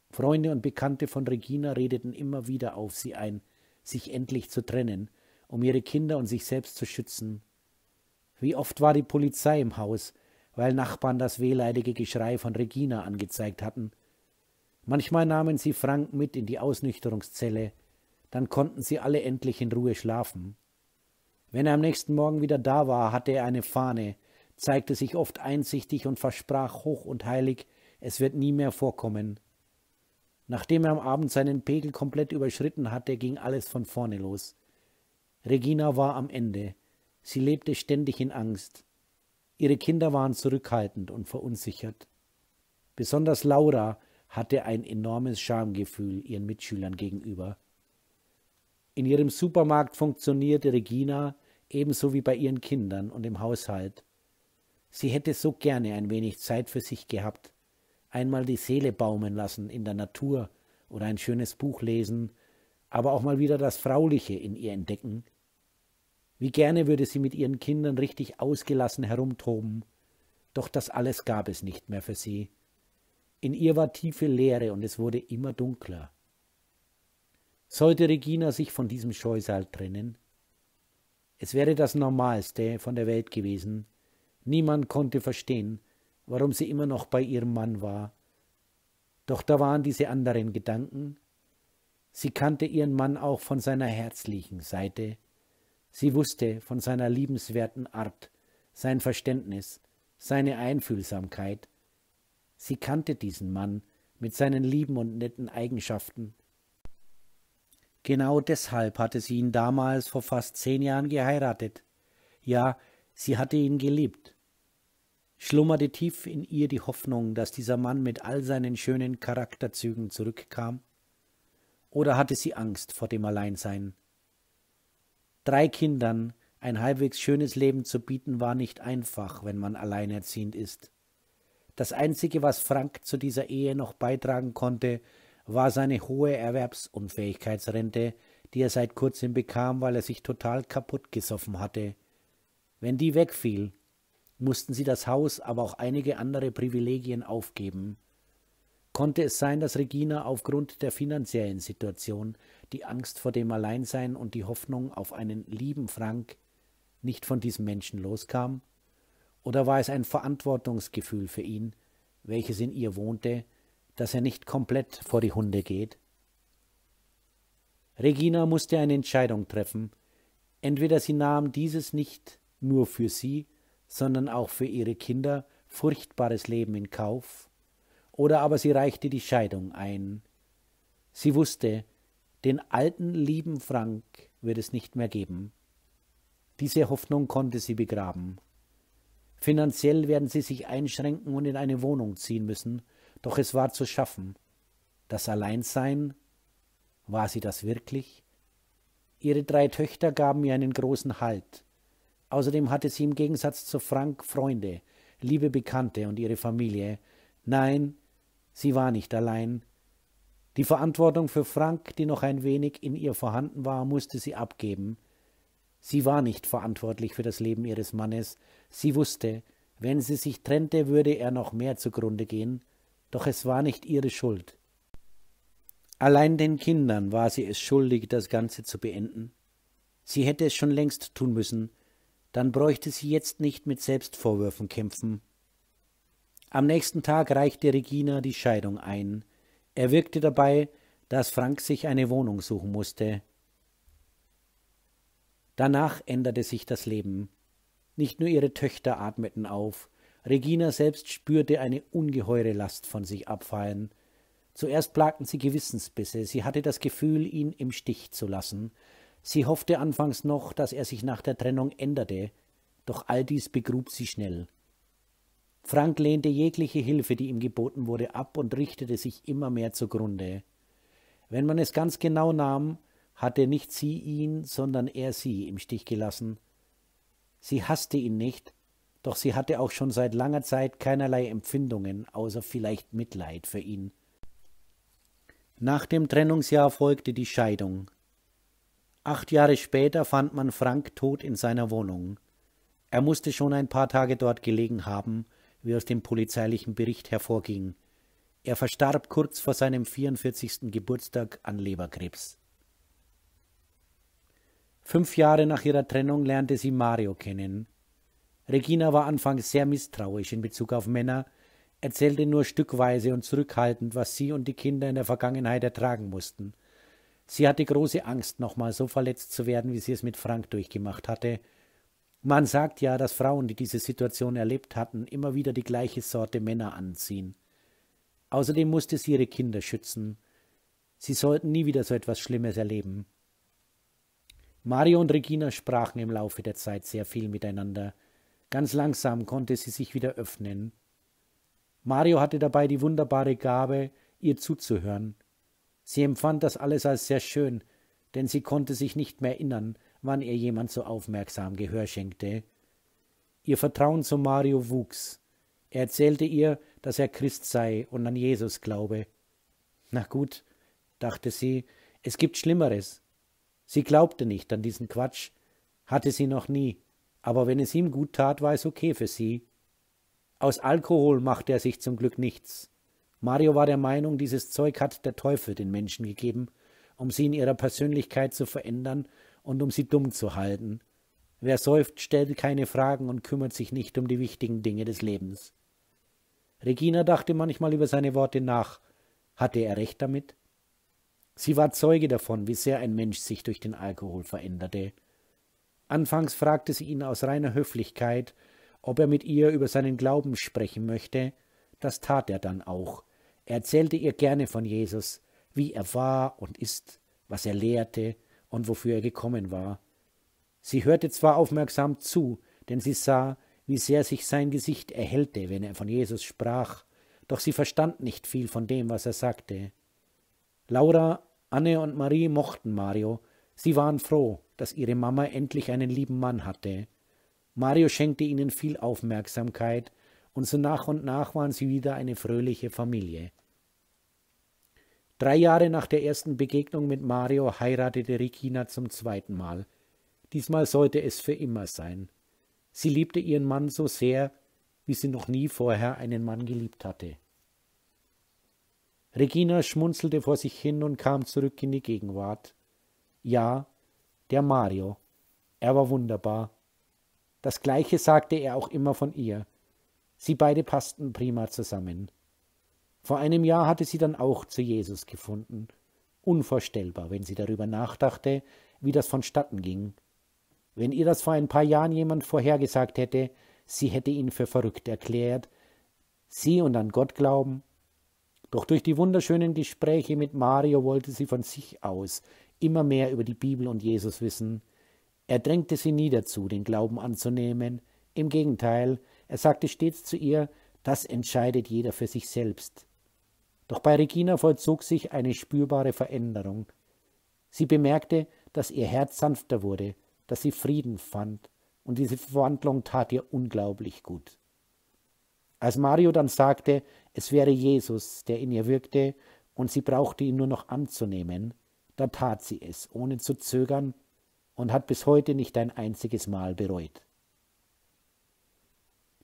Freunde und Bekannte von Regina redeten immer wieder auf sie ein, sich endlich zu trennen, um ihre Kinder und sich selbst zu schützen. Wie oft war die Polizei im Haus, weil Nachbarn das wehleidige Geschrei von Regina angezeigt hatten. Manchmal nahmen sie Frank mit in die Ausnüchterungszelle, dann konnten sie alle endlich in Ruhe schlafen. Wenn er am nächsten Morgen wieder da war, hatte er eine Fahne, zeigte sich oft einsichtig und versprach hoch und heilig, es wird nie mehr vorkommen. Nachdem er am Abend seinen Pegel komplett überschritten hatte, ging alles von vorne los. Regina war am Ende. Sie lebte ständig in Angst. Ihre Kinder waren zurückhaltend und verunsichert. Besonders Laura hatte ein enormes Schamgefühl ihren Mitschülern gegenüber. In ihrem Supermarkt funktionierte Regina ebenso wie bei ihren Kindern und im Haushalt. Sie hätte so gerne ein wenig Zeit für sich gehabt, einmal die Seele baumen lassen in der Natur oder ein schönes Buch lesen, aber auch mal wieder das Frauliche in ihr entdecken wie gerne würde sie mit ihren Kindern richtig ausgelassen herumtoben, doch das alles gab es nicht mehr für sie. In ihr war tiefe Leere und es wurde immer dunkler. Sollte Regina sich von diesem Scheusal trennen? Es wäre das Normalste von der Welt gewesen. Niemand konnte verstehen, warum sie immer noch bei ihrem Mann war. Doch da waren diese anderen Gedanken. Sie kannte ihren Mann auch von seiner herzlichen Seite, Sie wusste von seiner liebenswerten Art, sein Verständnis, seine Einfühlsamkeit. Sie kannte diesen Mann mit seinen lieben und netten Eigenschaften. Genau deshalb hatte sie ihn damals vor fast zehn Jahren geheiratet. Ja, sie hatte ihn geliebt. Schlummerte tief in ihr die Hoffnung, dass dieser Mann mit all seinen schönen Charakterzügen zurückkam? Oder hatte sie Angst vor dem Alleinsein? Drei Kindern ein halbwegs schönes Leben zu bieten, war nicht einfach, wenn man alleinerziehend ist. Das Einzige, was Frank zu dieser Ehe noch beitragen konnte, war seine hohe Erwerbsunfähigkeitsrente, die er seit kurzem bekam, weil er sich total kaputt gesoffen hatte. Wenn die wegfiel, mussten sie das Haus, aber auch einige andere Privilegien aufgeben. Konnte es sein, dass Regina aufgrund der finanziellen Situation die Angst vor dem Alleinsein und die Hoffnung auf einen lieben Frank nicht von diesem Menschen loskam? Oder war es ein Verantwortungsgefühl für ihn, welches in ihr wohnte, dass er nicht komplett vor die Hunde geht? Regina musste eine Entscheidung treffen. Entweder sie nahm dieses nicht nur für sie, sondern auch für ihre Kinder furchtbares Leben in Kauf, oder aber sie reichte die Scheidung ein. Sie wusste, den alten, lieben Frank wird es nicht mehr geben. Diese Hoffnung konnte sie begraben. Finanziell werden sie sich einschränken und in eine Wohnung ziehen müssen, doch es war zu schaffen. Das Alleinsein, war sie das wirklich? Ihre drei Töchter gaben ihr einen großen Halt. Außerdem hatte sie im Gegensatz zu Frank Freunde, liebe Bekannte und ihre Familie. Nein, sie war nicht allein, die Verantwortung für Frank, die noch ein wenig in ihr vorhanden war, musste sie abgeben. Sie war nicht verantwortlich für das Leben ihres Mannes. Sie wusste, wenn sie sich trennte, würde er noch mehr zugrunde gehen, doch es war nicht ihre Schuld. Allein den Kindern war sie es schuldig, das Ganze zu beenden. Sie hätte es schon längst tun müssen, dann bräuchte sie jetzt nicht mit Selbstvorwürfen kämpfen. Am nächsten Tag reichte Regina die Scheidung ein. Er wirkte dabei, dass Frank sich eine Wohnung suchen musste. Danach änderte sich das Leben. Nicht nur ihre Töchter atmeten auf, Regina selbst spürte eine ungeheure Last von sich abfallen. Zuerst plagten sie Gewissensbisse, sie hatte das Gefühl, ihn im Stich zu lassen. Sie hoffte anfangs noch, dass er sich nach der Trennung änderte, doch all dies begrub sie schnell. Frank lehnte jegliche Hilfe, die ihm geboten wurde, ab und richtete sich immer mehr zugrunde. Wenn man es ganz genau nahm, hatte nicht sie ihn, sondern er sie im Stich gelassen. Sie hasste ihn nicht, doch sie hatte auch schon seit langer Zeit keinerlei Empfindungen, außer vielleicht Mitleid für ihn. Nach dem Trennungsjahr folgte die Scheidung. Acht Jahre später fand man Frank tot in seiner Wohnung. Er musste schon ein paar Tage dort gelegen haben, wie aus dem polizeilichen Bericht hervorging. Er verstarb kurz vor seinem 44. Geburtstag an Leberkrebs. Fünf Jahre nach ihrer Trennung lernte sie Mario kennen. Regina war anfangs sehr misstrauisch in Bezug auf Männer, erzählte nur stückweise und zurückhaltend, was sie und die Kinder in der Vergangenheit ertragen mussten. Sie hatte große Angst, nochmal so verletzt zu werden, wie sie es mit Frank durchgemacht hatte, man sagt ja, dass Frauen, die diese Situation erlebt hatten, immer wieder die gleiche Sorte Männer anziehen. Außerdem musste sie ihre Kinder schützen. Sie sollten nie wieder so etwas Schlimmes erleben. Mario und Regina sprachen im Laufe der Zeit sehr viel miteinander. Ganz langsam konnte sie sich wieder öffnen. Mario hatte dabei die wunderbare Gabe, ihr zuzuhören. Sie empfand das alles als sehr schön, denn sie konnte sich nicht mehr erinnern, wann ihr jemand so aufmerksam Gehör schenkte. Ihr Vertrauen zu Mario wuchs. Er erzählte ihr, dass er Christ sei und an Jesus glaube. Na gut, dachte sie, es gibt Schlimmeres. Sie glaubte nicht an diesen Quatsch, hatte sie noch nie, aber wenn es ihm gut tat, war es okay für sie. Aus Alkohol machte er sich zum Glück nichts. Mario war der Meinung, dieses Zeug hat der Teufel den Menschen gegeben, um sie in ihrer Persönlichkeit zu verändern und um sie dumm zu halten. Wer säuft, stellt keine Fragen und kümmert sich nicht um die wichtigen Dinge des Lebens. Regina dachte manchmal über seine Worte nach. Hatte er recht damit? Sie war Zeuge davon, wie sehr ein Mensch sich durch den Alkohol veränderte. Anfangs fragte sie ihn aus reiner Höflichkeit, ob er mit ihr über seinen Glauben sprechen möchte, das tat er dann auch. Er erzählte ihr gerne von Jesus, wie er war und ist, was er lehrte, und wofür er gekommen war. Sie hörte zwar aufmerksam zu, denn sie sah, wie sehr sich sein Gesicht erhellte, wenn er von Jesus sprach, doch sie verstand nicht viel von dem, was er sagte. Laura, Anne und Marie mochten Mario, sie waren froh, dass ihre Mama endlich einen lieben Mann hatte. Mario schenkte ihnen viel Aufmerksamkeit, und so nach und nach waren sie wieder eine fröhliche Familie. Drei Jahre nach der ersten Begegnung mit Mario heiratete Regina zum zweiten Mal. Diesmal sollte es für immer sein. Sie liebte ihren Mann so sehr, wie sie noch nie vorher einen Mann geliebt hatte. Regina schmunzelte vor sich hin und kam zurück in die Gegenwart. Ja, der Mario. Er war wunderbar. Das gleiche sagte er auch immer von ihr. Sie beide passten prima zusammen. Vor einem Jahr hatte sie dann auch zu Jesus gefunden. Unvorstellbar, wenn sie darüber nachdachte, wie das vonstatten ging. Wenn ihr das vor ein paar Jahren jemand vorhergesagt hätte, sie hätte ihn für verrückt erklärt. Sie und an Gott glauben. Doch durch die wunderschönen Gespräche mit Mario wollte sie von sich aus immer mehr über die Bibel und Jesus wissen. Er drängte sie nie dazu, den Glauben anzunehmen. Im Gegenteil, er sagte stets zu ihr, das entscheidet jeder für sich selbst. Doch bei Regina vollzog sich eine spürbare Veränderung. Sie bemerkte, dass ihr Herz sanfter wurde, dass sie Frieden fand, und diese Verwandlung tat ihr unglaublich gut. Als Mario dann sagte, es wäre Jesus, der in ihr wirkte, und sie brauchte ihn nur noch anzunehmen, da tat sie es, ohne zu zögern, und hat bis heute nicht ein einziges Mal bereut.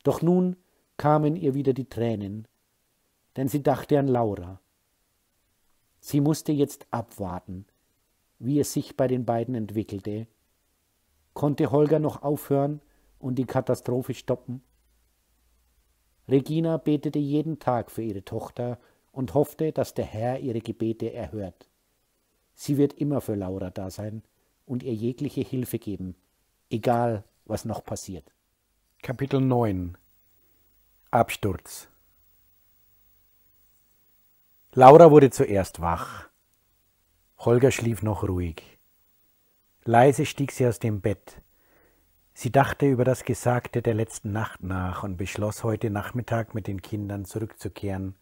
Doch nun kamen ihr wieder die Tränen, denn sie dachte an Laura. Sie musste jetzt abwarten, wie es sich bei den beiden entwickelte. Konnte Holger noch aufhören und die Katastrophe stoppen? Regina betete jeden Tag für ihre Tochter und hoffte, dass der Herr ihre Gebete erhört. Sie wird immer für Laura da sein und ihr jegliche Hilfe geben, egal was noch passiert. Kapitel 9 Absturz Laura wurde zuerst wach. Holger schlief noch ruhig. Leise stieg sie aus dem Bett. Sie dachte über das Gesagte der letzten Nacht nach und beschloss, heute Nachmittag mit den Kindern zurückzukehren.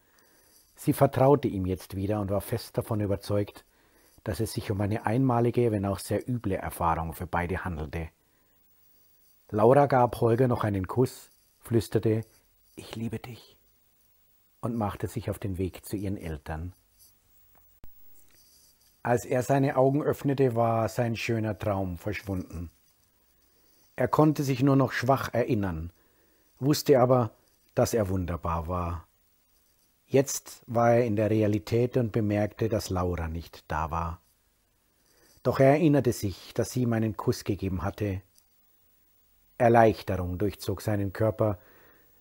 Sie vertraute ihm jetzt wieder und war fest davon überzeugt, dass es sich um eine einmalige, wenn auch sehr üble Erfahrung für beide handelte. Laura gab Holger noch einen Kuss, flüsterte Ich liebe dich und machte sich auf den Weg zu ihren Eltern. Als er seine Augen öffnete, war sein schöner Traum verschwunden. Er konnte sich nur noch schwach erinnern, wusste aber, dass er wunderbar war. Jetzt war er in der Realität und bemerkte, dass Laura nicht da war. Doch er erinnerte sich, dass sie ihm einen Kuss gegeben hatte. Erleichterung durchzog seinen Körper.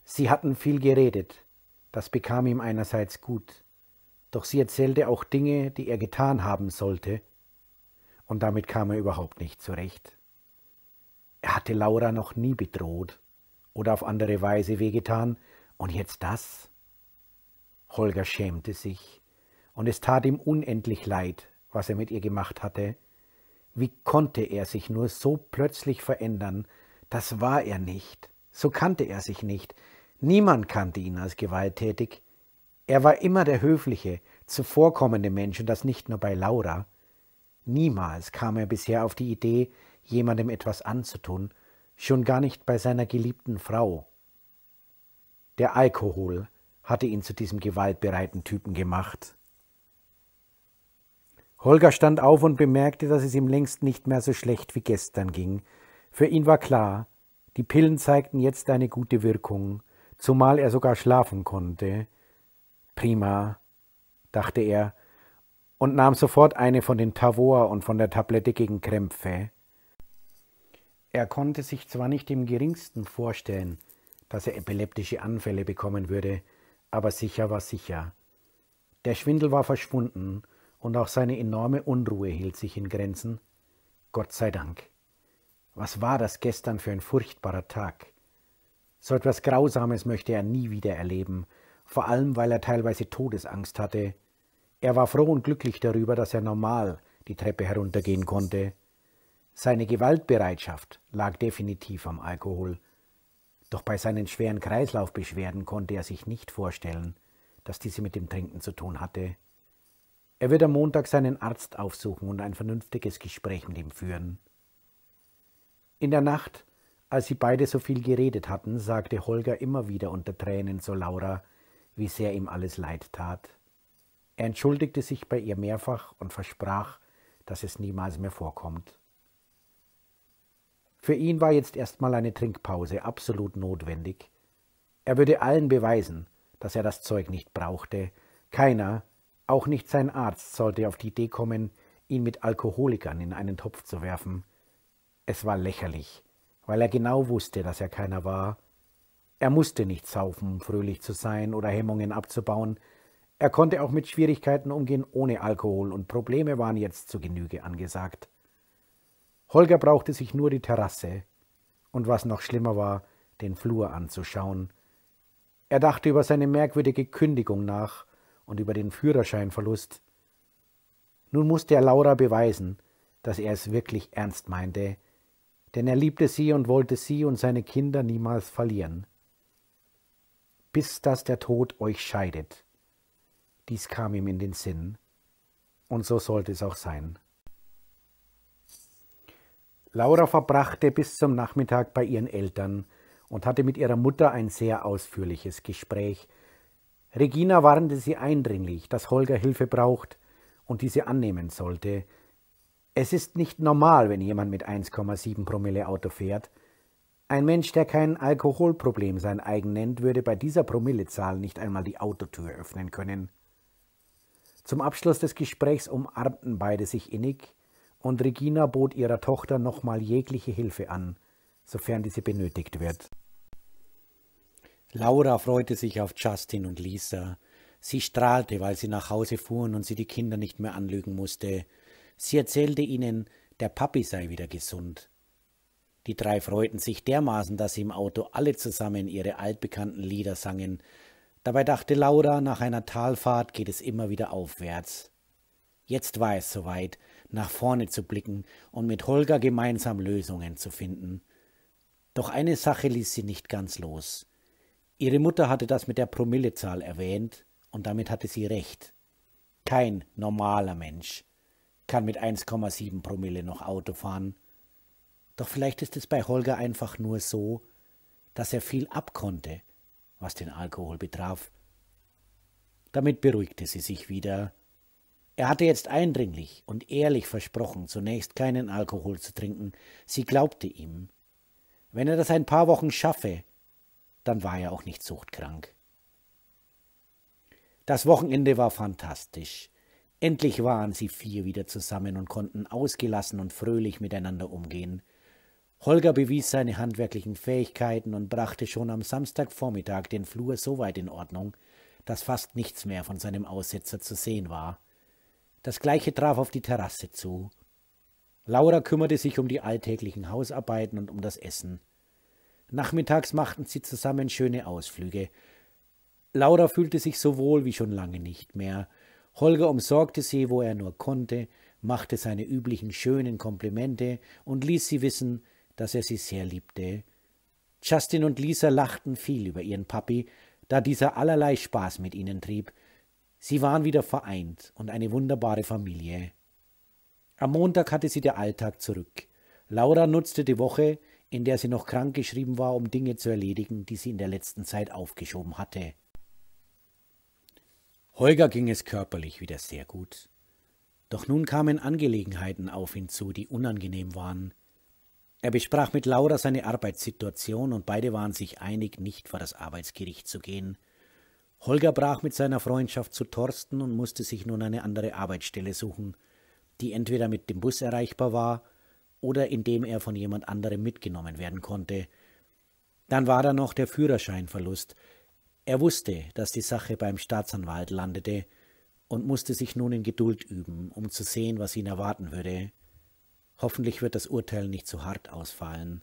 Sie hatten viel geredet, das bekam ihm einerseits gut, doch sie erzählte auch Dinge, die er getan haben sollte, und damit kam er überhaupt nicht zurecht. Er hatte Laura noch nie bedroht oder auf andere Weise wehgetan, und jetzt das? Holger schämte sich, und es tat ihm unendlich leid, was er mit ihr gemacht hatte. Wie konnte er sich nur so plötzlich verändern? Das war er nicht, so kannte er sich nicht, Niemand kannte ihn als gewalttätig. Er war immer der höfliche, zuvorkommende Mensch und das nicht nur bei Laura. Niemals kam er bisher auf die Idee, jemandem etwas anzutun, schon gar nicht bei seiner geliebten Frau. Der Alkohol hatte ihn zu diesem gewaltbereiten Typen gemacht. Holger stand auf und bemerkte, dass es ihm längst nicht mehr so schlecht wie gestern ging. Für ihn war klar, die Pillen zeigten jetzt eine gute Wirkung, zumal er sogar schlafen konnte. Prima, dachte er und nahm sofort eine von den Tavor und von der Tablette gegen Krämpfe. Er konnte sich zwar nicht im geringsten vorstellen, dass er epileptische Anfälle bekommen würde, aber sicher war sicher. Der Schwindel war verschwunden und auch seine enorme Unruhe hielt sich in Grenzen. Gott sei Dank. Was war das gestern für ein furchtbarer Tag? So etwas Grausames möchte er nie wieder erleben, vor allem weil er teilweise Todesangst hatte. Er war froh und glücklich darüber, dass er normal die Treppe heruntergehen konnte. Seine Gewaltbereitschaft lag definitiv am Alkohol. Doch bei seinen schweren Kreislaufbeschwerden konnte er sich nicht vorstellen, dass diese mit dem Trinken zu tun hatte. Er wird am Montag seinen Arzt aufsuchen und ein vernünftiges Gespräch mit ihm führen. In der Nacht als sie beide so viel geredet hatten, sagte Holger immer wieder unter Tränen zu Laura, wie sehr ihm alles leid tat. Er entschuldigte sich bei ihr mehrfach und versprach, dass es niemals mehr vorkommt. Für ihn war jetzt erstmal eine Trinkpause absolut notwendig. Er würde allen beweisen, dass er das Zeug nicht brauchte. Keiner, auch nicht sein Arzt, sollte auf die Idee kommen, ihn mit Alkoholikern in einen Topf zu werfen. Es war lächerlich, weil er genau wusste, dass er keiner war. Er musste nicht saufen, um fröhlich zu sein oder Hemmungen abzubauen. Er konnte auch mit Schwierigkeiten umgehen ohne Alkohol und Probleme waren jetzt zu Genüge angesagt. Holger brauchte sich nur die Terrasse und was noch schlimmer war, den Flur anzuschauen. Er dachte über seine merkwürdige Kündigung nach und über den Führerscheinverlust. Nun musste er Laura beweisen, dass er es wirklich ernst meinte, denn er liebte sie und wollte sie und seine Kinder niemals verlieren. Bis dass der Tod euch scheidet. Dies kam ihm in den Sinn, und so sollte es auch sein. Laura verbrachte bis zum Nachmittag bei ihren Eltern und hatte mit ihrer Mutter ein sehr ausführliches Gespräch. Regina warnte sie eindringlich, dass Holger Hilfe braucht und diese annehmen sollte, es ist nicht normal, wenn jemand mit 1,7 Promille Auto fährt. Ein Mensch, der kein Alkoholproblem sein eigen nennt, würde bei dieser Promillezahl nicht einmal die Autotür öffnen können. Zum Abschluss des Gesprächs umarmten beide sich innig, und Regina bot ihrer Tochter nochmal jegliche Hilfe an, sofern diese benötigt wird. Laura freute sich auf Justin und Lisa. Sie strahlte, weil sie nach Hause fuhren und sie die Kinder nicht mehr anlügen musste, Sie erzählte ihnen, der Papi sei wieder gesund. Die drei freuten sich dermaßen, dass sie im Auto alle zusammen ihre altbekannten Lieder sangen. Dabei dachte Laura, nach einer Talfahrt geht es immer wieder aufwärts. Jetzt war es soweit, nach vorne zu blicken und mit Holger gemeinsam Lösungen zu finden. Doch eine Sache ließ sie nicht ganz los. Ihre Mutter hatte das mit der Promillezahl erwähnt, und damit hatte sie recht. Kein normaler Mensch kann mit 1,7 Promille noch Auto fahren. Doch vielleicht ist es bei Holger einfach nur so, dass er viel abkonnte, was den Alkohol betraf. Damit beruhigte sie sich wieder. Er hatte jetzt eindringlich und ehrlich versprochen, zunächst keinen Alkohol zu trinken. Sie glaubte ihm. Wenn er das ein paar Wochen schaffe, dann war er auch nicht suchtkrank. Das Wochenende war fantastisch. Endlich waren sie vier wieder zusammen und konnten ausgelassen und fröhlich miteinander umgehen. Holger bewies seine handwerklichen Fähigkeiten und brachte schon am Samstagvormittag den Flur so weit in Ordnung, dass fast nichts mehr von seinem Aussetzer zu sehen war. Das gleiche traf auf die Terrasse zu. Laura kümmerte sich um die alltäglichen Hausarbeiten und um das Essen. Nachmittags machten sie zusammen schöne Ausflüge. Laura fühlte sich so wohl wie schon lange nicht mehr, Holger umsorgte sie, wo er nur konnte, machte seine üblichen schönen Komplimente und ließ sie wissen, dass er sie sehr liebte. Justin und Lisa lachten viel über ihren Papi, da dieser allerlei Spaß mit ihnen trieb. Sie waren wieder vereint und eine wunderbare Familie. Am Montag hatte sie der Alltag zurück. Laura nutzte die Woche, in der sie noch krankgeschrieben war, um Dinge zu erledigen, die sie in der letzten Zeit aufgeschoben hatte. Holger ging es körperlich wieder sehr gut. Doch nun kamen Angelegenheiten auf ihn zu, die unangenehm waren. Er besprach mit Laura seine Arbeitssituation und beide waren sich einig, nicht vor das Arbeitsgericht zu gehen. Holger brach mit seiner Freundschaft zu Thorsten und musste sich nun eine andere Arbeitsstelle suchen, die entweder mit dem Bus erreichbar war oder indem er von jemand anderem mitgenommen werden konnte. Dann war da noch der Führerscheinverlust, er wusste, dass die Sache beim Staatsanwalt landete und musste sich nun in Geduld üben, um zu sehen, was ihn erwarten würde. Hoffentlich wird das Urteil nicht zu hart ausfallen.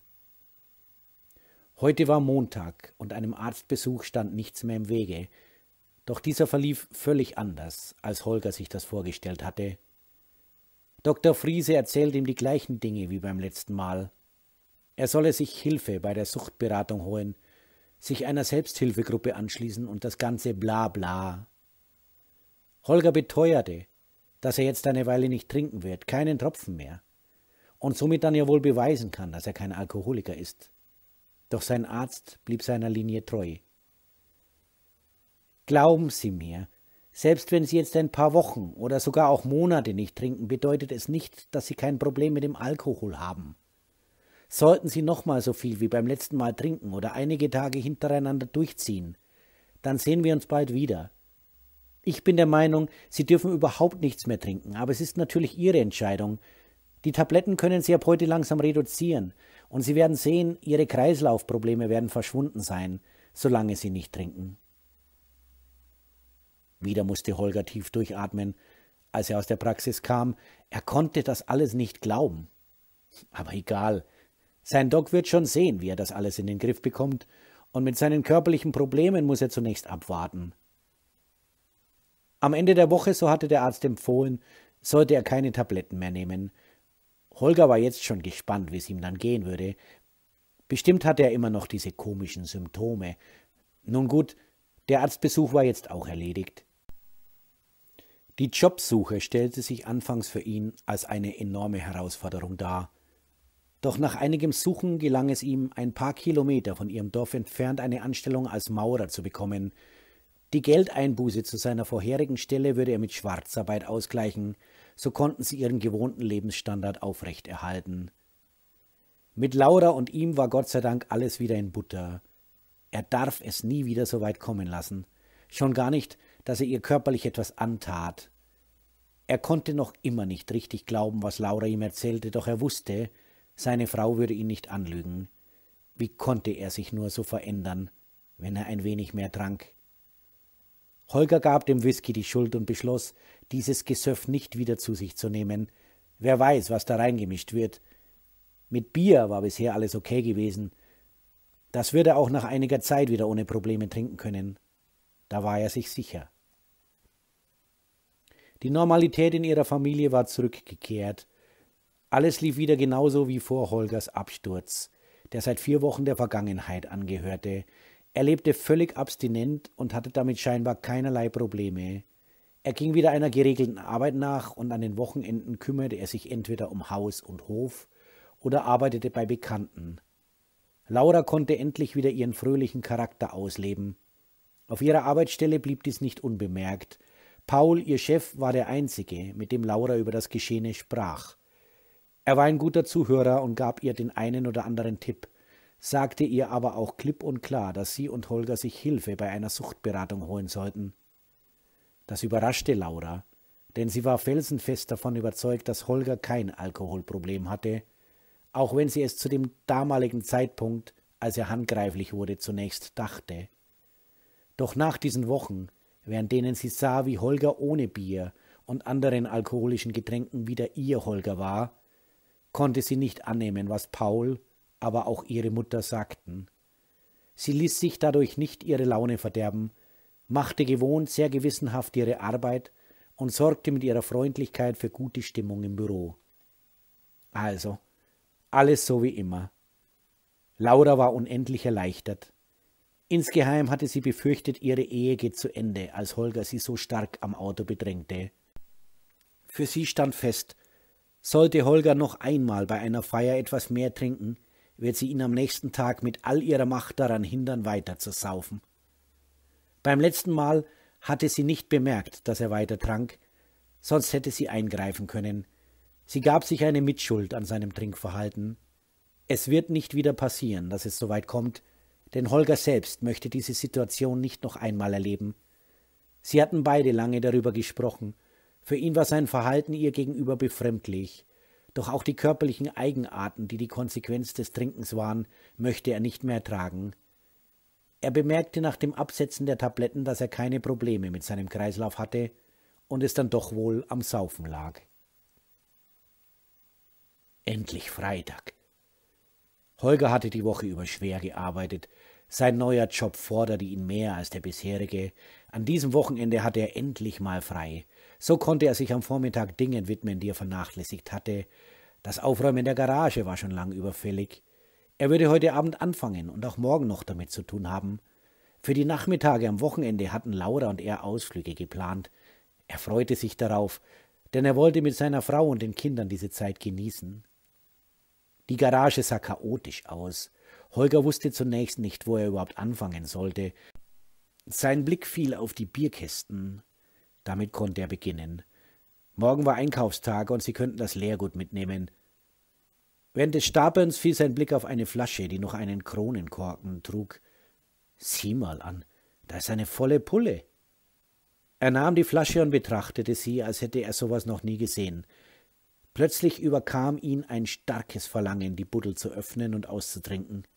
Heute war Montag und einem Arztbesuch stand nichts mehr im Wege, doch dieser verlief völlig anders, als Holger sich das vorgestellt hatte. Dr. Friese erzählte ihm die gleichen Dinge wie beim letzten Mal. Er solle sich Hilfe bei der Suchtberatung holen – sich einer Selbsthilfegruppe anschließen und das ganze bla bla. Holger beteuerte, dass er jetzt eine Weile nicht trinken wird, keinen Tropfen mehr, und somit dann ja wohl beweisen kann, dass er kein Alkoholiker ist. Doch sein Arzt blieb seiner Linie treu. Glauben Sie mir, selbst wenn Sie jetzt ein paar Wochen oder sogar auch Monate nicht trinken, bedeutet es nicht, dass Sie kein Problem mit dem Alkohol haben. Sollten Sie nochmal so viel wie beim letzten Mal trinken oder einige Tage hintereinander durchziehen, dann sehen wir uns bald wieder. Ich bin der Meinung, Sie dürfen überhaupt nichts mehr trinken, aber es ist natürlich Ihre Entscheidung. Die Tabletten können Sie ab heute langsam reduzieren, und Sie werden sehen, Ihre Kreislaufprobleme werden verschwunden sein, solange Sie nicht trinken. Wieder musste Holger tief durchatmen. Als er aus der Praxis kam, er konnte das alles nicht glauben. Aber egal, sein Doc wird schon sehen, wie er das alles in den Griff bekommt, und mit seinen körperlichen Problemen muss er zunächst abwarten. Am Ende der Woche, so hatte der Arzt empfohlen, sollte er keine Tabletten mehr nehmen. Holger war jetzt schon gespannt, wie es ihm dann gehen würde. Bestimmt hatte er immer noch diese komischen Symptome. Nun gut, der Arztbesuch war jetzt auch erledigt. Die Jobsuche stellte sich anfangs für ihn als eine enorme Herausforderung dar. Doch nach einigem Suchen gelang es ihm, ein paar Kilometer von ihrem Dorf entfernt eine Anstellung als Maurer zu bekommen. Die Geldeinbuße zu seiner vorherigen Stelle würde er mit Schwarzarbeit ausgleichen, so konnten sie ihren gewohnten Lebensstandard aufrechterhalten. Mit Laura und ihm war Gott sei Dank alles wieder in Butter. Er darf es nie wieder so weit kommen lassen, schon gar nicht, dass er ihr körperlich etwas antat. Er konnte noch immer nicht richtig glauben, was Laura ihm erzählte, doch er wusste, seine Frau würde ihn nicht anlügen. Wie konnte er sich nur so verändern, wenn er ein wenig mehr trank? Holger gab dem Whisky die Schuld und beschloss, dieses Gesöff nicht wieder zu sich zu nehmen. Wer weiß, was da reingemischt wird. Mit Bier war bisher alles okay gewesen. Das würde er auch nach einiger Zeit wieder ohne Probleme trinken können. Da war er sich sicher. Die Normalität in ihrer Familie war zurückgekehrt. Alles lief wieder genauso wie vor Holgers Absturz, der seit vier Wochen der Vergangenheit angehörte. Er lebte völlig abstinent und hatte damit scheinbar keinerlei Probleme. Er ging wieder einer geregelten Arbeit nach und an den Wochenenden kümmerte er sich entweder um Haus und Hof oder arbeitete bei Bekannten. Laura konnte endlich wieder ihren fröhlichen Charakter ausleben. Auf ihrer Arbeitsstelle blieb dies nicht unbemerkt. Paul, ihr Chef, war der Einzige, mit dem Laura über das Geschehene sprach. Er war ein guter Zuhörer und gab ihr den einen oder anderen Tipp, sagte ihr aber auch klipp und klar, dass sie und Holger sich Hilfe bei einer Suchtberatung holen sollten. Das überraschte Laura, denn sie war felsenfest davon überzeugt, dass Holger kein Alkoholproblem hatte, auch wenn sie es zu dem damaligen Zeitpunkt, als er handgreiflich wurde, zunächst dachte. Doch nach diesen Wochen, während denen sie sah, wie Holger ohne Bier und anderen alkoholischen Getränken wieder ihr Holger war, konnte sie nicht annehmen, was Paul, aber auch ihre Mutter sagten. Sie ließ sich dadurch nicht ihre Laune verderben, machte gewohnt sehr gewissenhaft ihre Arbeit und sorgte mit ihrer Freundlichkeit für gute Stimmung im Büro. Also, alles so wie immer. Laura war unendlich erleichtert. Insgeheim hatte sie befürchtet, ihre Ehe geht zu Ende, als Holger sie so stark am Auto bedrängte. Für sie stand fest, sollte Holger noch einmal bei einer Feier etwas mehr trinken, wird sie ihn am nächsten Tag mit all ihrer Macht daran hindern, weiter zu saufen. Beim letzten Mal hatte sie nicht bemerkt, dass er weiter trank, sonst hätte sie eingreifen können. Sie gab sich eine Mitschuld an seinem Trinkverhalten. Es wird nicht wieder passieren, dass es soweit kommt, denn Holger selbst möchte diese Situation nicht noch einmal erleben. Sie hatten beide lange darüber gesprochen für ihn war sein Verhalten ihr gegenüber befremdlich. Doch auch die körperlichen Eigenarten, die die Konsequenz des Trinkens waren, möchte er nicht mehr tragen. Er bemerkte nach dem Absetzen der Tabletten, dass er keine Probleme mit seinem Kreislauf hatte und es dann doch wohl am Saufen lag. Endlich Freitag. Holger hatte die Woche über schwer gearbeitet. Sein neuer Job forderte ihn mehr als der bisherige. An diesem Wochenende hatte er endlich mal frei. So konnte er sich am Vormittag Dingen widmen, die er vernachlässigt hatte. Das Aufräumen der Garage war schon lang überfällig. Er würde heute Abend anfangen und auch morgen noch damit zu tun haben. Für die Nachmittage am Wochenende hatten Laura und er Ausflüge geplant. Er freute sich darauf, denn er wollte mit seiner Frau und den Kindern diese Zeit genießen. Die Garage sah chaotisch aus. Holger wusste zunächst nicht, wo er überhaupt anfangen sollte. Sein Blick fiel auf die Bierkästen, damit konnte er beginnen. Morgen war Einkaufstag und sie könnten das Leergut mitnehmen. Während des Stapelns fiel sein Blick auf eine Flasche, die noch einen Kronenkorken trug. Sieh mal an, da ist eine volle Pulle. Er nahm die Flasche und betrachtete sie, als hätte er sowas noch nie gesehen. Plötzlich überkam ihn ein starkes Verlangen, die Buddel zu öffnen und auszutrinken.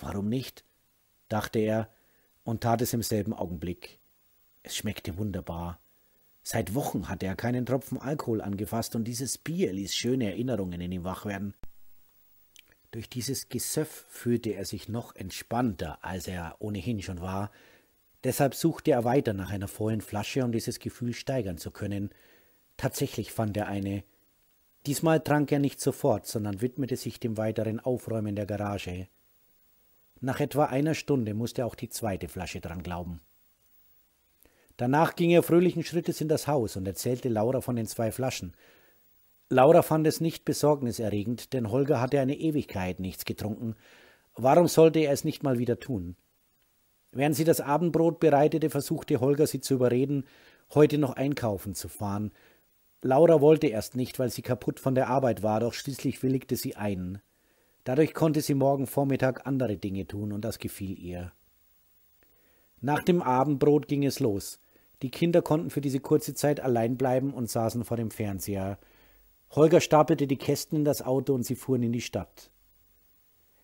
Warum nicht? dachte er und tat es im selben Augenblick. Es schmeckte wunderbar. Seit Wochen hatte er keinen Tropfen Alkohol angefasst und dieses Bier ließ schöne Erinnerungen in ihm wach werden. Durch dieses Gesöff fühlte er sich noch entspannter, als er ohnehin schon war. Deshalb suchte er weiter nach einer vollen Flasche, um dieses Gefühl steigern zu können. Tatsächlich fand er eine. Diesmal trank er nicht sofort, sondern widmete sich dem weiteren Aufräumen der Garage. Nach etwa einer Stunde musste auch die zweite Flasche dran glauben. Danach ging er fröhlichen Schrittes in das Haus und erzählte Laura von den zwei Flaschen. Laura fand es nicht besorgniserregend, denn Holger hatte eine Ewigkeit nichts getrunken. Warum sollte er es nicht mal wieder tun? Während sie das Abendbrot bereitete, versuchte Holger sie zu überreden, heute noch einkaufen zu fahren. Laura wollte erst nicht, weil sie kaputt von der Arbeit war, doch schließlich willigte sie ein. Dadurch konnte sie morgen Vormittag andere Dinge tun, und das gefiel ihr. Nach dem Abendbrot ging es los. Die Kinder konnten für diese kurze Zeit allein bleiben und saßen vor dem Fernseher. Holger stapelte die Kästen in das Auto und sie fuhren in die Stadt.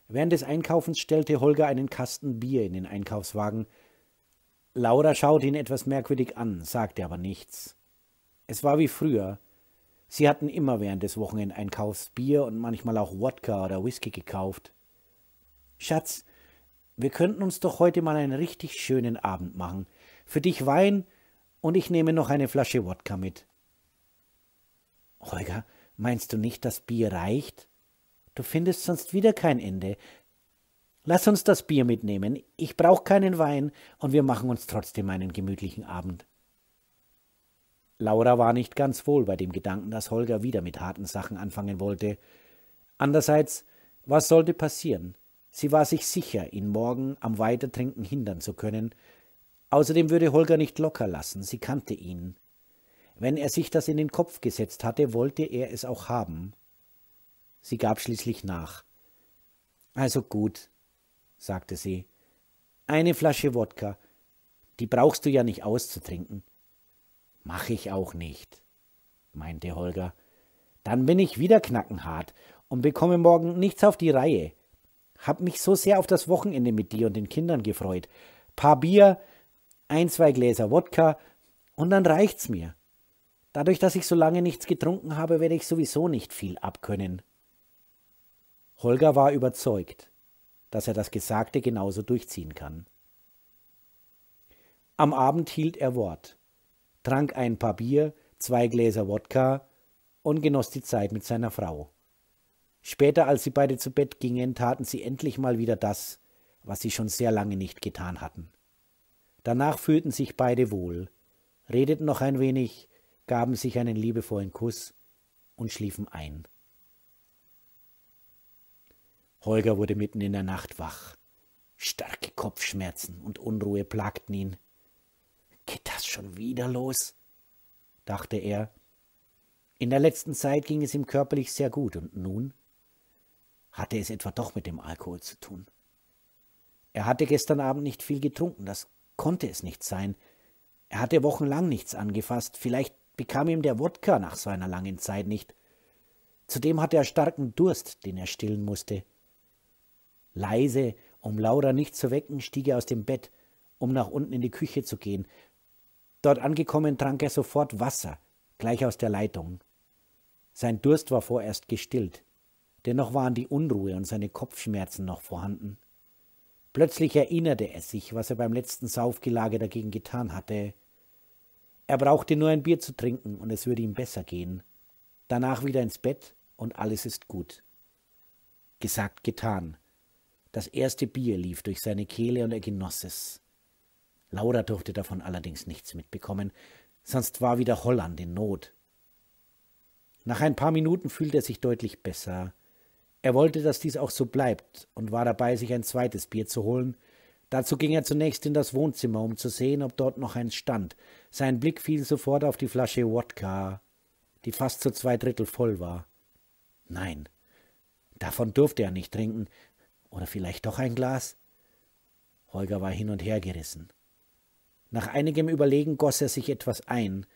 Während des Einkaufens stellte Holger einen Kasten Bier in den Einkaufswagen. Laura schaute ihn etwas merkwürdig an, sagte aber nichts. Es war wie früher. Sie hatten immer während des Wochenendeinkaufs Bier und manchmal auch Wodka oder Whisky gekauft. Schatz, wir könnten uns doch heute mal einen richtig schönen Abend machen. Für dich Wein und ich nehme noch eine Flasche Wodka mit. Holger, meinst du nicht, das Bier reicht? Du findest sonst wieder kein Ende. Lass uns das Bier mitnehmen. Ich brauche keinen Wein und wir machen uns trotzdem einen gemütlichen Abend. Laura war nicht ganz wohl bei dem Gedanken, dass Holger wieder mit harten Sachen anfangen wollte. Andererseits, was sollte passieren? Sie war sich sicher, ihn morgen am Weitertrinken hindern zu können. Außerdem würde Holger nicht locker lassen, sie kannte ihn. Wenn er sich das in den Kopf gesetzt hatte, wollte er es auch haben. Sie gab schließlich nach. Also gut, sagte sie. Eine Flasche Wodka. Die brauchst du ja nicht auszutrinken. Mach ich auch nicht, meinte Holger. Dann bin ich wieder knackenhart und bekomme morgen nichts auf die Reihe. Hab mich so sehr auf das Wochenende mit dir und den Kindern gefreut. Paar Bier, ein, zwei Gläser Wodka und dann reicht's mir. Dadurch, dass ich so lange nichts getrunken habe, werde ich sowieso nicht viel abkönnen. Holger war überzeugt, dass er das Gesagte genauso durchziehen kann. Am Abend hielt er Wort, trank ein paar Bier, zwei Gläser Wodka und genoss die Zeit mit seiner Frau. Später, als sie beide zu Bett gingen, taten sie endlich mal wieder das, was sie schon sehr lange nicht getan hatten. Danach fühlten sich beide wohl, redeten noch ein wenig, gaben sich einen liebevollen Kuss und schliefen ein. Holger wurde mitten in der Nacht wach. Starke Kopfschmerzen und Unruhe plagten ihn. Geht das schon wieder los? dachte er. In der letzten Zeit ging es ihm körperlich sehr gut, und nun hatte es etwa doch mit dem Alkohol zu tun? Er hatte gestern Abend nicht viel getrunken, das konnte es nicht sein. Er hatte wochenlang nichts angefasst, vielleicht bekam ihm der Wodka nach so einer langen Zeit nicht. Zudem hatte er starken Durst, den er stillen musste. Leise, um Laura nicht zu wecken, stieg er aus dem Bett, um nach unten in die Küche zu gehen. Dort angekommen trank er sofort Wasser, gleich aus der Leitung. Sein Durst war vorerst gestillt. Dennoch waren die Unruhe und seine Kopfschmerzen noch vorhanden. Plötzlich erinnerte er sich, was er beim letzten Saufgelage dagegen getan hatte. Er brauchte nur ein Bier zu trinken und es würde ihm besser gehen. Danach wieder ins Bett und alles ist gut. Gesagt, getan. Das erste Bier lief durch seine Kehle und er genoss es. Laura durfte davon allerdings nichts mitbekommen, sonst war wieder Holland in Not. Nach ein paar Minuten fühlte er sich deutlich besser. Er wollte, dass dies auch so bleibt und war dabei, sich ein zweites Bier zu holen. Dazu ging er zunächst in das Wohnzimmer, um zu sehen, ob dort noch eins stand. Sein Blick fiel sofort auf die Flasche Wodka, die fast zu zwei Drittel voll war. Nein, davon durfte er nicht trinken. Oder vielleicht doch ein Glas? Holger war hin und her gerissen. Nach einigem Überlegen goss er sich etwas ein.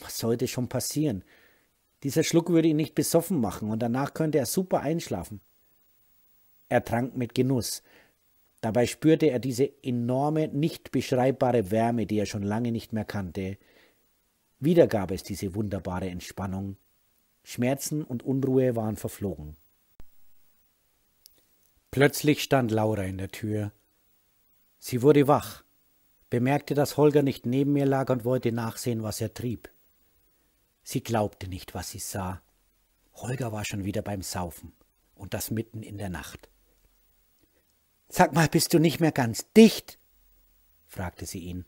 Was sollte schon passieren? Dieser Schluck würde ihn nicht besoffen machen und danach könnte er super einschlafen. Er trank mit Genuss. Dabei spürte er diese enorme, nicht beschreibbare Wärme, die er schon lange nicht mehr kannte. Wieder gab es diese wunderbare Entspannung. Schmerzen und Unruhe waren verflogen. Plötzlich stand Laura in der Tür. Sie wurde wach, bemerkte, dass Holger nicht neben mir lag und wollte nachsehen, was er trieb. Sie glaubte nicht, was sie sah. Holger war schon wieder beim Saufen, und das mitten in der Nacht. Sag mal, bist du nicht mehr ganz dicht? fragte sie ihn.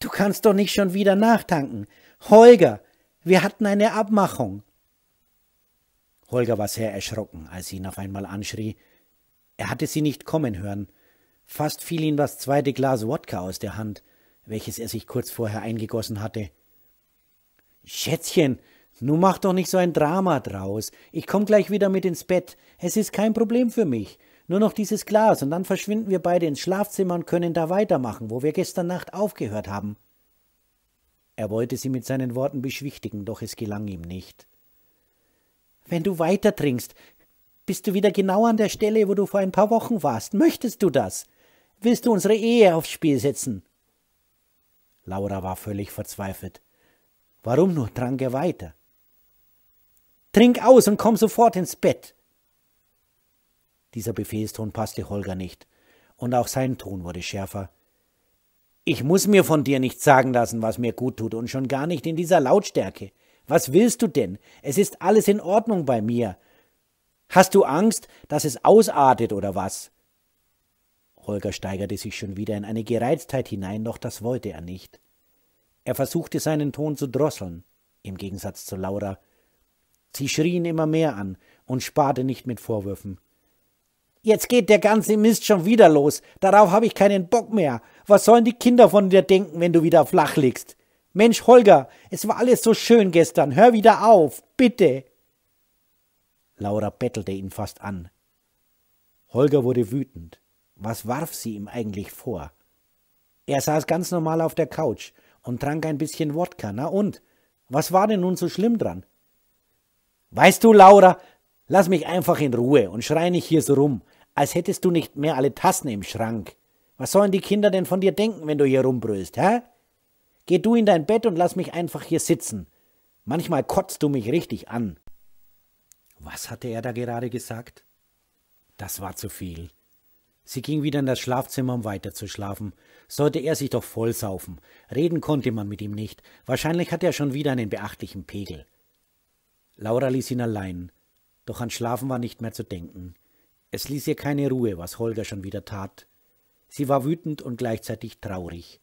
Du kannst doch nicht schon wieder nachtanken. Holger, wir hatten eine Abmachung. Holger war sehr erschrocken, als sie ihn auf einmal anschrie. Er hatte sie nicht kommen hören. Fast fiel ihm das zweite Glas Wodka aus der Hand, welches er sich kurz vorher eingegossen hatte. Schätzchen, nun mach doch nicht so ein Drama draus. Ich komm gleich wieder mit ins Bett. Es ist kein Problem für mich. Nur noch dieses Glas, und dann verschwinden wir beide ins Schlafzimmer und können da weitermachen, wo wir gestern Nacht aufgehört haben. Er wollte sie mit seinen Worten beschwichtigen, doch es gelang ihm nicht. Wenn du weiter trinkst, bist du wieder genau an der Stelle, wo du vor ein paar Wochen warst. Möchtest du das? Willst du unsere Ehe aufs Spiel setzen? Laura war völlig verzweifelt. Warum nur? Trank er weiter. Trink aus und komm sofort ins Bett. Dieser Befehlston passte Holger nicht, und auch sein Ton wurde schärfer. Ich muss mir von dir nicht sagen lassen, was mir gut tut, und schon gar nicht in dieser Lautstärke. Was willst du denn? Es ist alles in Ordnung bei mir. Hast du Angst, dass es ausartet oder was? Holger steigerte sich schon wieder in eine Gereiztheit hinein, doch das wollte er nicht. Er versuchte seinen Ton zu drosseln, im Gegensatz zu Laura. Sie schrie ihn immer mehr an und sparte nicht mit Vorwürfen. Jetzt geht der ganze Mist schon wieder los. Darauf habe ich keinen Bock mehr. Was sollen die Kinder von dir denken, wenn du wieder flach liegst? Mensch, Holger, es war alles so schön gestern. Hör wieder auf, bitte. Laura bettelte ihn fast an. Holger wurde wütend. Was warf sie ihm eigentlich vor? Er saß ganz normal auf der Couch und trank ein bisschen Wodka. Na und? Was war denn nun so schlimm dran? Weißt du, Laura, lass mich einfach in Ruhe und schrei nicht hier so rum, als hättest du nicht mehr alle Tassen im Schrank. Was sollen die Kinder denn von dir denken, wenn du hier rumbrüllst, hä? Geh du in dein Bett und lass mich einfach hier sitzen. Manchmal kotzt du mich richtig an. Was hatte er da gerade gesagt? Das war zu viel. Sie ging wieder in das Schlafzimmer, um weiterzuschlafen. Sollte er sich doch vollsaufen. Reden konnte man mit ihm nicht. Wahrscheinlich hatte er schon wieder einen beachtlichen Pegel. Laura ließ ihn allein. Doch an Schlafen war nicht mehr zu denken. Es ließ ihr keine Ruhe, was Holger schon wieder tat. Sie war wütend und gleichzeitig traurig.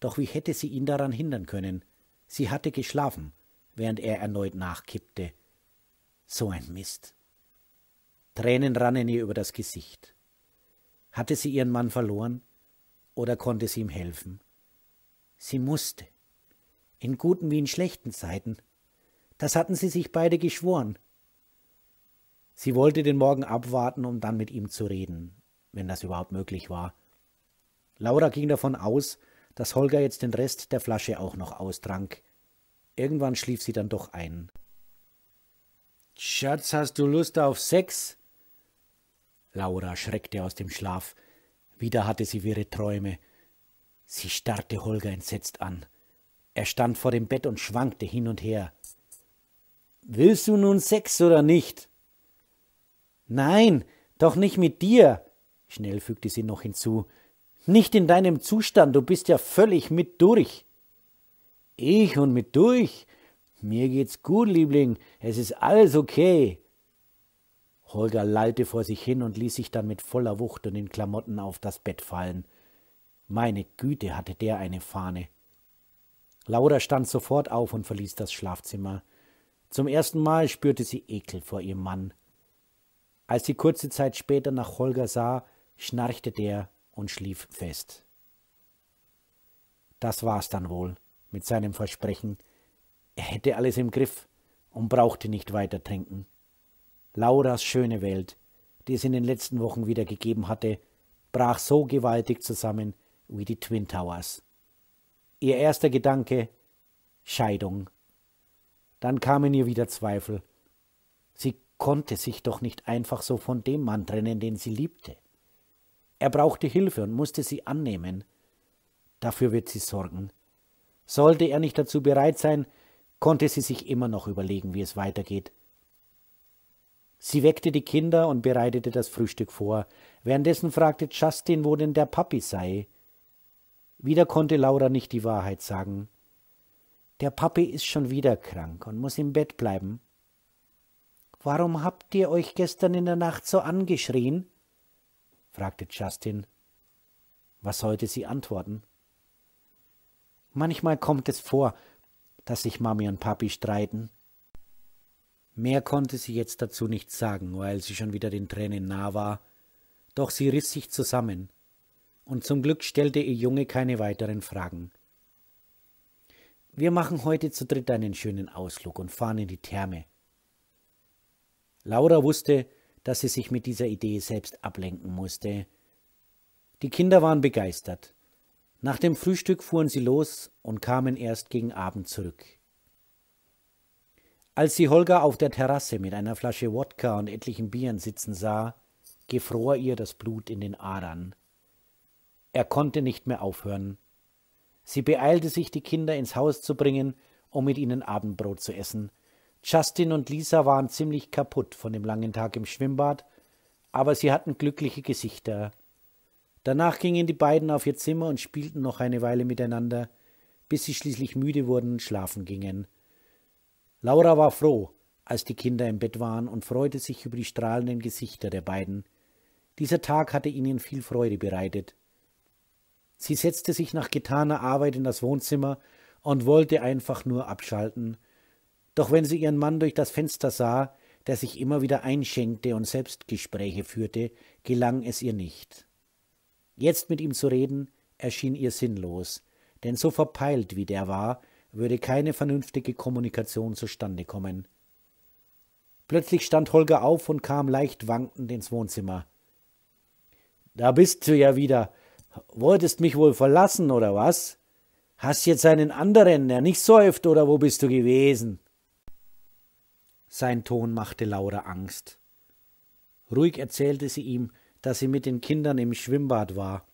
Doch wie hätte sie ihn daran hindern können? Sie hatte geschlafen, während er erneut nachkippte. So ein Mist. Tränen rannen ihr über das Gesicht. Hatte sie ihren Mann verloren oder konnte sie ihm helfen? Sie musste. In guten wie in schlechten Zeiten. Das hatten sie sich beide geschworen. Sie wollte den Morgen abwarten, um dann mit ihm zu reden, wenn das überhaupt möglich war. Laura ging davon aus, dass Holger jetzt den Rest der Flasche auch noch austrank. Irgendwann schlief sie dann doch ein. Schatz, hast du Lust auf Sex? Laura schreckte aus dem Schlaf. Wieder hatte sie wirre Träume. Sie starrte Holger entsetzt an. Er stand vor dem Bett und schwankte hin und her. Willst du nun Sex oder nicht? Nein, doch nicht mit dir, schnell fügte sie noch hinzu. Nicht in deinem Zustand, du bist ja völlig mit durch. Ich und mit durch? Mir geht's gut, Liebling, es ist alles okay. Holger lallte vor sich hin und ließ sich dann mit voller Wucht und in Klamotten auf das Bett fallen. Meine Güte, hatte der eine Fahne. Laura stand sofort auf und verließ das Schlafzimmer. Zum ersten Mal spürte sie Ekel vor ihrem Mann. Als sie kurze Zeit später nach Holger sah, schnarchte der und schlief fest. Das war's dann wohl mit seinem Versprechen. Er hätte alles im Griff und brauchte nicht weiter trinken. Lauras schöne Welt, die es in den letzten Wochen wieder gegeben hatte, brach so gewaltig zusammen wie die Twin Towers. Ihr erster Gedanke Scheidung. Dann kamen ihr wieder Zweifel. Sie konnte sich doch nicht einfach so von dem Mann trennen, den sie liebte. Er brauchte Hilfe und musste sie annehmen. Dafür wird sie sorgen. Sollte er nicht dazu bereit sein, konnte sie sich immer noch überlegen, wie es weitergeht. Sie weckte die Kinder und bereitete das Frühstück vor. Währenddessen fragte Justin, wo denn der Papi sei. Wieder konnte Laura nicht die Wahrheit sagen. Der Papi ist schon wieder krank und muss im Bett bleiben. Warum habt ihr euch gestern in der Nacht so angeschrien? fragte Justin. Was sollte sie antworten? Manchmal kommt es vor, dass sich Mami und Papi streiten, Mehr konnte sie jetzt dazu nicht sagen, weil sie schon wieder den Tränen nah war, doch sie riss sich zusammen, und zum Glück stellte ihr Junge keine weiteren Fragen. Wir machen heute zu dritt einen schönen Ausflug und fahren in die Therme. Laura wusste, dass sie sich mit dieser Idee selbst ablenken musste. Die Kinder waren begeistert. Nach dem Frühstück fuhren sie los und kamen erst gegen Abend zurück. Als sie Holger auf der Terrasse mit einer Flasche Wodka und etlichen Bieren sitzen sah, gefror ihr das Blut in den Adern. Er konnte nicht mehr aufhören. Sie beeilte sich, die Kinder ins Haus zu bringen, um mit ihnen Abendbrot zu essen. Justin und Lisa waren ziemlich kaputt von dem langen Tag im Schwimmbad, aber sie hatten glückliche Gesichter. Danach gingen die beiden auf ihr Zimmer und spielten noch eine Weile miteinander, bis sie schließlich müde wurden und schlafen gingen. Laura war froh, als die Kinder im Bett waren und freute sich über die strahlenden Gesichter der beiden. Dieser Tag hatte ihnen viel Freude bereitet. Sie setzte sich nach getaner Arbeit in das Wohnzimmer und wollte einfach nur abschalten. Doch wenn sie ihren Mann durch das Fenster sah, der sich immer wieder einschenkte und Selbstgespräche führte, gelang es ihr nicht. Jetzt mit ihm zu reden, erschien ihr sinnlos, denn so verpeilt wie der war, würde keine vernünftige Kommunikation zustande kommen. Plötzlich stand Holger auf und kam leicht wankend ins Wohnzimmer. Da bist du ja wieder. Wolltest mich wohl verlassen, oder was? Hast jetzt einen anderen, der nicht säuft, oder wo bist du gewesen? Sein Ton machte Laura Angst. Ruhig erzählte sie ihm, dass sie mit den Kindern im Schwimmbad war.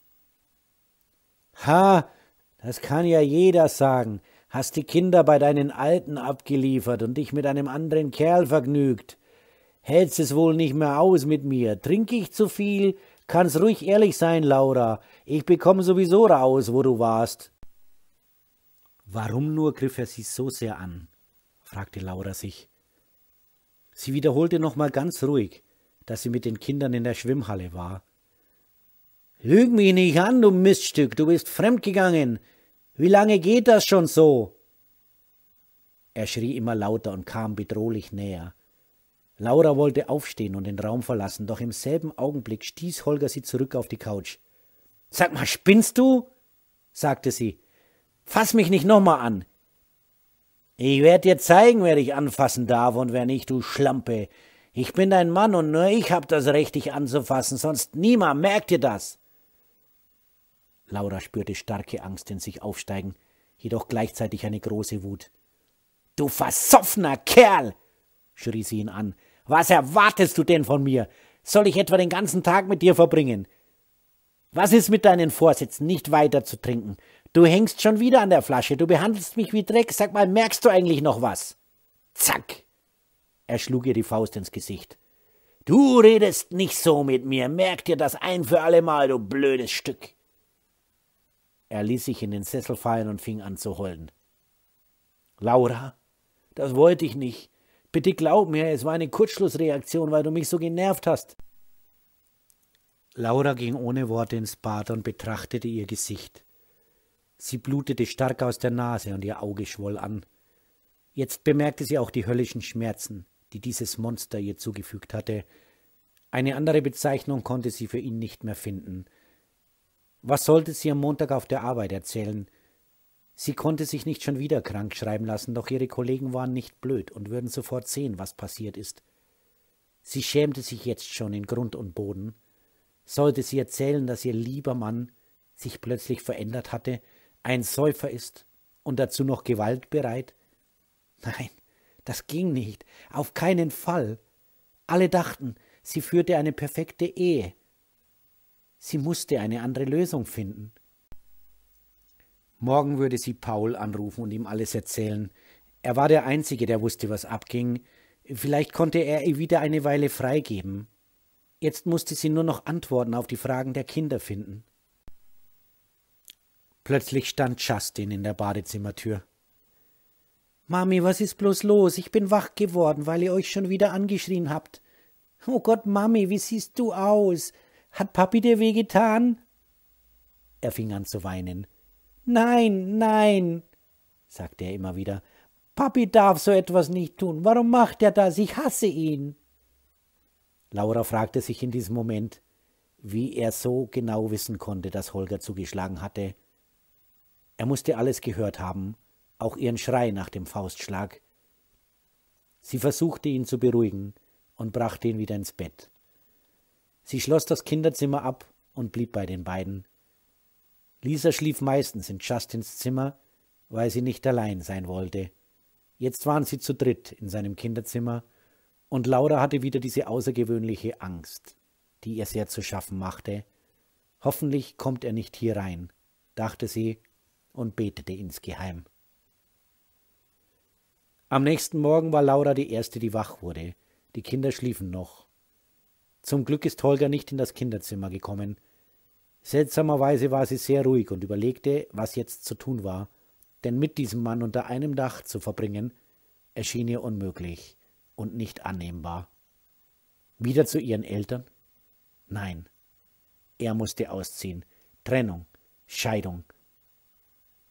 Ha, das kann ja jeder sagen hast die Kinder bei deinen Alten abgeliefert und dich mit einem anderen Kerl vergnügt. Hältst es wohl nicht mehr aus mit mir? Trinke ich zu viel? Kann's ruhig ehrlich sein, Laura. Ich bekomme sowieso raus, wo du warst. Warum nur griff er sie so sehr an? fragte Laura sich. Sie wiederholte nochmal ganz ruhig, dass sie mit den Kindern in der Schwimmhalle war. Lüg mich nicht an, du Miststück, du bist fremdgegangen. Wie lange geht das schon so? Er schrie immer lauter und kam bedrohlich näher. Laura wollte aufstehen und den Raum verlassen, doch im selben Augenblick stieß Holger sie zurück auf die Couch. Sag mal, spinnst du? sagte sie. Fass mich nicht nochmal an. Ich werd dir zeigen, wer dich anfassen darf und wer nicht, du Schlampe. Ich bin dein Mann und nur ich hab das Recht, dich anzufassen, sonst niemand merkt dir das. Laura spürte starke Angst in sich aufsteigen, jedoch gleichzeitig eine große Wut. Du versoffener Kerl! schrie sie ihn an. Was erwartest du denn von mir? Soll ich etwa den ganzen Tag mit dir verbringen? Was ist mit deinen Vorsätzen, nicht weiter zu trinken? Du hängst schon wieder an der Flasche, du behandelst mich wie Dreck, sag mal, merkst du eigentlich noch was? Zack! Er schlug ihr die Faust ins Gesicht. Du redest nicht so mit mir, merk dir das ein für allemal, du blödes Stück. Er ließ sich in den Sessel fallen und fing an zu heulen. Laura, das wollte ich nicht. Bitte glaub mir, es war eine Kurzschlussreaktion, weil du mich so genervt hast. Laura ging ohne Worte ins Bad und betrachtete ihr Gesicht. Sie blutete stark aus der Nase und ihr Auge schwoll an. Jetzt bemerkte sie auch die höllischen Schmerzen, die dieses Monster ihr zugefügt hatte. Eine andere Bezeichnung konnte sie für ihn nicht mehr finden. Was sollte sie am Montag auf der Arbeit erzählen? Sie konnte sich nicht schon wieder krank schreiben lassen, doch ihre Kollegen waren nicht blöd und würden sofort sehen, was passiert ist. Sie schämte sich jetzt schon in Grund und Boden. Sollte sie erzählen, dass ihr lieber Mann sich plötzlich verändert hatte, ein Säufer ist und dazu noch gewaltbereit? Nein, das ging nicht, auf keinen Fall. Alle dachten, sie führte eine perfekte Ehe, Sie musste eine andere Lösung finden. Morgen würde sie Paul anrufen und ihm alles erzählen. Er war der Einzige, der wusste, was abging. Vielleicht konnte er ihr wieder eine Weile freigeben. Jetzt musste sie nur noch Antworten auf die Fragen der Kinder finden. Plötzlich stand Justin in der Badezimmertür. Mami, was ist bloß los? Ich bin wach geworden, weil ihr euch schon wieder angeschrien habt. Oh Gott, Mami, wie siehst du aus? Hat Papi dir wehgetan? Er fing an zu weinen. Nein, nein, sagte er immer wieder. Papi darf so etwas nicht tun. Warum macht er das? Ich hasse ihn. Laura fragte sich in diesem Moment, wie er so genau wissen konnte, dass Holger zugeschlagen hatte. Er musste alles gehört haben, auch ihren Schrei nach dem Faustschlag. Sie versuchte ihn zu beruhigen und brachte ihn wieder ins Bett. Sie schloss das Kinderzimmer ab und blieb bei den beiden. Lisa schlief meistens in Justins Zimmer, weil sie nicht allein sein wollte. Jetzt waren sie zu dritt in seinem Kinderzimmer, und Laura hatte wieder diese außergewöhnliche Angst, die ihr sehr zu schaffen machte. Hoffentlich kommt er nicht hier rein, dachte sie und betete insgeheim. Am nächsten Morgen war Laura die Erste, die wach wurde. Die Kinder schliefen noch. Zum Glück ist Holger nicht in das Kinderzimmer gekommen. Seltsamerweise war sie sehr ruhig und überlegte, was jetzt zu tun war, denn mit diesem Mann unter einem Dach zu verbringen, erschien ihr unmöglich und nicht annehmbar. Wieder zu ihren Eltern? Nein. Er musste ausziehen. Trennung, Scheidung.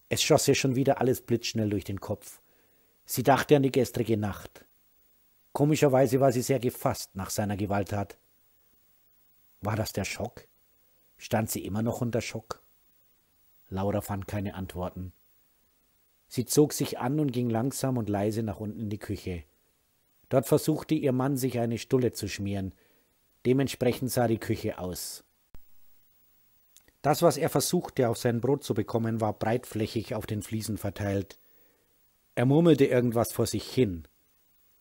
Es schoss ihr schon wieder alles blitzschnell durch den Kopf. Sie dachte an die gestrige Nacht. Komischerweise war sie sehr gefasst nach seiner Gewalttat. War das der Schock? Stand sie immer noch unter Schock? Laura fand keine Antworten. Sie zog sich an und ging langsam und leise nach unten in die Küche. Dort versuchte ihr Mann, sich eine Stulle zu schmieren. Dementsprechend sah die Küche aus. Das, was er versuchte, auf sein Brot zu bekommen, war breitflächig auf den Fliesen verteilt. Er murmelte irgendwas vor sich hin.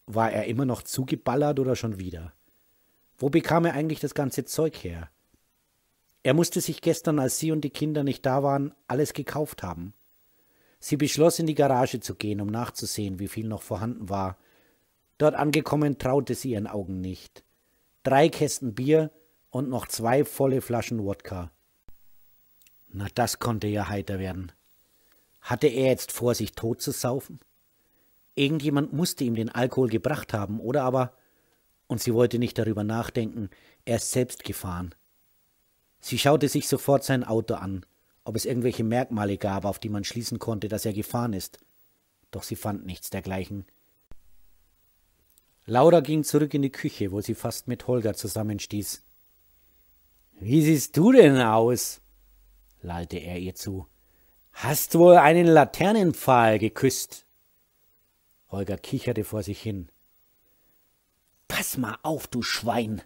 War er immer noch zugeballert oder schon wieder? Wo bekam er eigentlich das ganze Zeug her? Er musste sich gestern, als sie und die Kinder nicht da waren, alles gekauft haben. Sie beschloss, in die Garage zu gehen, um nachzusehen, wie viel noch vorhanden war. Dort angekommen, traute sie ihren Augen nicht. Drei Kästen Bier und noch zwei volle Flaschen Wodka. Na, das konnte ja heiter werden. Hatte er jetzt vor, sich tot zu saufen? Irgendjemand musste ihm den Alkohol gebracht haben, oder aber und sie wollte nicht darüber nachdenken, er ist selbst gefahren. Sie schaute sich sofort sein Auto an, ob es irgendwelche Merkmale gab, auf die man schließen konnte, dass er gefahren ist, doch sie fand nichts dergleichen. Laura ging zurück in die Küche, wo sie fast mit Holger zusammenstieß. Wie siehst du denn aus? lallte er ihr zu. Hast wohl einen Laternenpfahl geküsst? Holger kicherte vor sich hin. Pass mal auf, du Schwein!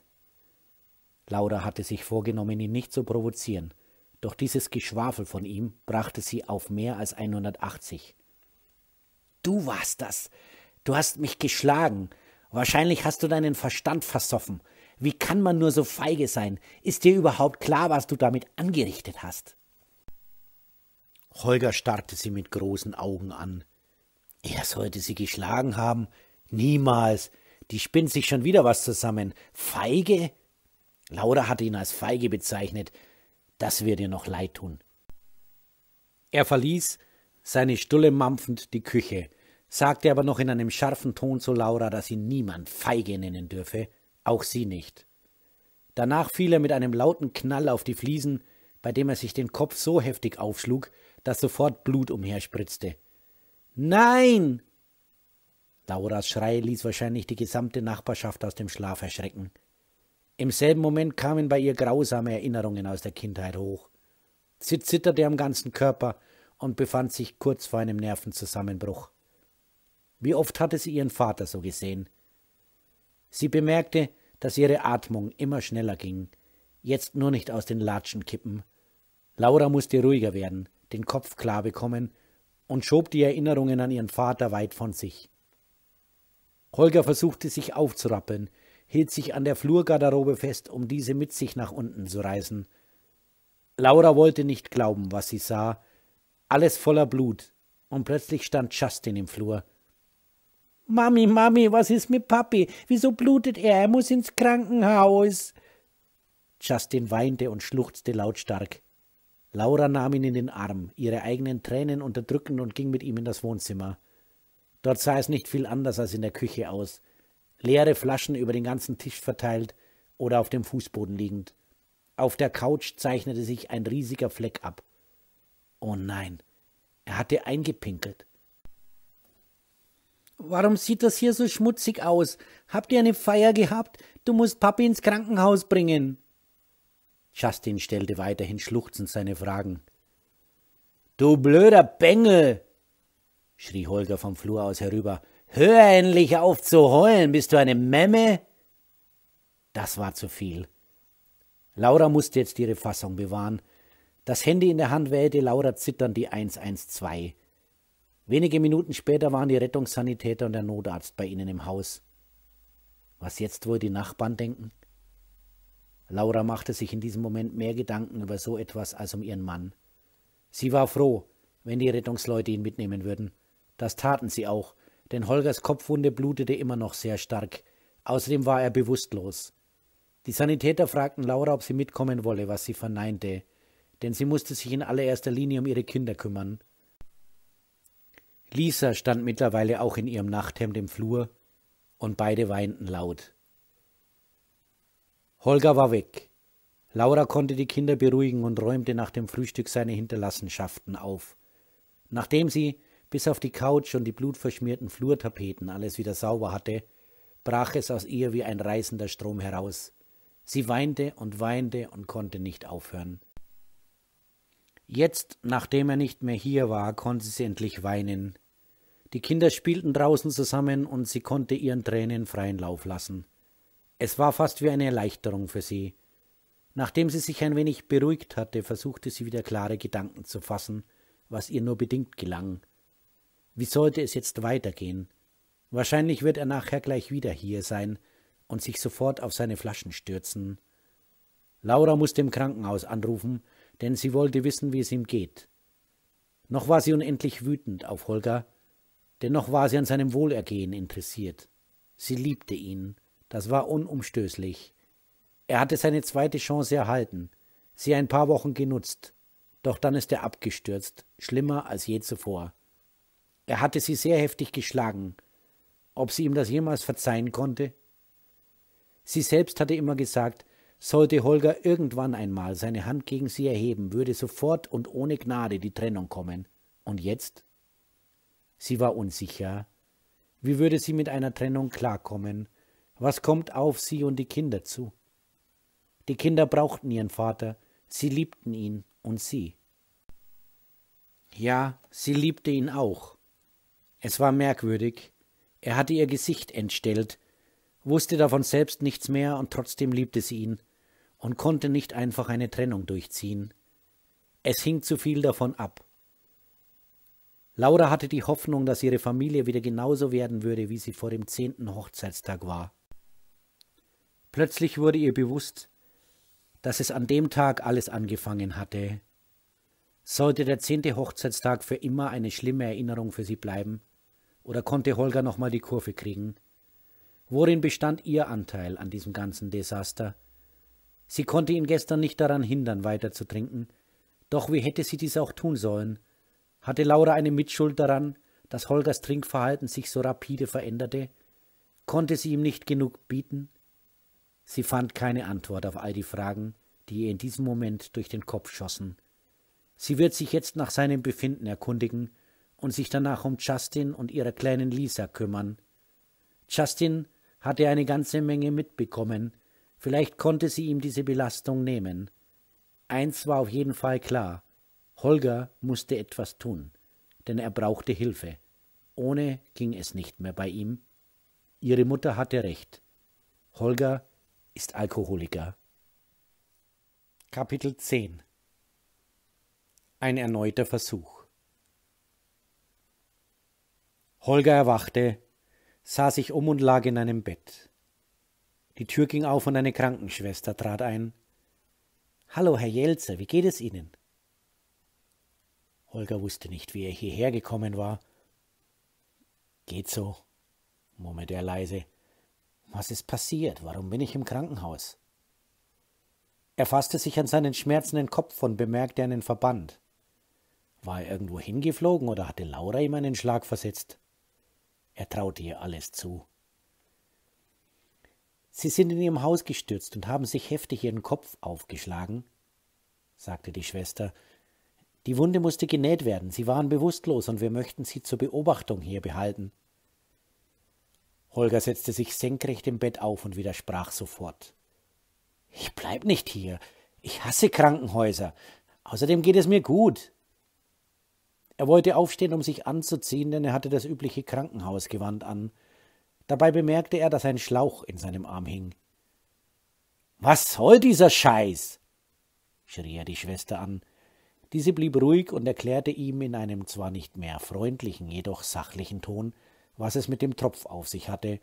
Laura hatte sich vorgenommen, ihn nicht zu provozieren, doch dieses Geschwafel von ihm brachte sie auf mehr als 180. Du warst das! Du hast mich geschlagen! Wahrscheinlich hast du deinen Verstand versoffen. Wie kann man nur so feige sein? Ist dir überhaupt klar, was du damit angerichtet hast? Holger starrte sie mit großen Augen an. Er sollte sie geschlagen haben. Niemals. Die spinnt sich schon wieder was zusammen. Feige? Laura hatte ihn als feige bezeichnet. Das wird ihr noch leid tun. Er verließ, seine Stulle mampfend, die Küche, sagte aber noch in einem scharfen Ton zu Laura, dass ihn niemand feige nennen dürfe, auch sie nicht. Danach fiel er mit einem lauten Knall auf die Fliesen, bei dem er sich den Kopf so heftig aufschlug, dass sofort Blut umherspritzte. Nein! Lauras Schrei ließ wahrscheinlich die gesamte Nachbarschaft aus dem Schlaf erschrecken. Im selben Moment kamen bei ihr grausame Erinnerungen aus der Kindheit hoch. Sie zitterte am ganzen Körper und befand sich kurz vor einem Nervenzusammenbruch. Wie oft hatte sie ihren Vater so gesehen? Sie bemerkte, dass ihre Atmung immer schneller ging, jetzt nur nicht aus den Latschen kippen. Laura musste ruhiger werden, den Kopf klar bekommen und schob die Erinnerungen an ihren Vater weit von sich. Holger versuchte sich aufzurappeln, hielt sich an der Flurgarderobe fest, um diese mit sich nach unten zu reißen. Laura wollte nicht glauben, was sie sah. Alles voller Blut, und plötzlich stand Justin im Flur. Mami, Mami, was ist mit Papi? Wieso blutet er? Er muss ins Krankenhaus. Justin weinte und schluchzte lautstark. Laura nahm ihn in den Arm, ihre eigenen Tränen unterdrückend und ging mit ihm in das Wohnzimmer. Dort sah es nicht viel anders als in der Küche aus. Leere Flaschen über den ganzen Tisch verteilt oder auf dem Fußboden liegend. Auf der Couch zeichnete sich ein riesiger Fleck ab. Oh nein, er hatte eingepinkelt. Warum sieht das hier so schmutzig aus? Habt ihr eine Feier gehabt? Du musst Papi ins Krankenhaus bringen. Justin stellte weiterhin schluchzend seine Fragen. Du blöder Bengel, schrie Holger vom Flur aus herüber. Hör endlich auf zu heulen, bist du eine Memme? Das war zu viel. Laura musste jetzt ihre Fassung bewahren. Das Handy in der Hand wählte Laura zitternd die 112. Wenige Minuten später waren die Rettungssanitäter und der Notarzt bei ihnen im Haus. Was jetzt wohl die Nachbarn denken? Laura machte sich in diesem Moment mehr Gedanken über so etwas als um ihren Mann. Sie war froh, wenn die Rettungsleute ihn mitnehmen würden. Das taten sie auch, denn Holgers Kopfwunde blutete immer noch sehr stark. Außerdem war er bewusstlos. Die Sanitäter fragten Laura, ob sie mitkommen wolle, was sie verneinte, denn sie musste sich in allererster Linie um ihre Kinder kümmern. Lisa stand mittlerweile auch in ihrem Nachthemd im Flur, und beide weinten laut. Holger war weg. Laura konnte die Kinder beruhigen und räumte nach dem Frühstück seine Hinterlassenschaften auf. Nachdem sie, bis auf die Couch und die blutverschmierten Flurtapeten alles wieder sauber hatte, brach es aus ihr wie ein reißender Strom heraus. Sie weinte und weinte und konnte nicht aufhören. Jetzt, nachdem er nicht mehr hier war, konnte sie endlich weinen. Die Kinder spielten draußen zusammen und sie konnte ihren Tränen freien Lauf lassen. Es war fast wie eine Erleichterung für sie. Nachdem sie sich ein wenig beruhigt hatte, versuchte sie wieder klare Gedanken zu fassen, was ihr nur bedingt gelang. Wie sollte es jetzt weitergehen? Wahrscheinlich wird er nachher gleich wieder hier sein und sich sofort auf seine Flaschen stürzen. Laura musste im Krankenhaus anrufen, denn sie wollte wissen, wie es ihm geht. Noch war sie unendlich wütend auf Holger, denn noch war sie an seinem Wohlergehen interessiert. Sie liebte ihn, das war unumstößlich. Er hatte seine zweite Chance erhalten, sie ein paar Wochen genutzt, doch dann ist er abgestürzt, schlimmer als je zuvor. Er hatte sie sehr heftig geschlagen. Ob sie ihm das jemals verzeihen konnte? Sie selbst hatte immer gesagt, sollte Holger irgendwann einmal seine Hand gegen sie erheben, würde sofort und ohne Gnade die Trennung kommen. Und jetzt? Sie war unsicher. Wie würde sie mit einer Trennung klarkommen? Was kommt auf sie und die Kinder zu? Die Kinder brauchten ihren Vater, sie liebten ihn und sie. Ja, sie liebte ihn auch. Es war merkwürdig. Er hatte ihr Gesicht entstellt, wusste davon selbst nichts mehr und trotzdem liebte sie ihn und konnte nicht einfach eine Trennung durchziehen. Es hing zu viel davon ab. Laura hatte die Hoffnung, dass ihre Familie wieder genauso werden würde, wie sie vor dem zehnten Hochzeitstag war. Plötzlich wurde ihr bewusst, dass es an dem Tag alles angefangen hatte, sollte der zehnte Hochzeitstag für immer eine schlimme Erinnerung für sie bleiben? Oder konnte Holger nochmal die Kurve kriegen? Worin bestand ihr Anteil an diesem ganzen Desaster? Sie konnte ihn gestern nicht daran hindern, weiter zu trinken. Doch wie hätte sie dies auch tun sollen? Hatte Laura eine Mitschuld daran, dass Holgers Trinkverhalten sich so rapide veränderte? Konnte sie ihm nicht genug bieten? Sie fand keine Antwort auf all die Fragen, die ihr in diesem Moment durch den Kopf schossen. Sie wird sich jetzt nach seinem Befinden erkundigen und sich danach um Justin und ihre kleinen Lisa kümmern. Justin hatte eine ganze Menge mitbekommen, vielleicht konnte sie ihm diese Belastung nehmen. Eins war auf jeden Fall klar, Holger musste etwas tun, denn er brauchte Hilfe. Ohne ging es nicht mehr bei ihm. Ihre Mutter hatte recht. Holger ist Alkoholiker. Kapitel 10 ein erneuter Versuch. Holger erwachte, sah sich um und lag in einem Bett. Die Tür ging auf und eine Krankenschwester trat ein. Hallo, Herr Jelzer, wie geht es Ihnen? Holger wusste nicht, wie er hierher gekommen war. Geht so, murmelte er leise. Was ist passiert? Warum bin ich im Krankenhaus? Er fasste sich an seinen schmerzenden Kopf und bemerkte einen Verband. War er irgendwo hingeflogen oder hatte Laura ihm einen Schlag versetzt? Er traute ihr alles zu. Sie sind in ihrem Haus gestürzt und haben sich heftig ihren Kopf aufgeschlagen, sagte die Schwester. Die Wunde musste genäht werden, sie waren bewusstlos und wir möchten sie zur Beobachtung hier behalten. Holger setzte sich senkrecht im Bett auf und widersprach sofort. Ich bleib nicht hier. Ich hasse Krankenhäuser. Außerdem geht es mir gut. Er wollte aufstehen, um sich anzuziehen, denn er hatte das übliche Krankenhausgewand an. Dabei bemerkte er, dass ein Schlauch in seinem Arm hing. Was soll dieser Scheiß? schrie er die Schwester an. Diese blieb ruhig und erklärte ihm in einem zwar nicht mehr freundlichen, jedoch sachlichen Ton, was es mit dem Tropf auf sich hatte.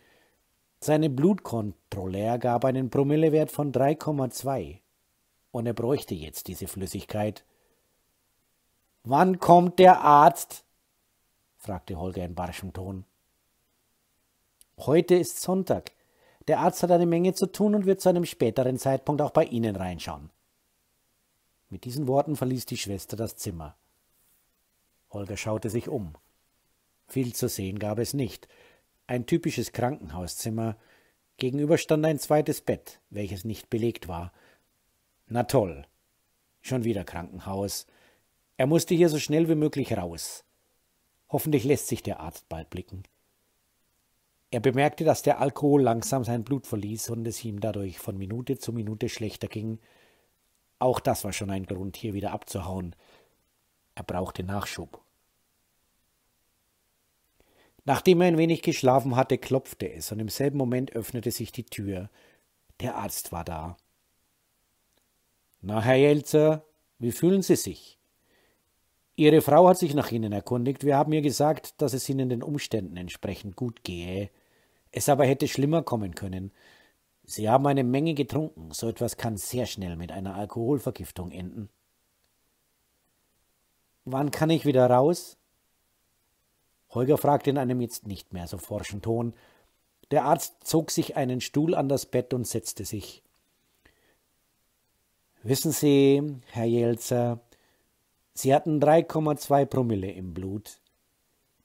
Seine Blutkontrolleur gab einen Promillewert von 3,2 und er bräuchte jetzt diese Flüssigkeit. Wann kommt der Arzt? fragte Holger in barschem Ton. Heute ist Sonntag. Der Arzt hat eine Menge zu tun und wird zu einem späteren Zeitpunkt auch bei Ihnen reinschauen. Mit diesen Worten verließ die Schwester das Zimmer. Holger schaute sich um. Viel zu sehen gab es nicht. Ein typisches Krankenhauszimmer. Gegenüber stand ein zweites Bett, welches nicht belegt war. Na toll. Schon wieder Krankenhaus. Er musste hier so schnell wie möglich raus. Hoffentlich lässt sich der Arzt bald blicken. Er bemerkte, dass der Alkohol langsam sein Blut verließ und es ihm dadurch von Minute zu Minute schlechter ging. Auch das war schon ein Grund, hier wieder abzuhauen. Er brauchte Nachschub. Nachdem er ein wenig geschlafen hatte, klopfte es und im selben Moment öffnete sich die Tür. Der Arzt war da. Na, Herr Jelzer, wie fühlen Sie sich? Ihre Frau hat sich nach Ihnen erkundigt. Wir haben ihr gesagt, dass es Ihnen den Umständen entsprechend gut gehe. Es aber hätte schlimmer kommen können. Sie haben eine Menge getrunken. So etwas kann sehr schnell mit einer Alkoholvergiftung enden. Wann kann ich wieder raus? Holger fragte in einem jetzt nicht mehr so forschen Ton. Der Arzt zog sich einen Stuhl an das Bett und setzte sich. Wissen Sie, Herr Jelzer, Sie hatten 3,2 Promille im Blut.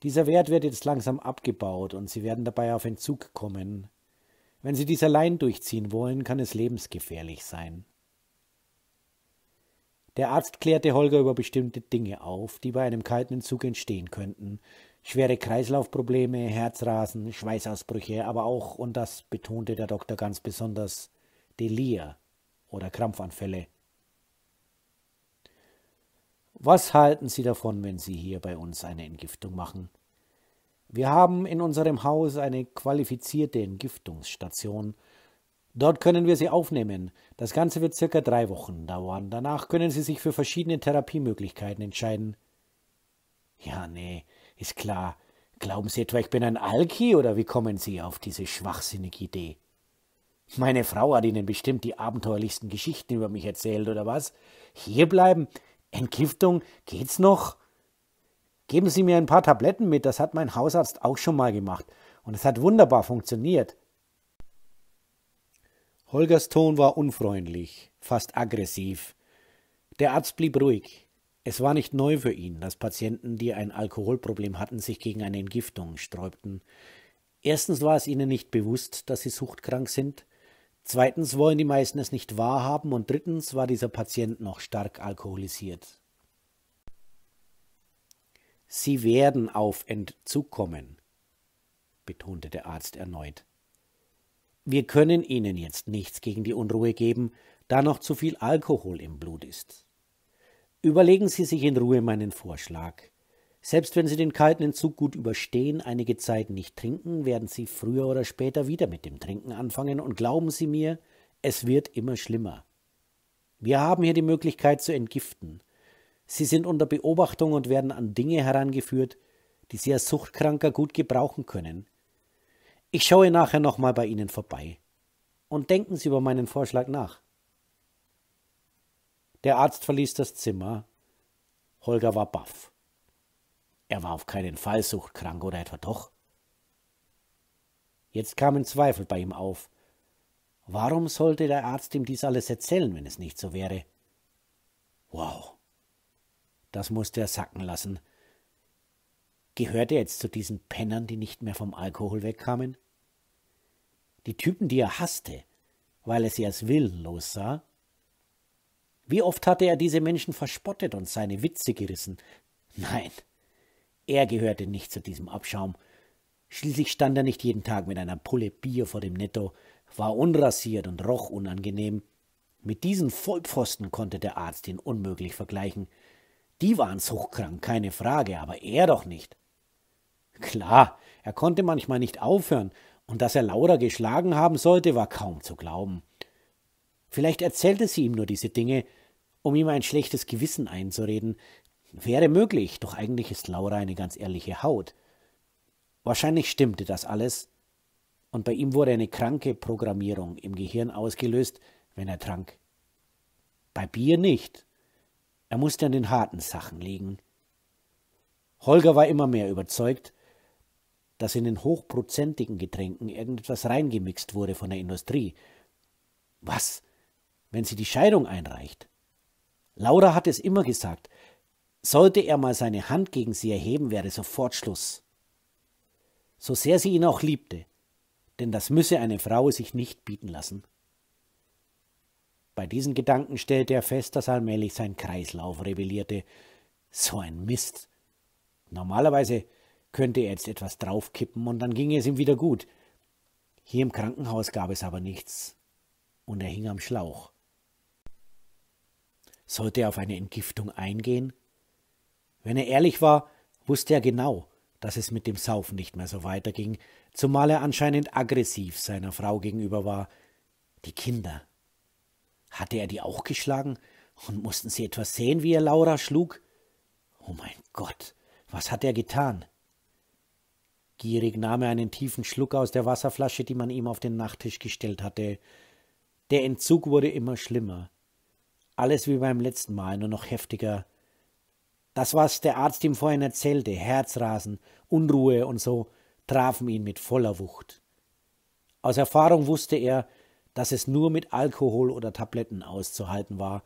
Dieser Wert wird jetzt langsam abgebaut und Sie werden dabei auf Entzug kommen. Wenn Sie dies allein durchziehen wollen, kann es lebensgefährlich sein. Der Arzt klärte Holger über bestimmte Dinge auf, die bei einem kalten Entzug entstehen könnten. Schwere Kreislaufprobleme, Herzrasen, Schweißausbrüche, aber auch, und das betonte der Doktor ganz besonders, Delir oder Krampfanfälle. Was halten Sie davon, wenn Sie hier bei uns eine Entgiftung machen? Wir haben in unserem Haus eine qualifizierte Entgiftungsstation. Dort können wir Sie aufnehmen. Das Ganze wird circa drei Wochen dauern. Danach können Sie sich für verschiedene Therapiemöglichkeiten entscheiden. Ja, nee, ist klar. Glauben Sie etwa, ich bin ein Alki oder wie kommen Sie auf diese schwachsinnige Idee? Meine Frau hat Ihnen bestimmt die abenteuerlichsten Geschichten über mich erzählt, oder was? Hier bleiben? Entgiftung, geht's noch? Geben Sie mir ein paar Tabletten mit, das hat mein Hausarzt auch schon mal gemacht. Und es hat wunderbar funktioniert. Holgers Ton war unfreundlich, fast aggressiv. Der Arzt blieb ruhig. Es war nicht neu für ihn, dass Patienten, die ein Alkoholproblem hatten, sich gegen eine Entgiftung sträubten. Erstens war es ihnen nicht bewusst, dass sie suchtkrank sind, Zweitens wollen die meisten es nicht wahrhaben und drittens war dieser Patient noch stark alkoholisiert. Sie werden auf Entzug kommen, betonte der Arzt erneut. Wir können Ihnen jetzt nichts gegen die Unruhe geben, da noch zu viel Alkohol im Blut ist. Überlegen Sie sich in Ruhe meinen Vorschlag. Selbst wenn sie den kalten Entzug gut überstehen, einige Zeit nicht trinken, werden sie früher oder später wieder mit dem Trinken anfangen und glauben Sie mir, es wird immer schlimmer. Wir haben hier die Möglichkeit zu entgiften. Sie sind unter Beobachtung und werden an Dinge herangeführt, die Sie als Suchtkranker gut gebrauchen können. Ich schaue nachher nochmal bei Ihnen vorbei. Und denken Sie über meinen Vorschlag nach. Der Arzt verließ das Zimmer. Holger war baff. Er war auf keinen Fall suchtkrank oder etwa doch? Jetzt kamen Zweifel bei ihm auf. Warum sollte der Arzt ihm dies alles erzählen, wenn es nicht so wäre? Wow. Das musste er sacken lassen. Gehörte er jetzt zu diesen Pennern, die nicht mehr vom Alkohol wegkamen? Die Typen, die er hasste, weil er sie als willenlos sah? Wie oft hatte er diese Menschen verspottet und seine Witze gerissen? Nein, er gehörte nicht zu diesem Abschaum. Schließlich stand er nicht jeden Tag mit einer Pulle Bier vor dem Netto, war unrasiert und roch unangenehm. Mit diesen Vollpfosten konnte der Arzt ihn unmöglich vergleichen. Die waren suchtkrank, keine Frage, aber er doch nicht. Klar, er konnte manchmal nicht aufhören, und dass er Laura geschlagen haben sollte, war kaum zu glauben. Vielleicht erzählte sie ihm nur diese Dinge, um ihm ein schlechtes Gewissen einzureden, Wäre möglich, doch eigentlich ist Laura eine ganz ehrliche Haut. Wahrscheinlich stimmte das alles, und bei ihm wurde eine kranke Programmierung im Gehirn ausgelöst, wenn er trank. Bei Bier nicht. Er musste an den harten Sachen liegen. Holger war immer mehr überzeugt, dass in den hochprozentigen Getränken irgendetwas reingemixt wurde von der Industrie. Was, wenn sie die Scheidung einreicht? Laura hat es immer gesagt, sollte er mal seine Hand gegen sie erheben, wäre sofort Schluss. So sehr sie ihn auch liebte, denn das müsse eine Frau sich nicht bieten lassen. Bei diesen Gedanken stellte er fest, dass allmählich sein Kreislauf rebellierte. So ein Mist. Normalerweise könnte er jetzt etwas draufkippen und dann ginge es ihm wieder gut. Hier im Krankenhaus gab es aber nichts. Und er hing am Schlauch. Sollte er auf eine Entgiftung eingehen? Wenn er ehrlich war, wusste er genau, dass es mit dem Saufen nicht mehr so weiterging, zumal er anscheinend aggressiv seiner Frau gegenüber war. Die Kinder. Hatte er die auch geschlagen? Und mussten sie etwas sehen, wie er Laura schlug? Oh mein Gott, was hat er getan? Gierig nahm er einen tiefen Schluck aus der Wasserflasche, die man ihm auf den Nachttisch gestellt hatte. Der Entzug wurde immer schlimmer. Alles wie beim letzten Mal, nur noch heftiger. Das, was der Arzt ihm vorhin erzählte, Herzrasen, Unruhe und so, trafen ihn mit voller Wucht. Aus Erfahrung wusste er, dass es nur mit Alkohol oder Tabletten auszuhalten war.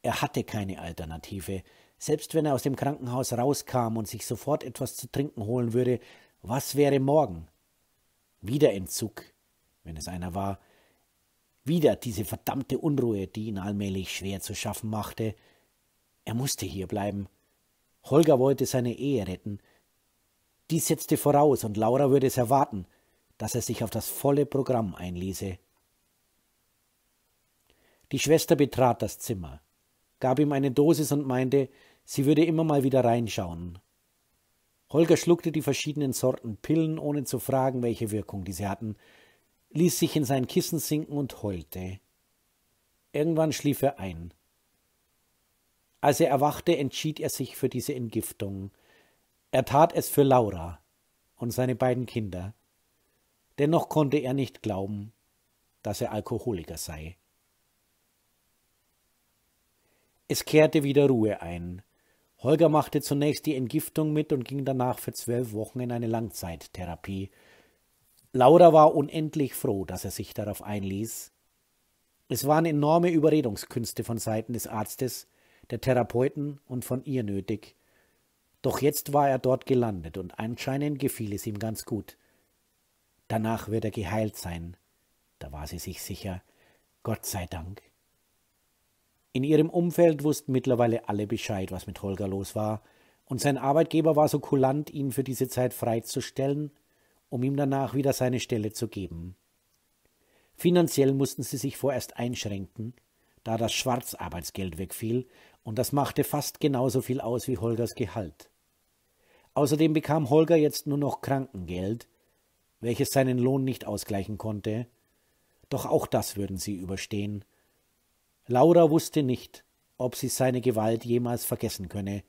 Er hatte keine Alternative. Selbst wenn er aus dem Krankenhaus rauskam und sich sofort etwas zu trinken holen würde, was wäre morgen? Wieder Entzug, wenn es einer war. Wieder diese verdammte Unruhe, die ihn allmählich schwer zu schaffen machte. Er musste hier bleiben. Holger wollte seine Ehe retten. Dies setzte voraus, und Laura würde es erwarten, dass er sich auf das volle Programm einließe. Die Schwester betrat das Zimmer, gab ihm eine Dosis und meinte, sie würde immer mal wieder reinschauen. Holger schluckte die verschiedenen Sorten Pillen, ohne zu fragen, welche Wirkung diese hatten, ließ sich in sein Kissen sinken und heulte. Irgendwann schlief er ein. Als er erwachte, entschied er sich für diese Entgiftung. Er tat es für Laura und seine beiden Kinder. Dennoch konnte er nicht glauben, dass er Alkoholiker sei. Es kehrte wieder Ruhe ein. Holger machte zunächst die Entgiftung mit und ging danach für zwölf Wochen in eine Langzeittherapie. Laura war unendlich froh, dass er sich darauf einließ. Es waren enorme Überredungskünste von Seiten des Arztes, der Therapeuten und von ihr nötig. Doch jetzt war er dort gelandet und anscheinend gefiel es ihm ganz gut. Danach wird er geheilt sein, da war sie sich sicher, Gott sei Dank. In ihrem Umfeld wussten mittlerweile alle Bescheid, was mit Holger los war, und sein Arbeitgeber war so kulant, ihn für diese Zeit freizustellen, um ihm danach wieder seine Stelle zu geben. Finanziell mussten sie sich vorerst einschränken, da das Schwarzarbeitsgeld wegfiel und das machte fast genauso viel aus wie Holgers Gehalt. Außerdem bekam Holger jetzt nur noch Krankengeld, welches seinen Lohn nicht ausgleichen konnte, doch auch das würden sie überstehen. Laura wusste nicht, ob sie seine Gewalt jemals vergessen könne.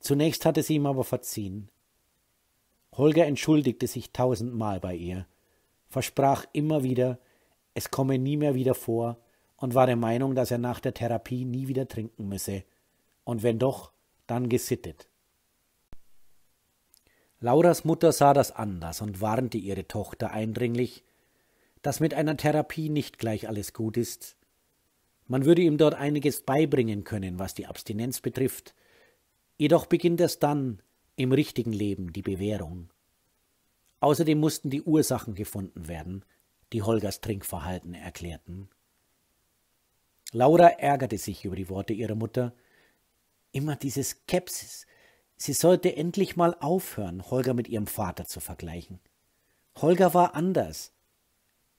Zunächst hatte sie ihm aber verziehen. Holger entschuldigte sich tausendmal bei ihr, versprach immer wieder, es komme nie mehr wieder vor, und war der Meinung, dass er nach der Therapie nie wieder trinken müsse, und wenn doch, dann gesittet. Lauras Mutter sah das anders und warnte ihre Tochter eindringlich, dass mit einer Therapie nicht gleich alles gut ist. Man würde ihm dort einiges beibringen können, was die Abstinenz betrifft, jedoch beginnt erst dann im richtigen Leben die Bewährung. Außerdem mussten die Ursachen gefunden werden, die Holgers Trinkverhalten erklärten. Laura ärgerte sich über die Worte ihrer Mutter. Immer diese Skepsis. Sie sollte endlich mal aufhören, Holger mit ihrem Vater zu vergleichen. Holger war anders.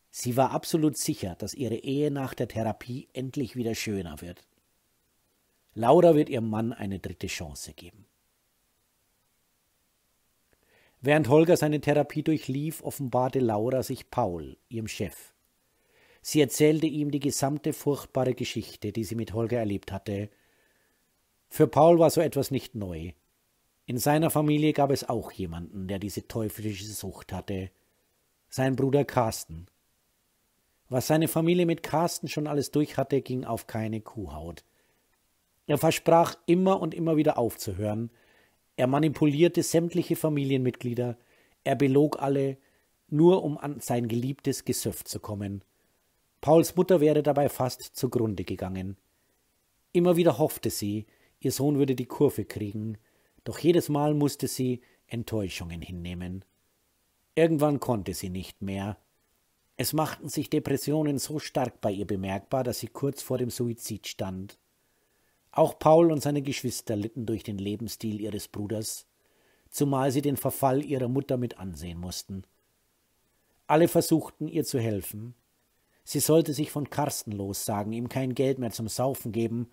Sie war absolut sicher, dass ihre Ehe nach der Therapie endlich wieder schöner wird. Laura wird ihrem Mann eine dritte Chance geben. Während Holger seine Therapie durchlief, offenbarte Laura sich Paul, ihrem Chef. Sie erzählte ihm die gesamte furchtbare Geschichte, die sie mit Holger erlebt hatte. Für Paul war so etwas nicht neu. In seiner Familie gab es auch jemanden, der diese teuflische Sucht hatte. Sein Bruder Carsten. Was seine Familie mit Carsten schon alles durch hatte, ging auf keine Kuhhaut. Er versprach immer und immer wieder aufzuhören. Er manipulierte sämtliche Familienmitglieder. Er belog alle, nur um an sein geliebtes Gesöff zu kommen. Pauls Mutter wäre dabei fast zugrunde gegangen. Immer wieder hoffte sie, ihr Sohn würde die Kurve kriegen, doch jedes Mal musste sie Enttäuschungen hinnehmen. Irgendwann konnte sie nicht mehr. Es machten sich Depressionen so stark bei ihr bemerkbar, dass sie kurz vor dem Suizid stand. Auch Paul und seine Geschwister litten durch den Lebensstil ihres Bruders, zumal sie den Verfall ihrer Mutter mit ansehen mussten. Alle versuchten ihr zu helfen, Sie sollte sich von Karsten lossagen, ihm kein Geld mehr zum Saufen geben,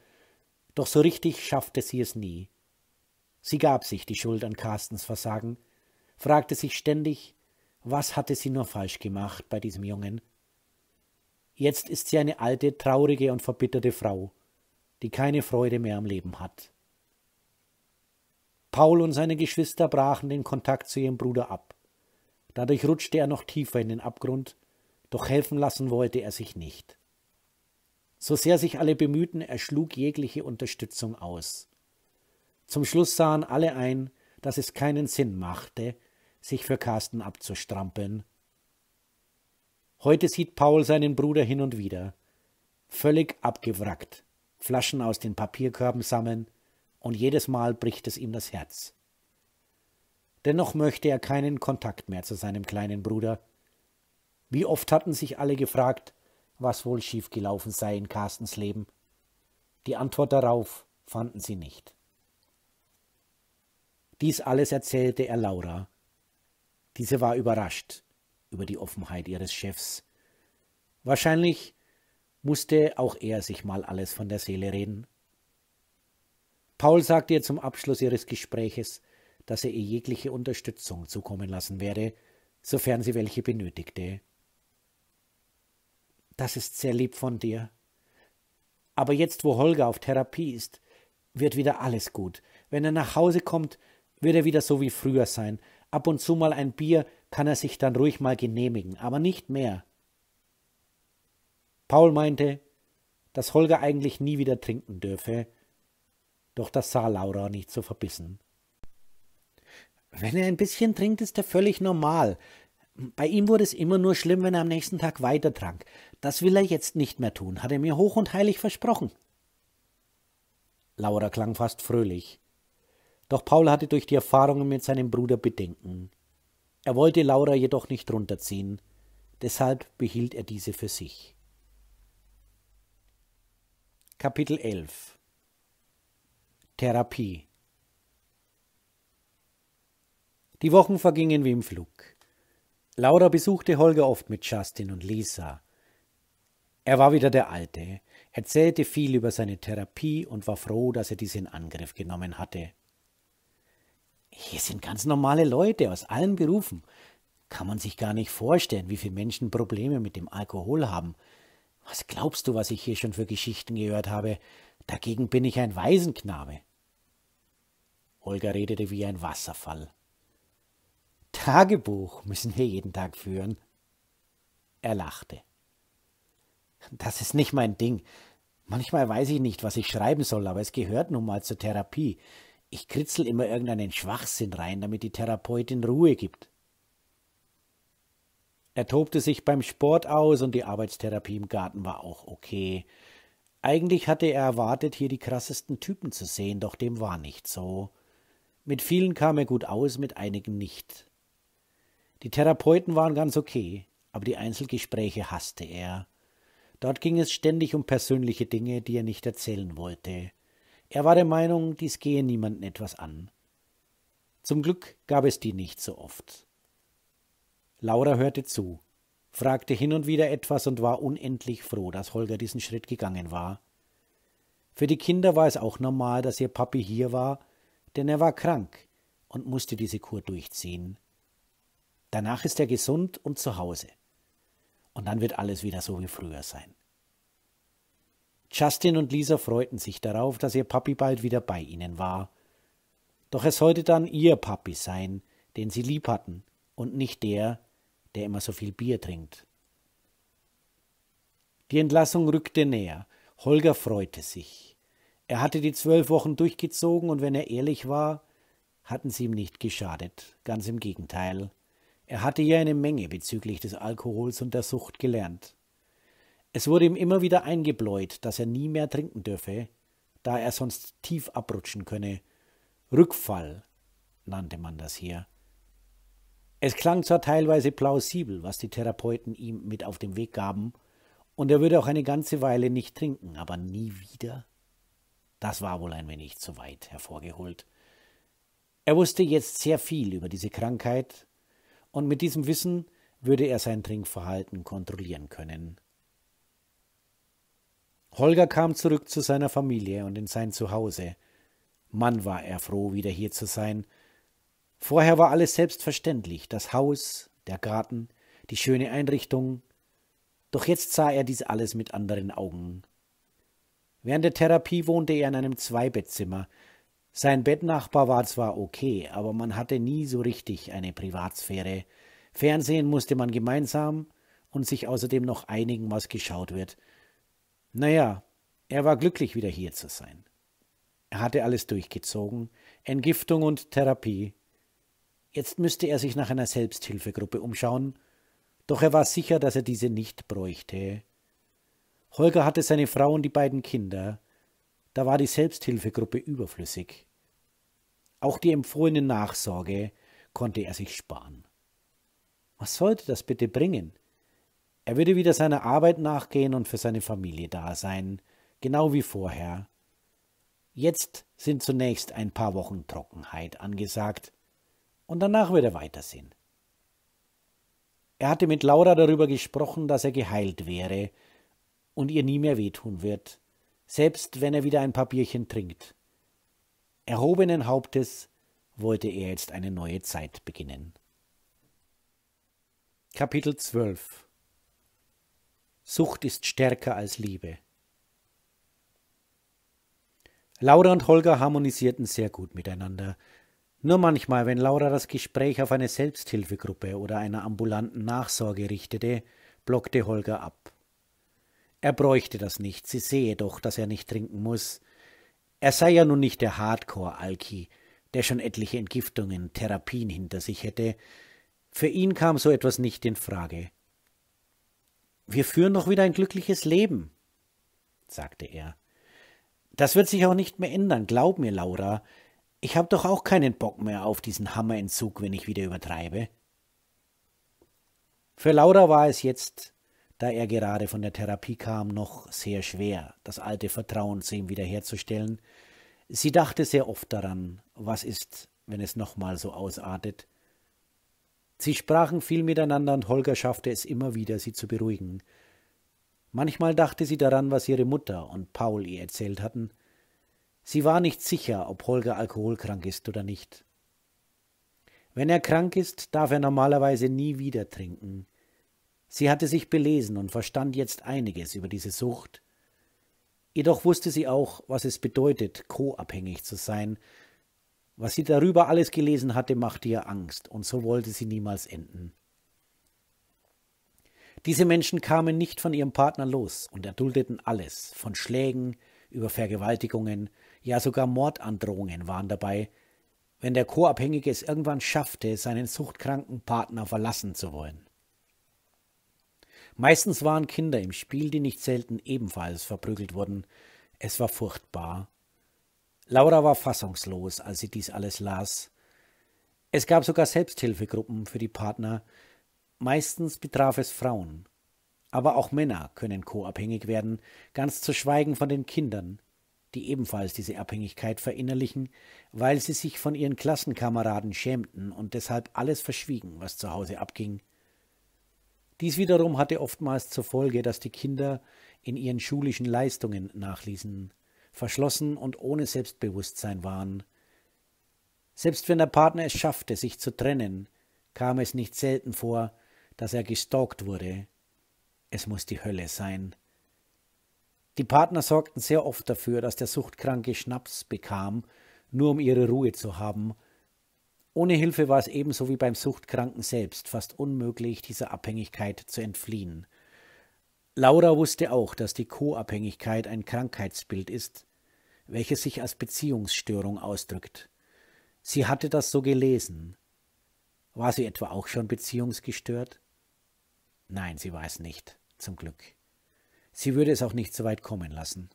doch so richtig schaffte sie es nie. Sie gab sich die Schuld an Carstens Versagen, fragte sich ständig, was hatte sie nur falsch gemacht bei diesem Jungen. Jetzt ist sie eine alte, traurige und verbitterte Frau, die keine Freude mehr am Leben hat. Paul und seine Geschwister brachen den Kontakt zu ihrem Bruder ab. Dadurch rutschte er noch tiefer in den Abgrund doch helfen lassen wollte er sich nicht. So sehr sich alle bemühten, erschlug jegliche Unterstützung aus. Zum Schluss sahen alle ein, dass es keinen Sinn machte, sich für Carsten abzustrampeln. Heute sieht Paul seinen Bruder hin und wieder, völlig abgewrackt, Flaschen aus den Papierkörben sammeln, und jedes Mal bricht es ihm das Herz. Dennoch möchte er keinen Kontakt mehr zu seinem kleinen Bruder, wie oft hatten sich alle gefragt, was wohl schiefgelaufen sei in Carstens Leben. Die Antwort darauf fanden sie nicht. Dies alles erzählte er Laura. Diese war überrascht über die Offenheit ihres Chefs. Wahrscheinlich musste auch er sich mal alles von der Seele reden. Paul sagte ihr zum Abschluss ihres Gespräches, dass er ihr jegliche Unterstützung zukommen lassen werde, sofern sie welche benötigte. Das ist sehr lieb von dir. Aber jetzt, wo Holger auf Therapie ist, wird wieder alles gut. Wenn er nach Hause kommt, wird er wieder so wie früher sein. Ab und zu mal ein Bier kann er sich dann ruhig mal genehmigen, aber nicht mehr. Paul meinte, dass Holger eigentlich nie wieder trinken dürfe, doch das sah Laura nicht so verbissen. Wenn er ein bisschen trinkt, ist er völlig normal. Bei ihm wurde es immer nur schlimm, wenn er am nächsten Tag weiter trank. Das will er jetzt nicht mehr tun, hat er mir hoch und heilig versprochen. Laura klang fast fröhlich. Doch Paul hatte durch die Erfahrungen mit seinem Bruder Bedenken. Er wollte Laura jedoch nicht runterziehen, deshalb behielt er diese für sich. Kapitel 11 Therapie Die Wochen vergingen wie im Flug. Laura besuchte Holger oft mit Justin und Lisa. Er war wieder der Alte, erzählte viel über seine Therapie und war froh, dass er diese in Angriff genommen hatte. Hier sind ganz normale Leute aus allen Berufen. Kann man sich gar nicht vorstellen, wie viele Menschen Probleme mit dem Alkohol haben. Was glaubst du, was ich hier schon für Geschichten gehört habe? Dagegen bin ich ein Waisenknabe. Olga redete wie ein Wasserfall. Tagebuch müssen wir jeden Tag führen. Er lachte. Das ist nicht mein Ding. Manchmal weiß ich nicht, was ich schreiben soll, aber es gehört nun mal zur Therapie. Ich kritzel immer irgendeinen Schwachsinn rein, damit die Therapeutin Ruhe gibt. Er tobte sich beim Sport aus und die Arbeitstherapie im Garten war auch okay. Eigentlich hatte er erwartet, hier die krassesten Typen zu sehen, doch dem war nicht so. Mit vielen kam er gut aus, mit einigen nicht. Die Therapeuten waren ganz okay, aber die Einzelgespräche hasste er. Dort ging es ständig um persönliche Dinge, die er nicht erzählen wollte. Er war der Meinung, dies gehe niemanden etwas an. Zum Glück gab es die nicht so oft. Laura hörte zu, fragte hin und wieder etwas und war unendlich froh, dass Holger diesen Schritt gegangen war. Für die Kinder war es auch normal, dass ihr Papi hier war, denn er war krank und musste diese Kur durchziehen. Danach ist er gesund und zu Hause und dann wird alles wieder so wie früher sein. Justin und Lisa freuten sich darauf, dass ihr Papi bald wieder bei ihnen war. Doch es sollte dann ihr Papi sein, den sie lieb hatten, und nicht der, der immer so viel Bier trinkt. Die Entlassung rückte näher. Holger freute sich. Er hatte die zwölf Wochen durchgezogen, und wenn er ehrlich war, hatten sie ihm nicht geschadet, ganz im Gegenteil. Er hatte ja eine Menge bezüglich des Alkohols und der Sucht gelernt. Es wurde ihm immer wieder eingebläut, dass er nie mehr trinken dürfe, da er sonst tief abrutschen könne. Rückfall nannte man das hier. Es klang zwar teilweise plausibel, was die Therapeuten ihm mit auf den Weg gaben, und er würde auch eine ganze Weile nicht trinken, aber nie wieder. Das war wohl ein wenig zu weit hervorgeholt. Er wusste jetzt sehr viel über diese Krankheit und mit diesem Wissen würde er sein Trinkverhalten kontrollieren können. Holger kam zurück zu seiner Familie und in sein Zuhause. Mann war er froh, wieder hier zu sein. Vorher war alles selbstverständlich, das Haus, der Garten, die schöne Einrichtung. Doch jetzt sah er dies alles mit anderen Augen. Während der Therapie wohnte er in einem Zweibettzimmer, sein Bettnachbar war zwar okay, aber man hatte nie so richtig eine Privatsphäre. Fernsehen musste man gemeinsam und sich außerdem noch einigen, was geschaut wird. Naja, er war glücklich, wieder hier zu sein. Er hatte alles durchgezogen, Entgiftung und Therapie. Jetzt müsste er sich nach einer Selbsthilfegruppe umschauen, doch er war sicher, dass er diese nicht bräuchte. Holger hatte seine Frau und die beiden Kinder da war die Selbsthilfegruppe überflüssig. Auch die empfohlene Nachsorge konnte er sich sparen. Was sollte das bitte bringen? Er würde wieder seiner Arbeit nachgehen und für seine Familie da sein, genau wie vorher. Jetzt sind zunächst ein paar Wochen Trockenheit angesagt, und danach wird er weitersehen. Er hatte mit Laura darüber gesprochen, dass er geheilt wäre und ihr nie mehr wehtun wird, selbst wenn er wieder ein paar Bierchen trinkt. Erhobenen Hauptes wollte er jetzt eine neue Zeit beginnen. Kapitel 12 Sucht ist stärker als Liebe. Laura und Holger harmonisierten sehr gut miteinander. Nur manchmal, wenn Laura das Gespräch auf eine Selbsthilfegruppe oder einer ambulanten Nachsorge richtete, blockte Holger ab. Er bräuchte das nicht, sie sehe doch, dass er nicht trinken muss. Er sei ja nun nicht der Hardcore-Alki, der schon etliche Entgiftungen, Therapien hinter sich hätte. Für ihn kam so etwas nicht in Frage. Wir führen doch wieder ein glückliches Leben, sagte er. Das wird sich auch nicht mehr ändern, glaub mir, Laura. Ich habe doch auch keinen Bock mehr auf diesen Hammerentzug, wenn ich wieder übertreibe. Für Laura war es jetzt da er gerade von der Therapie kam, noch sehr schwer, das alte Vertrauen zu ihm wiederherzustellen. Sie dachte sehr oft daran, was ist, wenn es nochmal so ausartet. Sie sprachen viel miteinander und Holger schaffte es immer wieder, sie zu beruhigen. Manchmal dachte sie daran, was ihre Mutter und Paul ihr erzählt hatten. Sie war nicht sicher, ob Holger alkoholkrank ist oder nicht. Wenn er krank ist, darf er normalerweise nie wieder trinken. Sie hatte sich belesen und verstand jetzt einiges über diese Sucht. Jedoch wusste sie auch, was es bedeutet, co-abhängig zu sein. Was sie darüber alles gelesen hatte, machte ihr Angst, und so wollte sie niemals enden. Diese Menschen kamen nicht von ihrem Partner los und erduldeten alles, von Schlägen über Vergewaltigungen, ja sogar Mordandrohungen waren dabei, wenn der Co-Abhängige es irgendwann schaffte, seinen suchtkranken Partner verlassen zu wollen. Meistens waren Kinder im Spiel, die nicht selten ebenfalls verprügelt wurden. Es war furchtbar. Laura war fassungslos, als sie dies alles las. Es gab sogar Selbsthilfegruppen für die Partner. Meistens betraf es Frauen. Aber auch Männer können co-abhängig werden, ganz zu schweigen von den Kindern, die ebenfalls diese Abhängigkeit verinnerlichen, weil sie sich von ihren Klassenkameraden schämten und deshalb alles verschwiegen, was zu Hause abging. Dies wiederum hatte oftmals zur Folge, dass die Kinder in ihren schulischen Leistungen nachließen, verschlossen und ohne Selbstbewusstsein waren. Selbst wenn der Partner es schaffte, sich zu trennen, kam es nicht selten vor, dass er gestalkt wurde. Es muss die Hölle sein. Die Partner sorgten sehr oft dafür, dass der Suchtkranke Schnaps bekam, nur um ihre Ruhe zu haben ohne Hilfe war es ebenso wie beim Suchtkranken selbst fast unmöglich, dieser Abhängigkeit zu entfliehen. Laura wusste auch, dass die Co-Abhängigkeit ein Krankheitsbild ist, welches sich als Beziehungsstörung ausdrückt. Sie hatte das so gelesen. War sie etwa auch schon beziehungsgestört? Nein, sie war es nicht, zum Glück. Sie würde es auch nicht so weit kommen lassen.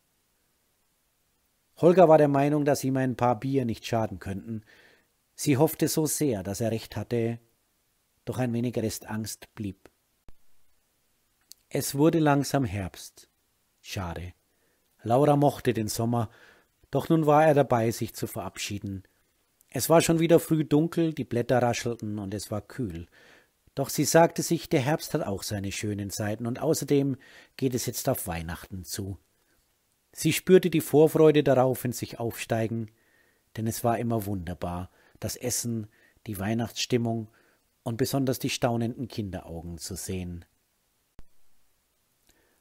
Holger war der Meinung, dass ihm ein paar Bier nicht schaden könnten, Sie hoffte so sehr, dass er recht hatte, doch ein wenig Restangst blieb. Es wurde langsam Herbst. Schade. Laura mochte den Sommer, doch nun war er dabei, sich zu verabschieden. Es war schon wieder früh dunkel, die Blätter raschelten und es war kühl. Doch sie sagte sich, der Herbst hat auch seine schönen Seiten und außerdem geht es jetzt auf Weihnachten zu. Sie spürte die Vorfreude darauf in sich aufsteigen, denn es war immer wunderbar, das Essen, die Weihnachtsstimmung und besonders die staunenden Kinderaugen zu sehen.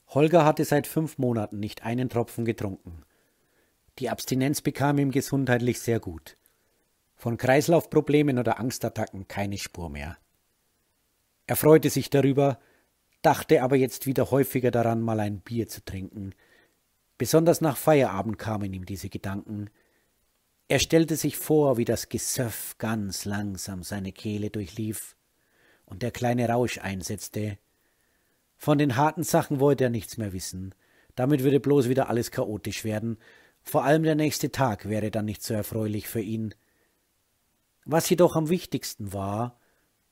Holger hatte seit fünf Monaten nicht einen Tropfen getrunken. Die Abstinenz bekam ihm gesundheitlich sehr gut. Von Kreislaufproblemen oder Angstattacken keine Spur mehr. Er freute sich darüber, dachte aber jetzt wieder häufiger daran, mal ein Bier zu trinken. Besonders nach Feierabend kamen ihm diese Gedanken, er stellte sich vor, wie das Gesöff ganz langsam seine Kehle durchlief und der kleine Rausch einsetzte. Von den harten Sachen wollte er nichts mehr wissen. Damit würde bloß wieder alles chaotisch werden. Vor allem der nächste Tag wäre dann nicht so erfreulich für ihn. Was jedoch am wichtigsten war,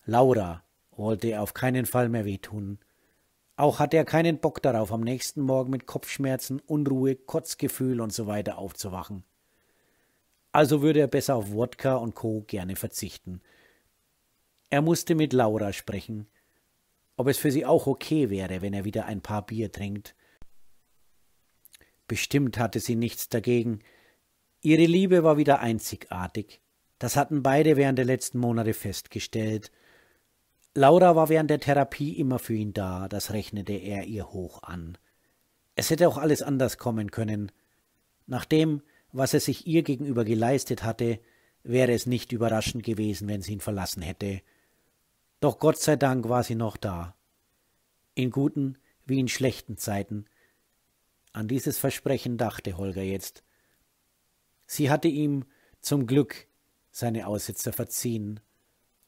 Laura wollte er auf keinen Fall mehr wehtun. Auch hatte er keinen Bock darauf, am nächsten Morgen mit Kopfschmerzen, Unruhe, Kotzgefühl und so weiter aufzuwachen also würde er besser auf Wodka und Co. gerne verzichten. Er musste mit Laura sprechen, ob es für sie auch okay wäre, wenn er wieder ein paar Bier trinkt. Bestimmt hatte sie nichts dagegen. Ihre Liebe war wieder einzigartig. Das hatten beide während der letzten Monate festgestellt. Laura war während der Therapie immer für ihn da, das rechnete er ihr hoch an. Es hätte auch alles anders kommen können. Nachdem was er sich ihr gegenüber geleistet hatte, wäre es nicht überraschend gewesen, wenn sie ihn verlassen hätte. Doch Gott sei Dank war sie noch da. In guten wie in schlechten Zeiten. An dieses Versprechen dachte Holger jetzt. Sie hatte ihm zum Glück seine Aussetzer verziehen,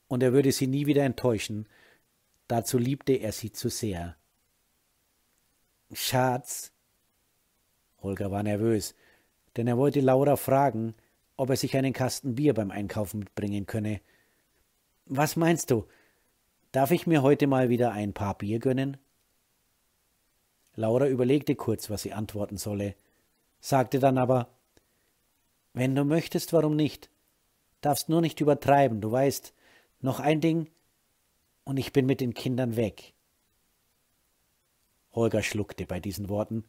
und er würde sie nie wieder enttäuschen, dazu liebte er sie zu sehr. Schatz. Holger war nervös, denn er wollte Laura fragen, ob er sich einen Kasten Bier beim Einkaufen mitbringen könne. Was meinst du? Darf ich mir heute mal wieder ein paar Bier gönnen? Laura überlegte kurz, was sie antworten solle, sagte dann aber Wenn du möchtest, warum nicht? Darfst nur nicht übertreiben, du weißt, noch ein Ding, und ich bin mit den Kindern weg. Holger schluckte bei diesen Worten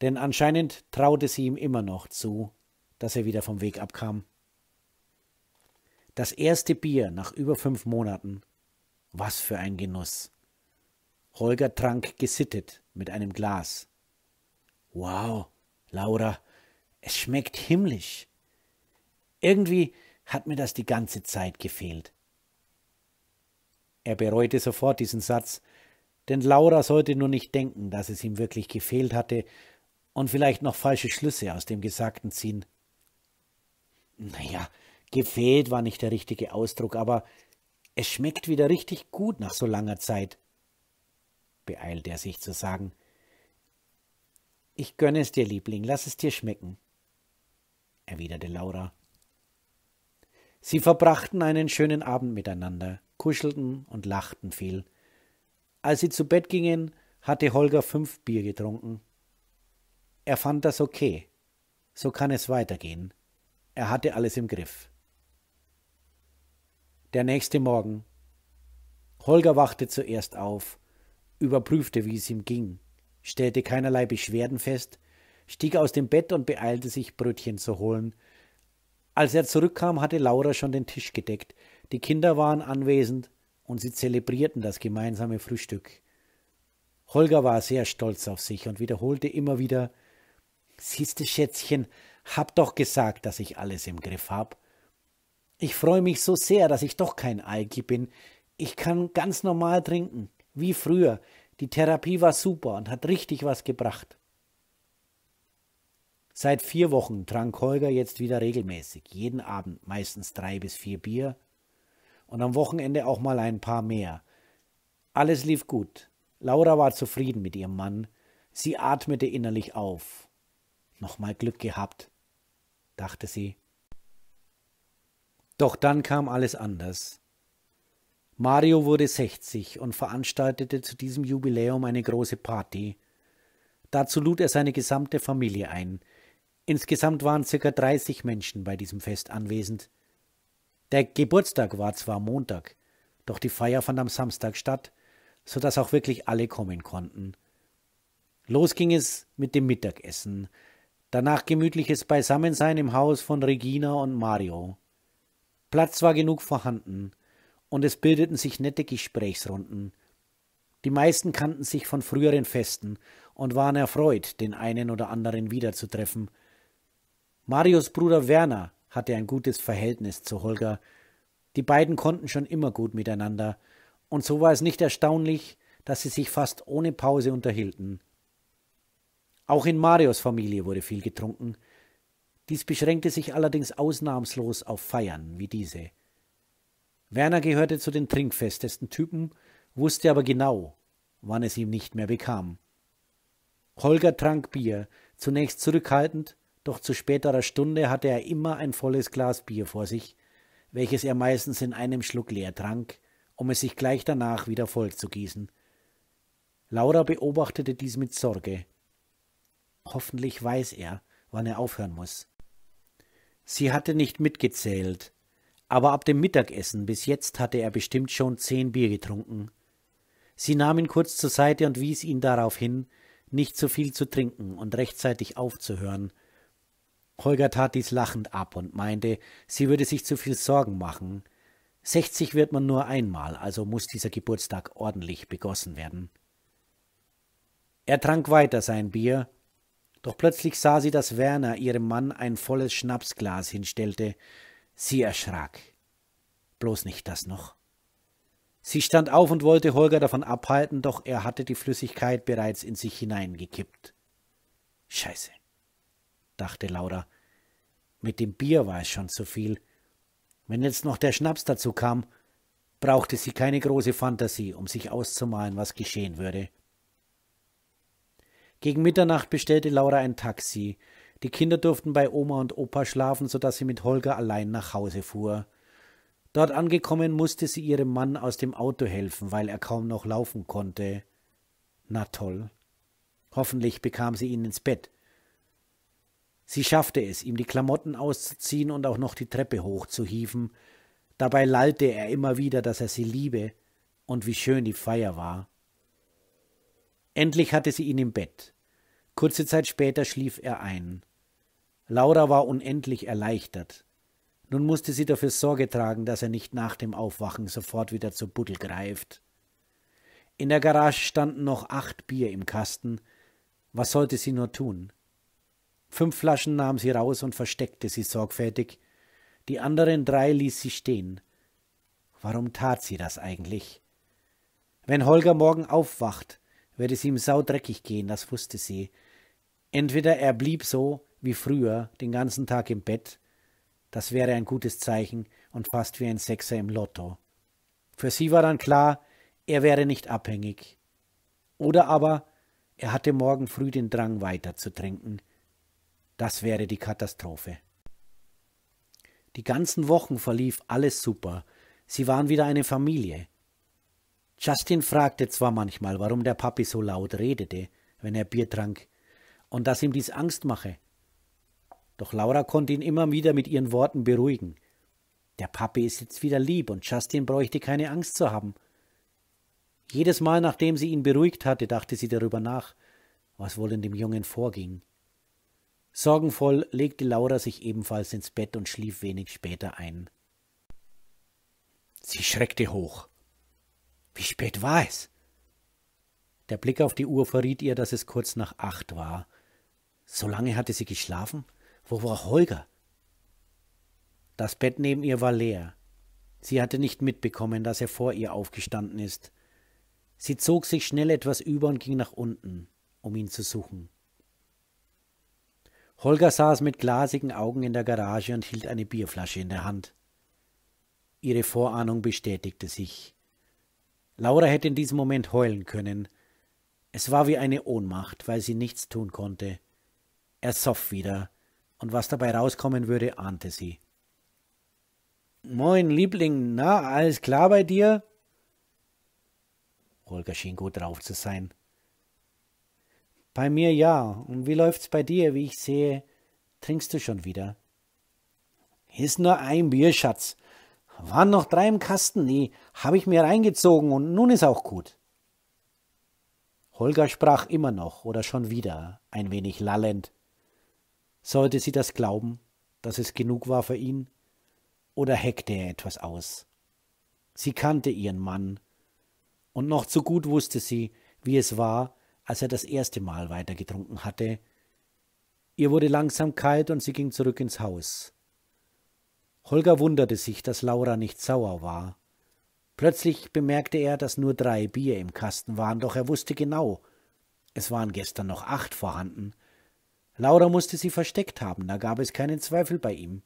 denn anscheinend traute sie ihm immer noch zu, dass er wieder vom Weg abkam. Das erste Bier nach über fünf Monaten. Was für ein Genuss. Holger trank gesittet mit einem Glas. Wow, Laura, es schmeckt himmlisch. Irgendwie hat mir das die ganze Zeit gefehlt. Er bereute sofort diesen Satz, denn Laura sollte nur nicht denken, dass es ihm wirklich gefehlt hatte und vielleicht noch falsche Schlüsse aus dem Gesagten ziehen. Naja, gefehlt war nicht der richtige Ausdruck, aber es schmeckt wieder richtig gut nach so langer Zeit, beeilt er sich zu sagen. Ich gönne es dir, Liebling, lass es dir schmecken, erwiderte Laura. Sie verbrachten einen schönen Abend miteinander, kuschelten und lachten viel. Als sie zu Bett gingen, hatte Holger fünf Bier getrunken. Er fand das okay. So kann es weitergehen. Er hatte alles im Griff. Der nächste Morgen. Holger wachte zuerst auf, überprüfte, wie es ihm ging, stellte keinerlei Beschwerden fest, stieg aus dem Bett und beeilte sich, Brötchen zu holen. Als er zurückkam, hatte Laura schon den Tisch gedeckt, die Kinder waren anwesend und sie zelebrierten das gemeinsame Frühstück. Holger war sehr stolz auf sich und wiederholte immer wieder Siehste, Schätzchen, hab doch gesagt, dass ich alles im Griff hab. Ich freue mich so sehr, dass ich doch kein Alki bin. Ich kann ganz normal trinken, wie früher. Die Therapie war super und hat richtig was gebracht. Seit vier Wochen trank Holger jetzt wieder regelmäßig, jeden Abend meistens drei bis vier Bier und am Wochenende auch mal ein paar mehr. Alles lief gut. Laura war zufrieden mit ihrem Mann. Sie atmete innerlich auf. Nochmal Glück gehabt, dachte sie. Doch dann kam alles anders. Mario wurde 60 und veranstaltete zu diesem Jubiläum eine große Party. Dazu lud er seine gesamte Familie ein. Insgesamt waren circa 30 Menschen bei diesem Fest anwesend. Der Geburtstag war zwar Montag, doch die Feier fand am Samstag statt, so dass auch wirklich alle kommen konnten. Los ging es mit dem Mittagessen, danach gemütliches Beisammensein im Haus von Regina und Mario. Platz war genug vorhanden, und es bildeten sich nette Gesprächsrunden. Die meisten kannten sich von früheren Festen und waren erfreut, den einen oder anderen wiederzutreffen. Marios Bruder Werner hatte ein gutes Verhältnis zu Holger. Die beiden konnten schon immer gut miteinander, und so war es nicht erstaunlich, dass sie sich fast ohne Pause unterhielten. Auch in Marios Familie wurde viel getrunken. Dies beschränkte sich allerdings ausnahmslos auf Feiern wie diese. Werner gehörte zu den trinkfestesten Typen, wusste aber genau, wann es ihm nicht mehr bekam. Holger trank Bier, zunächst zurückhaltend, doch zu späterer Stunde hatte er immer ein volles Glas Bier vor sich, welches er meistens in einem Schluck leer trank, um es sich gleich danach wieder voll zu gießen. Laura beobachtete dies mit Sorge, Hoffentlich weiß er, wann er aufhören muss. Sie hatte nicht mitgezählt, aber ab dem Mittagessen bis jetzt hatte er bestimmt schon zehn Bier getrunken. Sie nahm ihn kurz zur Seite und wies ihn darauf hin, nicht zu viel zu trinken und rechtzeitig aufzuhören. Holger tat dies lachend ab und meinte, sie würde sich zu viel Sorgen machen. Sechzig wird man nur einmal, also muss dieser Geburtstag ordentlich begossen werden. Er trank weiter sein Bier doch plötzlich sah sie, dass Werner ihrem Mann ein volles Schnapsglas hinstellte. Sie erschrak. Bloß nicht das noch. Sie stand auf und wollte Holger davon abhalten, doch er hatte die Flüssigkeit bereits in sich hineingekippt. Scheiße, dachte Laura. Mit dem Bier war es schon zu viel. Wenn jetzt noch der Schnaps dazu kam, brauchte sie keine große Fantasie, um sich auszumalen, was geschehen würde. Gegen Mitternacht bestellte Laura ein Taxi. Die Kinder durften bei Oma und Opa schlafen, sodass sie mit Holger allein nach Hause fuhr. Dort angekommen musste sie ihrem Mann aus dem Auto helfen, weil er kaum noch laufen konnte. Na toll. Hoffentlich bekam sie ihn ins Bett. Sie schaffte es, ihm die Klamotten auszuziehen und auch noch die Treppe hochzuhieven. Dabei lallte er immer wieder, dass er sie liebe und wie schön die Feier war. Endlich hatte sie ihn im Bett. Kurze Zeit später schlief er ein. Laura war unendlich erleichtert. Nun musste sie dafür Sorge tragen, dass er nicht nach dem Aufwachen sofort wieder zur Buddel greift. In der Garage standen noch acht Bier im Kasten. Was sollte sie nur tun? Fünf Flaschen nahm sie raus und versteckte sie sorgfältig. Die anderen drei ließ sie stehen. Warum tat sie das eigentlich? Wenn Holger morgen aufwacht, würde es ihm saudreckig gehen, das wusste sie. Entweder er blieb so wie früher den ganzen Tag im Bett, das wäre ein gutes Zeichen und fast wie ein Sechser im Lotto. Für sie war dann klar, er wäre nicht abhängig. Oder aber, er hatte morgen früh den Drang weiter zu trinken. Das wäre die Katastrophe. Die ganzen Wochen verlief alles super. Sie waren wieder eine Familie. Justin fragte zwar manchmal, warum der Papi so laut redete, wenn er Bier trank, und dass ihm dies Angst mache. Doch Laura konnte ihn immer wieder mit ihren Worten beruhigen. Der Papi ist jetzt wieder lieb und Justin bräuchte keine Angst zu haben. Jedes Mal, nachdem sie ihn beruhigt hatte, dachte sie darüber nach, was wohl in dem Jungen vorging. Sorgenvoll legte Laura sich ebenfalls ins Bett und schlief wenig später ein. Sie schreckte hoch. Wie spät war es? Der Blick auf die Uhr verriet ihr, dass es kurz nach acht war. So lange hatte sie geschlafen? Wo war Holger? Das Bett neben ihr war leer. Sie hatte nicht mitbekommen, dass er vor ihr aufgestanden ist. Sie zog sich schnell etwas über und ging nach unten, um ihn zu suchen. Holger saß mit glasigen Augen in der Garage und hielt eine Bierflasche in der Hand. Ihre Vorahnung bestätigte sich. Laura hätte in diesem Moment heulen können. Es war wie eine Ohnmacht, weil sie nichts tun konnte. Er soff wieder, und was dabei rauskommen würde, ahnte sie. Moin, Liebling, na, alles klar bei dir? Holger schien gut drauf zu sein. Bei mir ja. Und wie läuft's bei dir, wie ich sehe? Trinkst du schon wieder? Ist nur ein Bier, Schatz. Waren noch drei im Kasten? Nee, habe ich mir reingezogen und nun ist auch gut. Holger sprach immer noch oder schon wieder, ein wenig lallend. Sollte sie das glauben, dass es genug war für ihn? Oder heckte er etwas aus? Sie kannte ihren Mann. Und noch zu gut wusste sie, wie es war, als er das erste Mal weitergetrunken hatte. Ihr wurde langsam kalt und sie ging zurück ins Haus. Holger wunderte sich, dass Laura nicht sauer war. Plötzlich bemerkte er, dass nur drei Bier im Kasten waren, doch er wusste genau, es waren gestern noch acht vorhanden. Laura musste sie versteckt haben, da gab es keinen Zweifel bei ihm.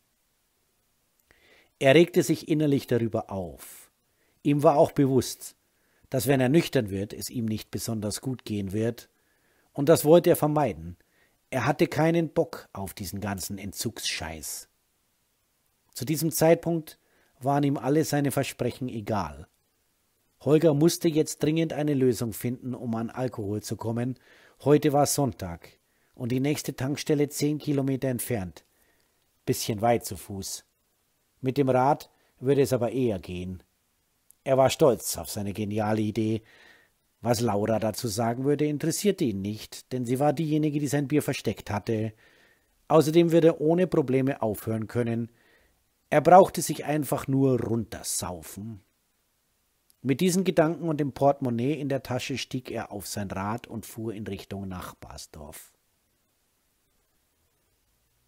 Er regte sich innerlich darüber auf. Ihm war auch bewusst, dass wenn er nüchtern wird, es ihm nicht besonders gut gehen wird, und das wollte er vermeiden. Er hatte keinen Bock auf diesen ganzen Entzugsscheiß. Zu diesem Zeitpunkt waren ihm alle seine Versprechen egal. Holger musste jetzt dringend eine Lösung finden, um an Alkohol zu kommen. Heute war Sonntag und die nächste Tankstelle zehn Kilometer entfernt. Bisschen weit zu Fuß. Mit dem Rad würde es aber eher gehen. Er war stolz auf seine geniale Idee. Was Laura dazu sagen würde, interessierte ihn nicht, denn sie war diejenige, die sein Bier versteckt hatte. Außerdem würde er ohne Probleme aufhören können, er brauchte sich einfach nur runtersaufen. Mit diesen Gedanken und dem Portemonnaie in der Tasche stieg er auf sein Rad und fuhr in Richtung Nachbarsdorf.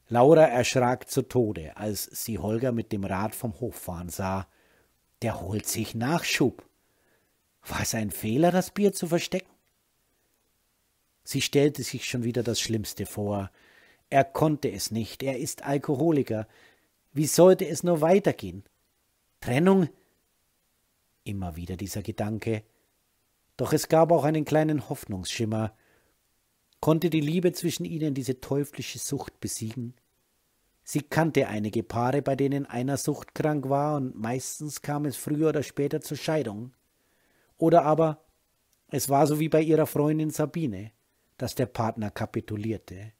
Laura erschrak zu Tode, als sie Holger mit dem Rad vom Hof fahren sah. Der holt sich Nachschub. War es ein Fehler, das Bier zu verstecken? Sie stellte sich schon wieder das Schlimmste vor. Er konnte es nicht, er ist Alkoholiker, wie sollte es nur weitergehen? Trennung? Immer wieder dieser Gedanke. Doch es gab auch einen kleinen Hoffnungsschimmer. Konnte die Liebe zwischen ihnen diese teuflische Sucht besiegen? Sie kannte einige Paare, bei denen einer suchtkrank war, und meistens kam es früher oder später zur Scheidung. Oder aber es war so wie bei ihrer Freundin Sabine, dass der Partner kapitulierte.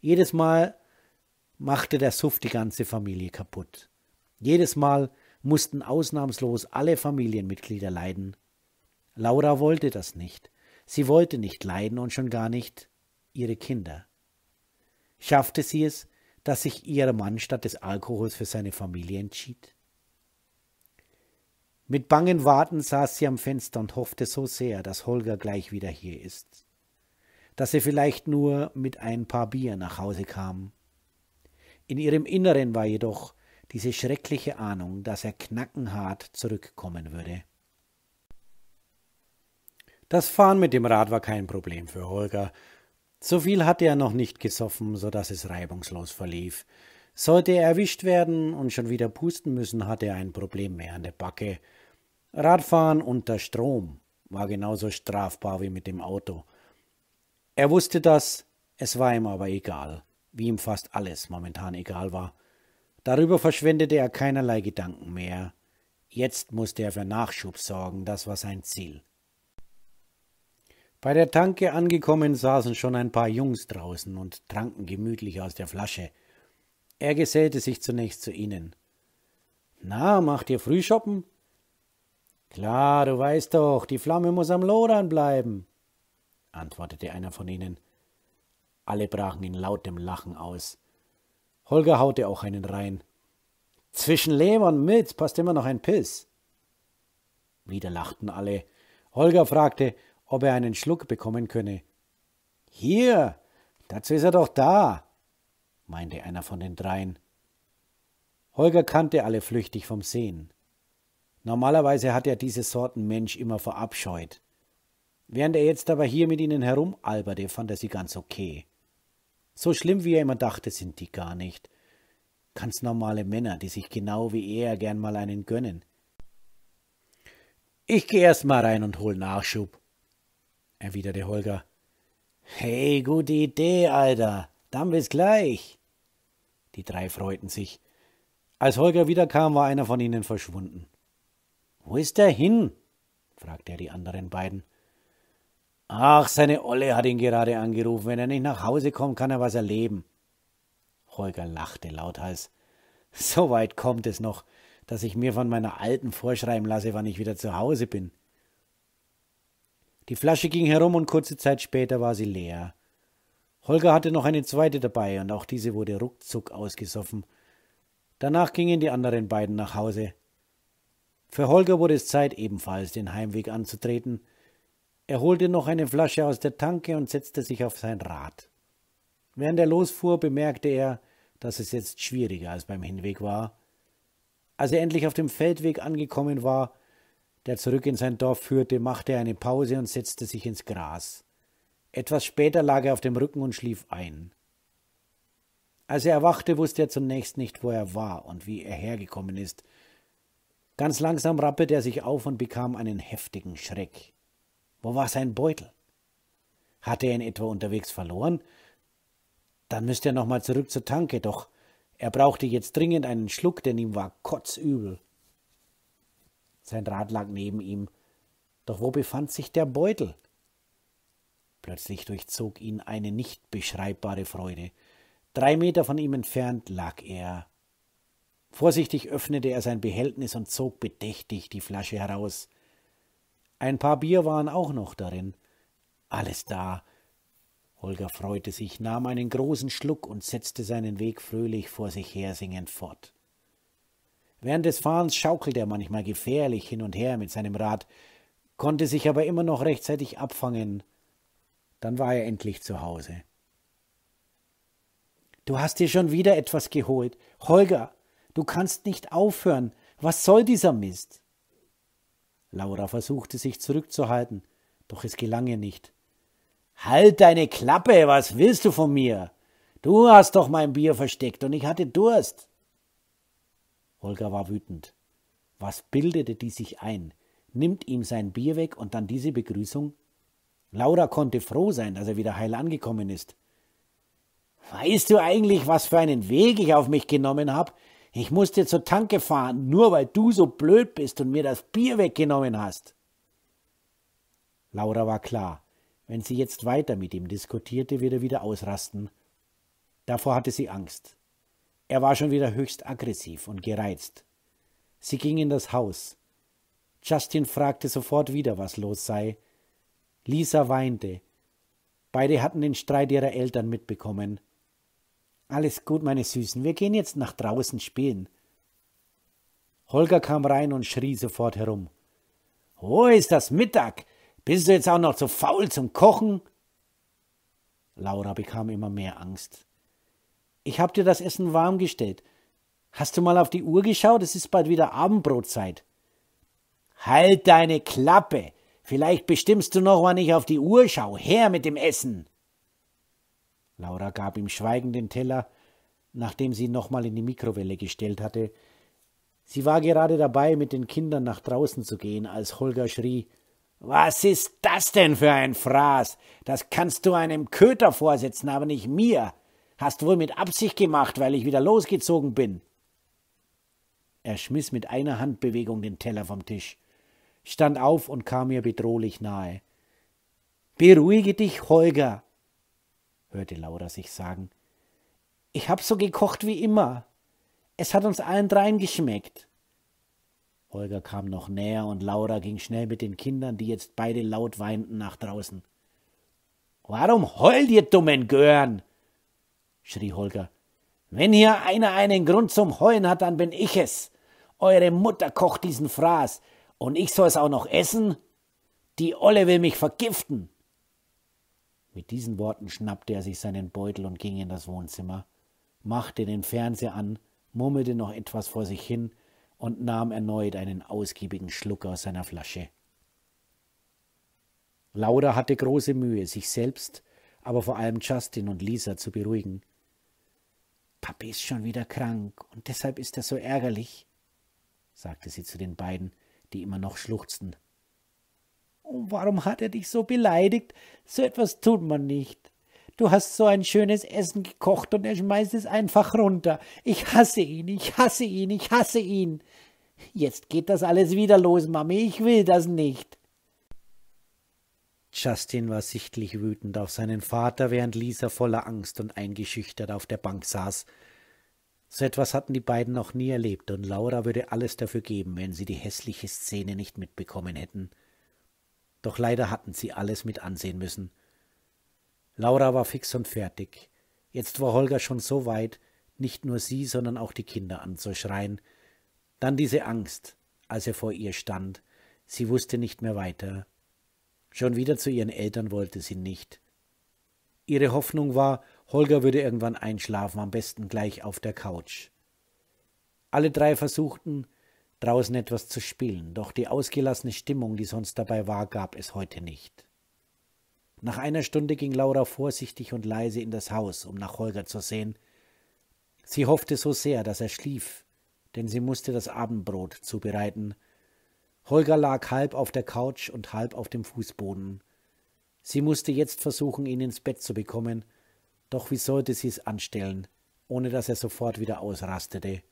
Jedes Mal, machte der Suff die ganze Familie kaputt. Jedes Mal mussten ausnahmslos alle Familienmitglieder leiden. Laura wollte das nicht. Sie wollte nicht leiden und schon gar nicht ihre Kinder. Schaffte sie es, dass sich ihr Mann statt des Alkohols für seine Familie entschied? Mit bangen Warten saß sie am Fenster und hoffte so sehr, dass Holger gleich wieder hier ist, dass er vielleicht nur mit ein paar Bier nach Hause kam in ihrem Inneren war jedoch diese schreckliche Ahnung, dass er knackenhart zurückkommen würde. Das Fahren mit dem Rad war kein Problem für Holger. So viel hatte er noch nicht gesoffen, so dass es reibungslos verlief. Sollte er erwischt werden und schon wieder pusten müssen, hatte er ein Problem mehr an der Backe. Radfahren unter Strom war genauso strafbar wie mit dem Auto. Er wusste das, es war ihm aber egal wie ihm fast alles momentan egal war. Darüber verschwendete er keinerlei Gedanken mehr. Jetzt musste er für Nachschub sorgen, das war sein Ziel. Bei der Tanke angekommen saßen schon ein paar Jungs draußen und tranken gemütlich aus der Flasche. Er gesellte sich zunächst zu ihnen. Na, macht ihr Frühschoppen? Klar, du weißt doch, die Flamme muss am Lodern bleiben, antwortete einer von ihnen. Alle brachen in lautem Lachen aus. Holger haute auch einen rein. Zwischen Leber und Milz passt immer noch ein Piss. Wieder lachten alle. Holger fragte, ob er einen Schluck bekommen könne. Hier, dazu ist er doch da, meinte einer von den dreien. Holger kannte alle flüchtig vom Sehen. Normalerweise hat er diese Sorten Mensch immer verabscheut. Während er jetzt aber hier mit ihnen herumalberte, fand er sie ganz okay. So schlimm, wie er immer dachte, sind die gar nicht. Ganz normale Männer, die sich genau wie er gern mal einen gönnen. Ich geh erst mal rein und hol Nachschub, erwiderte Holger. Hey, gute Idee, Alter. Dann bis gleich. Die drei freuten sich. Als Holger wiederkam, war einer von ihnen verschwunden. Wo ist er hin? fragte er die anderen beiden. Ach, seine Olle hat ihn gerade angerufen. Wenn er nicht nach Hause kommt, kann er was erleben. Holger lachte lauthals. So weit kommt es noch, dass ich mir von meiner Alten vorschreiben lasse, wann ich wieder zu Hause bin. Die Flasche ging herum und kurze Zeit später war sie leer. Holger hatte noch eine zweite dabei und auch diese wurde ruckzuck ausgesoffen. Danach gingen die anderen beiden nach Hause. Für Holger wurde es Zeit, ebenfalls den Heimweg anzutreten – er holte noch eine Flasche aus der Tanke und setzte sich auf sein Rad. Während er losfuhr, bemerkte er, dass es jetzt schwieriger als beim Hinweg war. Als er endlich auf dem Feldweg angekommen war, der zurück in sein Dorf führte, machte er eine Pause und setzte sich ins Gras. Etwas später lag er auf dem Rücken und schlief ein. Als er erwachte, wusste er zunächst nicht, wo er war und wie er hergekommen ist. Ganz langsam rappelte er sich auf und bekam einen heftigen Schreck. Wo war sein Beutel? Hatte er ihn etwa unterwegs verloren? Dann müsste er nochmal zurück zur Tanke, doch er brauchte jetzt dringend einen Schluck, denn ihm war kotzübel. Sein Rad lag neben ihm, doch wo befand sich der Beutel? Plötzlich durchzog ihn eine nicht beschreibbare Freude. Drei Meter von ihm entfernt lag er. Vorsichtig öffnete er sein Behältnis und zog bedächtig die Flasche heraus. Ein paar Bier waren auch noch darin. Alles da. Holger freute sich, nahm einen großen Schluck und setzte seinen Weg fröhlich vor sich her singend fort. Während des Fahrens schaukelte er manchmal gefährlich hin und her mit seinem Rad, konnte sich aber immer noch rechtzeitig abfangen. Dann war er endlich zu Hause. Du hast dir schon wieder etwas geholt. Holger, du kannst nicht aufhören. Was soll dieser Mist? Laura versuchte sich zurückzuhalten, doch es gelang ihr nicht. Halt deine Klappe, was willst du von mir? Du hast doch mein Bier versteckt und ich hatte Durst. Holger war wütend. Was bildete die sich ein? Nimmt ihm sein Bier weg und dann diese Begrüßung? Laura konnte froh sein, dass er wieder heil angekommen ist. Weißt du eigentlich, was für einen Weg ich auf mich genommen habe? Ich musste zur Tanke fahren, nur weil du so blöd bist und mir das Bier weggenommen hast. Laura war klar, wenn sie jetzt weiter mit ihm diskutierte, würde er wieder ausrasten. Davor hatte sie Angst. Er war schon wieder höchst aggressiv und gereizt. Sie ging in das Haus. Justin fragte sofort wieder, was los sei. Lisa weinte. Beide hatten den Streit ihrer Eltern mitbekommen. Alles gut, meine Süßen, wir gehen jetzt nach draußen spielen. Holger kam rein und schrie sofort herum. Wo oh, ist das Mittag? Bist du jetzt auch noch zu faul zum Kochen? Laura bekam immer mehr Angst. Ich hab dir das Essen warm gestellt. Hast du mal auf die Uhr geschaut? Es ist bald wieder Abendbrotzeit. Halt deine Klappe! Vielleicht bestimmst du noch, wann ich auf die Uhr schau. Her mit dem Essen! Laura gab ihm schweigend den Teller, nachdem sie ihn nochmal in die Mikrowelle gestellt hatte. Sie war gerade dabei, mit den Kindern nach draußen zu gehen, als Holger schrie Was ist das denn für ein Fraß? Das kannst du einem Köter vorsetzen, aber nicht mir. Hast wohl mit Absicht gemacht, weil ich wieder losgezogen bin. Er schmiss mit einer Handbewegung den Teller vom Tisch, stand auf und kam ihr bedrohlich nahe. Beruhige dich, Holger, hörte Laura sich sagen. Ich hab so gekocht wie immer. Es hat uns allen dreien geschmeckt. Holger kam noch näher und Laura ging schnell mit den Kindern, die jetzt beide laut weinten, nach draußen. Warum heult ihr dummen Gören? schrie Holger. Wenn hier einer einen Grund zum Heulen hat, dann bin ich es. Eure Mutter kocht diesen Fraß und ich soll es auch noch essen? Die Olle will mich vergiften. Mit diesen Worten schnappte er sich seinen Beutel und ging in das Wohnzimmer, machte den Fernseher an, murmelte noch etwas vor sich hin und nahm erneut einen ausgiebigen Schluck aus seiner Flasche. Laura hatte große Mühe, sich selbst, aber vor allem Justin und Lisa zu beruhigen. Papi ist schon wieder krank und deshalb ist er so ärgerlich, sagte sie zu den beiden, die immer noch schluchzten. Und oh, warum hat er dich so beleidigt? So etwas tut man nicht. Du hast so ein schönes Essen gekocht und er schmeißt es einfach runter. Ich hasse ihn, ich hasse ihn, ich hasse ihn. Jetzt geht das alles wieder los, Mami, ich will das nicht. Justin war sichtlich wütend auf seinen Vater, während Lisa voller Angst und eingeschüchtert auf der Bank saß. So etwas hatten die beiden noch nie erlebt, und Laura würde alles dafür geben, wenn sie die hässliche Szene nicht mitbekommen hätten doch leider hatten sie alles mit ansehen müssen. Laura war fix und fertig. Jetzt war Holger schon so weit, nicht nur sie, sondern auch die Kinder anzuschreien. Dann diese Angst, als er vor ihr stand. Sie wusste nicht mehr weiter. Schon wieder zu ihren Eltern wollte sie nicht. Ihre Hoffnung war, Holger würde irgendwann einschlafen, am besten gleich auf der Couch. Alle drei versuchten, draußen etwas zu spielen, doch die ausgelassene Stimmung, die sonst dabei war, gab es heute nicht. Nach einer Stunde ging Laura vorsichtig und leise in das Haus, um nach Holger zu sehen. Sie hoffte so sehr, dass er schlief, denn sie musste das Abendbrot zubereiten. Holger lag halb auf der Couch und halb auf dem Fußboden. Sie musste jetzt versuchen, ihn ins Bett zu bekommen, doch wie sollte sie es anstellen, ohne dass er sofort wieder ausrastete?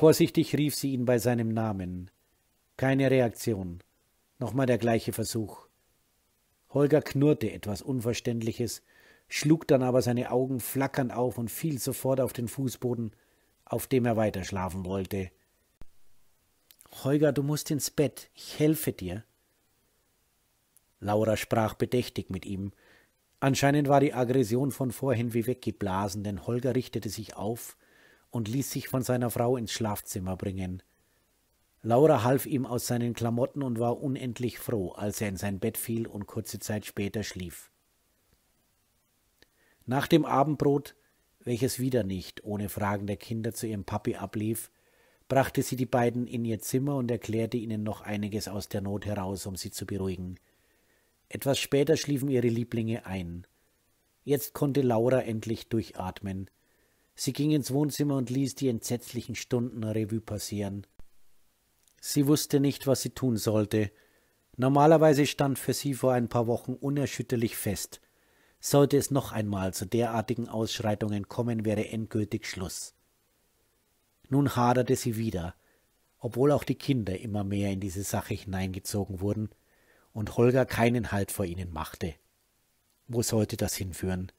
Vorsichtig rief sie ihn bei seinem Namen. Keine Reaktion. Nochmal der gleiche Versuch. Holger knurrte etwas Unverständliches, schlug dann aber seine Augen flackernd auf und fiel sofort auf den Fußboden, auf dem er weiter schlafen wollte. Holger, du musst ins Bett, ich helfe dir. Laura sprach bedächtig mit ihm. Anscheinend war die Aggression von vorhin wie weggeblasen, denn Holger richtete sich auf, und ließ sich von seiner Frau ins Schlafzimmer bringen. Laura half ihm aus seinen Klamotten und war unendlich froh, als er in sein Bett fiel und kurze Zeit später schlief. Nach dem Abendbrot, welches wieder nicht ohne Fragen der Kinder zu ihrem Papi ablief, brachte sie die beiden in ihr Zimmer und erklärte ihnen noch einiges aus der Not heraus, um sie zu beruhigen. Etwas später schliefen ihre Lieblinge ein. Jetzt konnte Laura endlich durchatmen. Sie ging ins Wohnzimmer und ließ die entsetzlichen Stunden Revue passieren. Sie wusste nicht, was sie tun sollte. Normalerweise stand für sie vor ein paar Wochen unerschütterlich fest. Sollte es noch einmal zu derartigen Ausschreitungen kommen, wäre endgültig Schluss. Nun haderte sie wieder, obwohl auch die Kinder immer mehr in diese Sache hineingezogen wurden und Holger keinen Halt vor ihnen machte. Wo sollte das hinführen?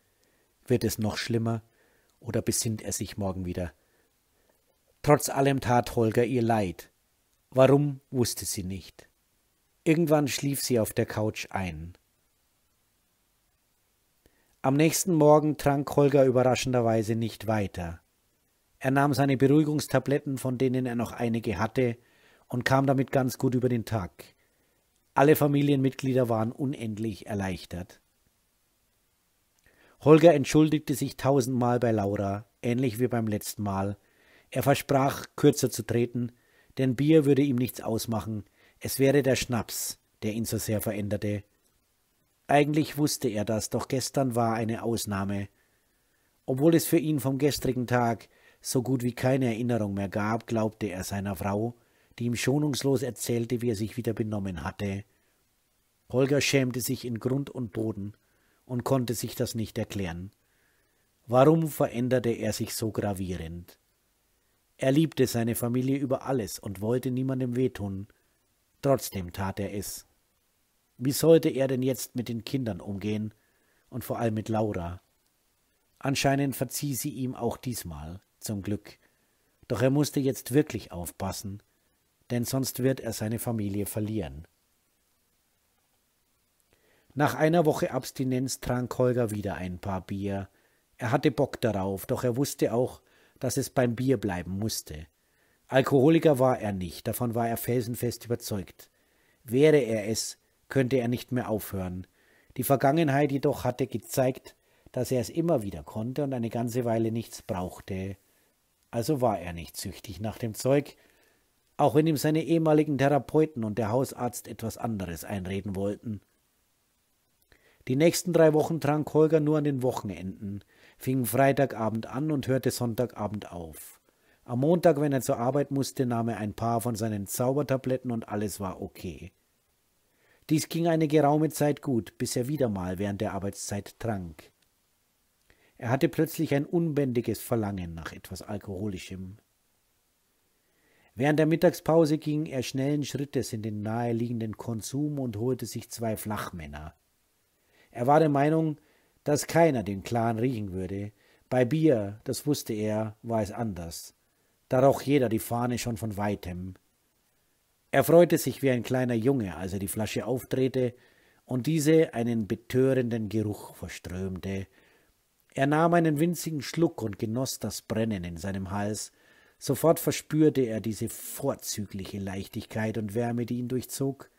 Wird es noch schlimmer? Oder besinnt er sich morgen wieder? Trotz allem tat Holger ihr leid. Warum wusste sie nicht. Irgendwann schlief sie auf der Couch ein. Am nächsten Morgen trank Holger überraschenderweise nicht weiter. Er nahm seine Beruhigungstabletten, von denen er noch einige hatte, und kam damit ganz gut über den Tag. Alle Familienmitglieder waren unendlich erleichtert. Holger entschuldigte sich tausendmal bei Laura, ähnlich wie beim letzten Mal. Er versprach, kürzer zu treten, denn Bier würde ihm nichts ausmachen, es wäre der Schnaps, der ihn so sehr veränderte. Eigentlich wusste er das, doch gestern war eine Ausnahme. Obwohl es für ihn vom gestrigen Tag so gut wie keine Erinnerung mehr gab, glaubte er seiner Frau, die ihm schonungslos erzählte, wie er sich wieder benommen hatte. Holger schämte sich in Grund und Boden und konnte sich das nicht erklären. Warum veränderte er sich so gravierend? Er liebte seine Familie über alles und wollte niemandem wehtun. Trotzdem tat er es. Wie sollte er denn jetzt mit den Kindern umgehen und vor allem mit Laura? Anscheinend verzieh sie ihm auch diesmal, zum Glück. Doch er musste jetzt wirklich aufpassen, denn sonst wird er seine Familie verlieren. Nach einer Woche Abstinenz trank Holger wieder ein paar Bier. Er hatte Bock darauf, doch er wusste auch, dass es beim Bier bleiben musste. Alkoholiker war er nicht, davon war er felsenfest überzeugt. Wäre er es, könnte er nicht mehr aufhören. Die Vergangenheit jedoch hatte gezeigt, dass er es immer wieder konnte und eine ganze Weile nichts brauchte. Also war er nicht süchtig nach dem Zeug, auch wenn ihm seine ehemaligen Therapeuten und der Hausarzt etwas anderes einreden wollten. Die nächsten drei Wochen trank Holger nur an den Wochenenden, fing Freitagabend an und hörte Sonntagabend auf. Am Montag, wenn er zur Arbeit musste, nahm er ein paar von seinen Zaubertabletten und alles war okay. Dies ging eine geraume Zeit gut, bis er wieder mal während der Arbeitszeit trank. Er hatte plötzlich ein unbändiges Verlangen nach etwas Alkoholischem. Während der Mittagspause ging er schnellen Schrittes in den naheliegenden Konsum und holte sich zwei Flachmänner. Er war der Meinung, dass keiner den Clan riechen würde. Bei Bier, das wusste er, war es anders. Da roch jeder die Fahne schon von weitem. Er freute sich wie ein kleiner Junge, als er die Flasche aufdrehte und diese einen betörenden Geruch verströmte. Er nahm einen winzigen Schluck und genoss das Brennen in seinem Hals. Sofort verspürte er diese vorzügliche Leichtigkeit und Wärme, die ihn durchzog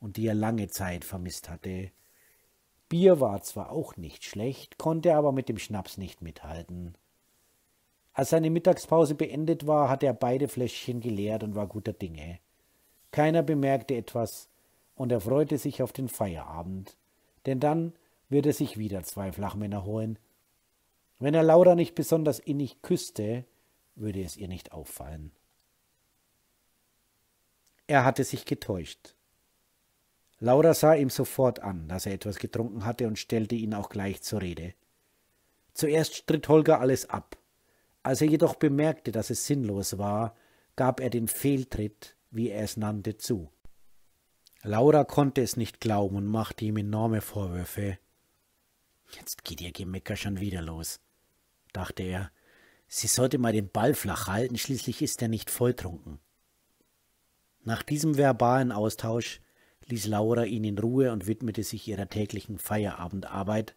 und die er lange Zeit vermisst hatte. Bier war zwar auch nicht schlecht, konnte aber mit dem Schnaps nicht mithalten. Als seine Mittagspause beendet war, hatte er beide Fläschchen geleert und war guter Dinge. Keiner bemerkte etwas, und er freute sich auf den Feierabend, denn dann würde er sich wieder zwei Flachmänner holen. Wenn er Laura nicht besonders innig küsste, würde es ihr nicht auffallen. Er hatte sich getäuscht. Laura sah ihm sofort an, dass er etwas getrunken hatte und stellte ihn auch gleich zur Rede. Zuerst stritt Holger alles ab. Als er jedoch bemerkte, dass es sinnlos war, gab er den Fehltritt, wie er es nannte, zu. Laura konnte es nicht glauben und machte ihm enorme Vorwürfe. Jetzt geht ihr Gemecker schon wieder los, dachte er. Sie sollte mal den Ball flach halten, schließlich ist er nicht volltrunken. Nach diesem verbalen Austausch ließ Laura ihn in Ruhe und widmete sich ihrer täglichen Feierabendarbeit,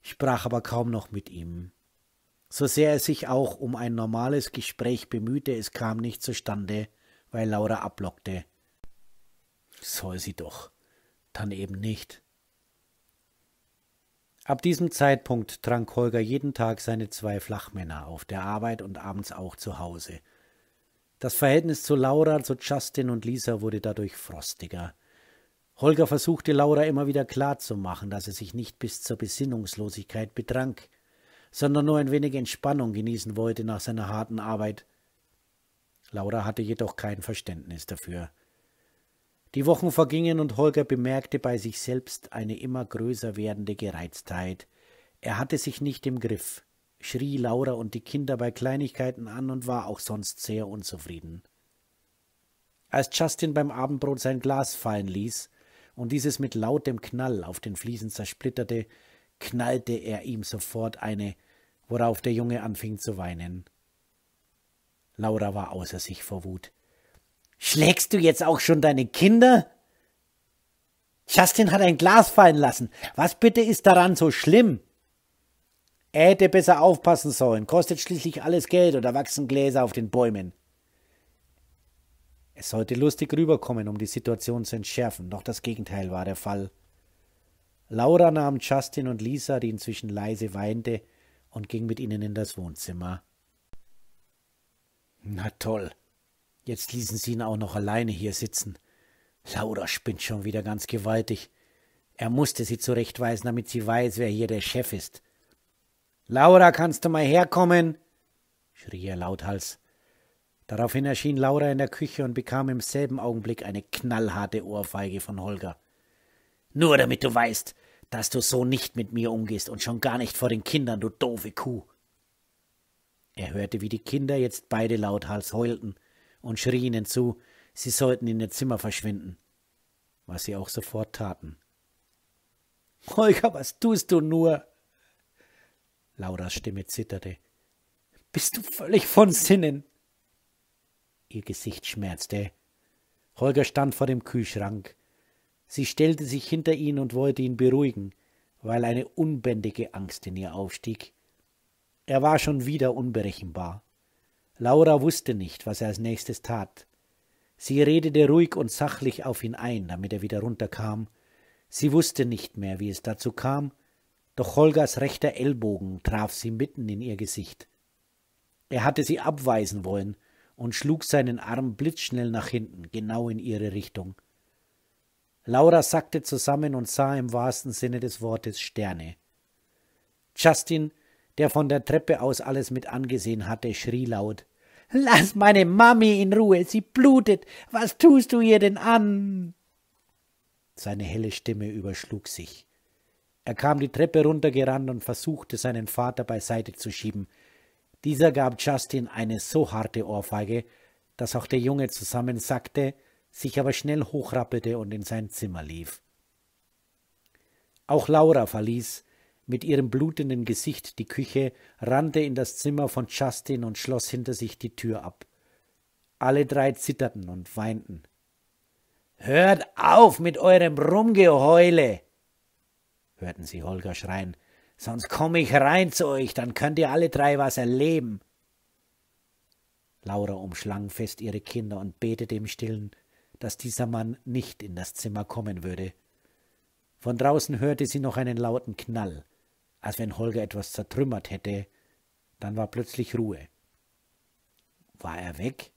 sprach aber kaum noch mit ihm. So sehr er sich auch um ein normales Gespräch bemühte, es kam nicht zustande, weil Laura ablockte. Soll sie doch, dann eben nicht. Ab diesem Zeitpunkt trank Holger jeden Tag seine zwei Flachmänner auf der Arbeit und abends auch zu Hause. Das Verhältnis zu Laura, zu Justin und Lisa wurde dadurch frostiger. Holger versuchte Laura immer wieder klarzumachen, dass er sich nicht bis zur Besinnungslosigkeit betrank, sondern nur ein wenig Entspannung genießen wollte nach seiner harten Arbeit. Laura hatte jedoch kein Verständnis dafür. Die Wochen vergingen und Holger bemerkte bei sich selbst eine immer größer werdende Gereiztheit. Er hatte sich nicht im Griff, schrie Laura und die Kinder bei Kleinigkeiten an und war auch sonst sehr unzufrieden. Als Justin beim Abendbrot sein Glas fallen ließ, und dieses mit lautem Knall auf den Fliesen zersplitterte, knallte er ihm sofort eine, worauf der Junge anfing zu weinen. Laura war außer sich vor Wut. Schlägst du jetzt auch schon deine Kinder? Justin hat ein Glas fallen lassen. Was bitte ist daran so schlimm? Er hätte besser aufpassen sollen. Kostet schließlich alles Geld oder wachsen Gläser auf den Bäumen. Es sollte lustig rüberkommen, um die Situation zu entschärfen, doch das Gegenteil war der Fall. Laura nahm Justin und Lisa, die inzwischen leise weinte, und ging mit ihnen in das Wohnzimmer. Na toll. Jetzt ließen sie ihn auch noch alleine hier sitzen. Laura spinnt schon wieder ganz gewaltig. Er musste sie zurechtweisen, damit sie weiß, wer hier der Chef ist. Laura, kannst du mal herkommen? schrie er lauthals. Daraufhin erschien Laura in der Küche und bekam im selben Augenblick eine knallharte Ohrfeige von Holger. Nur damit du weißt, dass du so nicht mit mir umgehst und schon gar nicht vor den Kindern, du doofe Kuh. Er hörte, wie die Kinder jetzt beide lauthals heulten und schrie ihnen zu, sie sollten in ihr Zimmer verschwinden, was sie auch sofort taten. Holger, was tust du nur? Lauras Stimme zitterte. Bist du völlig von Sinnen? Ihr Gesicht schmerzte. Holger stand vor dem Kühlschrank. Sie stellte sich hinter ihn und wollte ihn beruhigen, weil eine unbändige Angst in ihr aufstieg. Er war schon wieder unberechenbar. Laura wusste nicht, was er als nächstes tat. Sie redete ruhig und sachlich auf ihn ein, damit er wieder runterkam. Sie wusste nicht mehr, wie es dazu kam, doch Holgers rechter Ellbogen traf sie mitten in ihr Gesicht. Er hatte sie abweisen wollen, und schlug seinen Arm blitzschnell nach hinten, genau in ihre Richtung. Laura sackte zusammen und sah im wahrsten Sinne des Wortes Sterne. Justin, der von der Treppe aus alles mit angesehen hatte, schrie laut Lass meine Mami in Ruhe, sie blutet. Was tust du ihr denn an? Seine helle Stimme überschlug sich. Er kam die Treppe runtergerannt und versuchte, seinen Vater beiseite zu schieben. Dieser gab Justin eine so harte Ohrfeige, dass auch der Junge zusammensackte, sich aber schnell hochrappelte und in sein Zimmer lief. Auch Laura verließ mit ihrem blutenden Gesicht die Küche, rannte in das Zimmer von Justin und schloss hinter sich die Tür ab. Alle drei zitterten und weinten. Hört auf mit eurem Rumgeheule! hörten sie Holger schreien. Sonst komme ich rein zu euch, dann könnt ihr alle drei was erleben. Laura umschlang fest ihre Kinder und betete im Stillen, dass dieser Mann nicht in das Zimmer kommen würde. Von draußen hörte sie noch einen lauten Knall, als wenn Holger etwas zertrümmert hätte, dann war plötzlich Ruhe. War er weg?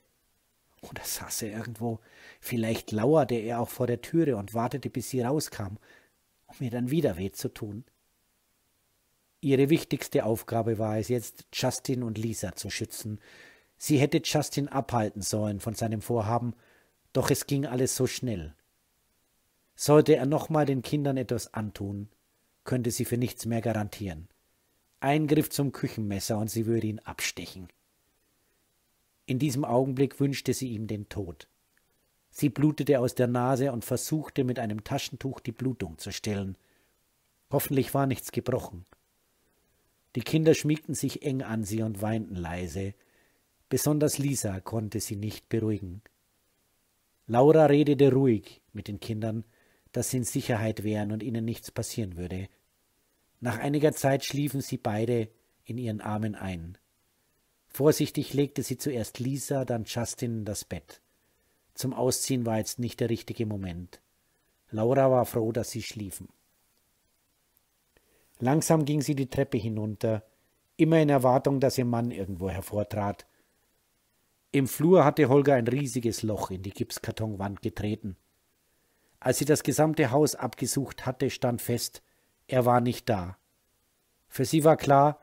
Oder saß er irgendwo? Vielleicht lauerte er auch vor der Türe und wartete, bis sie rauskam, um mir dann wieder weh zu tun. Ihre wichtigste Aufgabe war es jetzt, Justin und Lisa zu schützen. Sie hätte Justin abhalten sollen von seinem Vorhaben, doch es ging alles so schnell. Sollte er nochmal den Kindern etwas antun, könnte sie für nichts mehr garantieren. Eingriff zum Küchenmesser und sie würde ihn abstechen. In diesem Augenblick wünschte sie ihm den Tod. Sie blutete aus der Nase und versuchte mit einem Taschentuch die Blutung zu stillen. Hoffentlich war nichts gebrochen. Die Kinder schmiegten sich eng an sie und weinten leise. Besonders Lisa konnte sie nicht beruhigen. Laura redete ruhig mit den Kindern, dass sie in Sicherheit wären und ihnen nichts passieren würde. Nach einiger Zeit schliefen sie beide in ihren Armen ein. Vorsichtig legte sie zuerst Lisa, dann Justin in das Bett. Zum Ausziehen war jetzt nicht der richtige Moment. Laura war froh, dass sie schliefen. Langsam ging sie die Treppe hinunter, immer in Erwartung, dass ihr Mann irgendwo hervortrat. Im Flur hatte Holger ein riesiges Loch in die Gipskartonwand getreten. Als sie das gesamte Haus abgesucht hatte, stand fest, er war nicht da. Für sie war klar,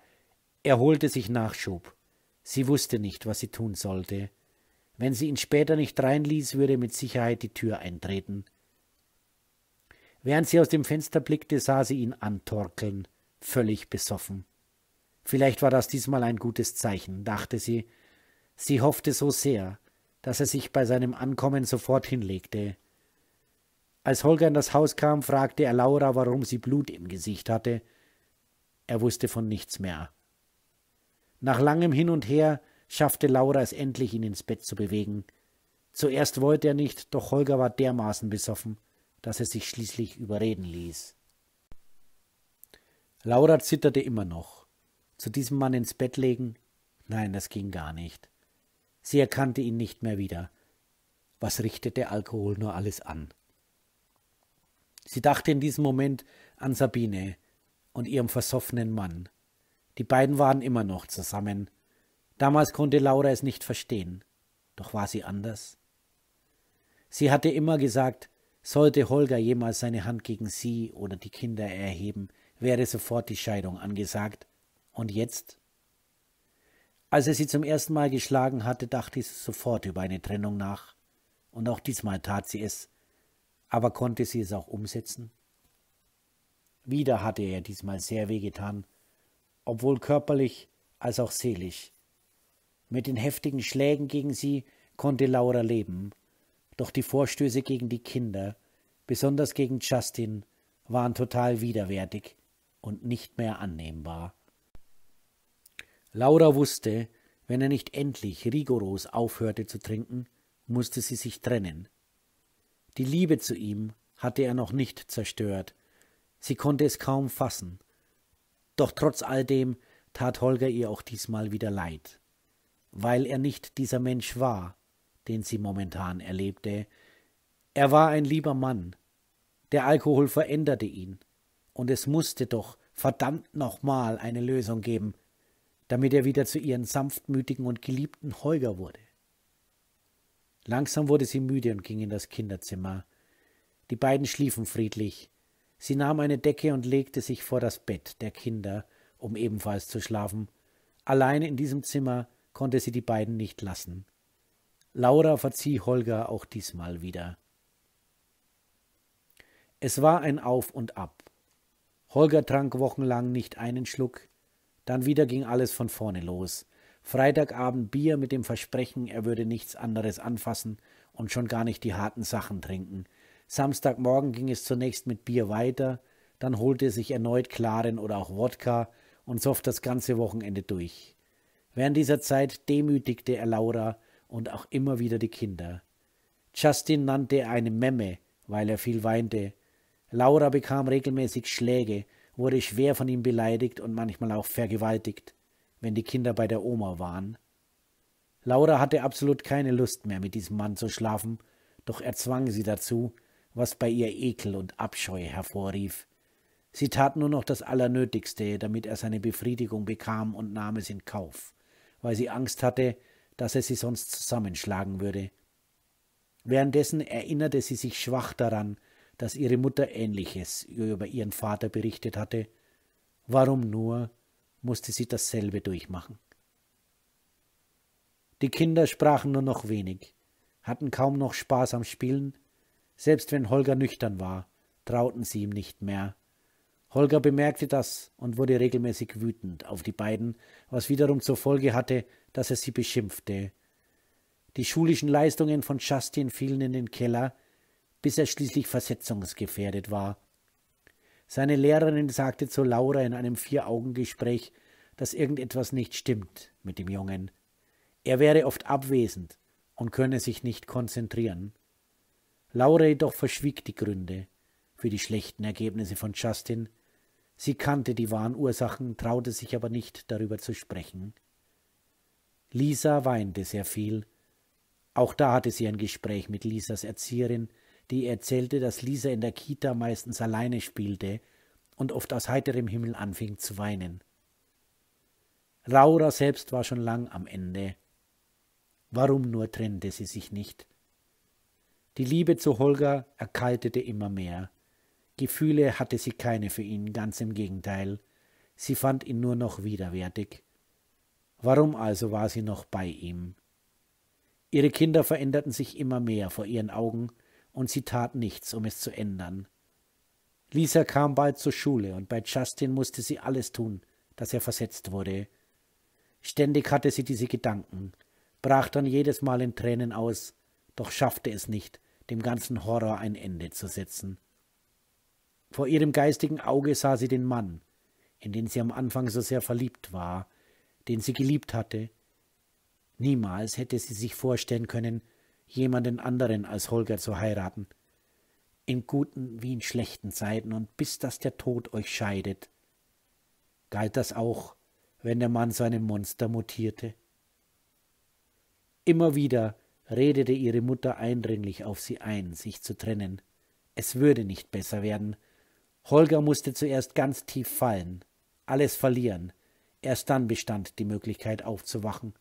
er holte sich Nachschub. Sie wusste nicht, was sie tun sollte. Wenn sie ihn später nicht reinließ, würde mit Sicherheit die Tür eintreten. Während sie aus dem Fenster blickte, sah sie ihn antorkeln, völlig besoffen. Vielleicht war das diesmal ein gutes Zeichen, dachte sie. Sie hoffte so sehr, dass er sich bei seinem Ankommen sofort hinlegte. Als Holger in das Haus kam, fragte er Laura, warum sie Blut im Gesicht hatte. Er wusste von nichts mehr. Nach langem Hin und Her schaffte Laura es endlich, ihn ins Bett zu bewegen. Zuerst wollte er nicht, doch Holger war dermaßen besoffen dass er sich schließlich überreden ließ. Laura zitterte immer noch. Zu diesem Mann ins Bett legen? Nein, das ging gar nicht. Sie erkannte ihn nicht mehr wieder. Was richtete Alkohol nur alles an? Sie dachte in diesem Moment an Sabine und ihrem versoffenen Mann. Die beiden waren immer noch zusammen. Damals konnte Laura es nicht verstehen. Doch war sie anders. Sie hatte immer gesagt, sollte Holger jemals seine Hand gegen sie oder die Kinder erheben, wäre sofort die Scheidung angesagt. Und jetzt? Als er sie zum ersten Mal geschlagen hatte, dachte sie sofort über eine Trennung nach. Und auch diesmal tat sie es. Aber konnte sie es auch umsetzen? Wieder hatte er diesmal sehr wehgetan, obwohl körperlich als auch seelisch. Mit den heftigen Schlägen gegen sie konnte Laura leben, doch die Vorstöße gegen die Kinder, besonders gegen Justin, waren total widerwärtig und nicht mehr annehmbar. Laura wusste, wenn er nicht endlich rigoros aufhörte zu trinken, musste sie sich trennen. Die Liebe zu ihm hatte er noch nicht zerstört. Sie konnte es kaum fassen. Doch trotz alledem tat Holger ihr auch diesmal wieder leid. Weil er nicht dieser Mensch war, den sie momentan erlebte. Er war ein lieber Mann. Der Alkohol veränderte ihn. Und es musste doch verdammt nochmal eine Lösung geben, damit er wieder zu ihren sanftmütigen und geliebten Holger wurde. Langsam wurde sie müde und ging in das Kinderzimmer. Die beiden schliefen friedlich. Sie nahm eine Decke und legte sich vor das Bett der Kinder, um ebenfalls zu schlafen. Allein in diesem Zimmer konnte sie die beiden nicht lassen. Laura verzieh Holger auch diesmal wieder. Es war ein Auf und Ab. Holger trank wochenlang nicht einen Schluck, dann wieder ging alles von vorne los. Freitagabend Bier mit dem Versprechen, er würde nichts anderes anfassen und schon gar nicht die harten Sachen trinken. Samstagmorgen ging es zunächst mit Bier weiter, dann holte er sich erneut Klaren oder auch Wodka und soff das ganze Wochenende durch. Während dieser Zeit demütigte er Laura, und auch immer wieder die Kinder. Justin nannte eine Memme, weil er viel weinte. Laura bekam regelmäßig Schläge, wurde schwer von ihm beleidigt und manchmal auch vergewaltigt, wenn die Kinder bei der Oma waren. Laura hatte absolut keine Lust mehr, mit diesem Mann zu schlafen, doch er zwang sie dazu, was bei ihr Ekel und Abscheu hervorrief. Sie tat nur noch das Allernötigste, damit er seine Befriedigung bekam und nahm es in Kauf, weil sie Angst hatte, dass er sie sonst zusammenschlagen würde. Währenddessen erinnerte sie sich schwach daran, dass ihre Mutter ähnliches über ihren Vater berichtet hatte. Warum nur musste sie dasselbe durchmachen? Die Kinder sprachen nur noch wenig, hatten kaum noch Spaß am Spielen, selbst wenn Holger nüchtern war, trauten sie ihm nicht mehr. Holger bemerkte das und wurde regelmäßig wütend auf die beiden, was wiederum zur Folge hatte, dass er sie beschimpfte. Die schulischen Leistungen von Justin fielen in den Keller, bis er schließlich versetzungsgefährdet war. Seine Lehrerin sagte zu Laura in einem Vier-Augen-Gespräch, dass irgendetwas nicht stimmt mit dem Jungen. Er wäre oft abwesend und könne sich nicht konzentrieren. Laura jedoch verschwieg die Gründe für die schlechten Ergebnisse von Justin, Sie kannte die wahren Ursachen, traute sich aber nicht darüber zu sprechen. Lisa weinte sehr viel. Auch da hatte sie ein Gespräch mit Lisas Erzieherin, die erzählte, dass Lisa in der Kita meistens alleine spielte und oft aus heiterem Himmel anfing zu weinen. Raura selbst war schon lang am Ende. Warum nur trennte sie sich nicht? Die Liebe zu Holger erkaltete immer mehr. Gefühle hatte sie keine für ihn, ganz im Gegenteil. Sie fand ihn nur noch widerwärtig. Warum also war sie noch bei ihm? Ihre Kinder veränderten sich immer mehr vor ihren Augen, und sie tat nichts, um es zu ändern. Lisa kam bald zur Schule, und bei Justin musste sie alles tun, dass er versetzt wurde. Ständig hatte sie diese Gedanken, brach dann jedes Mal in Tränen aus, doch schaffte es nicht, dem ganzen Horror ein Ende zu setzen. Vor ihrem geistigen Auge sah sie den Mann, in den sie am Anfang so sehr verliebt war, den sie geliebt hatte. Niemals hätte sie sich vorstellen können, jemanden anderen als Holger zu heiraten. In guten wie in schlechten Zeiten und bis dass der Tod euch scheidet, galt das auch, wenn der Mann zu einem Monster mutierte. Immer wieder redete ihre Mutter eindringlich auf sie ein, sich zu trennen. Es würde nicht besser werden, Holger musste zuerst ganz tief fallen, alles verlieren. Erst dann bestand die Möglichkeit aufzuwachen.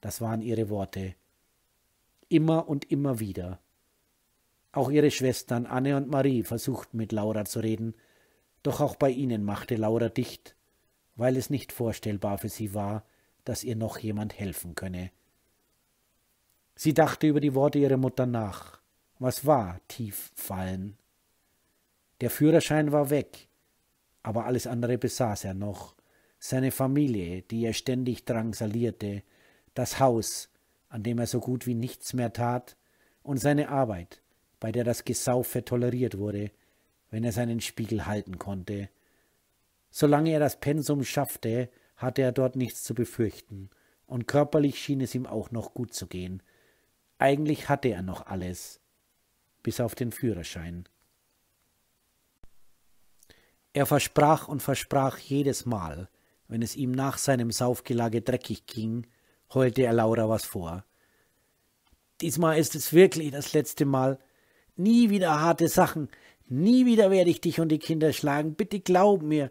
Das waren ihre Worte. Immer und immer wieder. Auch ihre Schwestern Anne und Marie versuchten mit Laura zu reden, doch auch bei ihnen machte Laura dicht, weil es nicht vorstellbar für sie war, dass ihr noch jemand helfen könne. Sie dachte über die Worte ihrer Mutter nach. Was war tief fallen? Der Führerschein war weg, aber alles andere besaß er noch. Seine Familie, die er ständig drangsalierte, das Haus, an dem er so gut wie nichts mehr tat, und seine Arbeit, bei der das Gesaufe toleriert wurde, wenn er seinen Spiegel halten konnte. Solange er das Pensum schaffte, hatte er dort nichts zu befürchten, und körperlich schien es ihm auch noch gut zu gehen. Eigentlich hatte er noch alles, bis auf den Führerschein. Er versprach und versprach jedes Mal, wenn es ihm nach seinem Saufgelage dreckig ging, heulte er Laura was vor. Diesmal ist es wirklich das letzte Mal. Nie wieder harte Sachen. Nie wieder werde ich dich und die Kinder schlagen. Bitte glaub mir.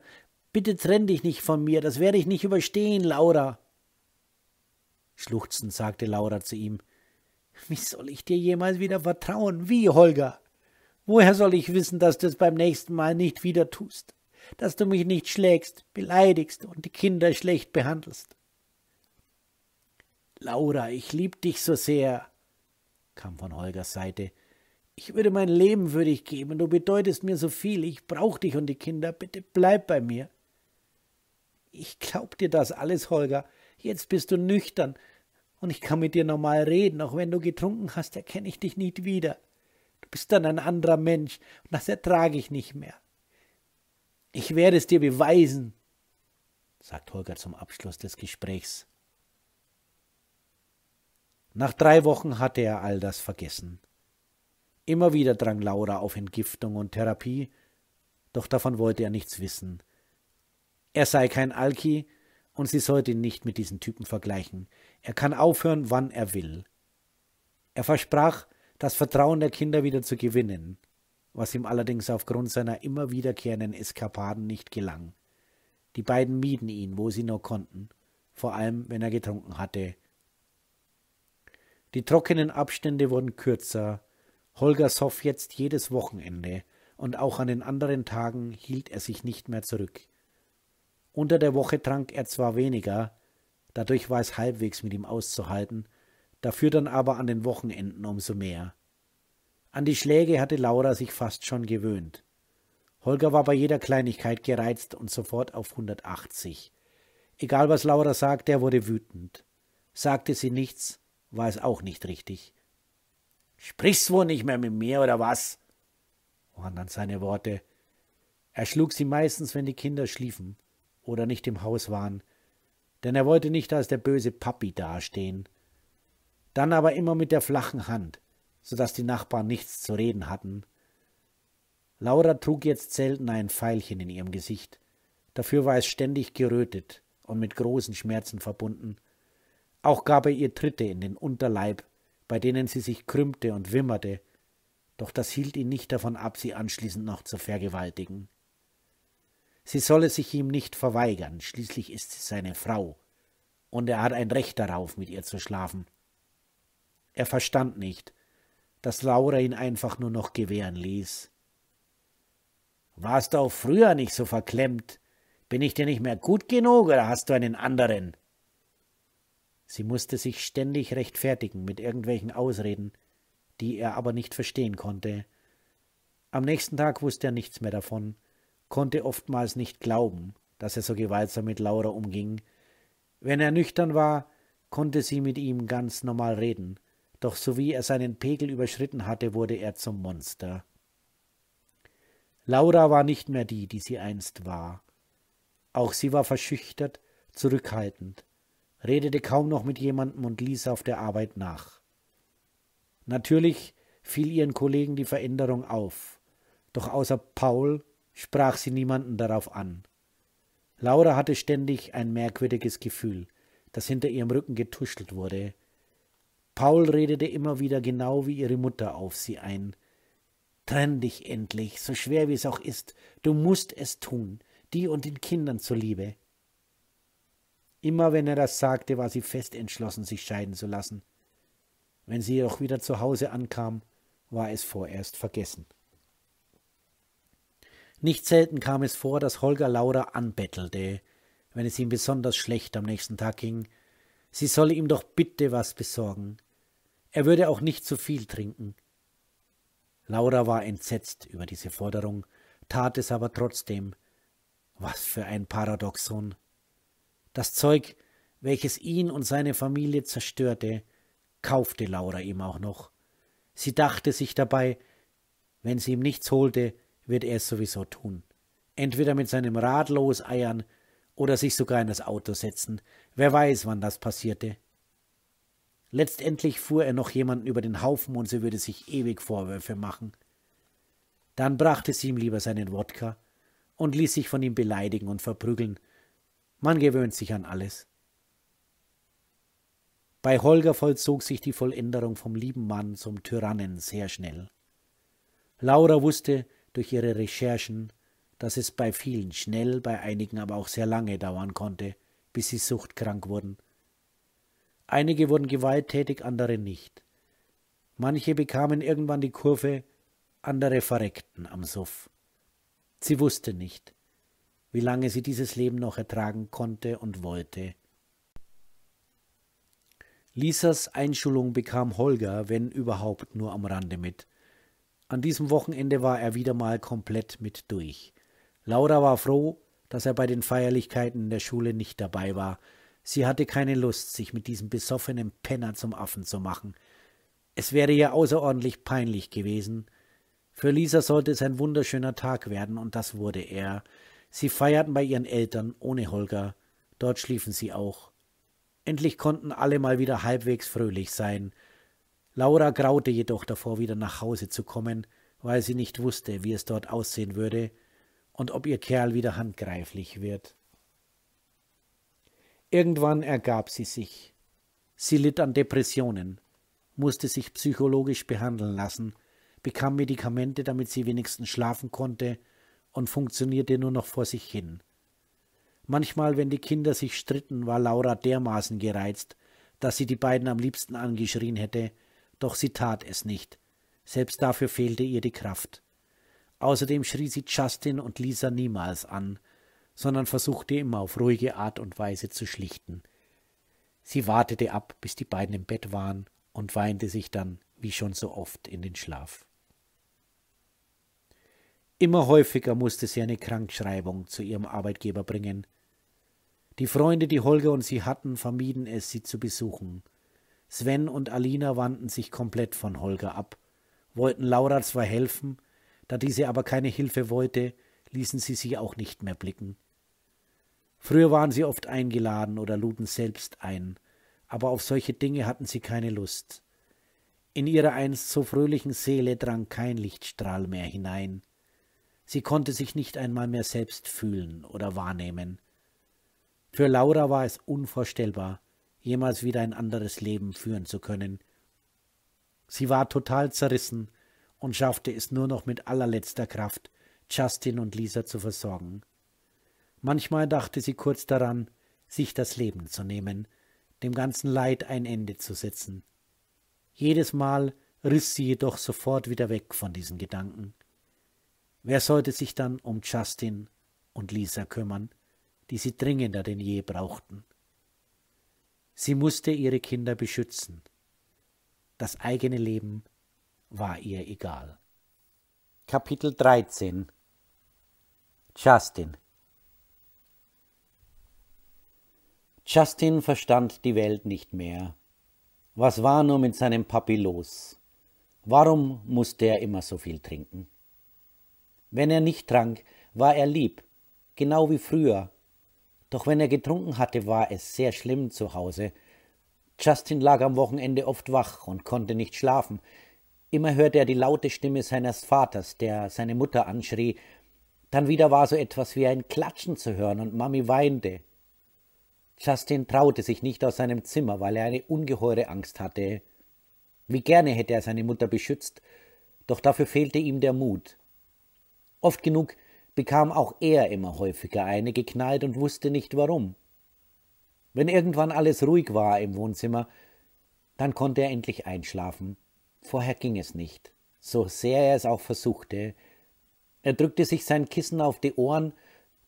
Bitte trenn dich nicht von mir. Das werde ich nicht überstehen, Laura. Schluchzend sagte Laura zu ihm. Wie soll ich dir jemals wieder vertrauen? Wie, Holger? Woher soll ich wissen, dass du es beim nächsten Mal nicht wieder tust? Dass du mich nicht schlägst, beleidigst und die Kinder schlecht behandelst? Laura, ich lieb dich so sehr, kam von Holgers Seite. Ich würde mein Leben für dich geben, du bedeutest mir so viel, ich brauch dich und die Kinder, bitte bleib bei mir. Ich glaub dir das alles, Holger, jetzt bist du nüchtern und ich kann mit dir normal reden, auch wenn du getrunken hast, erkenne ich dich nicht wieder bist dann ein anderer Mensch und das ertrage ich nicht mehr. Ich werde es dir beweisen, sagt Holger zum Abschluss des Gesprächs. Nach drei Wochen hatte er all das vergessen. Immer wieder drang Laura auf Entgiftung und Therapie, doch davon wollte er nichts wissen. Er sei kein Alki und sie sollte ihn nicht mit diesen Typen vergleichen. Er kann aufhören, wann er will. Er versprach, das Vertrauen der Kinder wieder zu gewinnen, was ihm allerdings aufgrund seiner immer wiederkehrenden Eskapaden nicht gelang. Die beiden mieden ihn, wo sie nur konnten, vor allem wenn er getrunken hatte. Die trockenen Abstände wurden kürzer, Holger soff jetzt jedes Wochenende, und auch an den anderen Tagen hielt er sich nicht mehr zurück. Unter der Woche trank er zwar weniger, dadurch war es halbwegs mit ihm auszuhalten, dafür dann aber an den Wochenenden umso mehr. An die Schläge hatte Laura sich fast schon gewöhnt. Holger war bei jeder Kleinigkeit gereizt und sofort auf 180. Egal was Laura sagte, er wurde wütend. Sagte sie nichts, war es auch nicht richtig. Sprichst wohl nicht mehr mit mir oder was? waren dann seine Worte. Er schlug sie meistens, wenn die Kinder schliefen oder nicht im Haus waren, denn er wollte nicht als der böse Papi dastehen dann aber immer mit der flachen Hand, so dass die Nachbarn nichts zu reden hatten. Laura trug jetzt selten ein Pfeilchen in ihrem Gesicht, dafür war es ständig gerötet und mit großen Schmerzen verbunden. Auch gab er ihr Tritte in den Unterleib, bei denen sie sich krümmte und wimmerte, doch das hielt ihn nicht davon ab, sie anschließend noch zu vergewaltigen. Sie solle sich ihm nicht verweigern, schließlich ist sie seine Frau, und er hat ein Recht darauf, mit ihr zu schlafen. Er verstand nicht, dass Laura ihn einfach nur noch gewähren ließ. Warst du auch früher nicht so verklemmt? Bin ich dir nicht mehr gut genug oder hast du einen anderen? Sie musste sich ständig rechtfertigen mit irgendwelchen Ausreden, die er aber nicht verstehen konnte. Am nächsten Tag wusste er nichts mehr davon, konnte oftmals nicht glauben, dass er so gewaltsam mit Laura umging. Wenn er nüchtern war, konnte sie mit ihm ganz normal reden, doch sowie er seinen Pegel überschritten hatte, wurde er zum Monster. Laura war nicht mehr die, die sie einst war. Auch sie war verschüchtert, zurückhaltend, redete kaum noch mit jemandem und ließ auf der Arbeit nach. Natürlich fiel ihren Kollegen die Veränderung auf, doch außer Paul sprach sie niemanden darauf an. Laura hatte ständig ein merkwürdiges Gefühl, das hinter ihrem Rücken getuschelt wurde. Paul redete immer wieder genau wie ihre Mutter auf sie ein. Trenn dich endlich, so schwer wie es auch ist, du musst es tun, dir und den Kindern zuliebe. Immer wenn er das sagte, war sie fest entschlossen, sich scheiden zu lassen. Wenn sie jedoch wieder zu Hause ankam, war es vorerst vergessen. Nicht selten kam es vor, dass Holger Laura anbettelte, wenn es ihm besonders schlecht am nächsten Tag ging, sie solle ihm doch bitte was besorgen. Er würde auch nicht zu viel trinken. Laura war entsetzt über diese Forderung, tat es aber trotzdem. Was für ein Paradoxon. Das Zeug, welches ihn und seine Familie zerstörte, kaufte Laura ihm auch noch. Sie dachte sich dabei, wenn sie ihm nichts holte, wird er es sowieso tun. Entweder mit seinem Rad loseiern oder sich sogar in das Auto setzen. Wer weiß, wann das passierte. Letztendlich fuhr er noch jemanden über den Haufen und sie würde sich ewig Vorwürfe machen. Dann brachte sie ihm lieber seinen Wodka und ließ sich von ihm beleidigen und verprügeln. Man gewöhnt sich an alles. Bei Holger vollzog sich die Volländerung vom lieben Mann zum Tyrannen sehr schnell. Laura wusste durch ihre Recherchen, dass es bei vielen schnell, bei einigen aber auch sehr lange dauern konnte, bis sie suchtkrank wurden – Einige wurden gewalttätig, andere nicht. Manche bekamen irgendwann die Kurve, andere verreckten am Suff. Sie wusste nicht, wie lange sie dieses Leben noch ertragen konnte und wollte. Lisas Einschulung bekam Holger, wenn überhaupt, nur am Rande mit. An diesem Wochenende war er wieder mal komplett mit durch. Laura war froh, dass er bei den Feierlichkeiten in der Schule nicht dabei war, Sie hatte keine Lust, sich mit diesem besoffenen Penner zum Affen zu machen. Es wäre ja außerordentlich peinlich gewesen. Für Lisa sollte es ein wunderschöner Tag werden, und das wurde er. Sie feierten bei ihren Eltern ohne Holger, dort schliefen sie auch. Endlich konnten alle mal wieder halbwegs fröhlich sein. Laura graute jedoch davor, wieder nach Hause zu kommen, weil sie nicht wusste, wie es dort aussehen würde und ob ihr Kerl wieder handgreiflich wird. Irgendwann ergab sie sich. Sie litt an Depressionen, musste sich psychologisch behandeln lassen, bekam Medikamente, damit sie wenigstens schlafen konnte und funktionierte nur noch vor sich hin. Manchmal, wenn die Kinder sich stritten, war Laura dermaßen gereizt, dass sie die beiden am liebsten angeschrien hätte, doch sie tat es nicht. Selbst dafür fehlte ihr die Kraft. Außerdem schrie sie Justin und Lisa niemals an, sondern versuchte immer auf ruhige Art und Weise zu schlichten. Sie wartete ab, bis die beiden im Bett waren und weinte sich dann, wie schon so oft, in den Schlaf. Immer häufiger musste sie eine Krankschreibung zu ihrem Arbeitgeber bringen. Die Freunde, die Holger und sie hatten, vermieden es, sie zu besuchen. Sven und Alina wandten sich komplett von Holger ab, wollten Laura zwar helfen, da diese aber keine Hilfe wollte, ließen sie sie auch nicht mehr blicken. Früher waren sie oft eingeladen oder luden selbst ein, aber auf solche Dinge hatten sie keine Lust. In ihre einst so fröhlichen Seele drang kein Lichtstrahl mehr hinein. Sie konnte sich nicht einmal mehr selbst fühlen oder wahrnehmen. Für Laura war es unvorstellbar, jemals wieder ein anderes Leben führen zu können. Sie war total zerrissen und schaffte es nur noch mit allerletzter Kraft, Justin und Lisa zu versorgen. Manchmal dachte sie kurz daran, sich das Leben zu nehmen, dem ganzen Leid ein Ende zu setzen. Jedes Mal riss sie jedoch sofort wieder weg von diesen Gedanken. Wer sollte sich dann um Justin und Lisa kümmern, die sie dringender denn je brauchten? Sie musste ihre Kinder beschützen. Das eigene Leben war ihr egal. Kapitel 13 Justin Justin verstand die Welt nicht mehr. Was war nur mit seinem Papi los? Warum musste er immer so viel trinken? Wenn er nicht trank, war er lieb, genau wie früher. Doch wenn er getrunken hatte, war es sehr schlimm zu Hause. Justin lag am Wochenende oft wach und konnte nicht schlafen. Immer hörte er die laute Stimme seines Vaters, der seine Mutter anschrie. Dann wieder war so etwas wie ein Klatschen zu hören und Mami weinte. Justin traute sich nicht aus seinem Zimmer, weil er eine ungeheure Angst hatte. Wie gerne hätte er seine Mutter beschützt, doch dafür fehlte ihm der Mut. Oft genug bekam auch er immer häufiger eine geknallt und wusste nicht warum. Wenn irgendwann alles ruhig war im Wohnzimmer, dann konnte er endlich einschlafen. Vorher ging es nicht, so sehr er es auch versuchte. Er drückte sich sein Kissen auf die Ohren,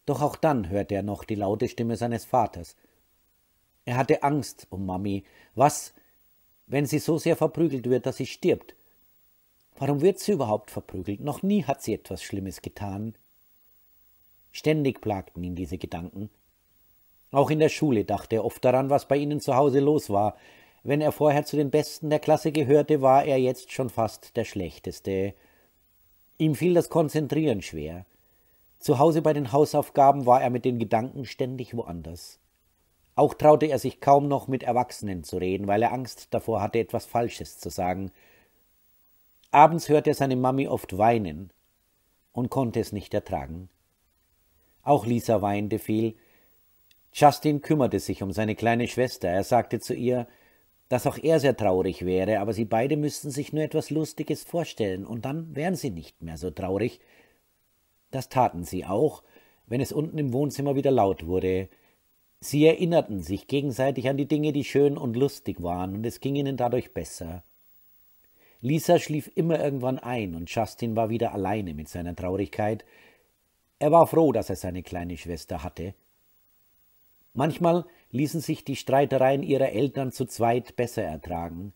doch auch dann hörte er noch die laute Stimme seines Vaters – er hatte Angst um Mami. Was, wenn sie so sehr verprügelt wird, dass sie stirbt? Warum wird sie überhaupt verprügelt? Noch nie hat sie etwas Schlimmes getan. Ständig plagten ihn diese Gedanken. Auch in der Schule dachte er oft daran, was bei ihnen zu Hause los war. Wenn er vorher zu den Besten der Klasse gehörte, war er jetzt schon fast der Schlechteste. Ihm fiel das Konzentrieren schwer. Zu Hause bei den Hausaufgaben war er mit den Gedanken ständig woanders. Auch traute er sich kaum noch mit Erwachsenen zu reden, weil er Angst davor hatte, etwas Falsches zu sagen. Abends hörte er seine Mami oft weinen und konnte es nicht ertragen. Auch Lisa weinte viel. Justin kümmerte sich um seine kleine Schwester. Er sagte zu ihr, dass auch er sehr traurig wäre, aber sie beide müssten sich nur etwas Lustiges vorstellen, und dann wären sie nicht mehr so traurig. Das taten sie auch, wenn es unten im Wohnzimmer wieder laut wurde. Sie erinnerten sich gegenseitig an die Dinge, die schön und lustig waren, und es ging ihnen dadurch besser. Lisa schlief immer irgendwann ein, und Justin war wieder alleine mit seiner Traurigkeit. Er war froh, dass er seine kleine Schwester hatte. Manchmal ließen sich die Streitereien ihrer Eltern zu zweit besser ertragen.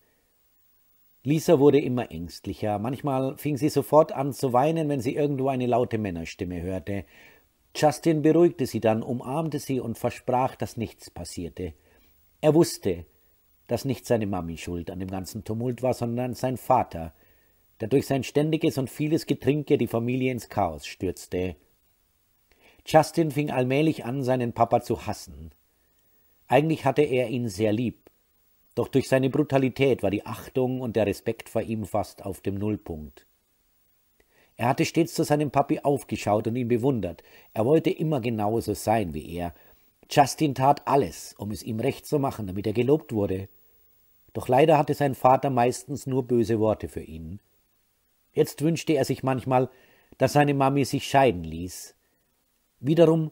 Lisa wurde immer ängstlicher, manchmal fing sie sofort an zu weinen, wenn sie irgendwo eine laute Männerstimme hörte, Justin beruhigte sie dann, umarmte sie und versprach, dass nichts passierte. Er wusste, dass nicht seine Mami schuld an dem ganzen Tumult war, sondern sein Vater, der durch sein ständiges und vieles Getrinke die Familie ins Chaos stürzte. Justin fing allmählich an, seinen Papa zu hassen. Eigentlich hatte er ihn sehr lieb, doch durch seine Brutalität war die Achtung und der Respekt vor ihm fast auf dem Nullpunkt. Er hatte stets zu seinem Papi aufgeschaut und ihn bewundert. Er wollte immer genauso sein wie er. Justin tat alles, um es ihm recht zu machen, damit er gelobt wurde. Doch leider hatte sein Vater meistens nur böse Worte für ihn. Jetzt wünschte er sich manchmal, dass seine Mami sich scheiden ließ. Wiederum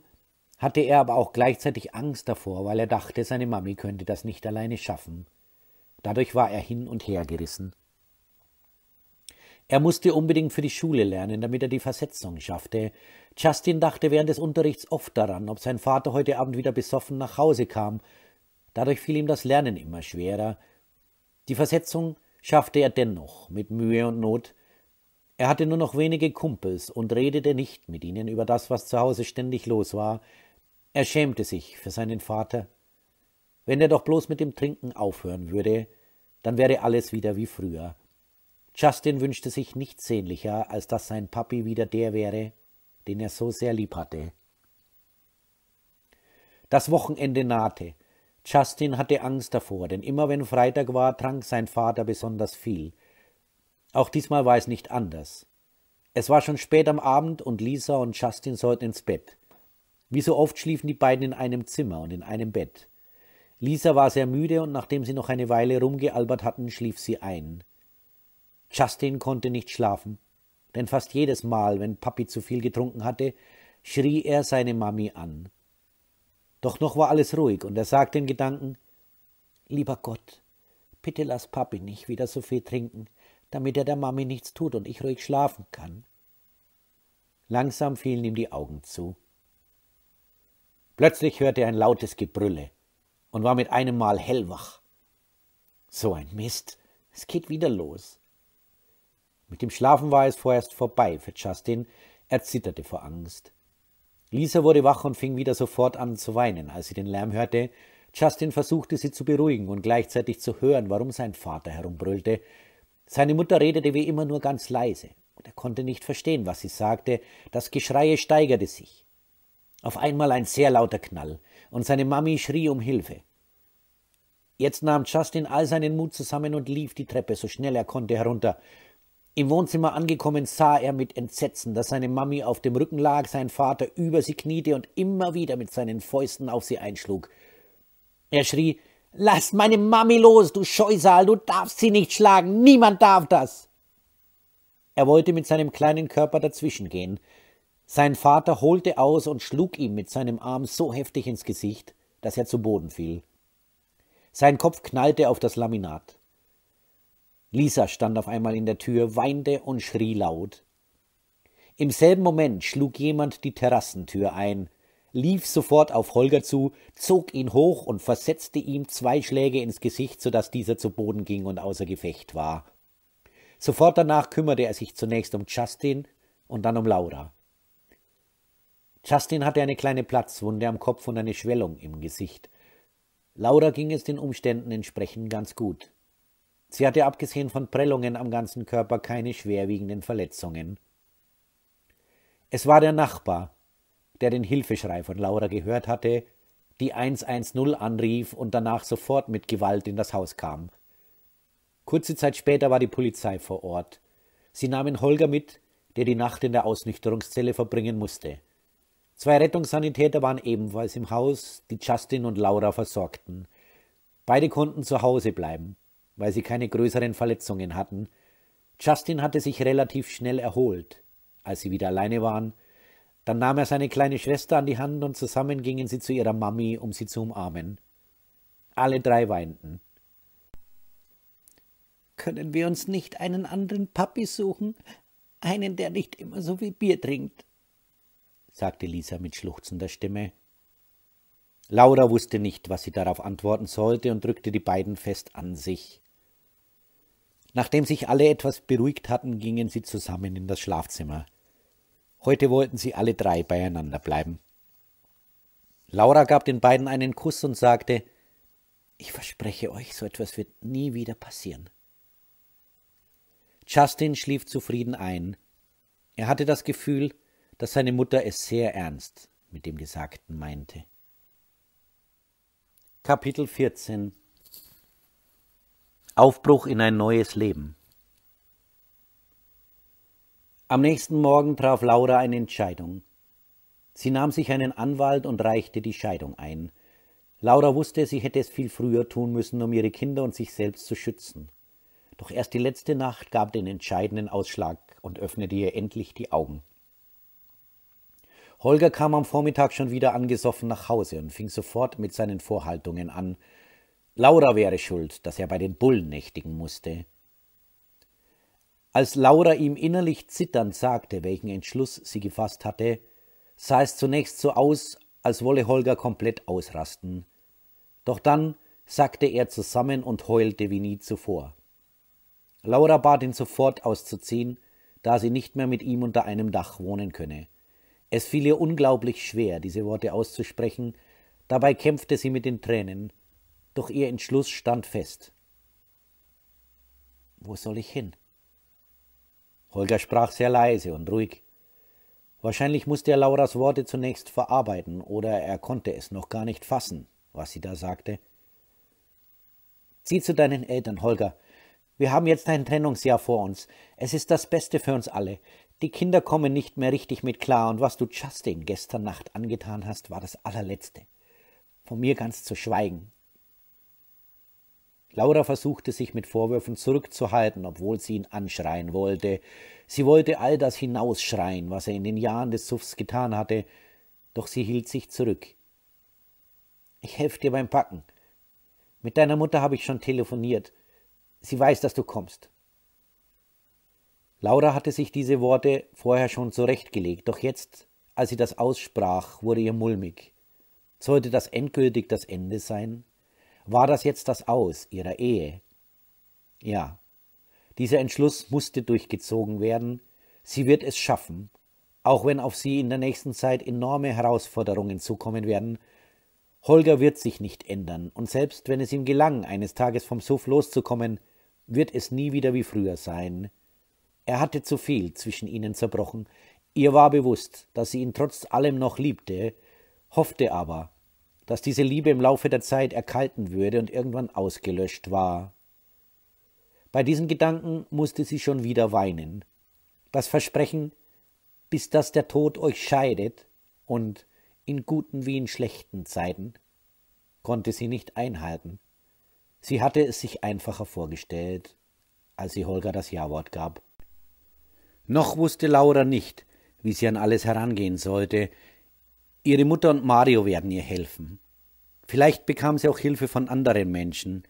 hatte er aber auch gleichzeitig Angst davor, weil er dachte, seine Mami könnte das nicht alleine schaffen. Dadurch war er hin und her gerissen. Er musste unbedingt für die Schule lernen, damit er die Versetzung schaffte. Justin dachte während des Unterrichts oft daran, ob sein Vater heute Abend wieder besoffen nach Hause kam. Dadurch fiel ihm das Lernen immer schwerer. Die Versetzung schaffte er dennoch, mit Mühe und Not. Er hatte nur noch wenige Kumpels und redete nicht mit ihnen über das, was zu Hause ständig los war. Er schämte sich für seinen Vater. Wenn er doch bloß mit dem Trinken aufhören würde, dann wäre alles wieder wie früher. Justin wünschte sich nichts sehnlicher, als dass sein Papi wieder der wäre, den er so sehr lieb hatte. Das Wochenende nahte. Justin hatte Angst davor, denn immer wenn Freitag war, trank sein Vater besonders viel. Auch diesmal war es nicht anders. Es war schon spät am Abend und Lisa und Justin sollten ins Bett. Wie so oft schliefen die beiden in einem Zimmer und in einem Bett. Lisa war sehr müde und nachdem sie noch eine Weile rumgealbert hatten, schlief sie ein. Justin konnte nicht schlafen, denn fast jedes Mal, wenn Papi zu viel getrunken hatte, schrie er seine Mami an. Doch noch war alles ruhig, und er sagte in Gedanken Lieber Gott, bitte lass Papi nicht wieder so viel trinken, damit er der Mami nichts tut und ich ruhig schlafen kann. Langsam fielen ihm die Augen zu. Plötzlich hörte er ein lautes Gebrülle und war mit einem Mal hellwach. So ein Mist, es geht wieder los. Mit dem Schlafen war es vorerst vorbei für Justin, er zitterte vor Angst. Lisa wurde wach und fing wieder sofort an zu weinen, als sie den Lärm hörte. Justin versuchte sie zu beruhigen und gleichzeitig zu hören, warum sein Vater herumbrüllte. Seine Mutter redete wie immer nur ganz leise, und er konnte nicht verstehen, was sie sagte, das Geschreie steigerte sich. Auf einmal ein sehr lauter Knall, und seine Mami schrie um Hilfe. Jetzt nahm Justin all seinen Mut zusammen und lief die Treppe so schnell er konnte herunter. Im Wohnzimmer angekommen sah er mit Entsetzen, dass seine Mami auf dem Rücken lag, sein Vater über sie kniete und immer wieder mit seinen Fäusten auf sie einschlug. Er schrie Lass meine Mami los, du Scheusal, du darfst sie nicht schlagen, niemand darf das. Er wollte mit seinem kleinen Körper dazwischengehen. Sein Vater holte aus und schlug ihm mit seinem Arm so heftig ins Gesicht, dass er zu Boden fiel. Sein Kopf knallte auf das Laminat. Lisa stand auf einmal in der Tür, weinte und schrie laut. Im selben Moment schlug jemand die Terrassentür ein, lief sofort auf Holger zu, zog ihn hoch und versetzte ihm zwei Schläge ins Gesicht, so daß dieser zu Boden ging und außer Gefecht war. Sofort danach kümmerte er sich zunächst um Justin und dann um Laura. Justin hatte eine kleine Platzwunde am Kopf und eine Schwellung im Gesicht. Laura ging es den Umständen entsprechend ganz gut. Sie hatte abgesehen von Prellungen am ganzen Körper keine schwerwiegenden Verletzungen. Es war der Nachbar, der den Hilfeschrei von Laura gehört hatte, die 110 anrief und danach sofort mit Gewalt in das Haus kam. Kurze Zeit später war die Polizei vor Ort. Sie nahmen Holger mit, der die Nacht in der Ausnüchterungszelle verbringen musste. Zwei Rettungssanitäter waren ebenfalls im Haus, die Justin und Laura versorgten. Beide konnten zu Hause bleiben weil sie keine größeren Verletzungen hatten. Justin hatte sich relativ schnell erholt, als sie wieder alleine waren. Dann nahm er seine kleine Schwester an die Hand und zusammen gingen sie zu ihrer Mami, um sie zu umarmen. Alle drei weinten. Können wir uns nicht einen anderen Papi suchen? Einen, der nicht immer so viel Bier trinkt, sagte Lisa mit schluchzender Stimme. Laura wusste nicht, was sie darauf antworten sollte und drückte die beiden fest an sich. Nachdem sich alle etwas beruhigt hatten, gingen sie zusammen in das Schlafzimmer. Heute wollten sie alle drei beieinander bleiben. Laura gab den beiden einen Kuss und sagte Ich verspreche euch, so etwas wird nie wieder passieren. Justin schlief zufrieden ein. Er hatte das Gefühl, dass seine Mutter es sehr ernst mit dem Gesagten meinte. Kapitel 14 Aufbruch in ein neues Leben. Am nächsten Morgen traf Laura eine Entscheidung. Sie nahm sich einen Anwalt und reichte die Scheidung ein. Laura wusste, sie hätte es viel früher tun müssen, um ihre Kinder und sich selbst zu schützen. Doch erst die letzte Nacht gab den entscheidenden Ausschlag und öffnete ihr endlich die Augen. Holger kam am Vormittag schon wieder angesoffen nach Hause und fing sofort mit seinen Vorhaltungen an, Laura wäre schuld, dass er bei den Bullen nächtigen musste. Als Laura ihm innerlich zitternd sagte, welchen Entschluss sie gefasst hatte, sah es zunächst so aus, als wolle Holger komplett ausrasten. Doch dann sackte er zusammen und heulte wie nie zuvor. Laura bat ihn sofort auszuziehen, da sie nicht mehr mit ihm unter einem Dach wohnen könne. Es fiel ihr unglaublich schwer, diese Worte auszusprechen, dabei kämpfte sie mit den Tränen, doch ihr Entschluss stand fest. Wo soll ich hin? Holger sprach sehr leise und ruhig. Wahrscheinlich musste er Lauras Worte zunächst verarbeiten, oder er konnte es noch gar nicht fassen, was sie da sagte. Zieh zu deinen Eltern, Holger. Wir haben jetzt ein Trennungsjahr vor uns. Es ist das Beste für uns alle. Die Kinder kommen nicht mehr richtig mit klar, und was du Justin gestern Nacht angetan hast, war das allerletzte. Von mir ganz zu schweigen, Laura versuchte sich mit Vorwürfen zurückzuhalten, obwohl sie ihn anschreien wollte. Sie wollte all das hinausschreien, was er in den Jahren des Suffs getan hatte, doch sie hielt sich zurück. Ich helfe dir beim Packen. Mit deiner Mutter habe ich schon telefoniert. Sie weiß, dass du kommst. Laura hatte sich diese Worte vorher schon zurechtgelegt, doch jetzt, als sie das aussprach, wurde ihr mulmig. Sollte das endgültig das Ende sein? War das jetzt das Aus ihrer Ehe? Ja, dieser Entschluss musste durchgezogen werden. Sie wird es schaffen, auch wenn auf sie in der nächsten Zeit enorme Herausforderungen zukommen werden. Holger wird sich nicht ändern, und selbst wenn es ihm gelang, eines Tages vom Suff loszukommen, wird es nie wieder wie früher sein. Er hatte zu viel zwischen ihnen zerbrochen. Ihr war bewusst, dass sie ihn trotz allem noch liebte, hoffte aber, dass diese Liebe im Laufe der Zeit erkalten würde und irgendwann ausgelöscht war. Bei diesen Gedanken musste sie schon wieder weinen. Das Versprechen, bis dass der Tod euch scheidet und in guten wie in schlechten Zeiten, konnte sie nicht einhalten. Sie hatte es sich einfacher vorgestellt, als sie Holger das Jawort gab. Noch wusste Laura nicht, wie sie an alles herangehen sollte, Ihre Mutter und Mario werden ihr helfen. Vielleicht bekam sie auch Hilfe von anderen Menschen,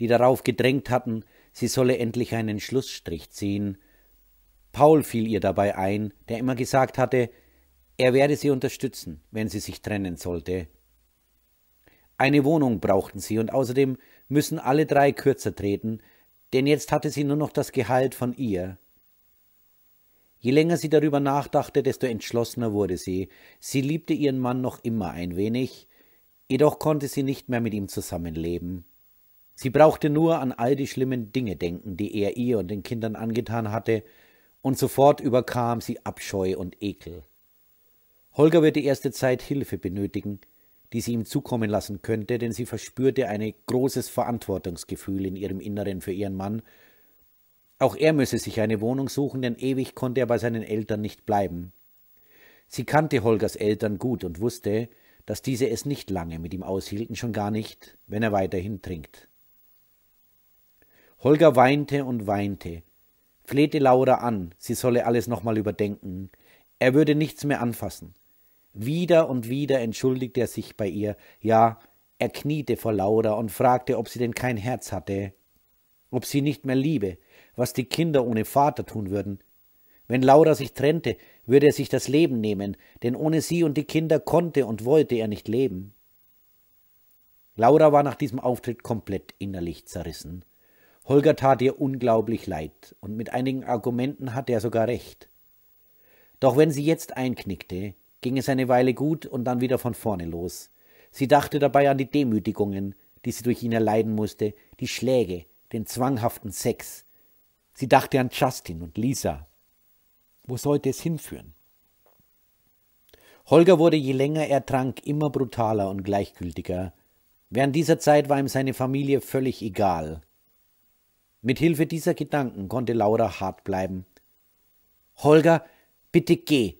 die darauf gedrängt hatten, sie solle endlich einen Schlussstrich ziehen. Paul fiel ihr dabei ein, der immer gesagt hatte, er werde sie unterstützen, wenn sie sich trennen sollte. Eine Wohnung brauchten sie und außerdem müssen alle drei kürzer treten, denn jetzt hatte sie nur noch das Gehalt von ihr. Je länger sie darüber nachdachte, desto entschlossener wurde sie. Sie liebte ihren Mann noch immer ein wenig, jedoch konnte sie nicht mehr mit ihm zusammenleben. Sie brauchte nur an all die schlimmen Dinge denken, die er ihr und den Kindern angetan hatte, und sofort überkam sie Abscheu und Ekel. Holger würde erste Zeit Hilfe benötigen, die sie ihm zukommen lassen könnte, denn sie verspürte ein großes Verantwortungsgefühl in ihrem Inneren für ihren Mann auch er müsse sich eine Wohnung suchen, denn ewig konnte er bei seinen Eltern nicht bleiben. Sie kannte Holgers Eltern gut und wusste, dass diese es nicht lange mit ihm aushielten, schon gar nicht, wenn er weiterhin trinkt. Holger weinte und weinte, flehte Laura an, sie solle alles nochmal überdenken, er würde nichts mehr anfassen. Wieder und wieder entschuldigte er sich bei ihr, ja, er kniete vor Laura und fragte, ob sie denn kein Herz hatte, ob sie nicht mehr liebe, was die Kinder ohne Vater tun würden. Wenn Laura sich trennte, würde er sich das Leben nehmen, denn ohne sie und die Kinder konnte und wollte er nicht leben. Laura war nach diesem Auftritt komplett innerlich zerrissen. Holger tat ihr unglaublich leid, und mit einigen Argumenten hatte er sogar recht. Doch wenn sie jetzt einknickte, ging es eine Weile gut und dann wieder von vorne los. Sie dachte dabei an die Demütigungen, die sie durch ihn erleiden musste, die Schläge, den zwanghaften Sex, Sie dachte an Justin und Lisa. Wo sollte es hinführen? Holger wurde, je länger er trank, immer brutaler und gleichgültiger. Während dieser Zeit war ihm seine Familie völlig egal. Mit Hilfe dieser Gedanken konnte Laura hart bleiben. Holger, bitte geh.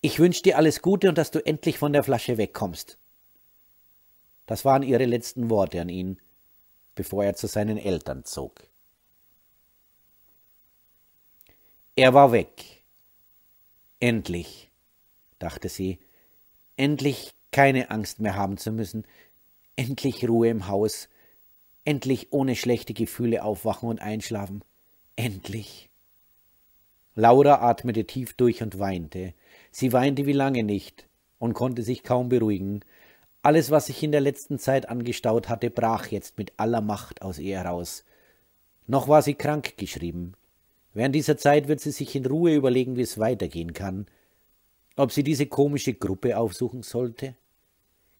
Ich wünsche dir alles Gute und dass du endlich von der Flasche wegkommst. Das waren ihre letzten Worte an ihn, bevor er zu seinen Eltern zog. Er war weg. Endlich, dachte sie, endlich keine Angst mehr haben zu müssen, endlich Ruhe im Haus, endlich ohne schlechte Gefühle aufwachen und einschlafen, endlich. Laura atmete tief durch und weinte. Sie weinte wie lange nicht und konnte sich kaum beruhigen. Alles, was sich in der letzten Zeit angestaut hatte, brach jetzt mit aller Macht aus ihr heraus. Noch war sie krank geschrieben, Während dieser Zeit wird sie sich in Ruhe überlegen, wie es weitergehen kann, ob sie diese komische Gruppe aufsuchen sollte.